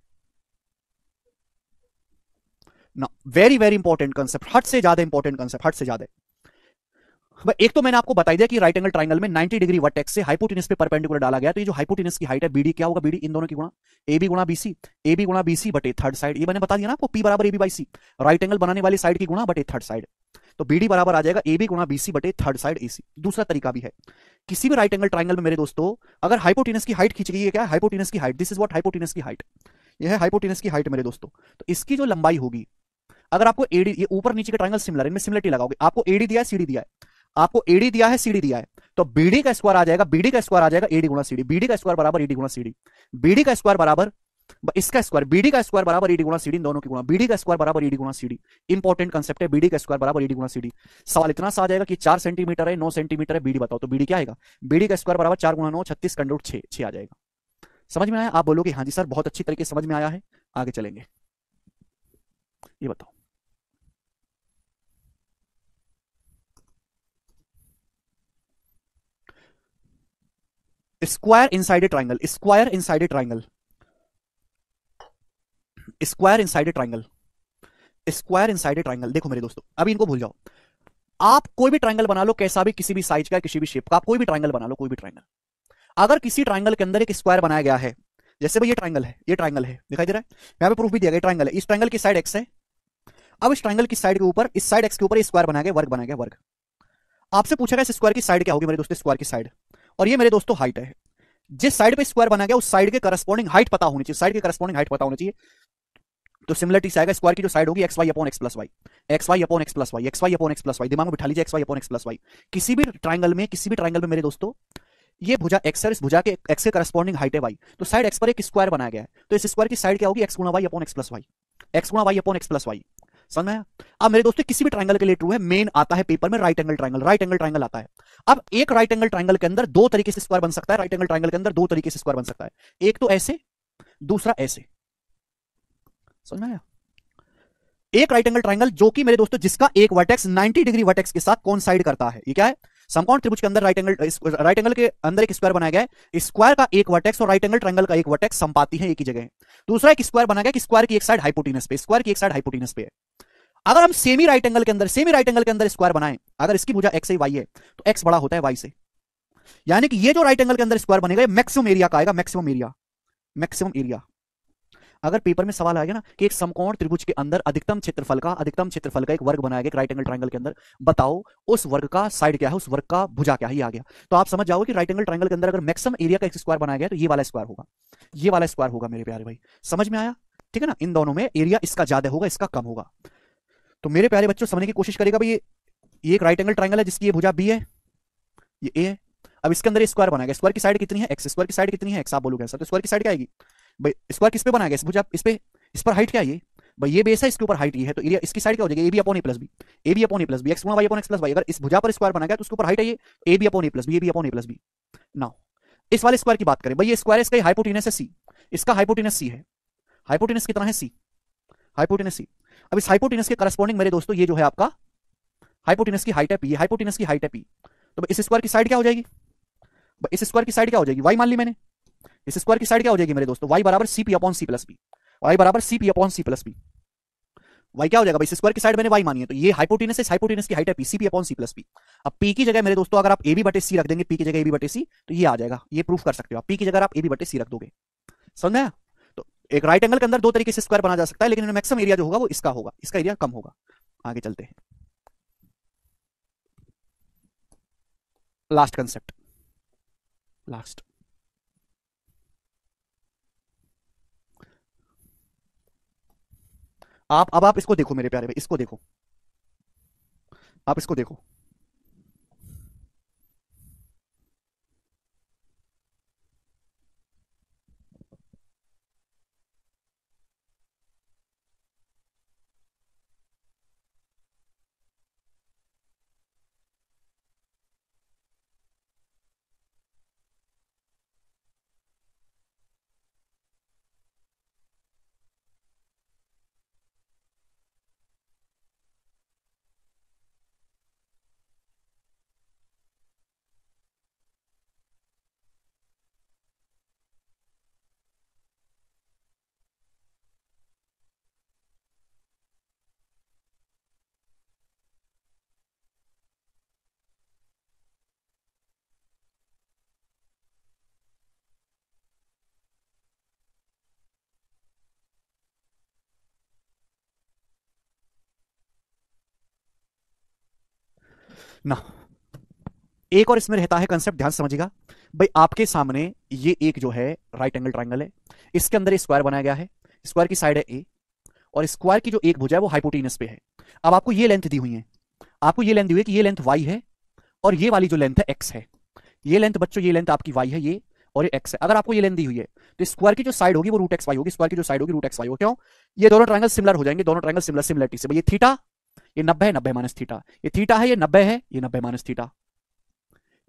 ना वेरी वेरी इंपॉर्टेंट कंसेप्ट हट से ज्यादा इंपॉर्टेंट कंसेप्ट हट से ज्यादा एक तो मैंने आपको बताई दिया कि राइट एंगल ट्राइंगल में 90 डिग्री वर्टेक्स से हाइपोटिनस पे परपेंडिकुलर डाला गया तो ये जो हाइपोटिनस की हाइट है बीडी क्या होगा बीडी इन दोनों की गुणा ए बी गुणा बीसी ए बी गुणा बीसी बटे थर्ड साइड ये मैंने बता दिया ना आपको पी बराबर A B by C right angle बनाने वाली साइड की गुणा बटे थर्ड साइड तो बी डी बराबर आ जाएगा ए बी गुणा बी सी बटे थर्ड साइड ए सी दूसरा तरीका भी है किसी भी राइट एंगल ट्राइंगल में मेरे दोस्तों अगर हाइपोटिनस की हाइट खींच गई है क्या हाइपोटिनस की height this is what hypotenuse की हाइट यह है हाइपोटिनस की हाइट मेरे दोस्तों तो इसकी जो लंबाई होगी अगर आपको एडी ये ऊपर नीचे के ट्राइंगल सिमिलर इनमें सिमिलरिटी लगाओगे आपको एडी दिया है सीडी दिया है आपको एडी दिया है सीडी दिया है तो बीडी का स्क्वायर आ जाएगा बीडी का स्क्वायर आ जाएगा एडी गुणा सीडी बीडी का स्क्वायर बराबर एडी गुणा सीडी बीडी का स्क्वायर बराबर इसका स्क्वायर बीडी का स्क्वायर बराबर ईडी गुणा सीडी दोनों की गुणा बीडी का स्क्वायर बराबर ईडी गुणा सीडी इंपॉर्टेंट कंसेप्ट है बीडी का स्क्वायर बराबर ईडी गुणा सीडी सवाल इतना सा आ जाएगा कि चार सेंटीमीटर है नौ सेंटीमीटर है बीडी बताओ तो बीडी क्या आएगा बीडी का स्क्वायर बराबर चार गुणा नौ छत्तीस कंडोट छे छः आ जाएगा समझ में आया आप बोलोगे हाँ जी सर बहुत अच्छी तरीके समझ में आया है आगे चलेंगे ये बताओ square inside a triangle square inside a triangle square inside a triangle square inside a triangle देखो मेरे दोस्तों अभी इनको भूल जाओ आप कोई भी ट्राइंगल बना लो कैसा भी किसी भी साइज का किसी भी शेप का आप कोई भी ट्राइंगल बना लो कोई भी ट्राइंगल अगर किसी ट्राइंगल के अंदर एक स्क्वायर बनाया गया है जैसे भाई ये ट्राइंगल है ये ट्राइंगल है दिखाई दे रहा है यहाँ पे प्रूफ भी दिया गया ट्राइंगल है इस ट्राइंगल की साइड एक्स है अब इस ट्राइंगल की साइड के ऊपर इस साइड एक्स के ऊपर स्क्वायर बनाया गया वर्ग बनाया गया वर्ग आपसे पूछा गया इस स्क्वायर की साइड क्या होगी मेरे दोस्तों स्क्वायर की साइड और ये मेरे दोस्तों हाइट है जिस साइड पे स्क्वायर बना गया उस साइड के करस्पॉन्डिंग हाइट पता होनी चाहिए साइड के करस्पॉन्डिंग हाइट पता होनी चाहिए तो सिमिलरिटी से आएगा स्क्वायर की जो साइड होगी X Y upon X plus Y X Y upon X plus Y X Y upon X plus Y दिमाग में बिठा लीजिए X Y upon X plus Y किसी भी ट्राइंगल में किसी भी ट्राइंगल में मेरे दोस्तों ये भुजा एक्स है इस भुजा के एक्स के करस्पॉन्डिंग हाइट है वाई तो साइड एक्स पर एक स्क्वायर बनाया गया है तो इस स्क्वायर की साइड क्या होगी एक्स गुणा Y upon X plus Y X गुणा Y upon X plus Y समझ में अब मेरे दोस्तों किसी भी ट्राइंगल के लिए ट्रू है मेन आता है पेपर में right angle triangle right angle triangle आता है अब एक राइट एंगल ट्राइंगल के अंदर दो तरीके से स्क्वायर बन सकता है राइट एंगल ट्राइंगल के अंदर दो तरीके से स्क्वायर बन सकता है एक तो ऐसे दूसरा ऐसे समझ में आया एक राइट एंगल ट्राइंगल जो कि मेरे दोस्तों जिसका एक वर्टेक्स 90 डिग्री वर्टेक्स के साथ कौन साइड करता है ये क्या है समकोण त्रिभुज के अंदर राइट एंगल राइट एंगल के अंदर एक स्क्वायर बनाया गया है स्क्वायर का एक वर्टेक्स और राइट एंगल ट्राइंगल का एक वर्टेक्स संपाती है एक ही जगह दूसरा एक स्क्वायर बनाया गया स्क्वायर की एक साइड हाइपोटीनस पे स्क्वायर की एक साइड हाइपोटीनस पे है अगर हम सेमी राइट एंगल के अंदर सेमी राइट एंगल के अंदर स्क्वायर बनाए अगर इसकी भुजा एक्स है वाई है तो एक्स बड़ा होता है वाई से यानी कि ये जो राइट एंगल के अंदर स्क्वायर बनेगा मैक्सिमम एरिया का आएगा मैक्सिमम एरिया मैक्सिमम एरिया अगर पेपर में सवाल आएगा ना कि एक समकोण त्रिभुज के अंदर अधिकतम क्षेत्रफल का अधिकतम क्षेत्रफल का एक वर्ग बनाया गया राइट एंगल ट्राइंगल के अंदर बताओ उस वर्ग का साइड क्या है उस वर्ग का भुजा क्या ही आ गया तो आप समझ जाओ कि राइट एंगल ट्राइंगल के अंदर अगर मैक्सिमम एरिया का एक स्क्वायर बनाया गया तो ये वाला स्क्वायर होगा ये वाला स्क्वायर होगा मेरे प्यारे भाई समझ में आया ठीक है ना इन दोनों में एरिया इसका ज्यादा होगा इसका कम होगा तो मेरे प्यारे बच्चों समझने की कोशिश करेगा भाई ये एक राइट एंगल ट्राइंगल है जिसकी ये भुजा बी है ये ए है अब इसके अंदर स्क्वायर बनाएगा स्क्वायर की साइड कितनी है एक्स स्क्वायर की साइड कितनी है एक्स आप बोलोगे सर तो स्क्वायर की साइड क्या आएगी भाई स्क्वायर किस पे बनाया गया इस आप इस पे इस पर हाइट क्या है ये भाई ये बेस है इसके ऊपर हाइट ये है तो एरिया इसकी साइड क्या हो जाएगी A B upon A plus B A B upon A plus B X Y upon X plus Y अगर इस भुजा पर स्क्वायर बना गया तो उसके ऊपर हाइट है ये A B upon A plus B A B upon A plus B now इस वाले स्क्वायर की बात करें भाई ये स्क्वायर इसका हाइपोटिनस है सी इसका हाइपोटिनस सी है हाइपोटिनस कितना है सी हाइपोटिनस सी अब इस हाइपोटिनस के करस्पॉन्डिंग मेरे दोस्तों ये जो है आपका हाइपोटिनस की हाइट है पी हाइपोटिनस की हाइट है पी तो इस स्क्वायर की साइड क्या हो जाएगी इस स्क्वायर की साइड क्या हो जाएगी वाई मान ली मैंने इस स्क्वायर की साइड क्या हो जाएगी मेरे दोस्तों वाई बराबर CP upon C plus B Y बराबर CP upon C plus B Y क्या हो जाएगा इस स्क्वायर की साइड मैंने वाई मानी है तो ये हाइपोटेनस है हाइपोटेनस की हाइट है P CP upon C plus B अब पी की जगह मेरे दोस्तों अगर आप ए बी बटे सी रख देंगे पी की जगह ए बी बटे सी तो ये आ जाएगा ये प्रूफ कर सकते हो आप पी की जगह आप ए बी बटे सी रख दोगे समझ तो एक राइट एंगल के अंदर दो तरीके से स्क्वायर बना जा सकता है लेकिन मैक्सिमम एरिया जो होगा वो इसका होगा इसका एरिया कम होगा आगे चलते हैं लास्ट कंसेप्ट लास्ट आप अब आप इसको देखो मेरे प्यारे भाई इसको देखो आप इसको देखो ना एक और इसमें रहता है कंसेप्ट ध्यान समझिएगा भाई आपके सामने ये एक जो है राइट एंगल ट्राइंगल है इसके अंदर स्क्वायर बनाया गया है स्क्वायर की साइड है ए और स्क्वायर की जो एक भुजा है वो हाइपोटीनस पे है अब आपको ये लेंथ दी हुई है आपको ये लेंथ दी हुई है कि ये लेंथ वाई है और ये वाली जो लेंथ है एक्स है ये लेंथ बच्चों ये लेंथ आपकी वाई है ये और ये एक्स है अगर आपको ये लेंथ दी हुई है तो स्क्वायर की जो साइड होगी वो रूट एक्स वाई होगी स्क्वायर की जो साइड होगी रूट एक्स वाई होगी क्यों ये दोनों ट्राइंगल सिमिलर हो जाएंगे दोनों ट्राइंगल सिमिलर सिमिलरिटी से भैया थीटा ये नब्बे है नब्बे माइनस थीटा ये थीटा है ये नब्बे है ये नब्बे माइनस थीटा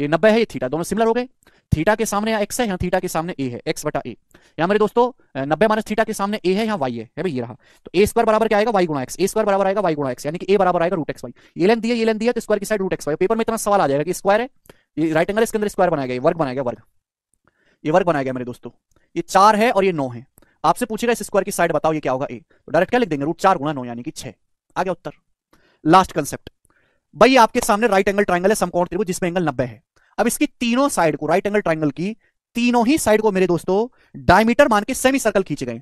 ये नब्बे है ये थीटा दोनों सिमिलर हो गए थीटा के सामने एक्स है यहाँ थीटा के सामने ए है एक्स बटा ए यहाँ मेरे दोस्तों नब्बे माइनस थीटा के सामने ए है यहाँ वाई है भाई ये रहा तो ए स्क्वायर बराबर क्या आएगा वाई गुणा एक्स ए स्क्वायर बराबर आएगा वाई गुणा एक्स यानी कि ए बराबर आएगा रूट एक्स वाई ये लेन दिया ये लेन दिया तो स्क्वायर की side root X Y paper में इतना सवाल आ जाएगा कि स्क्वायर है ये राइट एंगल इसके अंदर स्क्वायर बनाया गया वर्ग बनाया गया वर्ग ये वर्ग बनाया गया मेरे दोस्तों ये चार है और ये नौ है आपसे पूछेगा इस स्क्वायर की साइड बताओ ये क्या होगा ए तो डायरेक्ट क्या लिख देंगे रूट चार गुणा नौ यानी कि छह आ गया उत्तर लास्ट कंसेप्ट भाई आपके सामने राइट एंगल ट्राइंगल है समकोण त्रिभुज जिसमें एंगल नब्बे है अब इसकी तीनों साइड को राइट एंगल ट्राइंगल की तीनों ही साइड को मेरे दोस्तों डायमीटर मान के सेमी सर्कल खींचे गए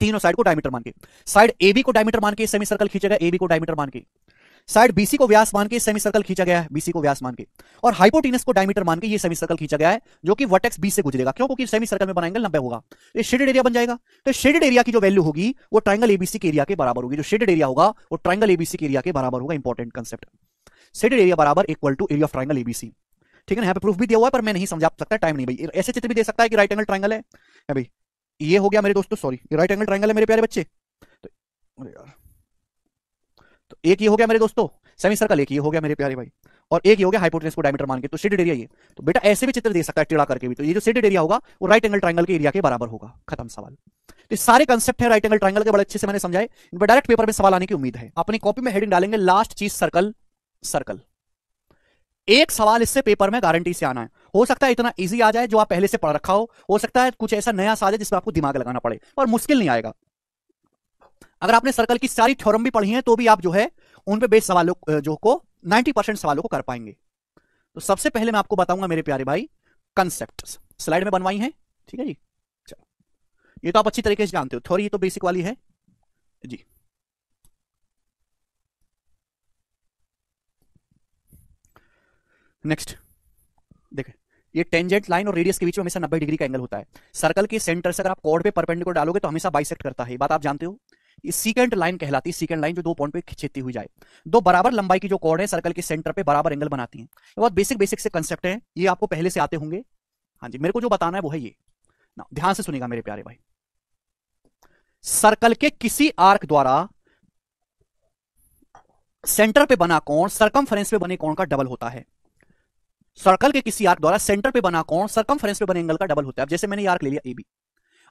तीनों साइड को डायमीटर मान के साइड ए बी को डायमीटर मान के सेमी सर्कल खींचेगा ए बी को डायमीटर मान के साइड बीसी को व्यास मान के सेमी सर्कल खींचा गया है बीसी को व्यास मान के और हाइपोटीनस को डायमीटर मान के ये सेमी सर्कल खींचा गया है जो कि वर्टेक्स बी से गुजरेगा क्यों क्योंकि सेमी सर्कल में बनाएंगे लंबे होगा ये शेडेड एरिया बन जाएगा तो शेडेड एरिया की जो वैल्यू होगी वो ट्राइंगल एबीसी के एरिया के बराबर होगी जो शेडेड एरिया होगा वो ट्राइंगल एबीसी के एरिया के बराबर होगा इंपॉर्टेंट कंसेप्ट शेडेड एरिया बराबर equal to area of triangle ABC ठीक है ना यहाँ पे प्रूफ भी दिया हुआ है पर मैं नहीं समझा सकता टाइम नहीं भाई ऐसे चित्र भी दे सकता है कि राइट एंगल ट्राइंगल है भाई ये हो गया मेरे दोस्तों सॉरी राइट एंगल ट्राइंगल है मेरे प्यारे बच्चे तो यार एक ये हो गया मेरे दोस्तों सेमी सर्कल एक ये हो गया मेरे प्यारे भाई और एक ये हो गया हाइपोटेनस को डायमीटर मान के तो शेडेड एरिया ये तो बेटा ऐसे भी चित्र दे सकता है टेढ़ा करके भी तो ये जो शेडेड एरिया होगा वो राइट एंगल ट्राइंगल के एरिया के बराबर होगा खत्म सवाल तो सारे कंसेप्ट है राइट एंगल ट्राइंगल के बड़े अच्छे से मैंने समझाए इन डायरेक्ट पेपर में सवाल आने की उम्मीद है अपनी कॉपी में हेडिंग डालेंगे लास्ट चीज सर्कल सर्कल एक सवाल इससे पेपर में गारंटी से आना है हो सकता है इतना इजी आ जाए जो आप पहले से पढ़ रखा हो हो सकता है कुछ ऐसा नया साल है जिसमें आपको दिमाग लगाना पड़े और मुश्किल नहीं आएगा अगर आपने सर्कल की सारी थ्योरम भी पढ़ी है तो भी आप जो है उन पे बेस सवालों जो को 90 परसेंट सवालों को कर पाएंगे तो सबसे पहले मैं आपको बताऊंगा मेरे प्यारे भाई कंसेप्ट स्लाइड में बनवाई है ठीक है जी चलो ये तो आप अच्छी तरीके से जानते हो थ्योरी ये तो बेसिक वाली है जी नेक्स्ट देखे ये टेंजेंट लाइन और रेडियस के बीच में हमेशा 90 डिग्री का एंगल होता है सर्कल के सेंटर से अगर आप कॉर्ड पे परपेंडिकुलर डालोगे तो हमेशा बाइसेक्ट करता है ये बात आप जानते हो सीकेंट लाइन कहलाती है सीकेंट लाइन जो दो पॉइंट पे खिंचती हुई जाए दो बराबर लंबाई की जो कॉर्ड है सर्कल के सेंटर पे बराबर एंगल बनाती है ये बहुत बेसिक बेसिक से कंसेप्ट है ये आपको पहले से आते होंगे हाँ जी मेरे को जो बताना है वो है ये ना ध्यान से सुनेगा मेरे प्यारे भाई सर्कल के किसी आर्क द्वारा सेंटर पे बना कौन सर्कमफ्रेंस पे बने कौन का डबल होता है सर्कल के किसी आर्क द्वारा सेंटर पे बना कौन सर्कमफ्रेंस पे बने एंगल का डबल होता है जैसे मैंने आर्क ले लिया ए बी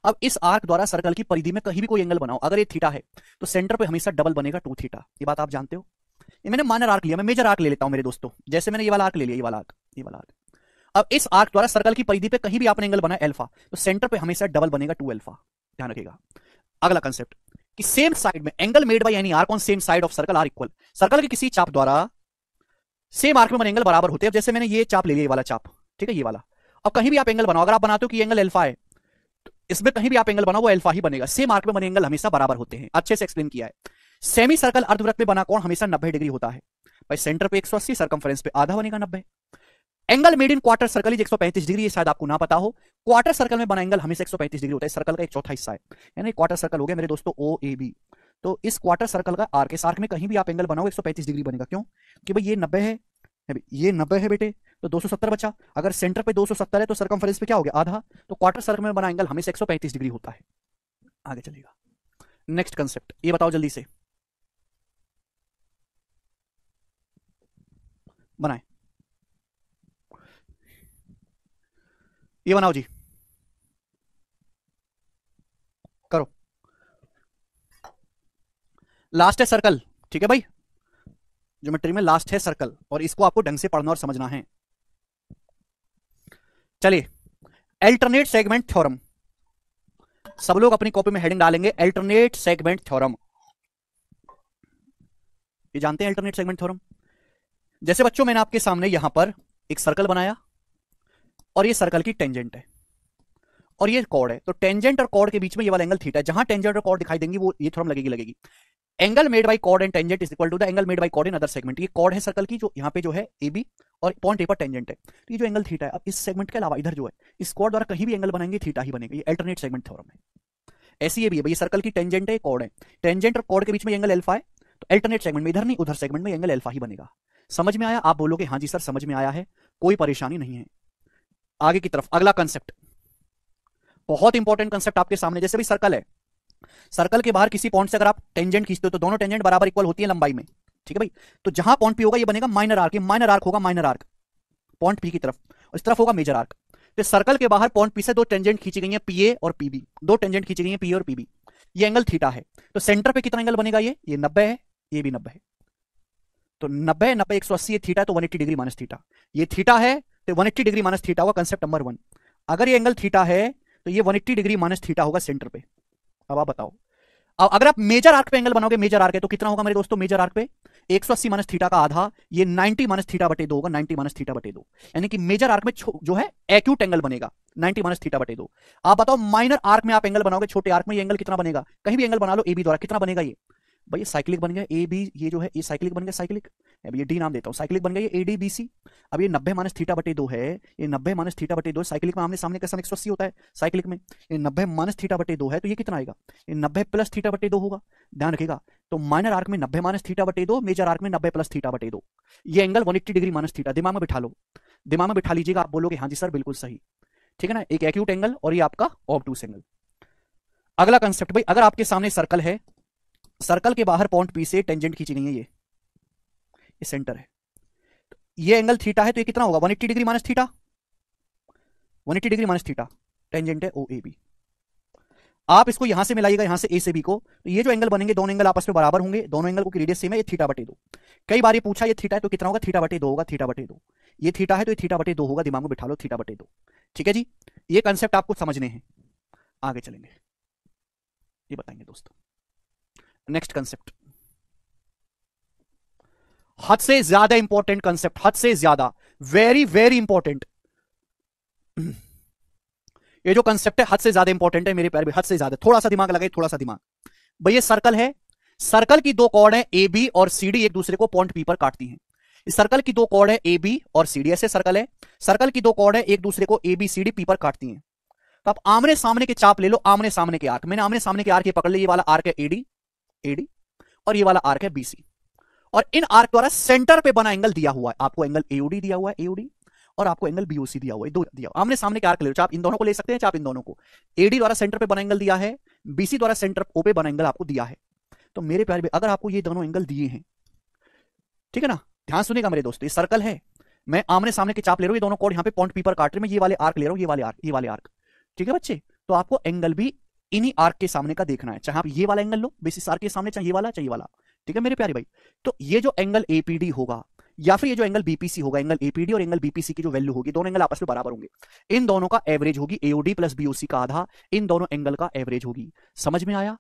अब इस आर्क द्वारा सर्कल की परिधि में कहीं भी कोई एंगल बनाओ अगर ये थीटा है तो सेंटर पे हमेशा डबल बनेगा टू थीटा ये बात आप जानते हो ये मैंने माइनर आर्क लिया मैं मेजर आर्क ले लेता हूं मेरे दोस्तों जैसे मैंने ये वाला आर्क ले लिया ये वाला आर्क ये वाला आर्क अब इस आर्क द्वारा सर्कल की परिधि पे कहीं भी आपने एंगल बनाया एल्फा तो सेंटर पे हमेशा डबल बनेगा टू एल्फा ध्यान रखेगा अगला कंसेप्ट कि सेम साइड में angle made by any arc on same side of circle are equal circle के किसी चाप द्वारा सेम आर्क में बने एंगल बराबर होते हैं जैसे मैंने ये चाप ले लिया ये वाला चाप ठीक है ये वाला अब कहीं भी आप एंगल बनाओ अगर आप बनाते हो कि एंगल एल्फा है इसमें कहीं भी आप एंगल बनाओ वो एल्फा ही बनेगा सेम आर्क में बने एंगल हमेशा बराबर होते हैं अच्छे से एक्सप्लेन किया है सेमी सर्कल अर्धवृत्त में बना कोण हमेशा नब्बे डिग्री होता है भाई सेंटर पे 180 सर्कम्फ्रेंस पे आधा बनेगा नब्बे angle made in quarter circle is 135 degree है शायद आपको ना पता हो क्वार्टर सर्कल में बना एंगल हमेशा 135 डिग्री होता है सर्कल का एक चौथा हिस्सा है यानी क्वार्टर सर्कल हो गया मेरे दोस्तों ओ ए बी तो इस क्वार्टर सर्कल का आर्क इस आर्क में कहीं भी आप एंगल बनाओ 135 डिग्री बनेगा क्यों कि भाई ये नब्बे है ये नब्बे है बेटे तो 270 बचा अगर सेंटर पे 270 है तो सरकम पे क्या हो गया आधा तो क्वार्टर सर्कल में बना एंगल हमेशा पैंतीस डिग्री होता है आगे चलेगा नेक्स्ट कंसेप्ट ये बताओ जल्दी से बनाए ये बनाओ जी करो लास्ट है सर्कल ठीक है भाई ज्योमेट्री में लास्ट है सर्कल और इसको आपको ढंग से पढ़ना और समझना है चलिए अल्टरनेट सेगमेंट थ्योरम सब लोग अपनी कॉपी में हेडिंग डालेंगे अल्टरनेट सेगमेंट थ्योरम ये जानते हैं अल्टरनेट सेगमेंट थ्योरम जैसे बच्चों मैंने आपके सामने यहां पर एक सर्कल बनाया और ये सर्कल की टेंजेंट है और ये कॉर्ड है तो टेंजेंट और कॉर्ड के बीच में ये वाला एंगल थीटा है जहां टेंजेंट और कॉर्ड दिखाई देंगी वो ये थ्योरम लगेगी लगेगी angle made by code and tangent is equal to the angle made by code in other segment ये कॉड है सर्कल की जो यहाँ पे जो है ए बी और पॉइंट ए पर टेंजेंट है तो ये जो एंगल थीटा है अब इस सेगमेंट के अलावा इधर जो है इस कॉड द्वारा कहीं भी एंगल बनेंगे थीटा ही बनेगा ये अल्टरनेट सेगमेंट थ्योरम है ऐसी ये भी है ये सर्कल की टेंजेंट है कॉड है टेंजेंट और कॉड के बीच में एंगल एल्फा है तो अल्टरनेट सेगमेंट में इधर नहीं उधर सेगमेंट में एंगल एल्फा ही बनेगा समझ में आया आप बोलोगे हाँ जी सर समझ में आया है कोई परेशानी नहीं है आगे की तरफ अगला कंसेप्ट बहुत इंपॉर्टेंट कंसेप्ट आपके सामने जैसे भी सर्कल है सर्कल के बाहर किसी पॉइंट से अगर आप टेंजेंट खींचते हो तो दोनों टेंजेंट बराबर इक्वल होती है लंबाई में ठीक है भाई तो जहां पॉइंट पी होगा ये बनेगा माइनर आर्क माइनर आर्क होगा माइनर आर्क पॉइंट पी की तरफ और इस तरफ होगा मेजर आर्क तो सर्कल के बाहर पॉइंट पी से दो टेंजेंट खींची गई है पी और पीबी दो टेंजेंट खींची गई है पीए और पीबी ये एंगल थीटा है तो सेंटर पे कितना एंगल बनेगा ये ये नब्बे है ये भी नब्बे है तो नब्बे नब्बे एक सौ अस्सी ये थीटा तो one eighty degree minus theta ये थीटा है तो one eighty degree minus theta होगा कंसेप्ट नंबर वन अगर ये एंगल थीटा है तो ये one eighty degree minus theta होगा सेंटर पे अब आप बताओ अब अगर आप मेजर आर्क पे एंगल बनाओगे मेजर आर्क है तो कितना होगा मेरे दोस्तों मेजर आर्क पे एक सौ अस्सी माइनस थीटा का आधा ये 90 माइनस थीटा बटे दो होगा 90 माइनस थीटा बटे दो यानी कि मेजर आर्क में जो है एक्यूट एंगल बनेगा 90 माइनस थीटा बटे दो आप बताओ माइनर आर्क में आप एंगल बनाओगे छोटे आर्क में ये एंगल कितना बनेगा कहीं भी एंगल बना लो ए बी द्वारा कितना बनेगा ये भाई साइक्लिक बन गया ए बी ये जो है ये साइक्लिक बन गया साइक्लिक अब ये डी नाम देता हूँ साइक्लिक बन गई ए डी बी सी अब ये नब्बे माइनस थीटा बटे दो है ये नब्बे माइनस थीटा बटे दो साइक्लिक में आमने सामने का सन होता है साइक्लिक में ये नब्बे माइनस थीटा बटे दो है तो ये कितना आएगा ये नब्बे प्लस थीटा बटे दो होगा ध्यान रखेगा तो माइनर आर्क में नब्बे माइनस थीटा बटे दो मेजर आर्क में नब्बे प्लस थीटा बटे दो ये angle one eighty degree minus theta दिमाग में बिठा लो दिमाग में बिठा लीजिएगा आप बोलोगे हाँ जी सर बिल्कुल सही ठीक है ना एक एक्यूट एंगल और ये आपका ऑबटूस एंगल अगला कंसेप्ट भाई अगर आपके सामने सर्कल है सर्कल के बाहर पॉइंट पी से टेंजेंट खींची गई है ये ये सेंटर है तो ये एंगल थीटा है तो ये कितना होगा 180 degree minus theta 180 degree minus theta tangent है ओ ए बी आप इसको यहां से मिलाइएगा यहां से ए से बी को तो ये जो एंगल बनेंगे दोनों एंगल आपस में बराबर होंगे दोनों एंगल को रेडियस सेम है ये थीटा बटे दो कई बार ये पूछा ये थीटा है तो कितना होगा थीटा बटे दो होगा थीटा बटे दो ये थीटा है तो ये थीटा बटे दो होगा दिमाग में बिठा लो थीटा बटे दो ठीक है जी ये कंसेप्ट आपको समझने हैं आगे चलेंगे ये बताएंगे दोस्तों नेक्स्ट कंसेप्ट हद से ज्यादा इंपॉर्टेंट कंसेप्ट हद से ज्यादा वेरी वेरी इंपॉर्टेंट ये जो कंसेप्ट है हद से ज्यादा इंपॉर्टेंट है मेरे पैर में हद से ज्यादा थोड़ा सा दिमाग लगाइए थोड़ा सा दिमाग भैया सर्कल है सर्कल की दो कॉर्ड है ए बी और सी डी एक दूसरे को पॉइंट पी पर काटती है सर्कल की दो कॉर्ड है ए बी और सी डी ऐसे सर्कल है सर्कल की दो कॉर्ड है एक दूसरे को A B C D P पर काटती है तो आप आमने सामने के चाप ले लो आमने सामने के आर्क मैंने आमने सामने के आर्क ये पकड़ लिया ये वाला आर्क है एडी एडी और ये वाला आर्क है बीसी और इन आर्क द्वारा सेंटर पे बना एंगल दिया हुआ है आपको एंगल एओडी दिया हुआ है एओडी और आपको एंगल बीओसी दिया हुआ है दो दिया आमने सामने के आर्क ले आप इन दोनों को ले सकते हैं चाहे आप इन दोनों को एडी द्वारा सेंटर पे बना एंगल दिया है बीसी द्वारा सेंटर ओ पे बना एंगल आपको दिया है तो मेरे प्यारे अगर आपको ये दोनों एंगल दिए हैं ठीक है ना ध्यान सुनेगा मेरे दोस्तों ये सर्कल है मैं आमने सामने के चाप ले रहा हूँ ये दोनों कोड यहाँ पे पॉइंट पी पर काट रहे मैं ये वाले आर्क ले रहा हूँ ये वाले आर्क ये वाले आर्क ठीक है बच्चे तो आपको एंगल भी इन्हीं आर्क के सामने का देखना है चाहे आप ये वाला एंगल लो बेसिस आर्क के सामने चाहे ये वाला चाहिए वाला ठीक है मेरे प्यारे भाई तो ये जो एंगल एपीडी होगा या फिर ये जो एंगल बीपीसी होगा एंगल एपीडी और एंगल बीपीसी की जो वैल्यू होगी दोनों एंगल आपस में बराबर होंगे इन दोनों का एवरेज होगी एओडी प्लस बीओसी का आधा इन दोनों एंगल का एवरेज होगी समझ में आया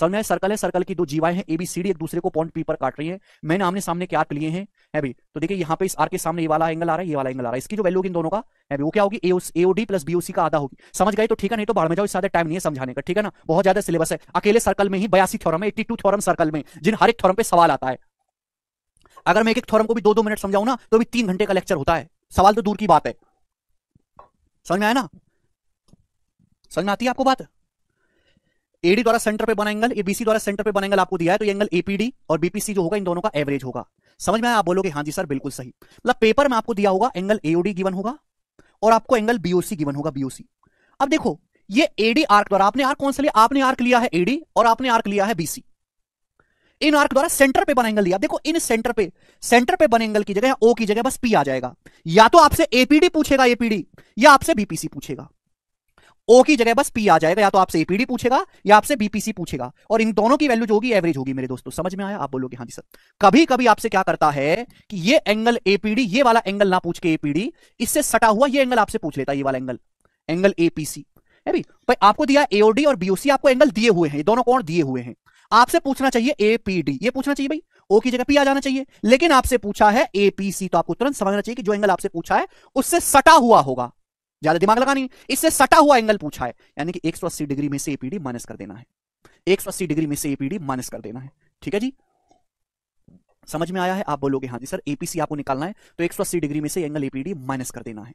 समझ में आया सर्कल है सर्कल की दो जीवाएं हैं एबीसीडी एक दूसरे को पॉइंट पी पर काट रही है मैंने आमने सामने क्या लिए हैं है भी तो देखिए यहाँ पे इस आर के सामने ये वाला एंगल आ रहा है ये वाला एंगल आ रहा है इसकी जो वैल्यू होगी इन दोनों का है भी वो क्या होगी एओडी प्लस बीओसी का आधा होगी समझ गए तो ठीक है नहीं तो बाढ़ में जाओ इस ज्यादा टाइम नहीं है समझाने का ठीक है ना बहुत ज्यादा सिलेबस है अकेले सर्कल में ही बयासी थ्योरम है एट्टी टू थ्योरम सर्कल में जिन हर एक थ्योरम पे सवाल आता है अगर मैं एक एक थ्योरम को भी दो दो मिनट समझाऊ ना तो भी तीन घंटे का लेक्चर होता है सवाल तो दूर की बात है समझ में आया ना समझ में आती है आपको बात एडी द्वारा सेंटर पे बना एंगल ए बीसी द्वारा सेंटर पे बना एंगल आपको दिया है तो ये एंगल एपीडी और बीपीसी जो होगा इन दोनों का एवरेज होगा समझ में आया आप बोलोगे हाँ जी सर बिल्कुल सही मतलब पेपर में आपको दिया होगा एंगल एओडी गिवन होगा और आपको एंगल बीओसी गिवन होगा बीओसी अब देखो ये एडी आर्क द्वारा आपने आर्क कौन सा लिया आपने आर्क लिया है एडी और आपने आर्क लिया है बीसी इन आर्क द्वारा सेंटर पे बना एंगल दिया देखो इन सेंटर पे सेंटर पे बने एंगल की जगह ओ की जगह बस पी आ जाएगा या तो आपसे एपीडी पूछेगा एपीडी या आपसे बीपीसी पूछेगा ओ की जगह बस पी आ जाएगा या तो आपसे एपीडी पूछेगा या आपसे बीपीसी पूछेगा और इन दोनों की वैल्यू जो होगी एवरेज होगी मेरे दोस्तों समझ में आया आप बोलोगे हाँ जी सर कभी कभी आपसे क्या करता है कि ये एंगल एपीडी ये वाला एंगल ना पूछ के एपीडी इससे सटा हुआ ये एंगल आपसे पूछ लेता ये वाला एंगल एंगल एपीसी है भी भाई आपको दिया एओडी और बीओसी आपको एंगल दिए हुए हैं दोनों कौन दिए हुए हैं आपसे पूछना चाहिए एपीडी ये पूछना चाहिए भाई ओ की जगह पी आ जाना चाहिए लेकिन आपसे पूछा है एपीसी तो आपको तुरंत समझना चाहिए कि जो एंगल आपसे पूछा है उससे सटा हुआ होगा ज्यादा दिमाग लगा नहीं इससे सटा हुआ एंगल पूछा है यानी कि 180 डिग्री में से एपीडी माइनस कर देना है 180 डिग्री में से एपीडी माइनस कर देना है ठीक है जी समझ में आया है आप बोलोगे हाँ जी सर एपीसी आपको निकालना है तो 180 डिग्री में से एंगल एपीडी माइनस कर देना है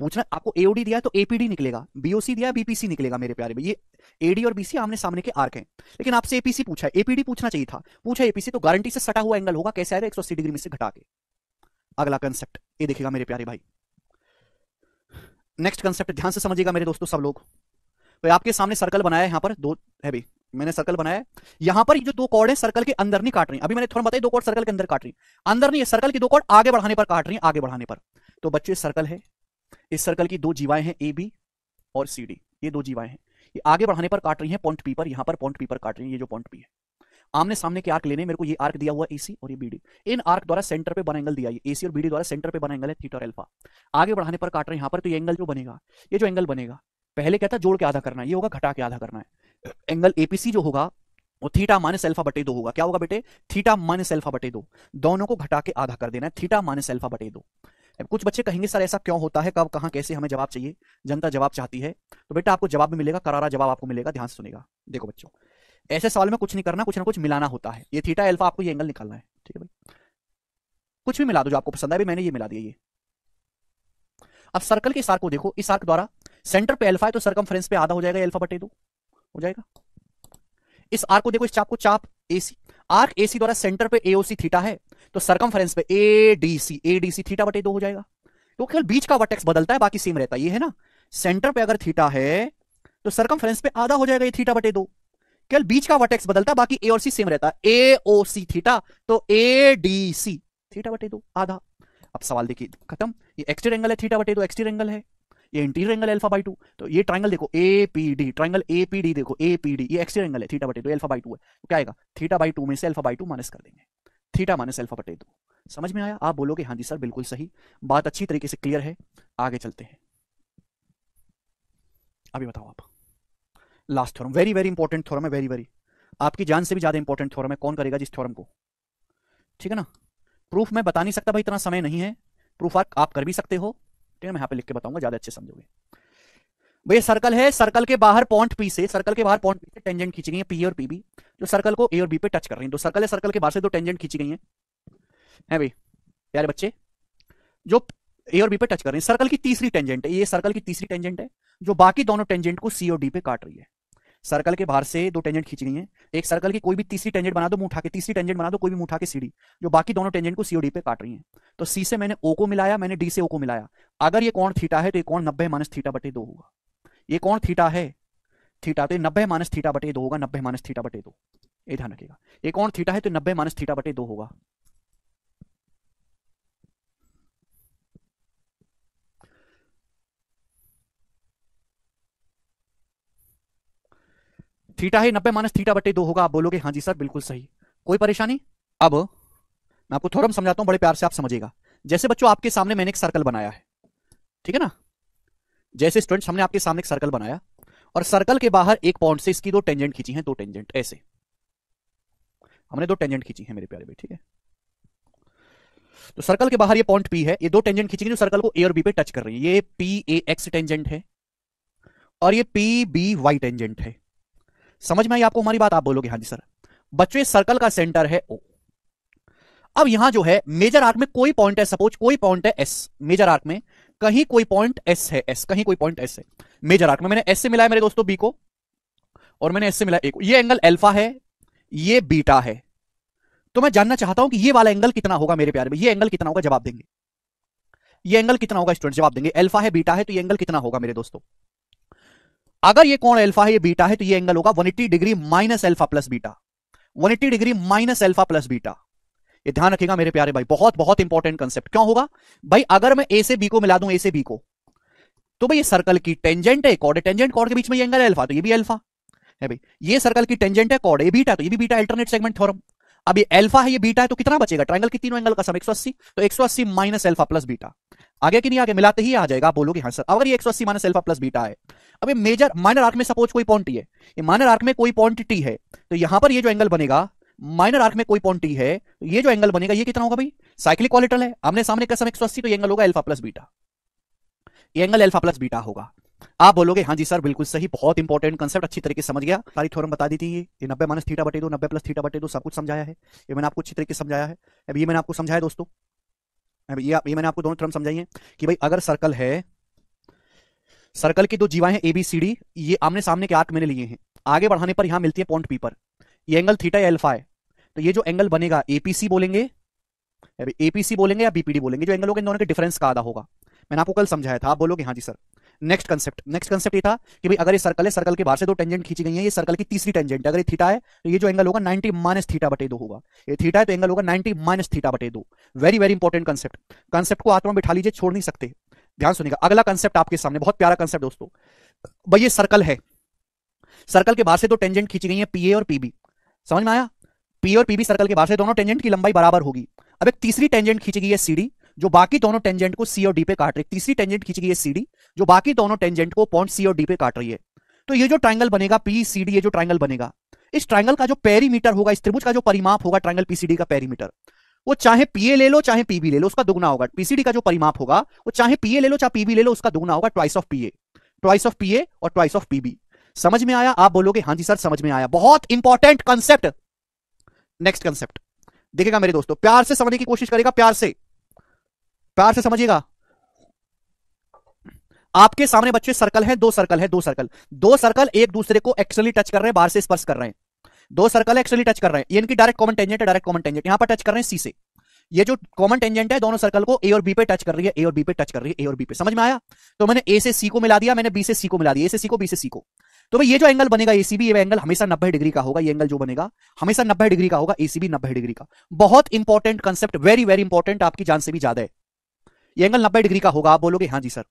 पूछना आपको एओडी दिया है तो एपीडी निकलेगा बीओसी दिया है बीपीसी निकलेगा मेरे प्यारे में ये एडी और बीसी आमने सामने के आर्क हैं लेकिन आपसे एपीसी पूछा है एपीडी पूछना चाहिए था पूछा एपीसी तो गारंटी से सटा हुआ एंगल होगा कैसे आएगा एक डिग्री में से घटा के अगला कंसेप्ट ये देखेगा मेरे प्यारे भाई नेक्स्ट कंसेप्ट ध्यान से समझिएगा मेरे दोस्तों सब लोग तो आपके सामने सर्कल बनाया है यहाँ पर दो है भी मैंने सर्कल बनाया है यहाँ पर जो दो कॉर्ड है सर्कल के अंदर नहीं काट रही अभी मैंने थोड़ा बताया दो कॉर्ड सर्कल के अंदर काट रही अंदर नहीं सर्कल की दो कॉर्ड आगे बढ़ाने पर काट रही आगे बढ़ाने पर तो बच्चे सर्कल है इस सर्कल की दो जीवाएं हैं ए बी और सी डी ये दो जीवाएं हैं ये आगे बढ़ाने पर काट रही है पॉइंट पी पर यहां पर पॉइंट पी पर काट रही है ये जो पॉइंट पी है आमने सामने के आर्क लेने मेरे को ये आर्क दिया हुआ एसी और ये बीडी इन आर्क द्वारा सेंटर पे बना एंगल दिया ये एसी और बीडी द्वारा सेंटर पे बना एंगल है थीटा और अल्फा आगे बढ़ाने पर काट रहे हैं यहाँ पर तो ये एंगल जो बनेगा ये जो एंगल बनेगा पहले क्या था जोड़ के आधा करना है ये होगा घटा के आधा करना है एंगल एपीसी जो होगा वो थीटा माइनस अल्फा बटे दो होगा क्या होगा बेटे थीटा माइनस अल्फा बटे दो दोनों को घटा के आधा कर देना है थीटा माइनस अल्फा बटे दो कुछ बच्चे कहेंगे सर ऐसा क्यों होता है कब कहां कैसे हमें जवाब चाहिए जनता जवाब चाहती है तो बेटा आपको जवाब भी मिलेगा करारा जवाब आपको मिलेगा ध्यान से सुनेगा देखो बच्चों ऐसे सवाल में कुछ नहीं करना कुछ ना कुछ मिलाना होता है ये थीटा एल्फा आपको ये एंगल निकालना है ठीक है भाई कुछ भी मिला दो जो आपको पसंद है भी मैंने ये मिला दिया ये अब सर्कल के सार्क को देखो इस सार्क द्वारा सेंटर पे एल्फा है तो सरकमफ्रेंस पे आधा हो जाएगा एल्फा बटे दो हो जाएगा इस आर्क को देखो इस चाप को चाप एसी आर्क एसी द्वारा सेंटर पे एओसी थीटा है तो सरकमफ्रेंस पे A A D C D C theta बटे दो हो जाएगा तो केवल बीच का वर्टेक्स बदलता है बाकी सेम रहता है ये है ना सेंटर पे अगर थीटा है तो सरकमफ्रेंस पे आधा हो जाएगा ये थीटा बटे दो केवल बीच का वर्टेक्स बदलता बाकी ए और सी सेम रहता है ए ओ सी थीटा तो ए डी सी थीटा बटे दो आधा अब सवाल देखिए खत्म ये एक्सटीर एंगल है थीटा बटे दो एक्सटीर एंगल है ये interior angle alpha by two तो ये ट्राइंगल देखो A P D triangle A P D देखो ए पी डी ये एक्सटीरियर एंगल है थीटा बटे दो अल्फा बाई टू है तो क्या आएगा थीटा बाई टू में से अल्फा बाई टू माइनस कर देंगे थीटा माइनस अल्फा बटे दो समझ में आया आप बोलोगे हाँ जी सर बिल्कुल सही बात अच्छी तरीके से क्लियर है आगे चलते हैं अभी बताओ आप last theorem very very important theorem है वेरी वेरी आपकी जान से भी ज्यादा इंपॉर्टेंट थ्योरम है कौन करेगा जिस थ्योरम को ठीक है ना प्रूफ मैं बता नहीं सकता भाई इतना समय नहीं है प्रूफ आप कर भी सकते हो ठीक है मैं यहाँ पे लिख के बताऊंगा ज्यादा अच्छे समझोगे भैया सर्कल है सर्कल के बाहर पॉइंट पी से सर्कल के बाहर पॉइंट पी से टेंजेंट खींची गई है पी और पी बी जो सर्कल को ए और बी पे टच कर रही है दो सर्कल है सर्कल के बाहर से दो टेंजेंट खींची गई है है भाई प्यारे बच्चे जो ए और बी पे टच कर रहे हैं सर्कल की तीसरी टेंजेंट है ये सर्कल की तीसरी टेंजेंट है जो बाकी दोनों टेंजेंट को सी और डी पे काट रही है सर्कल के बाहर से दो टेंजेंट खींच गई हैं एक सर्कल की कोई भी तीसरी टेंजेंट बना दो मुंह उठा के तीसरी टेंजेंट बना दो कोई भी मुंह उठा के सीडी जो बाकी दोनों टेंजेंट को सीओडी पे काट रही हैं तो सी से मैंने ओ को मिलाया मैंने डी से ओ को मिलाया अगर ये कौन थीटा है तो ये नब्बे माइनस थीटा बटे दो होगा ये कौन थीटा है थीटा तो नब्बे माइनस थीटा बटे दो होगा नब्बे माइनस थीटा बटे दो ये ध्यान रखेगा ये कौन थीटा है तो नब्बे माइनस थीटा बटे दो होगा थीटा है नब्बे माइनस थीटा बटे दो होगा आप बोलोगे हाँ जी सर बिल्कुल सही कोई परेशानी अब मैं आपको थोड़ा समझाता हूँ बड़े प्यार से आप समझिएगा जैसे बच्चों आपके सामने मैंने एक सर्कल बनाया है ठीक है ना जैसे स्टूडेंट्स हमने आपके सामने एक सर्कल बनाया और सर्कल के बाहर एक पॉइंट से इसकी दो टेंजेंट खींची है दो टेंजेंट ऐसे हमने दो टेंजेंट खींची है मेरे प्यारे भाई ठीक है तो सर्कल के बाहर ये पॉइंट पी है ये दो टेंजेंट खींची जो सर्कल को ए और बी पे टच कर रही है ये पी ए एक्स टेंजेंट है और ये पी बी वाई टेंजेंट है समझ में आई आपको हमारी बात आप बोलोगे हाँ जी सर बच्चे सर्कल का सेंटर है ओ अब यहां जो है मेजर आर्क में कोई पॉइंट है सपोज कोई पॉइंट है एस मेजर आर्क में कहीं कोई पॉइंट एस है एस कहीं कोई पॉइंट एस है मेजर आर्क में मैंने एस से मिलाया मेरे दोस्तों बी को और मैंने एस से मिलाया ए को ये एंगल एल्फा है ये बीटा है तो मैं जानना चाहता हूं कि ये वाला एंगल कितना होगा मेरे प्यार में ये एंगल कितना होगा जवाब देंगे ये एंगल कितना होगा स्टूडेंट जवाब देंगे एल्फा है बीटा है तो ये एंगल कितना होगा मेरे दोस्तों अगर ये कोण अल्फा है ये बीटा है तो ये एंगल होगा 180 degree minus alpha plus beta 180 degree minus alpha plus beta ये ध्यान रखिएगा मेरे प्यारे भाई बहुत बहुत इंपॉर्टेंट कंसेप्ट क्यों होगा भाई अगर मैं ए से बी को मिला दूं ए से बी को तो भाई ये सर्कल की टेंजेंट है कॉर्ड टेंजेंट कॉर्ड के बीच में ये एंगल एल्फा तो ये भी एल्फा है भाई ये सर्कल की टेंजेंट है कॉर्ड ए बीटा तो ये भी बीटा अल्टरनेट सेगमेंट थ्योरम अभी एल्फा है ये बीटा है तो कितना बचेगा ट्राइंगल की तीनों एंगल का सम 180 तो 180 माइनस एल्फा प्लस बीटा आगे कि नहीं आगे मिलाते ही आ जाएगा बोलोगे हाँ सर अगर ये एक सौ अस्सी माइनस एल्फा प्लस बीटा है अब ये मेजर माइनर आर्क में सपोज कोई पॉइंट है ये माइनर आर्क में कोई पॉइंट टी है तो यहां पर ये जो एंगल बनेगा माइनर आर्क में कोई पॉइंट टी है ये जो एंगल बनेगा ये कितना होगा भाई साइक्लिक क्वालिटल है आपने सामने कसम एक सौ अस्सी तो एंगल होगा एल्फा प्लस बीटा ये एंगल एल्फा प्लस बीटा होगा आप बोलोगे हाँ जी सर बिल्कुल सही बहुत इंपॉर्टेंट कंसेप्ट अच्छी तरीके समझ गया सारी थ्योरम बता दी थी ये नब्बे माइनस थीटा बटे दो नब्बे प्लस थीटा बटे दो सब कुछ समझाया है ये मैंने आपको अच्छी तरीके समझाया है अब ये मैंने आपको समझाया दोस्तों ये आप ये मैंने आपको दोनों टर्म समझाइए कि भाई अगर सर्कल है सर्कल की दो जीवाएं हैं ए बी सी डी ये आमने सामने के आर्क मैंने लिए हैं आगे बढ़ाने पर यहाँ मिलती है पॉइंट पी पर ये एंगल थीटा या एल्फा है तो ये जो एंगल बनेगा एपीसी बोलेंगे एपीसी बोलेंगे या बीपीडी बोलेंगे जो एंगल होगा इन दोनों के डिफरेंस का आधा होगा मैंने आपको कल समझाया था आप बोलोगे हाँ जी sir next concept next concept ये था कि भाई अगर ये सर्कल है सर्कल के बाहर से दो टेंजेंट खींची गई है ये सर्कल की तीसरी टेंजेंट है अगर ये थीटा है तो ये जो एंगल होगा 90 माइनस थीटा बटे दो होगा ये थीटा है तो एंगल होगा 90 माइनस थीटा बटे दो very very important concept concept को आत्मा बिठा लीजिए छोड़ नहीं सकते ध्यान सुनेगा अगला कंसेप्ट आपके सामने बहुत प्यारा कंसेप्ट दोस्तों भाई ये सर्कल है सर्कल के बाहर से दो टेंजेंट खींची गई है पीए और पीबी समझ में आया पी और पीबी सर्कल के बाहर से दोनों टेंजेंट की लंबाई बराबर होगी अब एक तीसरी टेंजेंट खींची गई है सीडी जो बाकी दोनों टेंजेंट को सी और डी पे काट रही है तीसरी टेंजेंट खींच गई है सी डी जो बाकी दोनों टेंजेंट को पॉइंट सी और डी पे काट रही है तो ये जो ट्राइंगल बनेगा पी सी डी ये जो ट्राइंगल बनेगा इस ट्राइंगल का जो पेरीमीटर होगा इस त्रिभुज का जो परिमाप होगा ट्राइंगल पीसीडी का पेरीमीटर वो चाहे पीए ले लो चाहे पीबी ले लो उसका दुगना होगा पीसीडी का जो परिमाप होगा वो चाहे पीए ले लो चाहे पीबी ले लो उसका दुगना होगा twice of PA twice of PA और ट्वाइस ऑफ पीबी समझ में आया आप बोलोगे हाँ जी सर समझ में आया बहुत इंपॉर्टेंट कंसेप्ट नेक्स्ट कंसेप्ट देखेगा मेरे दोस्तों प्यार से समझने की कोशिश करेगा प्यार से प्यार से समझिएगा आपके सामने बच्चे सर्कल है दो सर्कल है दो सर्कल दो सर्कल एक दूसरे को एक्सटर्नली टच कर रहे हैं बाहर से स्पर्श कर रहे हैं दो सर्कल एक्सटर्नली टच कर रहे हैं इनकी डायरेक्ट कॉमन टेंजेंट है डायरेक्ट कॉमन टेंजेंट यहां पर टच कर रहे हैं सी से ये जो कॉमन टेंजेंट है दोनों सर्कल को ए और बी पे टच कर रही है ए और बी पे टच कर रही है ए और बी पे समझ में आया तो मैंने ए से सी को मिला दिया मैंने बी से सी को मिला दिया ए से सी को बी से सी को तो भाई ये जो एंगल बनेगा एसीबी ये एंगल हमेशा नब्बे डिग्री का होगा ये एंगल जो बनेगा हमेशा नब्बे डिग्री का होगा एसीबी नब्बे डिग्री का बहुत important concept very very important आपकी जान से भी ज्यादा है ये एंगल नब्बे डिग्री का होगा आप बोलोगे हाँ जी सर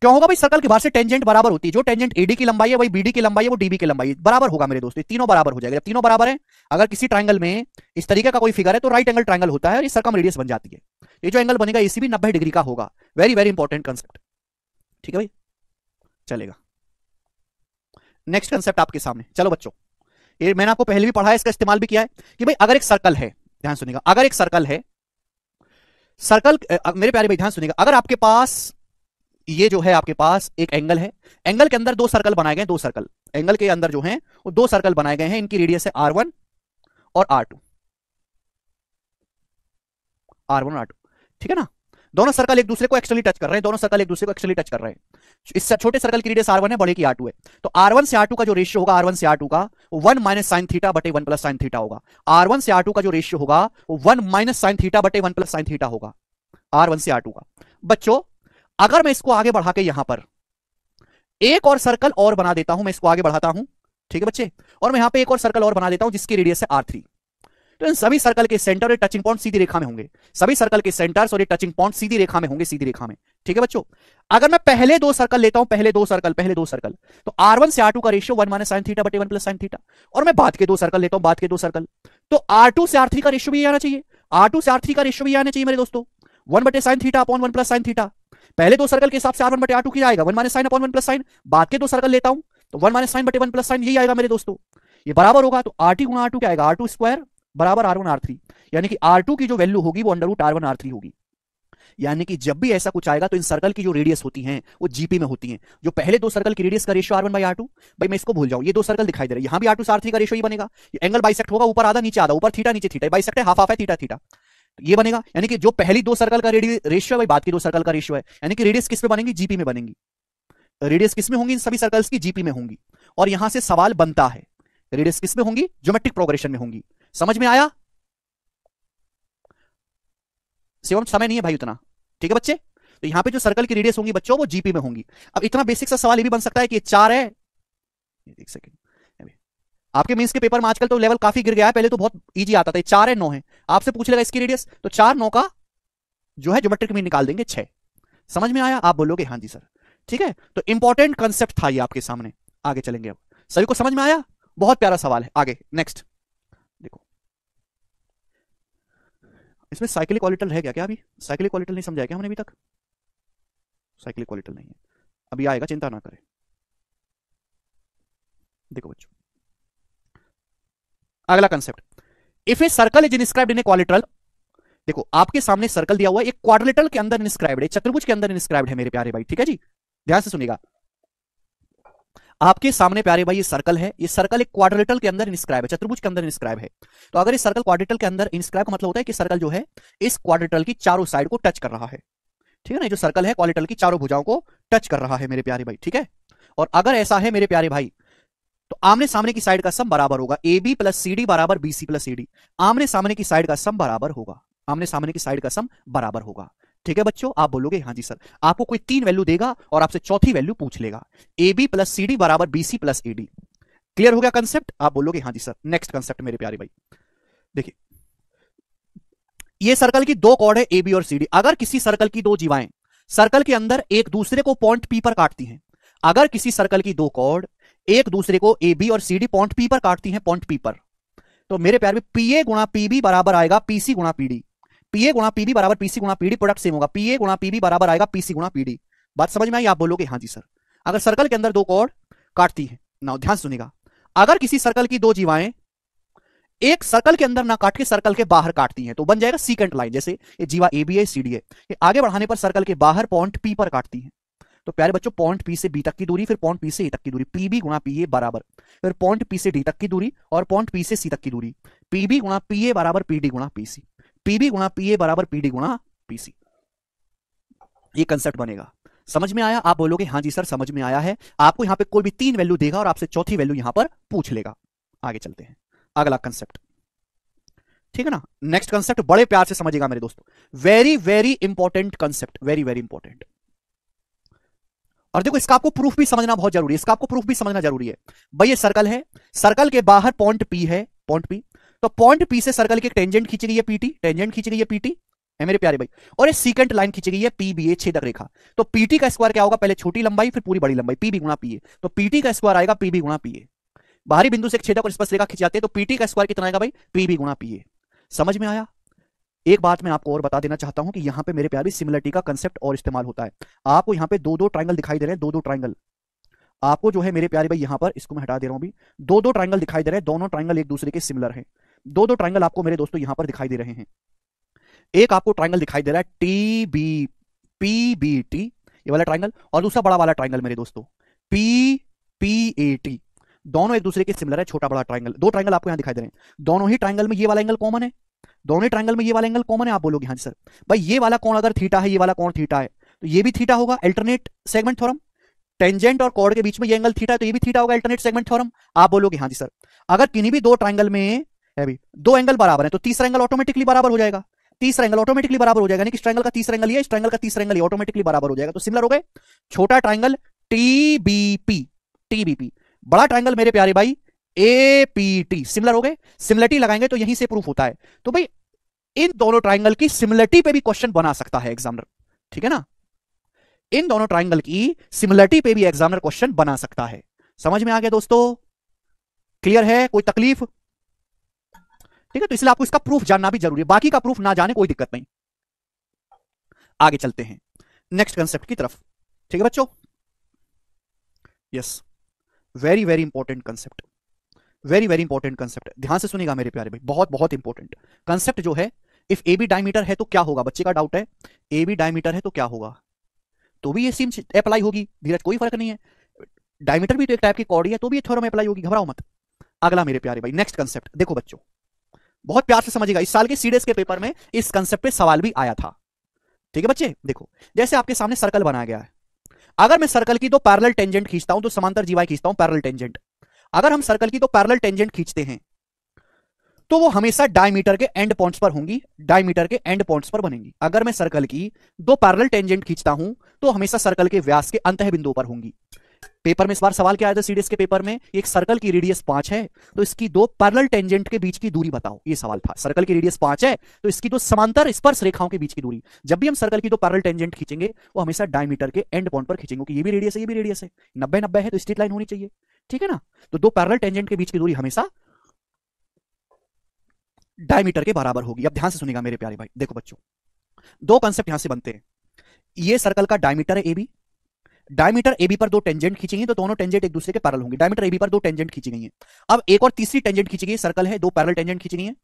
क्यों होगा भाई सर्कल के बाहर से टेंजेंट बराबर होती है जो टेंजेंट एडी की लंबाई है वही बीडी की लंबाई है वो डीबी की लंबाई बराबर होगा मेरे दोस्तों तीनों बराबर हो जाएगा जब तीनों बराबर है अगर किसी ट्राइंगल में इस तरीके का कोई फिगर है तो राइट एंगल ट्राइंगल होता है और ये सर्कम रेडियस बन जाती है ये जो एंगल बनेगा इसी भी नब्बे डिग्री का होगा वेरी वेरी इंपॉर्टेंट कंसेप्ट ठीक है भाई चलेगा नेक्स्ट कंसेप्ट आपके सामने चलो बच्चों ये मैंने आपको पहले भी पढ़ा है इसका इस्तेमाल भी किया है कि भाई अगर एक सर्कल है ध्यान सुनेगा अगर एक सर्कल है सर्कल मेरे प्यारे भाई ध्यान सुनेगा अगर आपके पास ये जो है आपके पास एक एंगल है एंगल के अंदर दो सर्कल बनाए गए दो सर्कल एंगल के अंदर जो है वो दो सर्कल बनाए गए हैं इनकी रेडियस है आर वन और R two R one R two ठीक है ना दोनों सर्कल एक दूसरे को एक्सटर्नली टच कर रहे हैं दोनों सर्कल एक दूसरे को एक्सटर्नली टच कर रहे हैं इससे छोटे सर्कल की रेडियस आर वन है बड़े की आर टू है तो आर वन से आर टू का जो रेशियो होगा आर वन से आर टू का वन माइनस साइन थीटा बटे वन प्लस साइन थीटा होगा आर वन से आर टू का जो रेशियो होगा वो वन माइनस साइन थीटा बटे वन प्लस साइन थीटा होगा आर वन से आर टू का बच्चों अगर मैं इसको आगे बढ़ा के यहां पर एक और सर्कल और बना देता हूं मैं इसको आगे बढ़ाता हूं ठीक है बच्चे और मैं यहां पे एक और सर्कल और बना देता हूं जिसकी रेडियस है आर थ्री तो इन सभी सर्कल के सेंटर और टचिंग पॉइंट सीधी रेखा में होंगे सभी सर्कल के सेंटर्स और टचिंग पॉइंट सीधी रेखा में होंगे सीधी रेखा में ठीक है बच्चों अगर मैं पहले दो सर्कल लेता हूं पहले दो सर्कल पहले दो सर्कल तो आर वन से आर टू का ratio one minus sine theta बटे वन प्लस साइन थीटा और मैं बाद के दो सर्कल लेता हूं बाद के दो सर्कल तो आर टू से आर थ्री का रेशियो भी आना चाहिए आर टू से आर थ्री का रेशियो भी आना चाहिए मेरे दोस्तों वन बटे sine theta upon one plus sine theta पहले दो सर्कल के हिसाब से आर वन बटे आर टू की आएगा one minus sine upon one plus sine बाद के दो सर्कल लेता हूं तो वन माइनस साइन बटे वन प्लस साइन यही आएगा मेरे दोस्तों ये बराबर होगा तो आर टी गुणा आर टू क्या आएगा आर टू स्क्वायर बराबर आर वन आर थ्री यानी कि आर टू की जो वैल्यू होगी वो under root R one R three होगी यानी कि जब भी ऐसा कुछ आएगा तो इन सर्कल की जो रेडियस होती है वो जीपी में होती है जो पहले दो सर्कल की रेडियस का ratio R one by R two भाई मैं इसको भूल जाऊं ये दो सर्कल दिखाई दे रहा है यहाँ भी आर टू आर थ्री का रेशियो ही बनेगा ये एंगल बाइसेक्ट होगा ऊपर आधा नीचे आधा ऊपर थीटा नीचे थीटा बाइसेक्ट है हाफ हाफ है थीटा थीटा तो ये बनेगा यानी कि जो पहली दो सर्कल का रेशियो है भाई बाद की दो सर्कल का रेशियो है यानी कि रेडियस किस में बनेगी जीपी में बनेगी रेडियस किस में होंगी इन सभी सर्कल्स की जीपी में होंगी और यहां से सवाल बनता है रेडियस किस में होंगी ज्योमेट्रिक प्रोग्रेशन में होंगी समझ में आया सेवा समय नहीं है भाई उतना ठीक है बच्चे तो यहां पे जो सर्कल की रेडियस होंगी बच्चों वो जीपी में होंगी अब इतना बेसिक सा सवाल ये भी बन सकता है कि चार है एक सेकेंड आपके मीन्स के पेपर में आजकल तो लेवल काफी गिर गया है पहले तो बहुत इजी आता था चार है नौ है आपसे पूछ लेगा इसकी रेडियस तो चार नौ का जो है ज्योमेट्रिक मीन निकाल देंगे छह समझ में आया आप बोलोगे हाँ जी सर ठीक है तो इंपॉर्टेंट कंसेप्ट था ये आपके सामने आगे चलेंगे अब सभी को समझ में आया बहुत प्यारा सवाल है आगे नेक्स्ट इसमें साइकिलिक क्वालिटल रह गया क्या अभी साइकिलिक क्वालिटल नहीं समझाया क्या हमने अभी तक साइकिलिक क्वालिटल नहीं है अभी आएगा चिंता ना करें देखो बच्चों अगला concept if a circle is inscribe in a quadrilateral देखो आपके सामने सर्कल दिया हुआ है एक क्वाड्रिलेटरल के अंदर इनस्क्राइब है चतुर्भुज के अंदर इनस्क्राइब है मेरे प्यारे भाई ठीक है जी ध्यान से सुनिएगा आपके सामने प्यारे भाई ये सर्कल है ये सर्कल एक क्वाड्रिलेटरल के अंदर इंस्क्राइब है चतुर्भुज के अंदर इंस्क्राइब है तो अगर ये सर्कल क्वाड्रिलेटरल के अंदर इंस्क्राइब का मतलब होता है कि सर्कल जो है इस क्वाड्रिलेटरल की चारों साइड को टच कर रहा है ठीक है ना जो सर्कल है क्वाड्रिलेटरल की चारों भुजाओं को टच कर रहा है मेरे प्यारे भाई ठीक है और अगर ऐसा है मेरे प्यारे भाई तो आमने सामने की साइड का सम बराबर होगा A B plus C D बराबर B C plus C D आमने सामने की साइड का सम बराबर होगा आमने सामने की साइड का सम बराबर होगा ठीक है बच्चों आप बोलोगे हाँ जी सर आपको कोई तीन वैल्यू देगा और आपसे चौथी वैल्यू पूछ लेगा A B plus C D बराबर B C plus A D clear हो गया कंसेप्ट आप बोलोगे हाँ जी सर नेक्स्ट कंसेप्ट मेरे प्यारे भाई देखिए ये सर्कल की दो कॉर्ड है ए बी और सी डी अगर किसी सर्कल की दो जीवाएं सर्कल के अंदर एक दूसरे को पॉइंट पी पर काटती हैं अगर किसी सर्कल की दो कॉर्ड एक दूसरे को ए बी और सी डी पॉइंट पी पर काटती हैं पॉइंट पी पर तो मेरे प्यार में पी ए गुणा पी बी बराबर आएगा पीसी गुणा पीडी पीए गुणा पीबी बराबर पीसी गुणा पीडी प्रोडक्ट सेम होगा पीए गुणा पीबी बराबर आएगा पीसी गुणा पीडी बात समझ में आई आप बोलोगे हाँ जी सर अगर सर्कल के अंदर दो कॉर्ड काटती है ना ध्यान सुनेगा अगर किसी सर्कल की दो जीवाएं एक सर्कल के अंदर ना काट के सर्कल के बाहर काटती हैं तो बन जाएगा सीकेंट लाइन जैसे ये जीवा ए बी है सी डी है आगे बढ़ाने पर सर्कल के बाहर पॉइंट पी पर काटती है तो प्यारे बच्चों पॉइंट पी से बी तक की दूरी फिर पॉइंट पी से ए तक की दूरी पी बी गुणा पी ए बराबर फिर पॉइंट पी से डी तक की दूरी और पॉइंट पी से सी तक की दूरी पी बी गुणा पी ए बराबर पी डी गुणा पी सी पीबी गुणा पी ए बराबर पी डी गुणा पीसी ये कंसेप्ट बनेगा समझ में आया आप बोलोगे हाँ जी सर समझ में आया है आपको यहां पे कोई भी तीन वैल्यू देगा और आपसे चौथी वैल्यू यहां पर पूछ लेगा आगे चलते हैं अगला कंसेप्ट ठीक है ना नेक्स्ट कंसेप्ट बड़े प्यार से समझेगा मेरे दोस्तों very very important concept very very important और देखो इसका आपको प्रूफ भी समझना बहुत जरूरी है इसका आपको प्रूफ भी समझना जरूरी है भाई ये सर्कल है सर्कल के बाहर पॉइंट पी है पॉइंट पी तो पॉइंट पी से सर्कल के टेंजेंट खींची गई है पीटी टेंजेंट खींची गई है पीटी है मेरे प्यारे भाई और एक सीकेंट लाइन खींची गई है पी बी ए छेदक रेखा तो पीटी का स्क्वायर क्या होगा पहले छोटी लंबाई फिर पूरी बड़ी लंबाई पीबी गुणा पीए तो पीटी का स्क्वायर आएगा पीबी गुणा पीए बाहरी बिंदु से छेदक और स्पर्श रेखा खींच जाती है तो पीटी का स्क्वायर कितना आएगा भाई पीबी गुणा पीए समझ में आया एक बात मैं आपको और बता देना चाहता हूं कि यहां पे मेरे प्यारे सिमिलरिटी का कंसेप्ट और इस्तेमाल होता है आपको यहां पे दो दो ट्राइंगल दिखाई दे रहे हैं दो दो ट्राइंगल आपको जो है मेरे प्यारे भाई यहां पर इसको मैं हटा दे रहा हूं हूँ दो दो ट्राइंगल दिखाई दे रहे हैं दोनों ट्राइंगल एक दूसरे के सिमिलर हैं दो दो ट्राइंगल आपको मेरे दोस्तों यहां पर दिखाई दे रहे हैं एक आपको ट्राइंगल दिखाई दे रहा है T B P B T ये वाला ट्राइंगल और दूसरा बड़ा वाला ट्राइंगल मेरे दोस्तों पी पी ए टी दोनों एक दूसरे के सिमिलर है छोटा बड़ा ट्राइंगल दो ट्राइंगल आपको यहां दिखाई दे रहे हैं दोनों ही ट्राइंगल में ये वाला एंगल कॉमन है दोनों ही ट्राइंगल में ये वाला एंगल कॉमन है आप बोलोगे हाँ सर भाई ये वाला कौन अगर थीटा है ये वाला कौन थीटा है तो ये भी थीटा होगा अल्टरनेट सेगमेंट थोरम टेंजेंट और कॉर्ड के बीच में ये एंगल थीटा है तो ये भी थीटा होगा अल्टरनेट सेगमेंट थ्योरम आप बोलोगे हाँ जी सर अगर किन्हीं भी दो ट्राइंगल में है भी दो एंगल बराबर है तो तीसरा एंगल ऑटोमेटिकली बराबर हो जाएगा तीसरा एंगल ऑटोमेटिकली बराबर हो जाएगा यानी कि ट्रायंगल का तीसरा एंगल ये ट्रायंगल का तीसरा एंगल ऑटोमेटिकली बराबर हो जाएगा तो सिमिलर हो गए छोटा ट्राइंगल टीबीपी टीबीपी बड़ा ट्राइंगल मेरे प्यारे भाई ए पी टी सिमिलर हो गए सिमिलरिटी लगाएंगे तो यहीं से प्रूफ होता है तो भाई इन दोनों ट्राइंगल की सिमिलरिटी पे भी क्वेश्चन बना सकता है एग्जामिनर ठीक है ना इन दोनों ट्राइंगल की सिमिलरिटी पे भी एग्जामिनर क्वेश्चन बना सकता है समझ में आ गया दोस्तों क्लियर है कोई तकलीफ ठीक है तो इसलिए आपको इसका प्रूफ जानना भी जरूरी है बाकी का प्रूफ ना जाने कोई दिक्कत नहीं आगे चलते हैं नेक्स्ट कंसेप्ट की तरफ ठीक है बच्चों yes very very important concept very very important concept ध्यान से सुनेगा मेरे प्यारे भाई बहुत बहुत इंपॉर्टेंट कंसेप्ट जो है इफ ए बी डायमीटर है तो क्या होगा बच्चे का डाउट है ए बी डायमीटर है तो क्या होगा तो भी ये सेम अप्लाई होगी धीरज कोई फर्क नहीं है डायमीटर भी तो एक टाइप की कॉर्ड है तो भी ये थ्योरम अप्लाई होगी घबराओ मत अगला मेरे प्यारे भाई नेक्स्ट कंसेप्ट देखो बच्चों बहुत प्यार से समझेगा इस साल के सीडेस के पेपर में इस कंसेप्ट पे सवाल भी आया था ठीक है बच्चे देखो जैसे आपके सामने सर्कल बनाया गया है अगर मैं सर्कल की दो पैरल टेंजेंट खींचता हूं तो समांतर जीवाई खींचता हूं पैरल टेंजेंट अगर हम सर्कल की दो पैरल टेंजेंट खींचते हैं तो वो हमेशा डायमीटर के एंड पॉइंट्स पर होंगी डायमीटर के एंड पॉइंट्स पर बनेंगी अगर मैं सर्कल की दो पैरल टेंजेंट खींचता हूं तो हमेशा सर्कल के व्यास के अंत बिंदुओं पर होंगी पेपर में इस बार सवाल क्या आया था सीडीएस के पेपर में एक सर्कल की रेडियस पांच है तो इसकी दो पैरल टेंजेंट के बीच की दूरी बताओ ये सवाल था सर्कल की रेडियस पांच है तो इसकी दो समांतर स्पर्श रेखाओं के बीच की दूरी जब भी हम सर्कल की दो पैरल टेंजेंट खींचेंगे वो हमेशा डायमीटर के एंड पॉइंट पर खींचेंगे ये भी रेडियस है ये भी रेडियस है नब्बे नब्बे है तो स्ट्रीट लाइन होनी चाहिए ठीक है ना तो दो पैरल टेंजेंट के बीच की दूरी हमेशा डायमीटर के बराबर होगी अब ध्यान से सुनेगा मेरे प्यारे भाई देखो बच्चों दो कंसेप्ट यहां से बनते हैं ये सर्कल का डायमीटर है ए बी डायमीटर एबी पर दो टेंजेंट खींची गई तो दोनों टेंजेंट एक दूसरे के पैरल होंगे डायमीटर एबी पर दो टेंजेंट खींची गई है अब एक और तीसरी टेंजेंट खींची गई सर्कल है दो पैरल टेंजेंट खींची गई है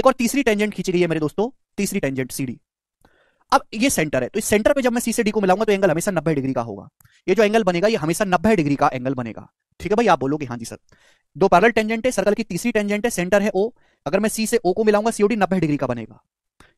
एक और तीसरी टेंजेंट खींची गई है मेरे दोस्तों तीसरी टेंजेंट सीडी अब ये सेंटर है तो इस सेंटर पे जब मैं सी से डी को मिलाऊंगा तो एंगल हमेशा नब्बे डिग्री का होगा ये जो एंगल बनेगा ये हमेशा नब्बे डिग्री का एंगल बनेगा ठीक है भाई आप बोलोगे हाँ जी सर दो पैरल टेंजेंट है सर्कल की तीसरी टेंजेंट है सेंटर है ओ अगर मैं सी से ओ को मिलाऊंगा सीओडी नब्बे डिग्री का बनेगा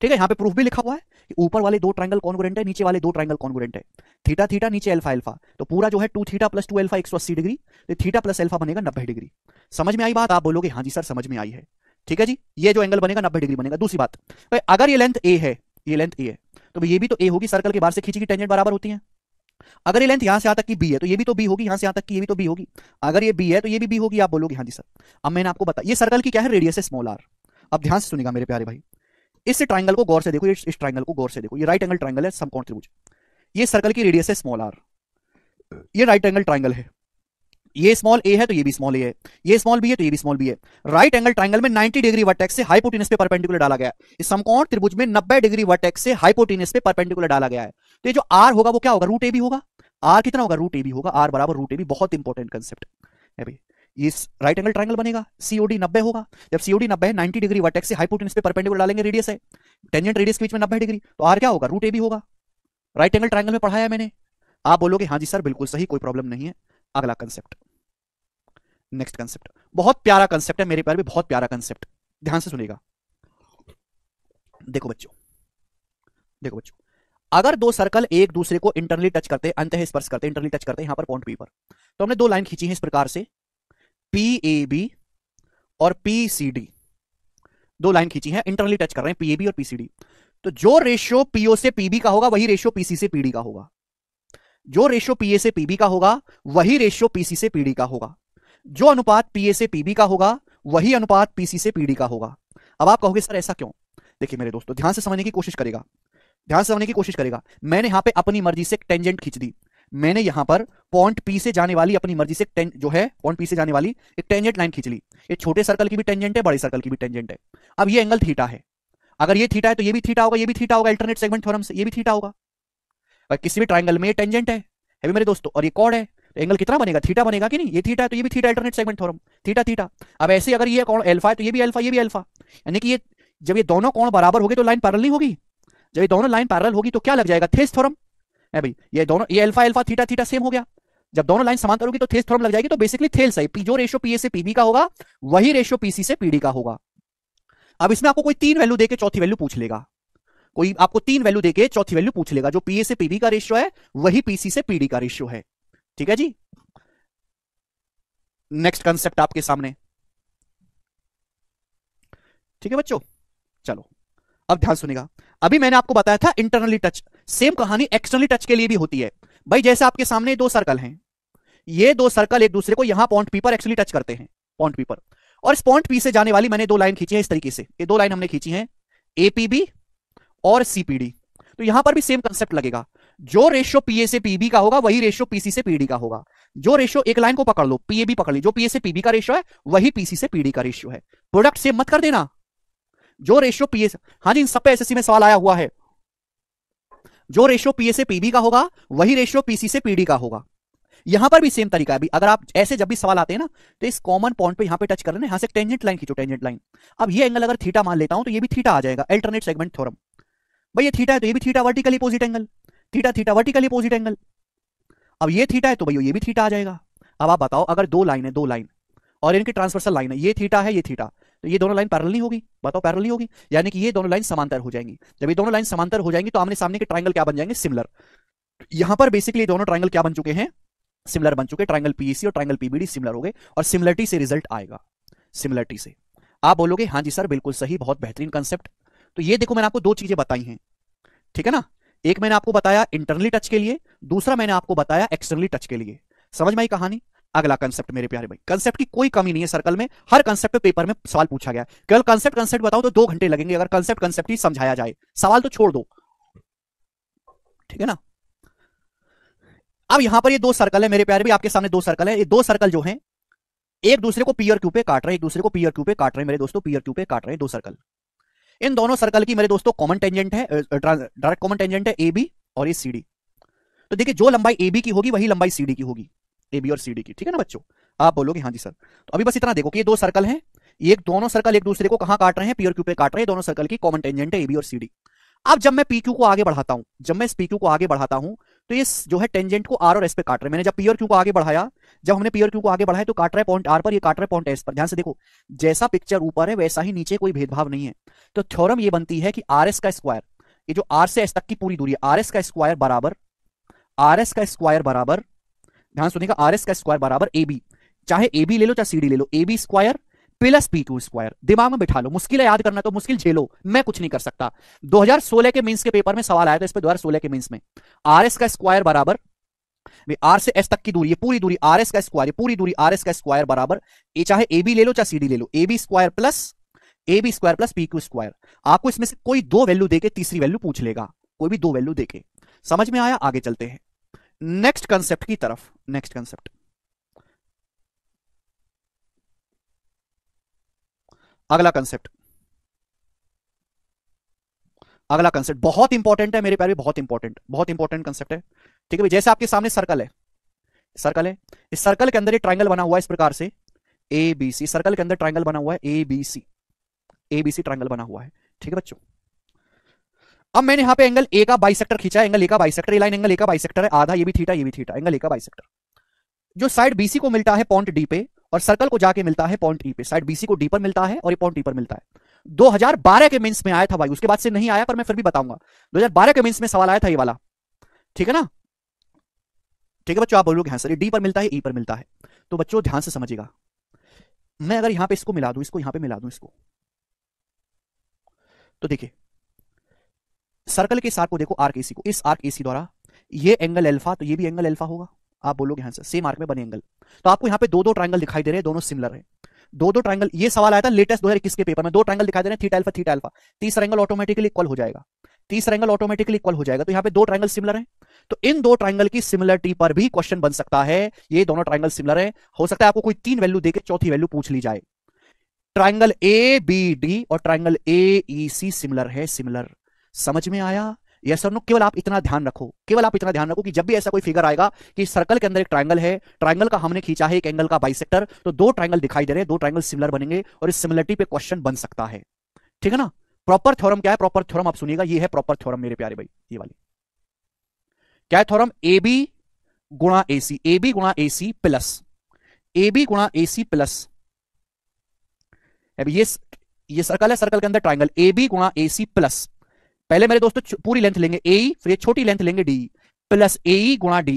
ठीक है यहाँ पे प्रूफ भी लिखा हुआ है कि ऊपर वाले दो ट्राइंगल कॉन्गोरेंट है नीचे वाले दो ट्राइंगल कॉन्गोरेंट है थीटा थीटा नीचे अल्फा अल्फा तो पूरा जो है two theta plus two alpha एक सौ अस्सी डिग्री तो थीटा प्लस अल्फा बनेगा नब्बे डिग्री समझ में आई बात आप बोलोगे हाँ जी सर समझ में आई है ठीक है जी ये जो एंगल बनेगा नब्बे डिग्री बनेगा दूसरी बात भाई अगर ये लेंथ ए है ये लेंथ तो तो ए है तो ये भी तो ए होगी सर्कल के बाहर से खींची की टेंजेंट बराबर होती है अगर ये लेंथ यहां से यहां तक की बी है तो ये भी तो बी होगी यहां से यहां तक की ये भी तो बी होगी अगर ये बी है तो ये भी बी होगी आप बोलोगे हाँ जी सर अब मैंने आपको बताया ये सर्कल की क्या है रेडियस है स्मॉल आर अब ध्यान से सुनेगा मेरे प्यारे भाई इस ट्राइंगल को गौर से देखो इस ट्राइंगल को गौर से देखो ये राइट एंगल ट्राइंगल है समकोण त्रिभुज ये सर्कल की रेडियस है स्मॉल आर ये राइट एंगल ट्राइंगल है ये स्मॉल ए है तो ये भी स्मॉल ए है ये स्मॉल बी है तो ये भी स्मॉल बी है राइट एंगल ट्राइंगल में 90 डिग्री वर्टेक्स से हाइपोटेनस पे परपेंडिकुलर डाला गया है इस समकोण त्रिभुज में 90 डिग्री वर्टेक्स से हाइपोटेनस पे परपेंडिकुलर डाला गया है तो ये जो आर होगा वो क्या होगा रूट ए भी होगा आर कितना होगा रूट ए भी होगा आर बराबर रूट ए भी बहुत इंपॉर्टेंट कंसेप्ट है भाई इस राइट एंगल ट्राइंगल बनेगा सीओडी नब्बे होगा जब सीओडी नब्बे नाइन्टी डिग्री वर्टेक्स से हाइपोटेंस पे परपेंडिकुलर डालेंगे रेडियस है टेंजेंट रेडियस के बीच में नब्बे डिग्री तो आर क्या होगा रूट ए भी होगा राइट एंगल ट्राइंगल में पढ़ाया मैंने आप बोलोगे हाँ जी सर बिल्कुल सही कोई प्रॉब्लम नहीं है अगला कंसेप्ट नेक्स्ट कंसेप्ट बहुत प्यारा कंसेप्ट है मेरे पैर भी बहुत प्यारा कंसेप्ट ध्यान से सुनेगा देखो बच्चों देखो बच्चों अगर दो सर्कल एक दूसरे को इंटरनली टच करते अंत स्पर्श करते इंटरनली टच करते हैं यहां पर पॉइंट बी पर तो हमने दो लाइन खींची है इस प्रकार से पी ए बी और पी सी डी दो लाइन खींची है इंटरनली टच कर रहे हैं पी बी और पीसीडी तो जो रेशियो पीओ से पीबी का होगा वही रेशियो पीसी से पीडी का होगा जो रेशियो पीए से पीबी का होगा वही रेशियो पीसी से पीडी का होगा जो अनुपात पीए से पीबी का होगा वही अनुपात पीसी से पीडी का होगा अब आप कहोगे सर ऐसा क्यों देखिए मेरे दोस्तों ध्यान से समझने की कोशिश करेगा ध्यान से समझने की कोशिश करेगा मैंने यहां पे अपनी मर्जी से टेंजेंट खींच दी मैंने यहां पर पॉइंट पी से जाने वाली अपनी मर्जी से टें जो है पॉइंट पी से जाने वाली एक टेंजेंट लाइन खींच ली ये छोटे सर्कल की भी टेंजेंट है बड़े सर्कल की भी टेंजेंट है अब ये एंगल थीटा है अगर ये थीटा है तो ये भी थीटा होगा ये भी थीटा होगा अल्टरनेट सेगमेंट थ्योरम से ये भी थीटा होगा और किसी भी ट्राइंगल में ये टेंजेंट है है मेरे दोस्तों और ये कॉड है तो एंगल कितना बनेगा थीटा बनेगा कि नहीं ये थीटा है तो ये भी theta alternate segment theorem theta theta अब ऐसे अगर ये कोण अल्फा है तो ये भी अल्फा ये भी अल्फा यानी कि ये जब ये दोनों कोण बराबर हो तो लाइन पैरल नहीं होगी जब ये दोनों लाइन पैरल होगी तो क्या लग जाएगा थेस थ्योरम है भाई ये दोनों ये alpha alpha theta theta same हो गया जब दोनों लाइन समांतर होगी तो थेस थोड़ा लग जाएगी तो बेसिकली थेल सही पी जो रेशियो पीए से पीबी का होगा वही रेशियो पीसी से पीडी का होगा अब इसमें आपको कोई तीन वैल्यू देकर चौथी वैल्यू पूछ लेगा कोई आपको तीन वैल्यू देके चौथी वैल्यू पूछ लेगा जो पीए से पीबी का रेशियो है वही पीसी से पीडी का रेशियो है ठीक है जी नेक्स्ट कंसेप्ट आपके सामने ठीक है बच्चों चलो अब ध्यान सुनेगा अभी मैंने आपको बताया था इंटरनली टच सेम कहानी एक्सटर्नली टच के लिए भी होती है भाई जैसे आपके सामने दो सर्कल हैं ये दो सर्कल एक दूसरे को यहां पॉइंट पी पर एक्चुअली टच करते हैं पॉइंट पी पर और इस पॉइंट पी से जाने वाली मैंने दो लाइन खींची है इस तरीके से ये दो लाइन हमने खींची है एपीबी और सीपीडी तो यहां पर भी सेम कंसेप्ट लगेगा जो रेशियो पीए से पीबी का होगा वही रेशियो पीसी से पीडी का होगा जो रेशियो एक लाइन को पकड़ लो पीए भी पकड़ ली जो पीए से पीबी का रेशियो है वही पीसी से पीडी का रेशियो है प्रोडक्ट सेम मत कर देना जो रेशियो पीएस हाँ जी इन सब पे एसएससी में सवाल आया हुआ है जो रेशियो पीए से पीबी का होगा वही रेशियो पीसी से पीडी का होगा यहां पर भी सेम तरीका है अगर आप ऐसे जब भी सवाल आते हैं ना तो इस कॉमन पॉइंट पे यहां पे टच कर रहे हैं यहां से टेंजेंट लाइन खींचो टेंजेंट लाइन अब ये एंगल अगर थीटा मान लेता हूं तो ये भी थीटा आ जाएगा अल्टरनेट सेगमेंट थ्योरम भाई ये थीटा है तो ये भी theta vertically opposite angle theta theta vertically opposite angle अब ये थीटा है तो भैया ये भी थीटा आ जाएगा अब आप बताओ अगर दो लाइन है दो लाइन और इनकी ट्रांसवर्सल लाइन है ये थीटा है ये थीटा तो ये दोनों लाइन पैरल होगी बताओ पैरल होगी यानी कि ये दोनों लाइन समांतर हो जाएंगी जब ये दोनों लाइन समांतर हो जाएंगी तो आमने सामने के ट्राइंगल क्या बन जाएंगे सिमिलर यहां पर बेसिकली दोनों ट्राइंगल क्या बन चुके हैं सिमिलर बन चुके ट्राइंगल पीईसी e और ट्राइंगल पीबीडी सिमिलर हो गए और सिमिलरिटी से रिजल्ट आएगा सिमिलरिटी से आप बोलोगे हाँ जी सर बिल्कुल सही बहुत बेहतरीन कंसेप्ट तो ये देखो मैंने आपको दो चीजें बताई हैं ठीक है ना एक मैंने आपको बताया इंटरनली टच के लिए दूसरा मैंने आपको बताया एक्सटर्नली टच के लिए समझ में आई कहानी अगला कंसेप्ट मेरे प्यारे भाई कंसेप्ट की कोई कमी नहीं है सर्कल में हर कंसेप्ट पेपर में सवाल पूछा गया केवल कंसेप्ट कंसेप्ट बताओ तो दो घंटे लगेंगे अगर कंसेप्ट कंसेप्ट ही समझाया जाए सवाल तो छोड़ दो ठीक है ना अब यहां पर ये दो सर्कल है मेरे प्यारे भी आपके सामने दो सर्कल है ये दो सर्कल जो है एक दूसरे को पीयर क्यू पे काट रहे एक दूसरे को पीयर क्यू पे काट रहे हैं मेरे दोस्तों पीयर क्यू पे काट रहे हैं दो सर्कल इन दोनों सर्कल की मेरे दोस्तों कॉमन टेंजेंट है डायरेक्ट कॉमन टेंजेंट है ए बी और ये सी डी तो देखिए जो लंबाई ए बी की होगी वही लंबाई सी डी की होगी ए बी और सी डी की ठीक है ना बच्चों आप बोलोगे हाँ जी सर तो अभी बस इतना देखो कि ये दो सर्कल है ये दोनों सर्कल एक दूसरे को कहाँ काट रहे हैं पी और क्यू पे काट रहे हैं दोनों सर्कल की कॉमन टेंजेंट है ए बी और सी डी अब जब मैं पी क्यू को आगे बढ़ाता हूँ जब मैं इस पी क्यू को आगे बढ़ाता हूँ तो ये जो है टेंजेंट को आर और एस पे काट रहे हैं मैंने जब पी और क्यू को आगे बढ़ाया जब हमने पी और क्यू को आगे बढ़ाया तो काट रहा है पॉइंट आर पर ये काट रहा है पॉइंट एस पर ध्यान से देखो जैसा पिक्चर ऊपर है वैसा ही नीचे कोई भेदभाव नहीं है तो थ्योरम ये बनती है कि आर एस का स्क्वायर ये जो आर से एस तक की पूरी दूरी है आर एस का स्क्वायर बराबर आर एस का स्क्वायर बराबर ध्यान सुनेगा आर एस का स्क्वायर बराबर ए बी चाहे ए बी ले लो चाहे सी डी ले लो A B square plus P two square दिमाग में बिठा लो मुश्किल है याद करना तो मुश्किल झेलो मैं कुछ नहीं कर सकता 2016 के मेंस के पेपर में सवाल आया था इस पर 2016 के मेंस में आर एस का स्क्वायर बराबर आर से एस तक की दूरी है पूरी दूरी आर एस का स्क्वायर पूरी दूरी आर एस का स्क्वायर बराबर ए चाहे ए बी ले लो चाहे सी डी ले लो A B square plus A B square plus P Q square आपको इसमें से कोई दो वैल्यू देके तीसरी वैल्यू पूछ लेगा कोई भी दो वैल्यू देके समझ में आया आगे चलते हैं नेक्स्ट कंसेप्ट की तरफ नेक्स्ट कंसेप्ट अगला कंसेप्ट अगला कंसेप्ट बहुत इंपॉर्टेंट है मेरे प्यारे बहुत इंपॉर्टेंट बहुत इंपॉर्टेंट कंसेप्ट है ठीक है भाई जैसे आपके सामने सर्कल है सर्कल है इस सर्कल के अंदर ये ट्राइंगल बना हुआ है इस प्रकार से ए बी सी सर्कल के अंदर ट्राइंगल बना हुआ है A B C A B C triangle बना हुआ है ठीक है बच्चों अब मैंने यहाँ पे एंगल ए का बाइसेक्टर खींचा एंगल ए का bisector line angle A का बाइसेक्टर है आधा ये भी थीटा ये भी थीटा एंगल ए का बाइसेक्टर जो साइड बीसी को मिलता है पॉइंट डी पे और सर्कल को जाके मिलता है पॉइंट ई e पे साइड बीसी को डी पर मिलता है और ये पॉइंट ई e पर मिलता है 2012 के मेंस में आया था भाई उसके बाद से नहीं आया पर मैं फिर भी बताऊंगा 2012 के मेंस में सवाल आया था ये वाला ठीक है ना ठीक है बच्चों आप बोलोगे हाँ सर डी पर मिलता है ई e पर मिलता है तो बच्चों ध्यान से समझिएगा मैं अगर यहां पे इसको मिला दू इसको यहां पे मिला दू इसको तो देखिए सर्कल के साथ को देखो आर्क एसी को इस आर्क एसी द्वारा ये एंगल एल्फा तो ये भी एंगल एल्फा होगा आप बोलोगे यहां से सेम आर्क में बने एंगल तो आपको यहां पे दो दो ट्राइंगल दिखाई दे रहे हैं दोनों सिमिलर है दो दो ट्राइंगल ये सवाल आया था लेटेस्ट दो के पेपर में दो ट्राइंगल दिखाई दे रहे हैं थीटा अल्फा थीटा अल्फा तीसरा एंगल ऑटोमेटिकली इक्वल हो जाएगा तीसरा एंगल ऑटोमेटिकली इक्वल हो जाएगा तो यहाँ पे दो ट्राइंगल सिमिलर है तो इन दो ट्राइंगल की सिमिलरिटी पर भी क्वेश्चन बन सकता है ये दोनों ट्राइंगल सिमिलर है हो सकता है आपको कोई तीन वैल्यू देकर चौथी वैल्यू पूछ ली जाए ट्राइंगल ए बी डी और triangle A E C similar है सिमिलर समझ में आया यस और नो केवल आप इतना ध्यान रखो केवल आप इतना ध्यान रखो कि जब भी ऐसा कोई फिगर आएगा कि सर्कल के अंदर एक ट्राइंगल है ट्राइंगल का हमने खींचा है एक एंगल का बाइसेक्टर तो दो ट्राइंगल दिखाई दे रहे हैं दो ट्राइंगल सिमिलर बनेंगे और इस सिमिलरिटी पे क्वेश्चन बन सकता है ठीक है ना प्रॉपर थ्योरम क्या है प्रॉपर थ्योरम आप सुनिएगा ये है प्रॉपर थ्योरम मेरे प्यारे भाई ये वाली क्या है थ्योरम ए बी गुणा ए सी ए बी गुणा A C plus A B गुणा ए सी प्लस ये ये सर्कल है सर्कल के अंदर ट्राइंगल ए बी गुणा ए सी प्लस पहले मेरे दोस्तों पूरी लेंथ लेंगे ए e, फिर ये छोटी लेंथ लेंगे डी प्लस ए गुणा डी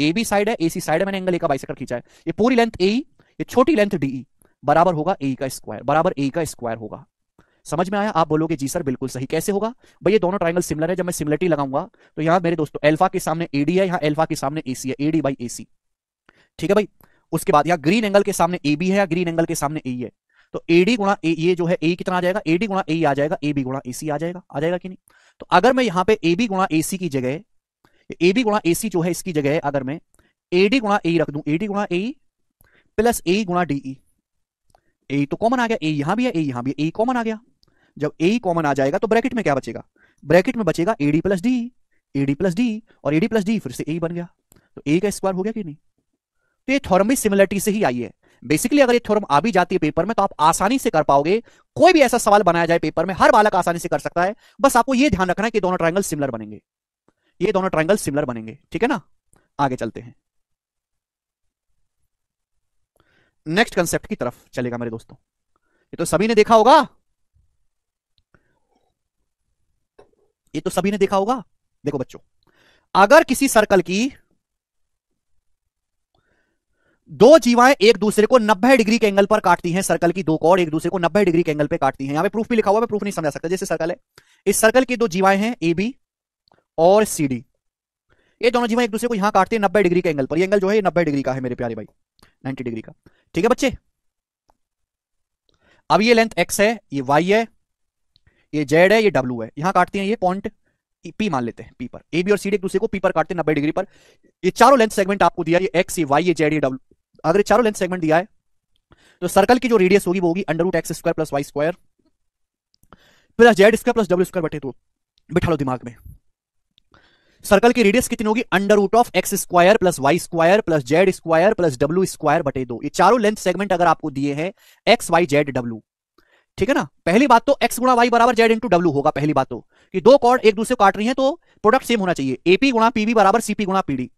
ए बी साइड है ए सी साइड है मैंने एंगल ए का बाइसेकर खींचा है ये पूरी लेंथ ए e, ये छोटी लेंथ डी e, बराबर होगा ए का स्क्वायर बराबर ए का स्क्वायर होगा समझ में आया आप बोलोगे जी सर बिल्कुल सही कैसे होगा भाई ये दोनों ट्राइंगल सिमिलर है जब मैं सिमिलरिटी लगाऊंगा तो यहाँ मेरे दोस्तों एल्फा के सामने एडी है यहाँ एल्फा के सामने ए सी है एडी बाई ए सी ठीक है भाई उसके बाद यहाँ ग्रीन एंगल के सामने ए बी है या ग्रीन एंगल के सामने ए है तो एडी गुणा ए ये जो है ए कितना आ जाएगा एडी गुणा ए आ जाएगा ए बी गुणा ए सी आ जाएगा आ जाएगा कि नहीं तो अगर मैं यहाँ पे ए बी गुणा ए सी की जगह ए बी गुणा ए सी जो है इसकी जगह अगर मैं ए डी गुणा ए रख दू ए डी गुणा ए प्लस ए गुणा डी ई ए तो कॉमन आ गया ए यहां भी है ए यहां भी ए कॉमन आ गया जब ए कॉमन आ जाएगा तो ब्रैकेट में क्या बचेगा ब्रैकेट में बचेगा A D plus D A D plus D और ए डी प्लस डी फिर से ए बन गया तो ए का स्क्वायर हो गया कि नहीं तो ये थॉर्मिक सिमिलरिटी से ही आई है बेसिकली अगर ये थ्योरम आ भी जाती है पेपर में तो आप आसानी से कर पाओगे कोई भी ऐसा सवाल बनाया जाए पेपर में हर बालक आसानी से कर सकता है बस आपको ये ध्यान रखना है कि दोनों ट्राइंगल सिमिलर बनेंगे ये दोनों ट्राइंगल सिमिलर बनेंगे ठीक है ना आगे चलते हैं नेक्स्ट कंसेप्ट की तरफ चलेगा मेरे दोस्तों ये तो सभी ने देखा होगा ये तो सभी ने देखा होगा देखो बच्चों अगर किसी सर्कल की दो जीवाएं एक दूसरे को 90 डिग्री के एंगल पर काटती हैं सर्कल की दो कॉर्ड एक दूसरे को 90 डिग्री के एंगल पर काटती हैं यहां पे प्रूफ भी लिखा हुआ है प्रूफ नहीं समझा सकता जैसे सर्कल है इस सर्कल की दो जीवाएं हैं ए बी और सी डी ये दोनों जीवाएं एक दूसरे को यहां काटती है नब्बे डिग्री के एंगल पर ये एंगल जो है नब्बे डिग्री का है मेरे प्यारे भाई नाइन्टी डिग्री का ठीक है बच्चे अब ये लेंथ एक्स है ये वाई है ये जेड है ये डब्ल्यू है यहां काटती है ये पॉइंट पी e, मान लेते हैं पी पर ए बी और सी डी एक दूसरे को पी पर काटते हैं नब्बे डिग्री पर ये चारों लेंथ सेगमेंट आपको दिया ये एक्स ये वाई ये जेड ये डब्ल्यू अगर चारों लेंथ सेगमेंट दिया है तो सर्कल की जो रेडियस होगी वो होगी under root X square plus Y square plus Z square plus W square बटे दो बिठा लो दिमाग में सर्कल की रेडियस कितनी होगी under root of X square plus Y square plus Z square plus W square बटे दो ये चारों लेंथ सेगमेंट अगर आपको दिए हैं एक्स वाई जेड डब्ल्यू ठीक है ना पहली बात तो x गुणा वाई बराबर जेड इंटू डब्ल्यू होगा पहली बात तो कि दो कॉर्ड एक दूसरे को काट रही है तो प्रोडक्ट सेम होना चाहिए एपी गुणा पीवी बराबर सीपी गुणा पीडी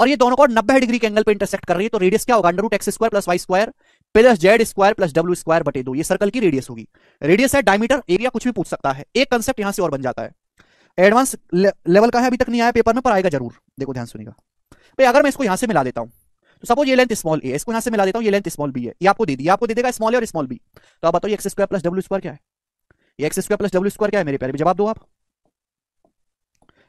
और ये दोनों को नब्बे डिग्री के एंगल पे इंटरसेक्ट कर रही है तो रेडियस क्या होगा root X square plus Y square plus Z square plus W square बटे दो ये सर्कल की रेडियस होगी रेडियस है डायमीटर एरिया कुछ भी पूछ सकता है एक कंसेप्ट यहां से और बन जाता है एडवांस लेवल का है अभी तक नहीं आया पेपर में पर आएगा जरूर देखो ध्यान सुनेगा भाई अगर मैं इसको यहां से मिला देता हूं तो सपोज ये लेंथ स्मॉल ए इसको यहां से मिला देता हूं ये लेंथ स्मॉल बी है ये आपको दे दिया आपको दे देगा स्मॉल ए और स्मॉल बी तो आप बताओ X square plus W square क्या है X square plus W square क्या है मेरे प्यारे जवाब दो आप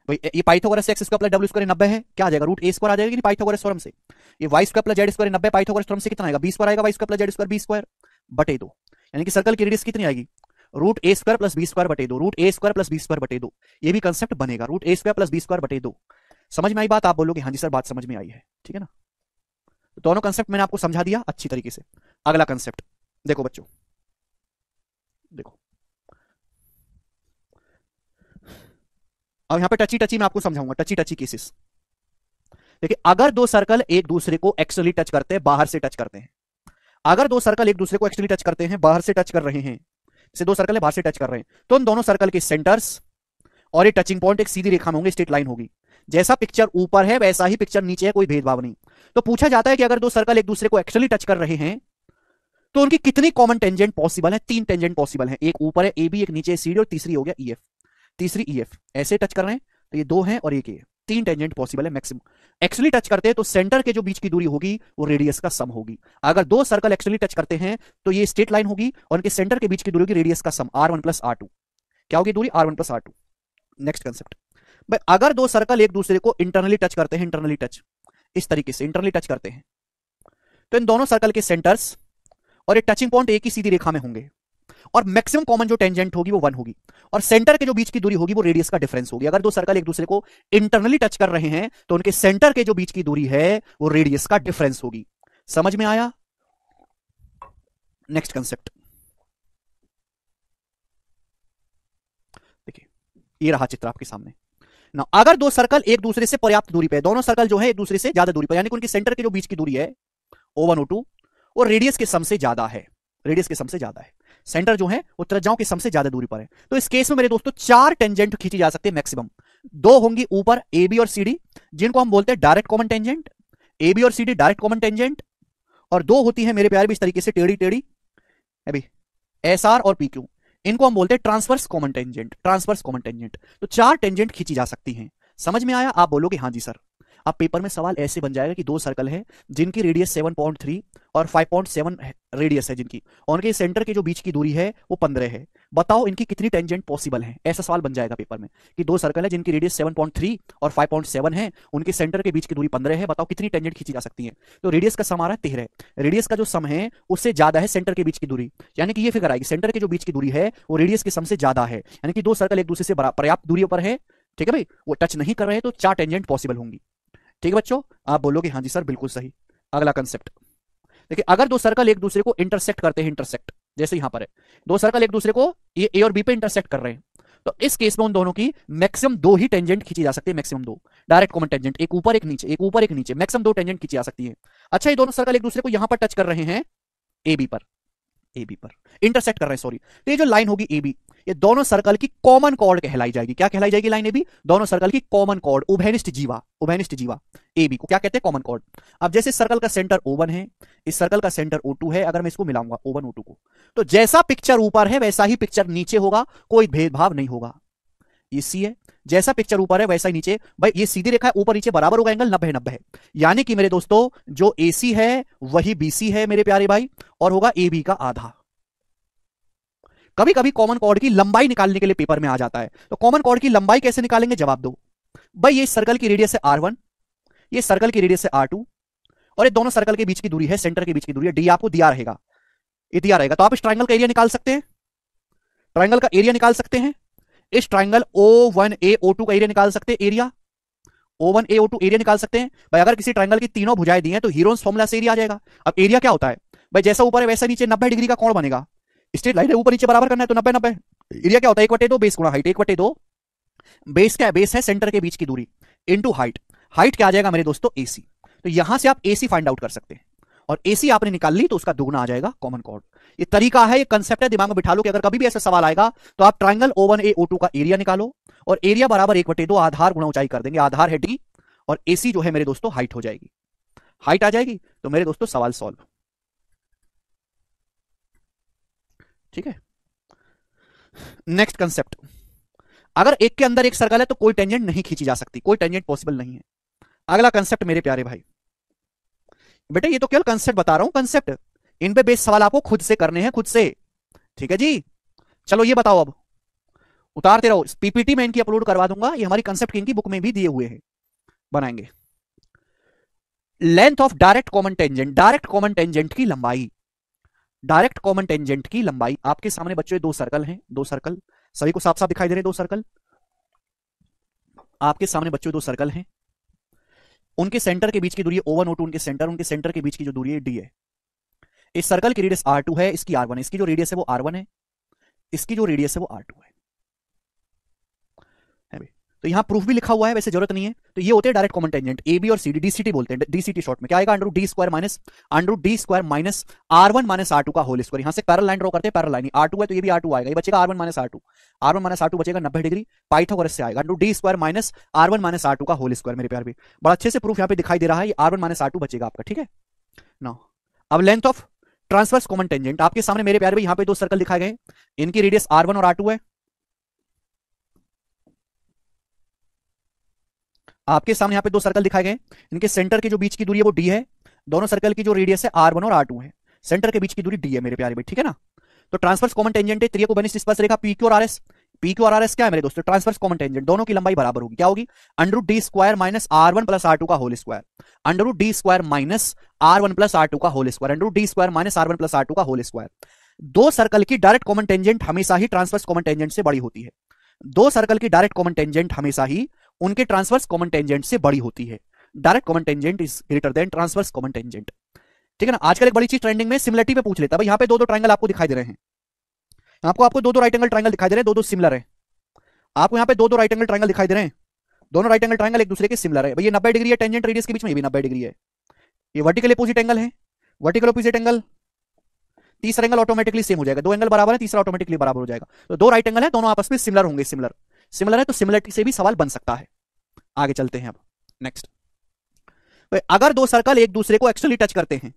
तो ये Pythagoras X square plus W square नब्बे है क्या आ जाएगा रूट ए स्क्वायर आ जाएगा कि पाइथागोरस थ्योरम से ये Y square plus Z square नब्बे पाइथागोरस थ्योरम से कितना आएगा बी स्क्वायर आएगा Y square plus Z square B square बटे दो यानी कि सर्कल की रेडियस कितनी आएगी root A square plus B square बटे दो root A square plus B square बटे दो ये भी कंसेप्ट बनेगा root A square plus B square बटे दो समझ में आई बात आप बोलोगे हाँ जी सर बात समझ में आई है ठीक है ना तो दोनों कंसेप्ट मैंने आपको समझा दिया अच्छी तरीके से अगला कंसेप्ट देखो बच्चों देखो अब यहां पे टची टची मैं आपको समझाऊंगा टची टची केसेस देखिए अगर दो सर्कल एक दूसरे को एक्सटर्नली टच करते हैं बाहर से टच करते हैं अगर दो सर्कल एक दूसरे को एक्सटर्नली टच करते हैं बाहर से टच कर रहे हैं से दो सर्कल है बाहर से टच कर रहे हैं तो उन दोनों सर्कल के सेंटर्स और ये टचिंग पॉइंट एक सीधी रेखा में होंगे स्ट्रेट लाइन होगी जैसा पिक्चर ऊपर है वैसा ही पिक्चर नीचे है कोई भेदभाव नहीं तो पूछा जाता है कि अगर दो सर्कल एक दूसरे को एक्चुअली टच कर रहे हैं तो उनकी कितनी कॉमन टेंजेंट पॉसिबल है तीन टेंजेंट पॉसिबल है एक ऊपर है ए बी एक नीचे सीडी और तीसरी हो गया ई e एफ तीसरी ई e एफ ऐसे टच कर रहे हैं तो ये दो है और एक ये तीन टेंजेंट पॉसिबल है मैक्सिमम एक्चुअली टच करते हैं तो सेंटर के जो बीच की दूरी होगी वो रेडियस का सम होगी अगर दो सर्कल एक्चुअली टच करते हैं तो ये स्ट्रेट लाइन होगी और उनके सेंटर के बीच की दूरी होगी रेडियस का sum R one plus R two क्या होगी दूरी R one plus R two next concept अगर दो सर्कल एक दूसरे को इंटरनली टच करते हैं इंटरनली टच इस तरीके से इंटरनली टच करते हैं तो इन दोनों सर्कल के सेंटर्स और ये टचिंग पॉइंट एक ही सीधी रेखा में होंगे और मैक्सिमम कॉमन जो टेंजेंट होगी वो वन होगी और सेंटर के जो बीच की दूरी होगी वो रेडियस का डिफरेंस होगी अगर दो सर्कल एक दूसरे को इंटरनली टच कर रहे हैं तो उनके सेंटर के जो बीच की दूरी है वो रेडियस का डिफरेंस होगी समझ में आया नेक्स्ट कंसेप्ट देखिए ये रहा चित्र आपके सामने ना अगर दो सर्कल एक दूसरे से पर्याप्त दूरी पर दोनों सर्कल जो है एक दूसरे से ज्यादा दूरी पर यानी कि उनके सेंटर के जो बीच की दूरी है ओ वन ओ टू वो रेडियस के सम से ज्यादा है रेडियस के सम से ज्यादा है सेंटर जो है वो त्रिज्याओं के सम से ज्यादा दूरी पर है तो इस केस में मेरे दोस्तों चार टेंजेंट खींची जा सकती है मैक्सिमम दो होंगी ऊपर ए बी और सी डी जिनको हम बोलते हैं direct common tangent A B और C D direct common tangent और दो होती है मेरे प्यार भी इस तरीके से टेढ़ी टेढ़ी अभी एस आर और पी क्यू इनको हम बोलते हैं transverse common tangent transverse common tangent तो चार टेंजेंट खींची जा सकती हैं समझ में आया आप बोलोगे हाँ जी सर अब पेपर में सवाल ऐसे बन जाएगा कि दो सर्कल हैं जिनकी रेडियस 7.3 और 5.7 रेडियस है जिनकी और उनके सेंटर के जो बीच की दूरी है वो 15 है बताओ इनकी कितनी टेंजेंट पॉसिबल है ऐसा सवाल बन जाएगा पेपर में कि दो सर्कल है जिनकी रेडियस 7.3 और 5.7 है उनके सेंटर के बीच की दूरी 15 है बताओ कितनी टेंजेंट खींची जा सकती है तो रेडियस का सम आ रहा है तेरह रेडियस का जो सम है उससे ज्यादा है सेंटर के बीच की दूरी यानी कि यह फिगर आएगी सेंटर के जो बीच की दूरी है वो रेडियस के सम से ज्यादा है यानी कि दो सर्कल एक दूसरे से पर्याप्त दूरी पर है ठीक है भाई वो टच नहीं कर रहे तो चार टेंजेंट पॉसिबल होंगी ठीक है बच्चों आप बोलोगे हाँ जी सर बिल्कुल सही अगला कंसेप्ट देखिए अगर दो सर्कल एक दूसरे को इंटरसेक्ट करते हैं इंटरसेक्ट जैसे यहां पर है दो सर्कल एक दूसरे को ये ए और बी पे इंटरसेक्ट कर रहे हैं तो इस केस में उन दोनों की मैक्सिमम दो ही टेंजेंट खींची जा सकती है मैक्सिमम दो डायरेक्ट कॉमन टेंजेंट एक ऊपर एक नीचे एक ऊपर एक नीचे मैक्सिमम दो टेंजेंट खींची जा सकती है अच्छा ये दोनों सर्कल एक दूसरे को यहां पर टच कर रहे हैं ए बी पर ए बी पर इंटरसेक्ट कर रहे हैं सॉरी तो ये जो लाइन होगी ए बी ये दोनों सर्कल की कॉमन कॉर्ड कहलाई जाएगी क्या कहलाई जाएगी लाइन ए बी दोनों सर्कल की कॉमन कॉर्ड उभयनिष्ठ जीवा उभयनिष्ठ जीवा ए बी को क्या कहते हैं कॉमन कॉर्ड अब जैसे सर्कल का सेंटर ओ है इस सर्कल का सेंटर ओ है अगर मैं इसको मिलाऊंगा ओ वन को तो जैसा पिक्चर ऊपर है वैसा ही पिक्चर नीचे होगा कोई भेदभाव नहीं होगा ये सी है जैसा पिक्चर ऊपर है वैसा ही नीचे भाई ये सीधी रेखा है ऊपर नीचे बराबर होगा एंगल नब्बे नब्बे यानी कि मेरे दोस्तों जो ए है वही बी है मेरे प्यारे भाई और होगा ए बी का आधा कभी कभी कॉमन कॉर्ड की लंबाई निकालने के लिए पेपर में आ जाता है तो कॉमन कॉर्ड की लंबाई कैसे निकालेंगे जवाब दो भाई ये सर्कल की रेडियस है आर वन ये सर्कल की रेडियस है आर टू और ये दोनों सर्कल के बीच की दूरी है सेंटर के बीच की दूरी है डी आपको दिया रहेगा ये दिया रहेगा तो आप इस ट्राइंगल का एरिया निकाल सकते हैं ट्राइंगल का एरिया निकाल सकते हैं इस triangle O one A O two का एरिया निकाल सकते हैं area O one A O two area निकाल सकते हैं भाई अगर किसी ट्राइंगल की तीनों भुजाएं दी हैं तो हीरोन्स फॉर्मुला से एरिया आ जाएगा अब एरिया क्या होता है भाई जैसा ऊपर है वैसा नीचे नब्बे डिग्री का कोण बनेगा स्ट्रेट लाइन है ऊपर नीचे बराबर करना है तो नब्बे नब्बे एरिया क्या होता है एक वटे दो बेस गुणा हाइट एक वटे दो बेस क्या है बेस है सेंटर के बीच की दूरी इंटू हाइट हाइट क्या आ जाएगा मेरे दोस्तों एसी तो यहां से आप एसी फाइंड आउट कर सकते हैं और एसी आपने निकाल ली तो उसका दुगना आ जाएगा कॉमन कॉर्ड ये तरीका है ये कंसेप्ट है दिमाग में बिठा लो कि अगर कभी भी ऐसा सवाल आएगा तो आप triangle O one A O two का एरिया निकालो और एरिया बराबर एक बटे दो आधार गुणा ऊंचाई कर देंगे आधार है डी और एसी जो है मेरे दोस्तों हाइट हो जाएगी हाइट आ जाएगी तो मेरे दोस्तों सवाल सॉल्व ठीक है नेक्स्ट कंसेप्ट अगर एक के अंदर एक सर्कल है तो कोई टेंजेंट नहीं खींची जा सकती कोई टेंजेंट पॉसिबल नहीं है अगला कंसेप्ट मेरे प्यारे भाई बेटे ये तो केवल कंसेप्ट बता रहा हूं कंसेप्ट इन पे बेस सवाल आपको खुद से करने हैं खुद से ठीक है जी चलो ये बताओ अब उतारते रहो पीपीटी में इनकी अपलोड करवा दूंगा ये हमारी कंसेप्ट इनकी बुक में भी दिए हुए हैं बनाएंगे length of direct common tangent direct common tangent की लंबाई डायरेक्ट कॉमन टेंजेंट की लंबाई आपके सामने बच्चे दो सर्कल हैं दो सर्कल सभी को साफ साफ दिखाई दे रहे हैं दो सर्कल आपके सामने बच्चों दो सर्कल हैं उनके सेंटर के बीच की दूरी है ओ टू उनके सेंटर उनके सेंटर के बीच की जो दूरी है डी है इस सर्कल की रेडियस आर टू है इसकी आर वन इसकी जो रेडियस है वो आर वन है इसकी जो रेडियस है वो आर टू है तो यहाँ प्रूफ भी लिखा हुआ है वैसे जरूरत नहीं है तो ये होते हैं direct common tangent A B और C D D C T बोलते हैं डी सी टी शॉर्ट में क्या आएगा under D square minus under D square minus R one minus R two का होल स्क्वायर यहाँ से पैरल लाइन ड्रॉ करते हैं पैरल लाइन आर टू है तो ये भी आर टू आएगा ये बचेगा R one minus R two R one minus R two बचेगा नब्बे डिग्री पाइथागोरस से आएगा under D square minus R one minus R two का होल स्क्वायर मेरे प्यार भी बड़ा अच्छे से प्रूफ यहाँ पे दिखाई दे रहा है R one minus R two बचेगा आपका ठीक है ना अब length of transverse common tangent आपके सामने मेरे प्यार भी यहाँ पे दो सर्कल दिखाए गए इनकी रेडियस आर वन और आर टू है आपके सामने यहाँ पे दो सर्कल दिखाए गए इनके सेंटर के जो बीच की दूरी है वो डी है दोनों सर्कल की जो रेडियस है आर वन और आर टू है सेंटर के बीच की दूरी डी है मेरे प्यारे भाई ठीक है ना तो ट्रांसफर्स कॉमन टेंजेंट है त्रिया को बनी स्पर्श रेखा P Q R S P Q R R S क्या है मेरे दोस्तों ट्रांसफर्स कॉमन टेंजेंट दोनों की लंबाई बराबर होगी क्या होगी under root D square minus R one plus R two का whole square under root D square minus R one plus R two का whole square under root D square minus R one plus R two का whole square दो circle की direct common tangent हमेशा ही transverse common tangent से बड़ी होती है दो सर्कल की डायरेक्ट कॉमन टेंजेंट हमेशा ही उनके ट्रांसवर्स कॉमन टेंजेंट से बड़ी होती है direct common tangent is greater than transverse common tangent ठीक है ना आजकल एक बड़ी चीज ट्रेंडिंग में सिमिलरिटी पे पूछ लेता है यहाँ पे दो दो ट्राइंगल आपको दिखाई दे रहे हैं आपको आपको दो दो राइट एंगल ट्राइंगल दिखाई दे रहे हैं दो दो सिमिलर है आपको यहाँ पे दो दो राइट एंगल ट्राइंगल दिखाई दे रहे हैं दोनों राइट एंगल ट्राइंगल एक दूसरे के सिमिलर है भैया नब्बे डिग्री है टेंजेंट रेडियस के बीच में भी नब्बे डिग्री है ये वर्टिकल अपोजिट एंगल है वर्टिकल अपोजिट एंगल तीसरा एंगल ऑटोमेटिकली सेम हो जाएगा दो एंगल बराबर है तीसरा ऑटोमेटिकली बराबर हो जाएगा तो दो राइट एंगल है दोनों आपस में सिमिलर होंगे सिमिलर सिमिलर है तो सिमिलरिटी से भी सवाल बन सकता है आगे चलते हैं अब नेक्स्ट तो अगर दो सर्कल एक दूसरे को एक्चुअली टच करते हैं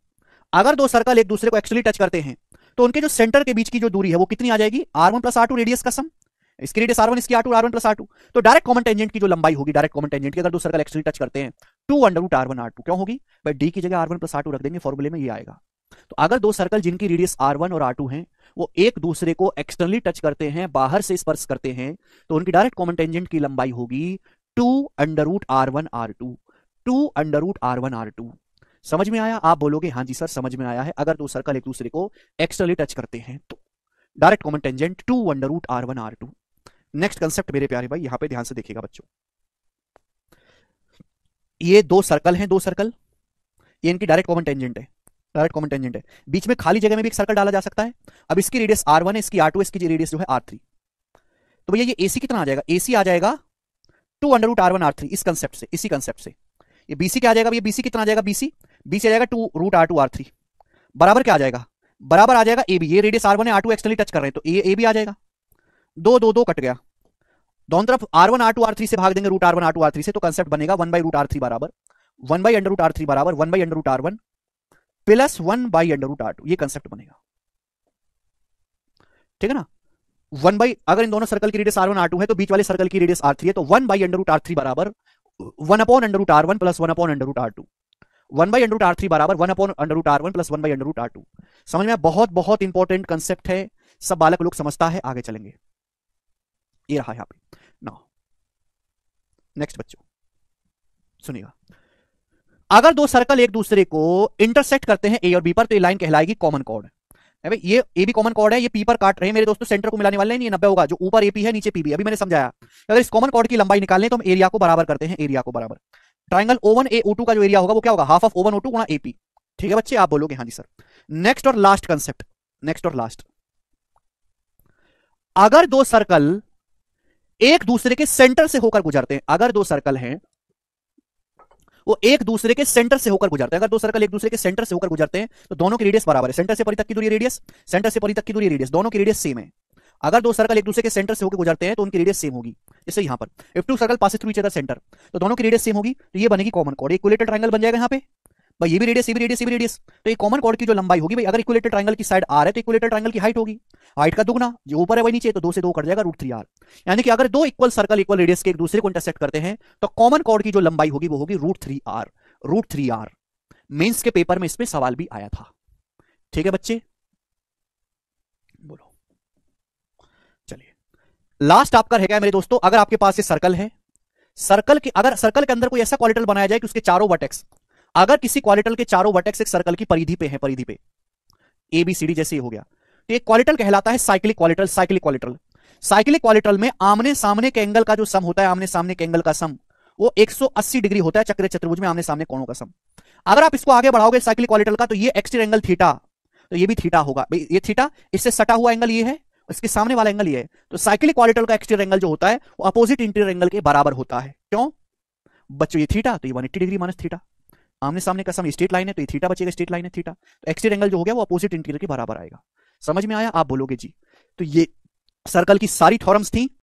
अगर दो सर्कल एक दूसरे को एक्चुअली टच करते हैं तो उनके जो सेंटर के बीच की जो दूरी है वो कितनी आ जाएगी R one plus R radius कसम इसकी रेडियस आर वन इसकी R two R one plus R two तो डायरेक्ट कॉमन टेंजेंट की जो लंबाई होगी डायरेक्ट कॉमन टेंजेंट की अगर दो सर्कल एक्चुअली टच करते हैं two under root R one R two क्यों होगी भाई डी की जगह R one plus R two रख देंगे फॉर्मुले में ये आएगा तो अगर दो सर्कल जिनकी रेडियस आर वन और आर टू है वो एक दूसरे को एक्सटर्नली टच करते हैं बाहर से स्पर्श करते हैं तो उनकी डायरेक्ट कॉमन टेंजेंट की लंबाई होगी two under root R one R two two under root R one R two समझ में आया आप बोलोगे हाँ जी सर समझ में आया है अगर दो सर्कल एक दूसरे को एक्सटर्नली टच करते हैं तो direct common tangent two under root R one R two next concept मेरे प्यारे भाई यहाँ पे ध्यान से देखिएगा बच्चों ये दो सर्कल हैं दो सर्कल ये इनकी डायरेक्ट कॉमन टेंजेंट है डायरेक्ट कॉमन टेंजेंट है बीच में खाली जगह में भी एक सर्कल डाला जा सकता है अब इसकी रेडियस आर वन है इसकी आर टू इसकी रेडियस जो है आर थ्री तो भैया ये एसी कितना आ जाएगा एसी आ जाएगा two under root R one R three इस कंसेप्ट से इसी कंसेप्ट से ये बीसी क्या आ जाएगा भैया बीसी कितना आ जाएगा बीसी बीसी आ जाएगा two root R two R three बराबर क्या आ जाएगा बराबर आ जाएगा ए बी ये रेडियस आर वन है आर टू एक्सटर्नली टच कर रहे हैं तो ए ए बी आ जाएगा दो दो दो कट गया दोनों तरफ R one R two R three से भाग देंगे root R one R two R three से तो कंसेप्ट बनेगा one by root R three बराबर one by under root R three बराबर one by under root R one plus one by under root R two ये concept बनेगा ठीक है ना वन बाई अगर इन दोनों सर्कल की radius R one R two है तो बीच वाले सर्कल की रेडियस आर थ्री है तो one by under root R three बराबर one upon under root R one plus one upon under root R two one by under root R three बराबर one upon under root R one plus one by under root R two समझ में बहुत बहुत important concept है सब बालक लोग समझता है आगे चलेंगे ये रहा यहाँ पे नेक्स्ट बच्चों सुनिएगा अगर दो सर्कल एक दूसरे को इंटरसेक्ट करते हैं ए और बी पर तो ये लाइन कहलाएगी कॉमन कॉर्ड भाई ये ए भी कॉमन कॉर्ड है ये पी पर काट रहे हैं मेरे दोस्तों सेंटर को मिलाने वाले नहीं नब्बे होगा जो ऊपर एपी है नीचे पी पीबी अभी मैंने समझाया अगर इस कॉमन कॉर्ड की लंबाई निकालने तो हम एरिया को बराबर करते हैं एरिया को बराबर ट्राइंगल ओवन ए ओ का जो एरिया होगा वो क्या होगा half of O one O two AP ठीक है बच्चे आप बोलोगे हाँ जी सर नेक्स्ट और लास्ट कंसेप्ट नेक्स्ट और लास्ट अगर दो सर्कल एक दूसरे के सेंटर से होकर गुजरते हैं अगर दो सर्कल हैं वो एक दूसरे के सेंटर से होकर गुजरते हैं अगर दो सर्कल एक दूसरे के सेंटर से होकर गुजरते हैं तो दोनों की रेडियस बराबर है सेंटर से परी तक की दूरी रेडियस सेंटर से परी तक की दूरी रेडियस दोनों की रेडियस सेम है अगर दो सर्कल एक दूसरे के सेंटर से होकर गुजरते हैं तो उनकी रेडियस सेम होगी जैसे यहाँ पर if two circle pass through each other centre तो दोनों की रेडियस सेम होगी तो ये बनेगी कॉमन कॉड एक ट्रायंगल बन जाएगा यहाँ पे भाई ये भी रेडियस ये भी रेडियस ये भी रेडियस तो ये कॉमन कॉर्ड की जो लंबाई होगी भाई अगर इक्विलेटर ट्राइंगल की साइड रहा है तो इक्विलेटर ट्राइंगल की हाइट होगी हाइट का दुगना जो ऊपर है वही नीचे तो दो से दो कर जाएगा रूट थ्री आर यानी कि अगर दो इक्वल सर्कल इक्वल रेडियस के एक दूसरे को इंटरसेक्ट करते हैं तो कॉमन कॉर्ड की जो लंबाई होगी वो होगी root three R root three R means के पेपर में इसमें सवाल भी आया था ठीक है बच्चे बोलो चलिए लास्ट आपका रहेगा मेरे दोस्तों अगर आपके पास ये सर्कल है सर्कल के अगर सर्कल के अंदर कोई ऐसा क्वालिटल बनाया जाए कि उसके चारों वर्टेक्स अगर किसी क्वालिटल के चारों वर्टेक्स एक सर्कल की परिधि पे है परिधि पे ए बी सी डी जैसे हो गया तो एक क्वालिटल कहलाता है cyclic quadrilateral cyclic quadrilateral cyclic quadrilateral में आमने सामने के एंगल का जो सम होता है आमने सामने के एंगल का सम वो 180 डिग्री होता है चक्र चतुर्भुज में आमने सामने कोणों का सम अगर आप इसको आगे बढ़ाओगे साइक्लिक क्वालिटल का तो ये एक्सटीर एंगल थीटा तो ये भी थीटा होगा ये थीटा इससे सटा हुआ एंगल ये है इसके सामने वाला एंगल ये है तो साइक्लिक क्वालिटल का एक्सटीर एंगल जो होता है वो अपोजिट इंटीरियर एंगल के बराबर होता है क्यों बच्चों ये थीटा तो ये 180 डिग्री माइनस थीटा आमने सामने का सम स्ट्रेट लाइन है तो ये थीटा बचेगा स्ट्रेट लाइन है थीटा तो एक्सटेट एंगल जो हो गया वो अपोजिट इंटीरियर के बराबर आएगा समझ में आया आप बोलोगे जी तो ये सर्कल की सारी थॉरम्स थी